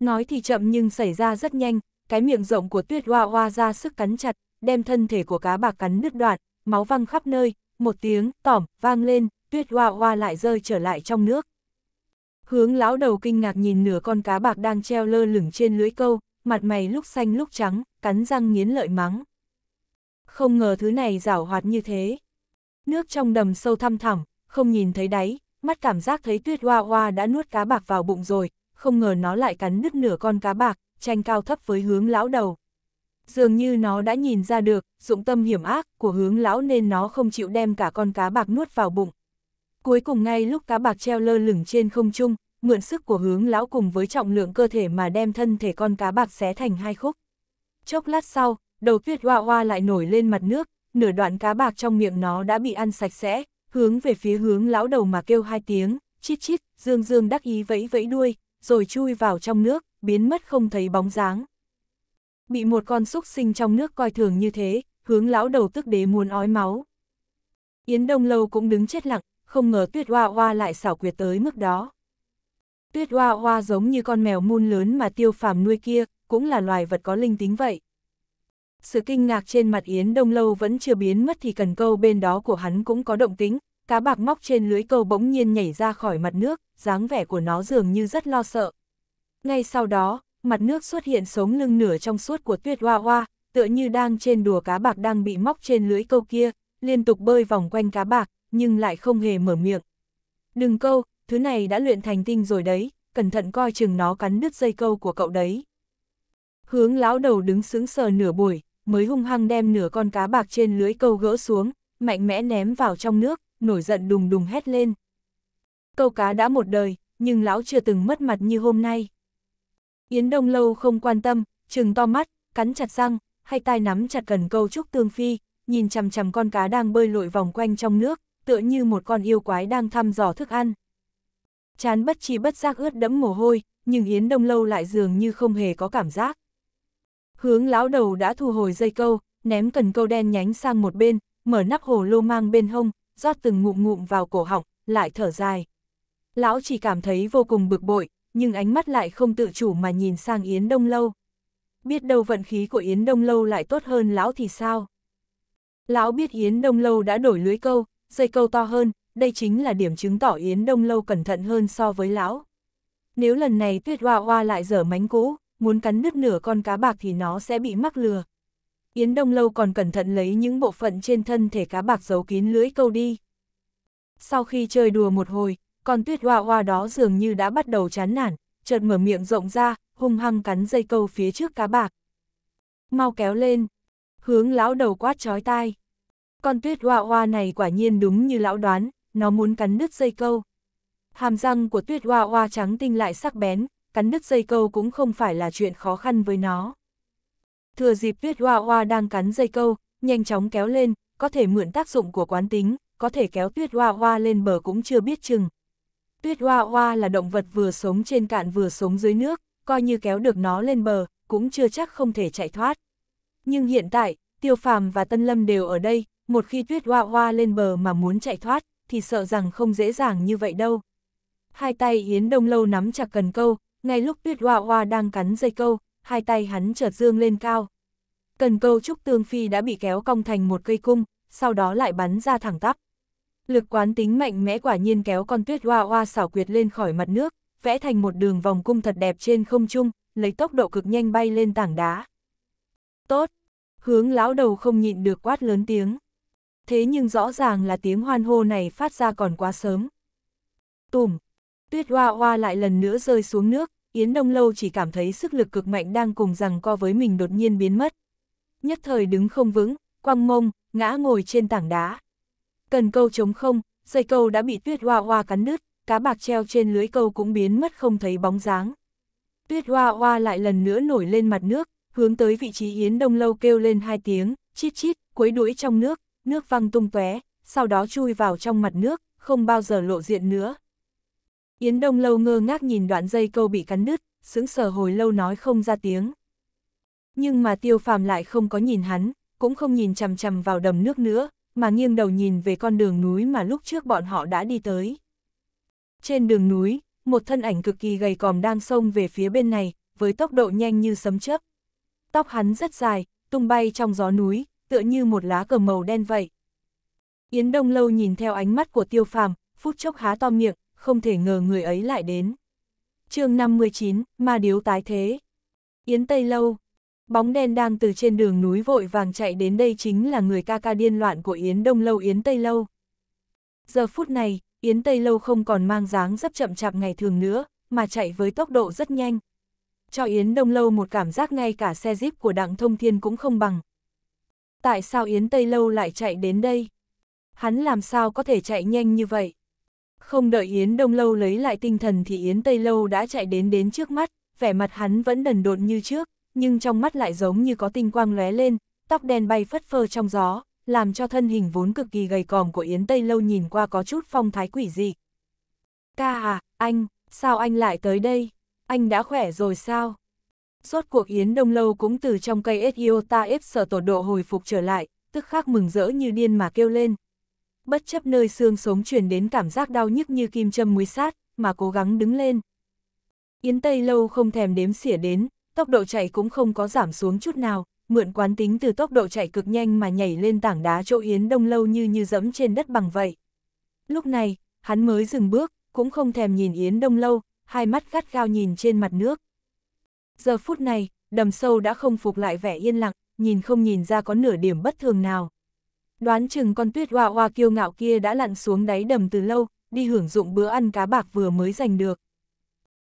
Nói thì chậm nhưng xảy ra rất nhanh, cái miệng rộng của tuyết hoa hoa ra sức cắn chặt, đem thân thể của cá bạc cắn đứt đoạn, máu văng khắp nơi, một tiếng tỏm vang lên, tuyết hoa hoa lại rơi trở lại trong nước. Hướng lão đầu kinh ngạc nhìn nửa con cá bạc đang treo lơ lửng trên lưới câu, mặt mày lúc xanh lúc trắng, cắn răng nghiến lợi mắng. Không ngờ thứ này rảo hoạt như thế. Nước trong đầm sâu thăm thẳm, không nhìn thấy đáy, mắt cảm giác thấy tuyết hoa hoa đã nuốt cá bạc vào bụng rồi, không ngờ nó lại cắn đứt nửa con cá bạc, tranh cao thấp với hướng lão đầu. Dường như nó đã nhìn ra được, dụng tâm hiểm ác của hướng lão nên nó không chịu đem cả con cá bạc nuốt vào bụng. Cuối cùng ngay lúc cá bạc treo lơ lửng trên không trung, mượn sức của hướng lão cùng với trọng lượng cơ thể mà đem thân thể con cá bạc xé thành hai khúc. Chốc lát sau, đầu tuyết hoa hoa lại nổi lên mặt nước, nửa đoạn cá bạc trong miệng nó đã bị ăn sạch sẽ, hướng về phía hướng lão đầu mà kêu hai tiếng, chít chít, dương dương đắc ý vẫy vẫy đuôi, rồi chui vào trong nước, biến mất không thấy bóng dáng. Bị một con xúc sinh trong nước coi thường như thế, hướng lão đầu tức đế muốn ói máu. Yến Đông Lâu cũng đứng chết lặng, không ngờ tuyết hoa hoa lại xảo quyệt tới mức đó. Tuyết hoa hoa giống như con mèo mun lớn mà tiêu phàm nuôi kia, cũng là loài vật có linh tính vậy. Sự kinh ngạc trên mặt Yến Đông Lâu vẫn chưa biến mất thì cần câu bên đó của hắn cũng có động tính, cá bạc móc trên lưới câu bỗng nhiên nhảy ra khỏi mặt nước, dáng vẻ của nó dường như rất lo sợ. Ngay sau đó, mặt nước xuất hiện sống lưng nửa trong suốt của tuyết hoa hoa, tựa như đang trên đùa cá bạc đang bị móc trên lưới câu kia, liên tục bơi vòng quanh cá bạc, nhưng lại không hề mở miệng. Đừng câu, thứ này đã luyện thành tinh rồi đấy, cẩn thận coi chừng nó cắn đứt dây câu của cậu đấy. Hướng lão đầu đứng sững sờ nửa buổi, mới hung hăng đem nửa con cá bạc trên lưới câu gỡ xuống, mạnh mẽ ném vào trong nước, nổi giận đùng đùng hét lên. Câu cá đã một đời, nhưng lão chưa từng mất mặt như hôm nay. Yến Đông Lâu không quan tâm, trừng to mắt, cắn chặt răng, hai tay nắm chặt cần câu trúc tương phi, nhìn chằm chằm con cá đang bơi lội vòng quanh trong nước, tựa như một con yêu quái đang thăm dò thức ăn. Chán bất chi bất giác ướt đẫm mồ hôi, nhưng Yến Đông Lâu lại dường như không hề có cảm giác. Hướng lão đầu đã thu hồi dây câu, ném cần câu đen nhánh sang một bên, mở nắp hồ lô mang bên hông, rót từng ngụm ngụm vào cổ họng, lại thở dài. Lão chỉ cảm thấy vô cùng bực bội, nhưng ánh mắt lại không tự chủ mà nhìn sang Yến Đông Lâu. Biết đâu vận khí của Yến Đông Lâu lại tốt hơn lão thì sao? Lão biết Yến Đông Lâu đã đổi lưới câu, dây câu to hơn, đây chính là điểm chứng tỏ Yến Đông Lâu cẩn thận hơn so với lão. Nếu lần này tuyết hoa hoa lại dở mánh cũ, muốn cắn đứt nửa con cá bạc thì nó sẽ bị mắc lừa. Yến Đông Lâu còn cẩn thận lấy những bộ phận trên thân thể cá bạc giấu kín lưỡi câu đi. Sau khi chơi đùa một hồi, con tuyết hoa hoa đó dường như đã bắt đầu chán nản, chợt mở miệng rộng ra, hung hăng cắn dây câu phía trước cá bạc. Mau kéo lên, hướng lão đầu quát chói tai. Con tuyết hoa hoa này quả nhiên đúng như lão đoán, nó muốn cắn đứt dây câu. Hàm răng của tuyết hoa hoa trắng tinh lại sắc bén, cắn đứt dây câu cũng không phải là chuyện khó khăn với nó. Thừa dịp tuyết hoa hoa đang cắn dây câu, nhanh chóng kéo lên, có thể mượn tác dụng của quán tính, có thể kéo tuyết hoa hoa lên bờ cũng chưa biết chừng. Tuyết hoa hoa là động vật vừa sống trên cạn vừa sống dưới nước, coi như kéo được nó lên bờ, cũng chưa chắc không thể chạy thoát. Nhưng hiện tại, Tiêu Phàm và Tân Lâm đều ở đây, một khi tuyết hoa hoa lên bờ mà muốn chạy thoát, thì sợ rằng không dễ dàng như vậy đâu. Hai tay Yến Đông Lâu nắm chặt cần câu, ngay lúc tuyết hoa hoa đang cắn dây câu, hai tay hắn chợt dương lên cao. Cần câu trúc tương phi đã bị kéo cong thành một cây cung, sau đó lại bắn ra thẳng tắp. Lực quán tính mạnh mẽ quả nhiên kéo con tuyết hoa hoa xảo quyệt lên khỏi mặt nước, vẽ thành một đường vòng cung thật đẹp trên không trung, lấy tốc độ cực nhanh bay lên tảng đá. Tốt! Hướng lão đầu không nhịn được quát lớn tiếng thế nhưng rõ ràng là tiếng hoan hô này phát ra còn quá sớm. Tùm! Tuyết hoa hoa lại lần nữa rơi xuống nước, Yến Đông Lâu chỉ cảm thấy sức lực cực mạnh đang cùng rằng co với mình đột nhiên biến mất. Nhất thời đứng không vững, quăng mông, ngã ngồi trên tảng đá. Cần câu chống không, dây câu đã bị tuyết hoa hoa cắn đứt, cá bạc treo trên lưới câu cũng biến mất không thấy bóng dáng. Tuyết hoa hoa lại lần nữa nổi lên mặt nước, hướng tới vị trí Yến Đông Lâu kêu lên hai tiếng, chít chít, quấy đuổi trong nước nước văng tung tóe, sau đó chui vào trong mặt nước, không bao giờ lộ diện nữa. Yến Đông lâu ngơ ngác nhìn đoạn dây câu bị cắn đứt, sững sờ hồi lâu nói không ra tiếng. Nhưng mà tiêu phàm lại không có nhìn hắn, cũng không nhìn chằm chằm vào đầm nước nữa, mà nghiêng đầu nhìn về con đường núi mà lúc trước bọn họ đã đi tới. Trên đường núi, một thân ảnh cực kỳ gầy còm đang xông về phía bên này, với tốc độ nhanh như sấm chớp. Tóc hắn rất dài, tung bay trong gió núi, tựa như một lá cờ màu đen vậy. Yến Đông Lâu nhìn theo ánh mắt của tiêu phàm, phút chốc há to miệng, không thể ngờ người ấy lại đến. chương 59, Ma Điếu Tái Thế Yến Tây Lâu Bóng đen đang từ trên đường núi vội vàng chạy đến đây chính là người ca ca điên loạn của Yến Đông Lâu Yến Tây Lâu. Giờ phút này, Yến Tây Lâu không còn mang dáng dấp chậm chạp ngày thường nữa, mà chạy với tốc độ rất nhanh. Cho Yến Đông Lâu một cảm giác ngay cả xe jeep của đặng thông thiên cũng không bằng tại sao Yến Tây Lâu lại chạy đến đây? Hắn làm sao có thể chạy nhanh như vậy? Không đợi Yến Đông Lâu lấy lại tinh thần thì Yến Tây Lâu đã chạy đến đến trước mắt, vẻ mặt hắn vẫn đần độn như trước, nhưng trong mắt lại giống như có tinh quang lóe lên, tóc đen bay phất phơ trong gió, làm cho thân hình vốn cực kỳ gầy còm của Yến Tây Lâu nhìn qua có chút phong thái quỷ dị. Ca à, anh, sao anh lại tới đây? Anh đã khỏe rồi sao? Rốt cuộc Yến Đông Lâu cũng từ trong cây Etiota ép sở tổ độ hồi phục trở lại, tức khắc mừng rỡ như điên mà kêu lên. Bất chấp nơi xương sống truyền đến cảm giác đau nhức như kim châm muối sát, mà cố gắng đứng lên. Yến Tây Lâu không thèm đếm xỉa đến, tốc độ chạy cũng không có giảm xuống chút nào, mượn quán tính từ tốc độ chạy cực nhanh mà nhảy lên tảng đá chỗ Yến Đông Lâu như như dẫm trên đất bằng vậy. Lúc này, hắn mới dừng bước, cũng không thèm nhìn Yến Đông Lâu, hai mắt gắt gao nhìn trên mặt nước. Giờ phút này, đầm sâu đã không phục lại vẻ yên lặng, nhìn không nhìn ra có nửa điểm bất thường nào. Đoán chừng con tuyết hoa hoa kiêu ngạo kia đã lặn xuống đáy đầm từ lâu, đi hưởng dụng bữa ăn cá bạc vừa mới giành được.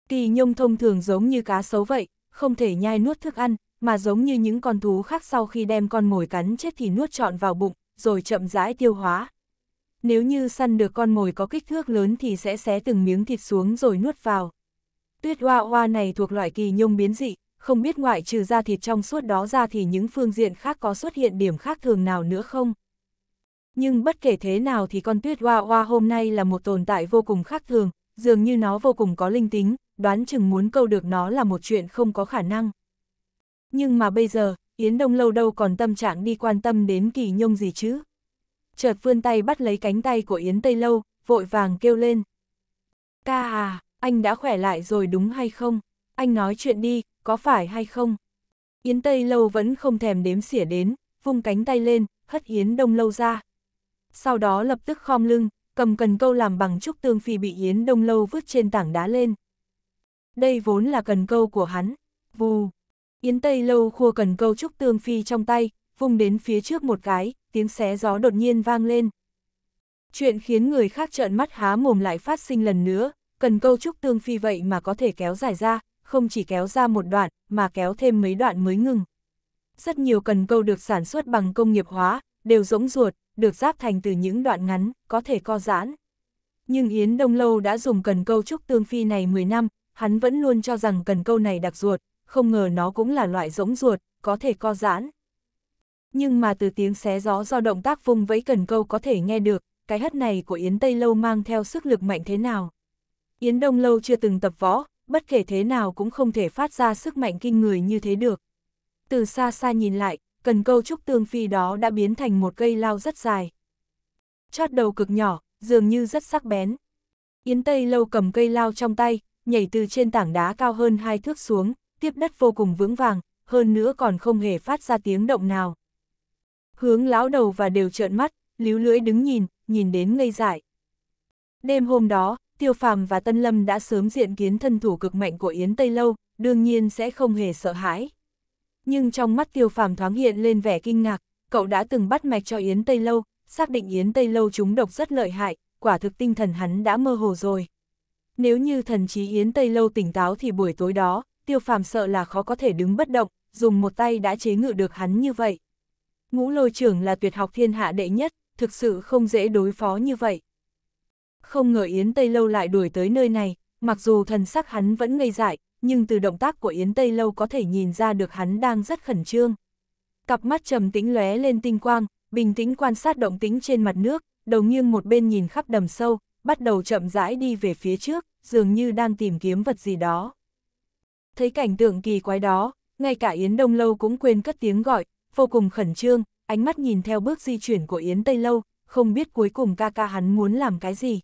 Kỳ nhông thông thường giống như cá sấu vậy, không thể nhai nuốt thức ăn, mà giống như những con thú khác sau khi đem con mồi cắn chết thì nuốt trọn vào bụng, rồi chậm rãi tiêu hóa. Nếu như săn được con mồi có kích thước lớn thì sẽ xé từng miếng thịt xuống rồi nuốt vào. Tuyết hoa hoa này thuộc loại kỳ nhung biến dị, không biết ngoại trừ da thịt trong suốt đó ra thì những phương diện khác có xuất hiện điểm khác thường nào nữa không? Nhưng bất kể thế nào thì con tuyết hoa hoa hôm nay là một tồn tại vô cùng khác thường, dường như nó vô cùng có linh tính, đoán chừng muốn câu được nó là một chuyện không có khả năng. Nhưng mà bây giờ, Yến Đông lâu đâu còn tâm trạng đi quan tâm đến kỳ nhung gì chứ? Chợt vươn tay bắt lấy cánh tay của Yến Tây Lâu, vội vàng kêu lên. Ca à! anh đã khỏe lại rồi đúng hay không? Anh nói chuyện đi, có phải hay không? Yến Tây Lâu vẫn không thèm đếm xỉa đến, vung cánh tay lên, hất Yến Đông Lâu ra. Sau đó lập tức khom lưng, cầm cần câu làm bằng trúc tương phi bị Yến Đông Lâu vứt trên tảng đá lên. Đây vốn là cần câu của hắn. Vù. Yến Tây Lâu khua cần câu trúc tương phi trong tay, vung đến phía trước một cái, tiếng xé gió đột nhiên vang lên. Chuyện khiến người khác trợn mắt há mồm lại phát sinh lần nữa, cần câu trúc tương phi vậy mà có thể kéo dài ra, không chỉ kéo ra một đoạn, mà kéo thêm mấy đoạn mới ngừng. Rất nhiều cần câu được sản xuất bằng công nghiệp hóa, đều rỗng ruột, được giáp thành từ những đoạn ngắn, có thể co giãn. Nhưng Yến Đông Lâu đã dùng cần câu trúc tương phi này 10 năm, hắn vẫn luôn cho rằng cần câu này đặc ruột, không ngờ nó cũng là loại rỗng ruột, có thể co giãn. Nhưng mà từ tiếng xé gió do động tác vùng vẫy cần câu có thể nghe được, cái hất này của Yến Tây Lâu mang theo sức lực mạnh thế nào. Yến Đông lâu chưa từng tập võ, bất kể thế nào cũng không thể phát ra sức mạnh kinh người như thế được. Từ xa xa nhìn lại, cần câu trúc tương phi đó đã biến thành một cây lao rất dài. Chót đầu cực nhỏ, dường như rất sắc bén. Yến Tây lâu cầm cây lao trong tay, nhảy từ trên tảng đá cao hơn hai thước xuống, tiếp đất vô cùng vững vàng, hơn nữa còn không hề phát ra tiếng động nào. Hướng lão đầu và đều trợn mắt, líu lưỡi đứng nhìn, nhìn đến ngây dại. Đêm hôm đó, Tiêu Phàm và Tân Lâm đã sớm diện kiến thân thủ cực mạnh của Yến Tây Lâu, đương nhiên sẽ không hề sợ hãi. Nhưng trong mắt Tiêu Phàm thoáng hiện lên vẻ kinh ngạc, cậu đã từng bắt mạch cho Yến Tây Lâu, xác định Yến Tây Lâu chúng độc rất lợi hại, quả thực tinh thần hắn đã mơ hồ rồi. Nếu như thần trí Yến Tây Lâu tỉnh táo thì buổi tối đó, Tiêu Phàm sợ là khó có thể đứng bất động, dùng một tay đã chế ngự được hắn như vậy. Ngũ lôi trưởng là tuyệt học thiên hạ đệ nhất, thực sự không dễ đối phó như vậy. Không ngờ Yến Tây Lâu lại đuổi tới nơi này, mặc dù thần sắc hắn vẫn ngây dại, nhưng từ động tác của Yến Tây Lâu có thể nhìn ra được hắn đang rất khẩn trương. Cặp mắt trầm tĩnh lóe lên tinh quang, bình tĩnh quan sát động tĩnh trên mặt nước, đầu nghiêng một bên nhìn khắp đầm sâu, bắt đầu chậm rãi đi về phía trước, dường như đang tìm kiếm vật gì đó. Thấy cảnh tượng kỳ quái đó, ngay cả Yến Đông Lâu cũng quên cất tiếng gọi, vô cùng khẩn trương, ánh mắt nhìn theo bước di chuyển của Yến Tây Lâu, không biết cuối cùng ca ca hắn muốn làm cái gì.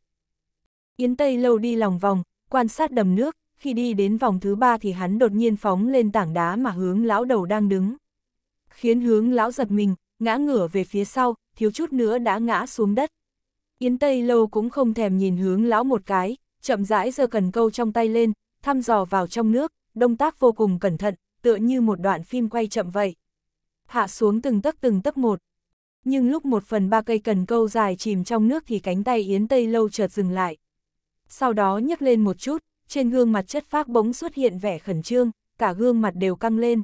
Yến Tây lâu đi lòng vòng, quan sát đầm nước, khi đi đến vòng thứ ba thì hắn đột nhiên phóng lên tảng đá mà hướng lão đầu đang đứng. Khiến hướng lão giật mình, ngã ngửa về phía sau, thiếu chút nữa đã ngã xuống đất. Yến Tây lâu cũng không thèm nhìn hướng lão một cái, chậm rãi giơ cần câu trong tay lên, thăm dò vào trong nước, động tác vô cùng cẩn thận, tựa như một đoạn phim quay chậm vậy. Hạ xuống từng tấc từng tấc một. Nhưng lúc một phần ba cây cần câu dài chìm trong nước thì cánh tay Yến Tây lâu chợt dừng lại sau đó nhấc lên một chút, trên gương mặt chất phác bỗng xuất hiện vẻ khẩn trương, cả gương mặt đều căng lên.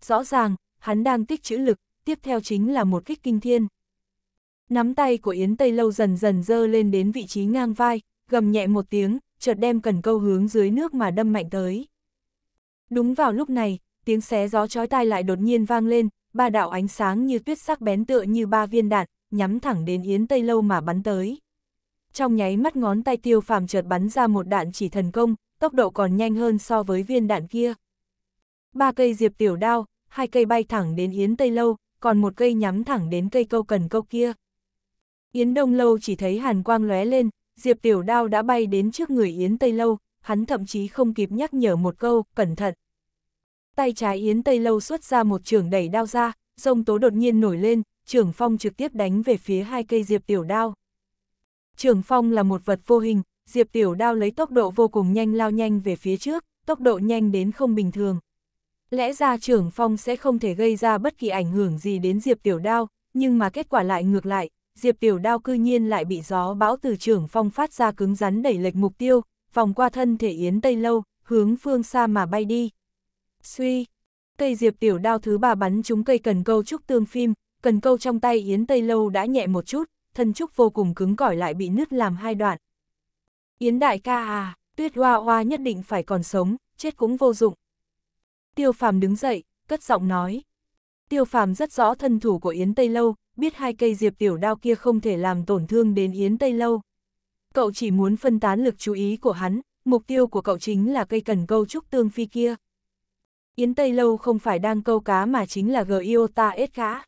Rõ ràng, hắn đang tích chữ lực, tiếp theo chính là một kích kinh thiên. Nắm tay của Yến Tây Lâu dần dần dơ lên đến vị trí ngang vai, gầm nhẹ một tiếng, chợt đem cần câu hướng dưới nước mà đâm mạnh tới. Đúng vào lúc này, tiếng xé gió chói tai lại đột nhiên vang lên, ba đạo ánh sáng như tuyết sắc bén tựa như ba viên đạn, nhắm thẳng đến Yến Tây Lâu mà bắn tới trong nháy mắt ngón tay tiêu phàm chợt bắn ra một đạn chỉ thần công, tốc độ còn nhanh hơn so với viên đạn kia. Ba cây diệp tiểu đao, hai cây bay thẳng đến Yến Tây Lâu, còn một cây nhắm thẳng đến cây câu cần câu kia. Yến Đông Lâu chỉ thấy hàn quang lóe lên, diệp tiểu đao đã bay đến trước người Yến Tây Lâu, hắn thậm chí không kịp nhắc nhở một câu, cẩn thận. Tay trái Yến Tây Lâu xuất ra một trường đẩy đao ra, rông tố đột nhiên nổi lên, trường phong trực tiếp đánh về phía hai cây diệp tiểu đao. Trường phong là một vật vô hình, Diệp Tiểu Đao lấy tốc độ vô cùng nhanh lao nhanh về phía trước, tốc độ nhanh đến không bình thường. Lẽ ra trưởng phong sẽ không thể gây ra bất kỳ ảnh hưởng gì đến Diệp Tiểu Đao, nhưng mà kết quả lại ngược lại, Diệp Tiểu Đao cư nhiên lại bị gió bão từ trưởng phong phát ra cứng rắn đẩy lệch mục tiêu, vòng qua thân thể Yến Tây Lâu, hướng phương xa mà bay đi. Suy, cây Diệp Tiểu Đao thứ ba bắn trúng cây cần câu trúc tương phim, cần câu trong tay Yến Tây Lâu đã nhẹ một chút, thân trúc vô cùng cứng cỏi lại bị nứt làm hai đoạn. Yến đại ca à, tuyết hoa hoa nhất định phải còn sống, chết cũng vô dụng. Tiêu phàm đứng dậy, cất giọng nói. Tiêu phàm rất rõ thân thủ của Yến Tây Lâu, biết hai cây diệp tiểu đao kia không thể làm tổn thương đến Yến Tây Lâu. Cậu chỉ muốn phân tán lực chú ý của hắn, mục tiêu của cậu chính là cây cần câu trúc tương phi kia. Yến Tây Lâu không phải đang câu cá mà chính là Giota S cá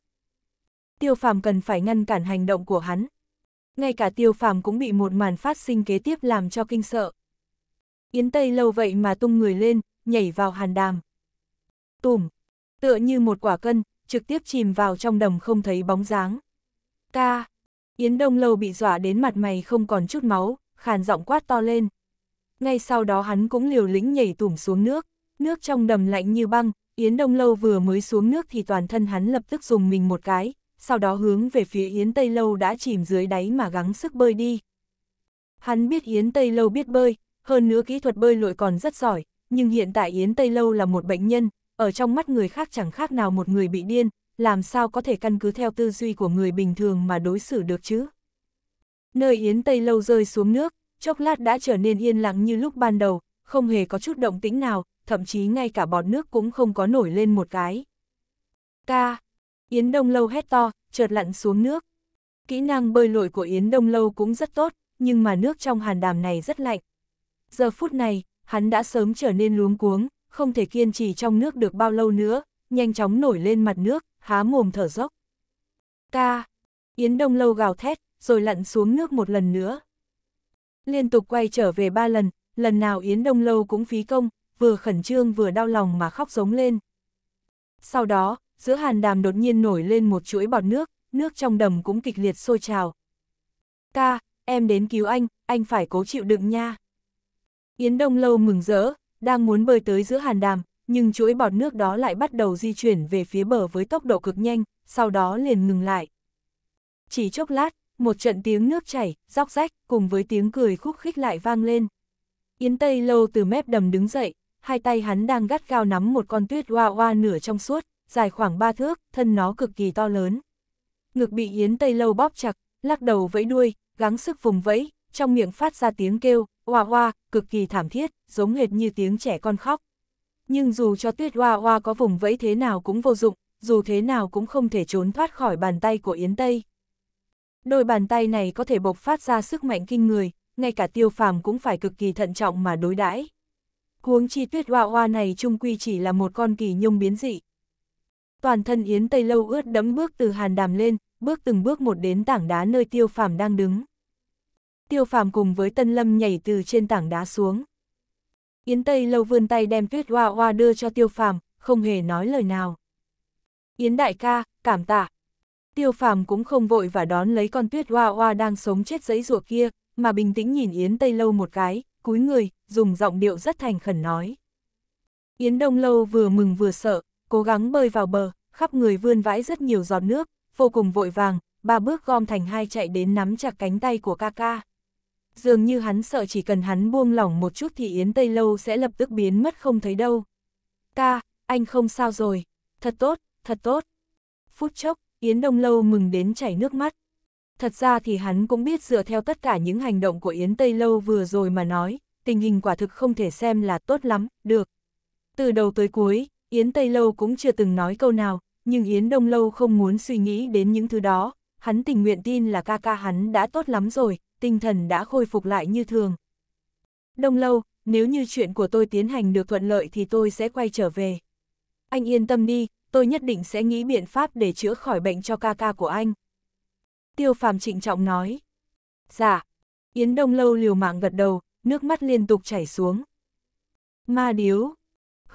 tiêu phàm cần phải ngăn cản hành động của hắn. Ngay cả tiêu phàm cũng bị một màn phát sinh kế tiếp làm cho kinh sợ. Yến Tây lâu vậy mà tung người lên, nhảy vào hàn đàm. Tùm, tựa như một quả cân, trực tiếp chìm vào trong đầm không thấy bóng dáng. Ca, Yến Đông lâu bị dọa đến mặt mày không còn chút máu, khàn giọng quát to lên. Ngay sau đó hắn cũng liều lĩnh nhảy tủm xuống nước, nước trong đầm lạnh như băng, Yến Đông Lâu vừa mới xuống nước thì toàn thân hắn lập tức dùng mình một cái, sau đó hướng về phía Yến Tây Lâu đã chìm dưới đáy mà gắng sức bơi đi. Hắn biết Yến Tây Lâu biết bơi, hơn nữa kỹ thuật bơi lội còn rất giỏi, nhưng hiện tại Yến Tây Lâu là một bệnh nhân, ở trong mắt người khác chẳng khác nào một người bị điên, làm sao có thể căn cứ theo tư duy của người bình thường mà đối xử được chứ. Nơi Yến Tây Lâu rơi xuống nước, chốc lát đã trở nên yên lặng như lúc ban đầu, không hề có chút động tĩnh nào, thậm chí ngay cả bọt nước cũng không có nổi lên một cái. Ca, Yến Đông Lâu hét to, chợt lặn xuống nước. Kỹ năng bơi lội của Yến Đông Lâu cũng rất tốt, nhưng mà nước trong hàn đàm này rất lạnh. Giờ phút này, hắn đã sớm trở nên luống cuống, không thể kiên trì trong nước được bao lâu nữa, nhanh chóng nổi lên mặt nước, há mồm thở dốc. Ca! Yến Đông Lâu gào thét, rồi lặn xuống nước một lần nữa. Liên tục quay trở về ba lần, lần nào Yến Đông Lâu cũng phí công, vừa khẩn trương vừa đau lòng mà khóc giống lên. Sau đó, giữa hàn đàm đột nhiên nổi lên một chuỗi bọt nước, nước trong đầm cũng kịch liệt sôi trào. Ca, em đến cứu anh, anh phải cố chịu đựng nha. Yến Đông Lâu mừng rỡ, đang muốn bơi tới giữa hàn đàm, nhưng chuỗi bọt nước đó lại bắt đầu di chuyển về phía bờ với tốc độ cực nhanh, sau đó liền ngừng lại. Chỉ chốc lát, một trận tiếng nước chảy, róc rách, cùng với tiếng cười khúc khích lại vang lên. Yến Tây Lâu từ mép đầm đứng dậy, hai tay hắn đang gắt gao nắm một con tuyết hoa hoa nửa trong suốt, dài khoảng ba thước, thân nó cực kỳ to lớn. Ngực bị Yến Tây Lâu bóp chặt, lắc đầu vẫy đuôi, gắng sức vùng vẫy, trong miệng phát ra tiếng kêu, hoa hoa, cực kỳ thảm thiết, giống hệt như tiếng trẻ con khóc. Nhưng dù cho tuyết hoa hoa có vùng vẫy thế nào cũng vô dụng, dù thế nào cũng không thể trốn thoát khỏi bàn tay của Yến Tây. Đôi bàn tay này có thể bộc phát ra sức mạnh kinh người, ngay cả tiêu phàm cũng phải cực kỳ thận trọng mà đối đãi. Huống chi tuyết hoa hoa này trung quy chỉ là một con kỳ nhung biến dị, toàn thân Yến Tây Lâu ướt đẫm bước từ hàn đàm lên, bước từng bước một đến tảng đá nơi tiêu phàm đang đứng. Tiêu phàm cùng với Tân Lâm nhảy từ trên tảng đá xuống. Yến Tây Lâu vươn tay đem tuyết hoa hoa đưa cho tiêu phàm, không hề nói lời nào. Yến đại ca, cảm tạ. Tiêu phàm cũng không vội và đón lấy con tuyết hoa hoa đang sống chết giấy ruột kia, mà bình tĩnh nhìn Yến Tây Lâu một cái, cúi người, dùng giọng điệu rất thành khẩn nói. Yến Đông Lâu vừa mừng vừa sợ, cố gắng bơi vào bờ, khắp người vươn vãi rất nhiều giọt nước, vô cùng vội vàng, ba bước gom thành hai chạy đến nắm chặt cánh tay của ca ca. Dường như hắn sợ chỉ cần hắn buông lỏng một chút thì Yến Tây Lâu sẽ lập tức biến mất không thấy đâu. Ca, anh không sao rồi, thật tốt, thật tốt. Phút chốc, Yến Đông Lâu mừng đến chảy nước mắt. Thật ra thì hắn cũng biết dựa theo tất cả những hành động của Yến Tây Lâu vừa rồi mà nói, tình hình quả thực không thể xem là tốt lắm, được. Từ đầu tới cuối, Yến Tây Lâu cũng chưa từng nói câu nào, nhưng Yến Đông Lâu không muốn suy nghĩ đến những thứ đó, hắn tình nguyện tin là ca ca hắn đã tốt lắm rồi, tinh thần đã khôi phục lại như thường. Đông Lâu, nếu như chuyện của tôi tiến hành được thuận lợi thì tôi sẽ quay trở về. Anh yên tâm đi, tôi nhất định sẽ nghĩ biện pháp để chữa khỏi bệnh cho ca ca của anh. Tiêu phàm trịnh trọng nói. Dạ. Yến Đông Lâu liều mạng gật đầu, nước mắt liên tục chảy xuống. Ma điếu,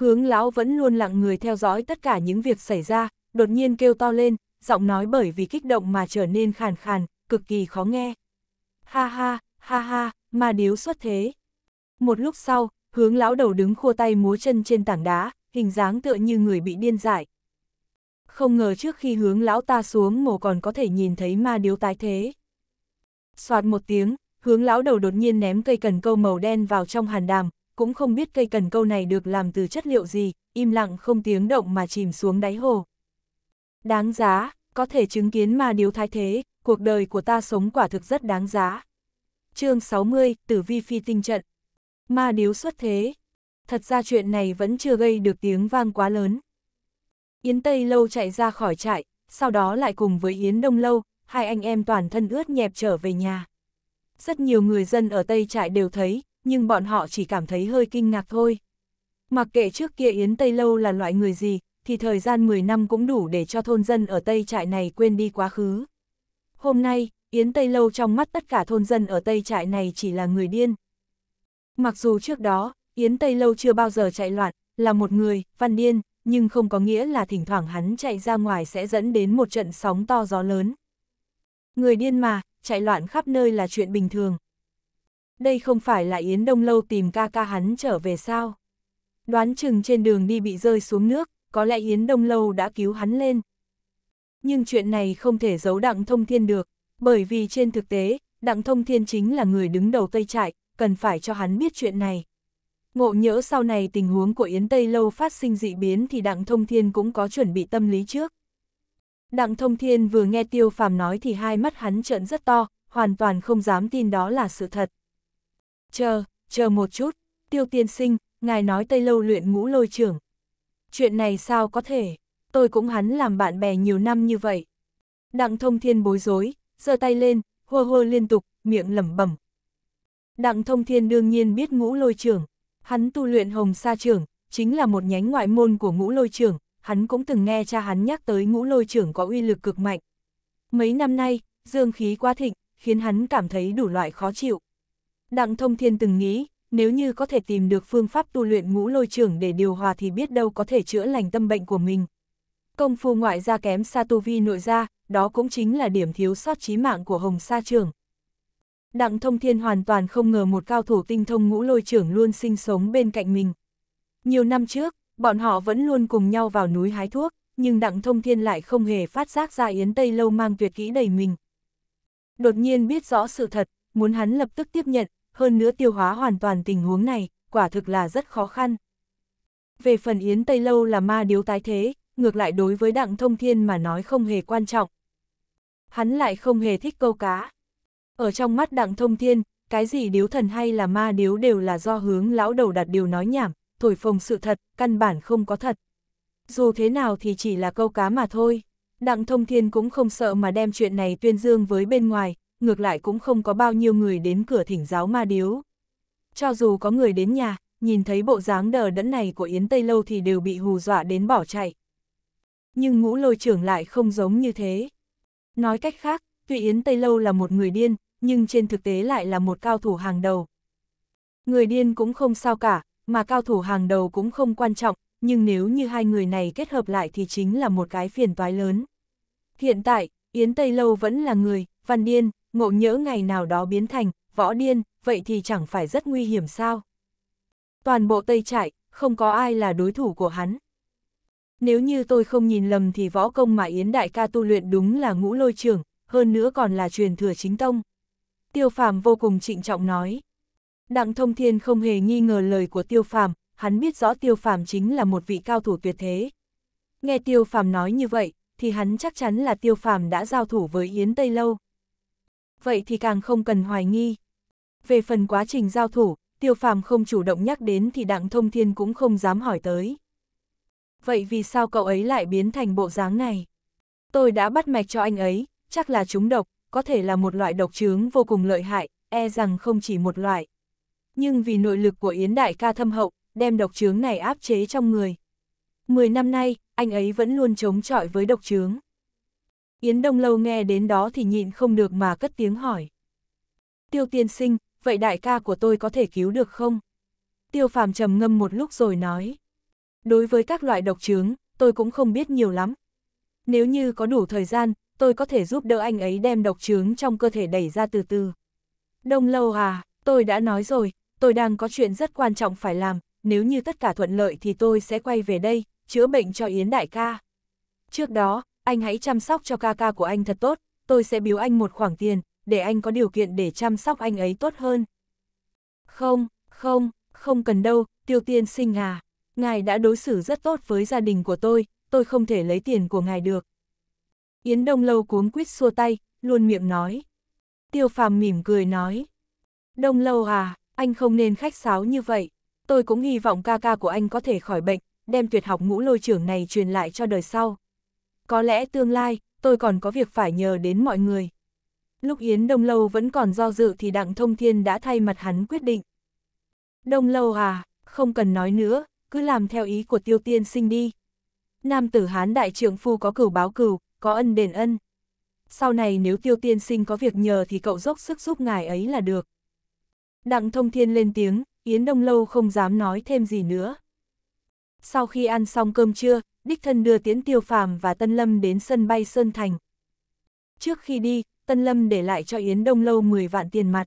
Hướng lão vẫn luôn lặng người theo dõi tất cả những việc xảy ra, đột nhiên kêu to lên, giọng nói bởi vì kích động mà trở nên khàn khàn, cực kỳ khó nghe. Ha ha, ha ha, ma điếu xuất thế. Một lúc sau, hướng lão đầu đứng khua tay múa chân trên tảng đá, hình dáng tựa như người bị điên dại. Không ngờ trước khi hướng lão ta xuống mồ còn có thể nhìn thấy ma điếu tái thế. Soạt một tiếng, hướng lão đầu đột nhiên ném cây cần câu màu đen vào trong hàn đàm, cũng không biết cây cần câu này được làm từ chất liệu gì, im lặng không tiếng động mà chìm xuống đáy hồ. Đáng giá, có thể chứng kiến ma điếu thái thế, cuộc đời của ta sống quả thực rất đáng giá. chương 60, Tử Vi Phi Tinh Trận Ma điếu xuất thế. Thật ra chuyện này vẫn chưa gây được tiếng vang quá lớn. Yến Tây Lâu chạy ra khỏi trại, sau đó lại cùng với Yến Đông Lâu, hai anh em toàn thân ướt nhẹp trở về nhà. Rất nhiều người dân ở Tây trại đều thấy, nhưng bọn họ chỉ cảm thấy hơi kinh ngạc thôi. Mặc kệ trước kia Yến Tây Lâu là loại người gì, thì thời gian 10 năm cũng đủ để cho thôn dân ở Tây Trại này quên đi quá khứ. Hôm nay, Yến Tây Lâu trong mắt tất cả thôn dân ở Tây Trại này chỉ là người điên. Mặc dù trước đó, Yến Tây Lâu chưa bao giờ chạy loạn, là một người, văn điên, nhưng không có nghĩa là thỉnh thoảng hắn chạy ra ngoài sẽ dẫn đến một trận sóng to gió lớn. Người điên mà, chạy loạn khắp nơi là chuyện bình thường đây không phải là Yến Đông Lâu tìm ca ca hắn trở về sao. Đoán chừng trên đường đi bị rơi xuống nước, có lẽ Yến Đông Lâu đã cứu hắn lên. Nhưng chuyện này không thể giấu Đặng Thông Thiên được, bởi vì trên thực tế, Đặng Thông Thiên chính là người đứng đầu Tây Trại, cần phải cho hắn biết chuyện này. Ngộ nhỡ sau này tình huống của Yến Tây Lâu phát sinh dị biến thì Đặng Thông Thiên cũng có chuẩn bị tâm lý trước. Đặng Thông Thiên vừa nghe Tiêu Phàm nói thì hai mắt hắn trợn rất to, hoàn toàn không dám tin đó là sự thật. Chờ, chờ một chút, tiêu tiên sinh, ngài nói Tây Lâu luyện ngũ lôi trưởng. Chuyện này sao có thể, tôi cũng hắn làm bạn bè nhiều năm như vậy. Đặng thông thiên bối rối, giơ tay lên, hô hô liên tục, miệng lẩm bẩm. Đặng thông thiên đương nhiên biết ngũ lôi trưởng, hắn tu luyện hồng sa trưởng, chính là một nhánh ngoại môn của ngũ lôi trưởng, hắn cũng từng nghe cha hắn nhắc tới ngũ lôi trưởng có uy lực cực mạnh. Mấy năm nay, dương khí quá thịnh, khiến hắn cảm thấy đủ loại khó chịu. Đặng Thông Thiên từng nghĩ, nếu như có thể tìm được phương pháp tu luyện ngũ lôi trưởng để điều hòa thì biết đâu có thể chữa lành tâm bệnh của mình. Công phu ngoại gia kém xa tu vi nội gia, đó cũng chính là điểm thiếu sót chí mạng của Hồng Sa trưởng Đặng Thông Thiên hoàn toàn không ngờ một cao thủ tinh thông ngũ lôi trưởng luôn sinh sống bên cạnh mình. Nhiều năm trước, bọn họ vẫn luôn cùng nhau vào núi hái thuốc, nhưng Đặng Thông Thiên lại không hề phát giác ra Yến Tây Lâu mang tuyệt kỹ đầy mình. Đột nhiên biết rõ sự thật, muốn hắn lập tức tiếp nhận, hơn nữa tiêu hóa hoàn toàn tình huống này, quả thực là rất khó khăn. Về phần Yến Tây Lâu là ma điếu tái thế, ngược lại đối với Đặng Thông Thiên mà nói không hề quan trọng. Hắn lại không hề thích câu cá. Ở trong mắt Đặng Thông Thiên, cái gì điếu thần hay là ma điếu đều là do hướng lão đầu đặt điều nói nhảm, thổi phồng sự thật, căn bản không có thật. Dù thế nào thì chỉ là câu cá mà thôi. Đặng Thông Thiên cũng không sợ mà đem chuyện này tuyên dương với bên ngoài, ngược lại cũng không có bao nhiêu người đến cửa thỉnh giáo ma điếu. Cho dù có người đến nhà, nhìn thấy bộ dáng đờ đẫn này của Yến Tây Lâu thì đều bị hù dọa đến bỏ chạy. Nhưng ngũ lôi trưởng lại không giống như thế. Nói cách khác, tuy Yến Tây Lâu là một người điên, nhưng trên thực tế lại là một cao thủ hàng đầu. Người điên cũng không sao cả, mà cao thủ hàng đầu cũng không quan trọng, nhưng nếu như hai người này kết hợp lại thì chính là một cái phiền toái lớn. Hiện tại, Yến Tây Lâu vẫn là người, văn điên, ngộ nhỡ ngày nào đó biến thành, võ điên, vậy thì chẳng phải rất nguy hiểm sao? Toàn bộ Tây Trại, không có ai là đối thủ của hắn. Nếu như tôi không nhìn lầm thì võ công mà Yến Đại ca tu luyện đúng là ngũ lôi trường, hơn nữa còn là truyền thừa chính tông. Tiêu phàm vô cùng trịnh trọng nói. Đặng thông thiên không hề nghi ngờ lời của tiêu phàm, hắn biết rõ tiêu phàm chính là một vị cao thủ tuyệt thế. Nghe tiêu phàm nói như vậy, thì hắn chắc chắn là tiêu phàm đã giao thủ với Yến Tây Lâu vậy thì càng không cần hoài nghi. Về phần quá trình giao thủ, tiêu phàm không chủ động nhắc đến thì đặng thông thiên cũng không dám hỏi tới. Vậy vì sao cậu ấy lại biến thành bộ dáng này? Tôi đã bắt mạch cho anh ấy, chắc là chúng độc, có thể là một loại độc trướng vô cùng lợi hại, e rằng không chỉ một loại. Nhưng vì nội lực của Yến Đại ca thâm hậu, đem độc trướng này áp chế trong người. Mười năm nay, anh ấy vẫn luôn chống chọi với độc trướng. Yến Đông Lâu nghe đến đó thì nhịn không được mà cất tiếng hỏi. Tiêu tiên sinh, vậy đại ca của tôi có thể cứu được không? Tiêu phàm trầm ngâm một lúc rồi nói. Đối với các loại độc trướng, tôi cũng không biết nhiều lắm. Nếu như có đủ thời gian, tôi có thể giúp đỡ anh ấy đem độc trướng trong cơ thể đẩy ra từ từ. Đông lâu à, tôi đã nói rồi, tôi đang có chuyện rất quan trọng phải làm, nếu như tất cả thuận lợi thì tôi sẽ quay về đây, chữa bệnh cho Yến đại ca. Trước đó, anh hãy chăm sóc cho ca ca của anh thật tốt, tôi sẽ biếu anh một khoản tiền, để anh có điều kiện để chăm sóc anh ấy tốt hơn. Không, không, không cần đâu, tiêu tiên sinh à, ngài đã đối xử rất tốt với gia đình của tôi, tôi không thể lấy tiền của ngài được. Yến Đông Lâu cuống quýt xua tay, luôn miệng nói. Tiêu phàm mỉm cười nói. Đông Lâu à, anh không nên khách sáo như vậy, tôi cũng hy vọng ca ca của anh có thể khỏi bệnh, đem tuyệt học ngũ lôi trưởng này truyền lại cho đời sau có lẽ tương lai, tôi còn có việc phải nhờ đến mọi người. Lúc Yến Đông Lâu vẫn còn do dự thì Đặng Thông Thiên đã thay mặt hắn quyết định. Đông Lâu à, không cần nói nữa, cứ làm theo ý của tiêu tiên sinh đi. Nam tử Hán đại trưởng phu có cửu báo cửu, có ân đền ân. Sau này nếu tiêu tiên sinh có việc nhờ thì cậu dốc sức giúp ngài ấy là được. Đặng Thông Thiên lên tiếng, Yến Đông Lâu không dám nói thêm gì nữa. Sau khi ăn xong cơm trưa, đích thân đưa Tiễn Tiêu Phàm và Tân Lâm đến sân bay Sơn Thành. Trước khi đi, Tân Lâm để lại cho Yến Đông Lâu 10 vạn tiền mặt.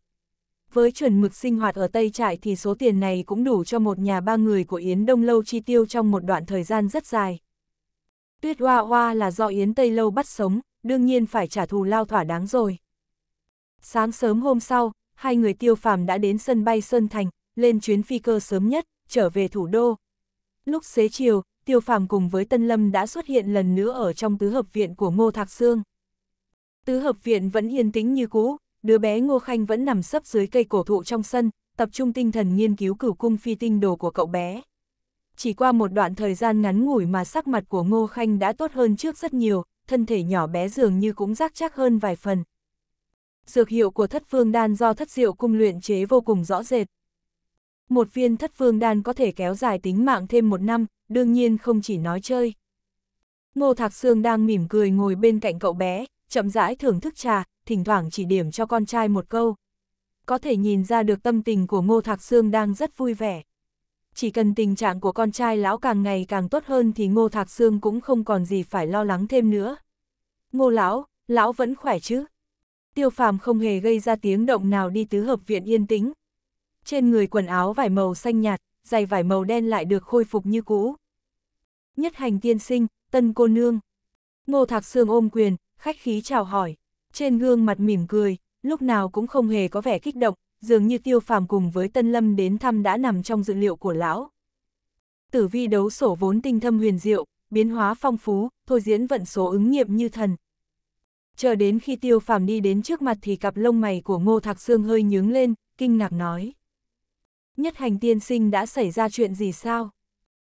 Với chuẩn mực sinh hoạt ở Tây Trại thì số tiền này cũng đủ cho một nhà ba người của Yến Đông Lâu chi tiêu trong một đoạn thời gian rất dài. Tuyết Hoa Hoa là do Yến Tây Lâu bắt sống, đương nhiên phải trả thù lao thỏa đáng rồi. Sáng sớm hôm sau, hai người tiêu phàm đã đến sân bay Sơn Thành, lên chuyến phi cơ sớm nhất, trở về thủ đô. Lúc xế chiều, Tiêu Phàm cùng với Tân Lâm đã xuất hiện lần nữa ở trong tứ hợp viện của Ngô Thạc Sương. Tứ hợp viện vẫn yên tĩnh như cũ, đứa bé Ngô Khanh vẫn nằm sấp dưới cây cổ thụ trong sân, tập trung tinh thần nghiên cứu cửu cung phi tinh đồ của cậu bé. Chỉ qua một đoạn thời gian ngắn ngủi mà sắc mặt của Ngô Khanh đã tốt hơn trước rất nhiều, thân thể nhỏ bé dường như cũng rác chắc hơn vài phần. Dược hiệu của thất phương đan do thất diệu cung luyện chế vô cùng rõ rệt, một viên thất phương đan có thể kéo dài tính mạng thêm một năm, đương nhiên không chỉ nói chơi. Ngô Thạc Sương đang mỉm cười ngồi bên cạnh cậu bé, chậm rãi thưởng thức trà, thỉnh thoảng chỉ điểm cho con trai một câu. Có thể nhìn ra được tâm tình của Ngô Thạc Sương đang rất vui vẻ. Chỉ cần tình trạng của con trai lão càng ngày càng tốt hơn thì Ngô Thạc Sương cũng không còn gì phải lo lắng thêm nữa. Ngô lão, lão vẫn khỏe chứ? Tiêu phàm không hề gây ra tiếng động nào đi tứ hợp viện yên tĩnh, trên người quần áo vải màu xanh nhạt, giày vải màu đen lại được khôi phục như cũ. Nhất hành tiên sinh, tân cô nương. Ngô Thạc Sương ôm quyền, khách khí chào hỏi, trên gương mặt mỉm cười, lúc nào cũng không hề có vẻ kích động, dường như tiêu phàm cùng với Tân Lâm đến thăm đã nằm trong dự liệu của lão. Tử vi đấu sổ vốn tinh thâm huyền diệu, biến hóa phong phú, thôi diễn vận số ứng nghiệm như thần. Chờ đến khi tiêu phàm đi đến trước mặt thì cặp lông mày của Ngô Thạc Sương hơi nhướng lên, kinh ngạc nói. Nhất hành tiên sinh đã xảy ra chuyện gì sao?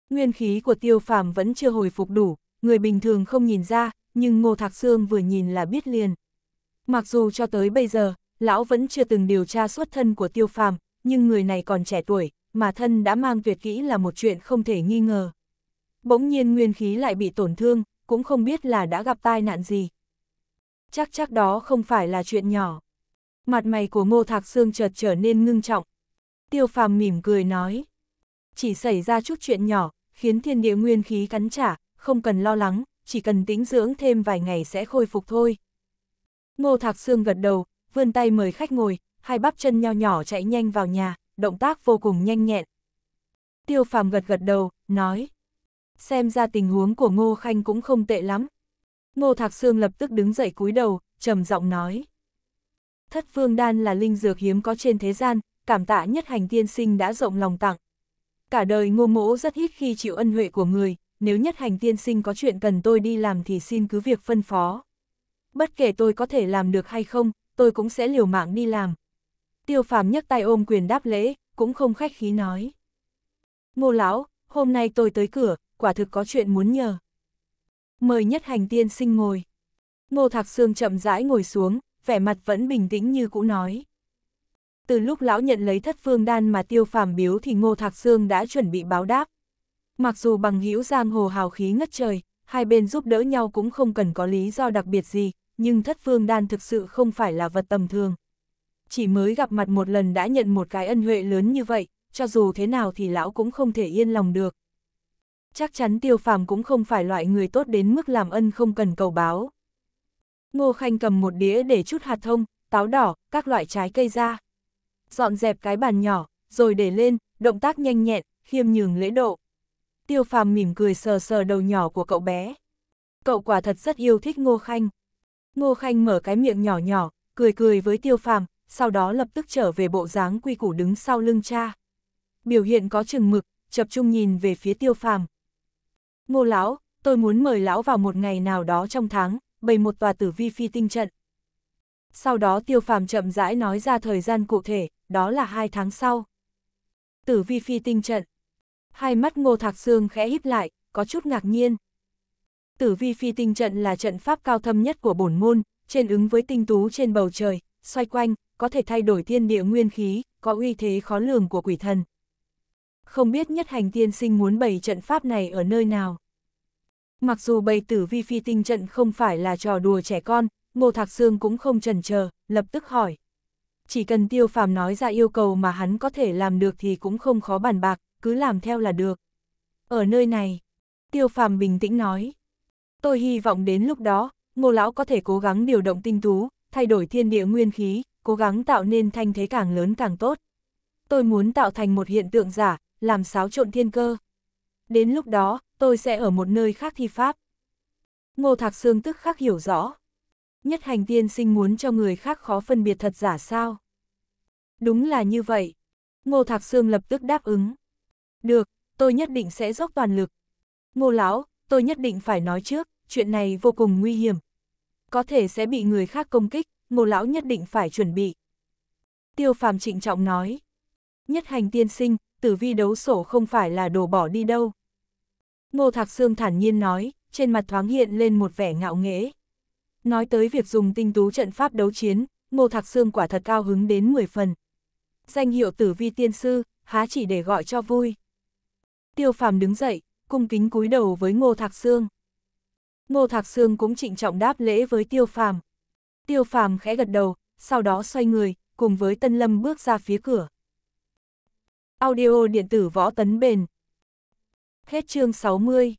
Nguyên khí của tiêu phàm vẫn chưa hồi phục đủ, người bình thường không nhìn ra, nhưng Ngô Thạc Sương vừa nhìn là biết liền. Mặc dù cho tới bây giờ, lão vẫn chưa từng điều tra xuất thân của tiêu phàm, nhưng người này còn trẻ tuổi, mà thân đã mang tuyệt kỹ là một chuyện không thể nghi ngờ. Bỗng nhiên nguyên khí lại bị tổn thương, cũng không biết là đã gặp tai nạn gì. Chắc chắc đó không phải là chuyện nhỏ. Mặt mày của Ngô Thạc Sương chợt trở nên ngưng trọng, tiêu phàm mỉm cười nói. Chỉ xảy ra chút chuyện nhỏ, khiến thiên địa nguyên khí cắn trả, không cần lo lắng, chỉ cần tĩnh dưỡng thêm vài ngày sẽ khôi phục thôi. Ngô Thạc Sương gật đầu, vươn tay mời khách ngồi, hai bắp chân nho nhỏ chạy nhanh vào nhà, động tác vô cùng nhanh nhẹn. Tiêu phàm gật gật đầu, nói. Xem ra tình huống của Ngô Khanh cũng không tệ lắm. Ngô Thạc Sương lập tức đứng dậy cúi đầu, trầm giọng nói. Thất vương đan là linh dược hiếm có trên thế gian, cảm tạ nhất hành tiên sinh đã rộng lòng tặng. Cả đời ngô mỗ rất ít khi chịu ân huệ của người, nếu nhất hành tiên sinh có chuyện cần tôi đi làm thì xin cứ việc phân phó. Bất kể tôi có thể làm được hay không, tôi cũng sẽ liều mạng đi làm. Tiêu phàm nhấc tay ôm quyền đáp lễ, cũng không khách khí nói. Ngô lão, hôm nay tôi tới cửa, quả thực có chuyện muốn nhờ. Mời nhất hành tiên sinh ngồi. Ngô Thạc xương chậm rãi ngồi xuống, vẻ mặt vẫn bình tĩnh như cũ nói từ lúc lão nhận lấy thất phương đan mà tiêu phàm biếu thì Ngô Thạc xương đã chuẩn bị báo đáp. Mặc dù bằng hữu giang hồ hào khí ngất trời, hai bên giúp đỡ nhau cũng không cần có lý do đặc biệt gì, nhưng thất phương đan thực sự không phải là vật tầm thường. Chỉ mới gặp mặt một lần đã nhận một cái ân huệ lớn như vậy, cho dù thế nào thì lão cũng không thể yên lòng được. Chắc chắn tiêu phàm cũng không phải loại người tốt đến mức làm ân không cần cầu báo. Ngô Khanh cầm một đĩa để chút hạt thông, táo đỏ, các loại trái cây ra dọn dẹp cái bàn nhỏ, rồi để lên, động tác nhanh nhẹn, khiêm nhường lễ độ. Tiêu phàm mỉm cười sờ sờ đầu nhỏ của cậu bé. Cậu quả thật rất yêu thích Ngô Khanh. Ngô Khanh mở cái miệng nhỏ nhỏ, cười cười với tiêu phàm, sau đó lập tức trở về bộ dáng quy củ đứng sau lưng cha. Biểu hiện có chừng mực, chập trung nhìn về phía tiêu phàm. Ngô lão, tôi muốn mời lão vào một ngày nào đó trong tháng, bày một tòa tử vi phi tinh trận sau đó tiêu phàm chậm rãi nói ra thời gian cụ thể, đó là hai tháng sau. Tử vi phi tinh trận. Hai mắt ngô thạc xương khẽ híp lại, có chút ngạc nhiên. Tử vi phi tinh trận là trận pháp cao thâm nhất của bổn môn, trên ứng với tinh tú trên bầu trời, xoay quanh, có thể thay đổi thiên địa nguyên khí, có uy thế khó lường của quỷ thần. Không biết nhất hành tiên sinh muốn bày trận pháp này ở nơi nào. Mặc dù bày tử vi phi tinh trận không phải là trò đùa trẻ con, Ngô Thạc Sương cũng không chần chờ, lập tức hỏi. Chỉ cần Tiêu Phàm nói ra yêu cầu mà hắn có thể làm được thì cũng không khó bàn bạc, cứ làm theo là được. Ở nơi này, Tiêu Phàm bình tĩnh nói. Tôi hy vọng đến lúc đó, Ngô Lão có thể cố gắng điều động tinh tú, thay đổi thiên địa nguyên khí, cố gắng tạo nên thanh thế càng lớn càng tốt. Tôi muốn tạo thành một hiện tượng giả, làm xáo trộn thiên cơ. Đến lúc đó, tôi sẽ ở một nơi khác thi pháp. Ngô Thạc Sương tức khắc hiểu rõ nhất hành tiên sinh muốn cho người khác khó phân biệt thật giả sao? Đúng là như vậy. Ngô Thạc Sương lập tức đáp ứng. Được, tôi nhất định sẽ dốc toàn lực. Ngô Lão, tôi nhất định phải nói trước, chuyện này vô cùng nguy hiểm. Có thể sẽ bị người khác công kích, Ngô Lão nhất định phải chuẩn bị. Tiêu Phàm trịnh trọng nói. Nhất hành tiên sinh, tử vi đấu sổ không phải là đồ bỏ đi đâu. Ngô Thạc Sương thản nhiên nói, trên mặt thoáng hiện lên một vẻ ngạo nghễ. Nói tới việc dùng tinh tú trận pháp đấu chiến, Ngô Thạc Sương quả thật cao hứng đến 10 phần. Danh hiệu tử vi tiên sư, há chỉ để gọi cho vui. Tiêu phàm đứng dậy, cung kính cúi đầu với Ngô Thạc Sương. Ngô Thạc Sương cũng trịnh trọng đáp lễ với tiêu phàm. Tiêu phàm khẽ gật đầu, sau đó xoay người, cùng với Tân Lâm bước ra phía cửa. Audio điện tử võ tấn bền. Hết chương 60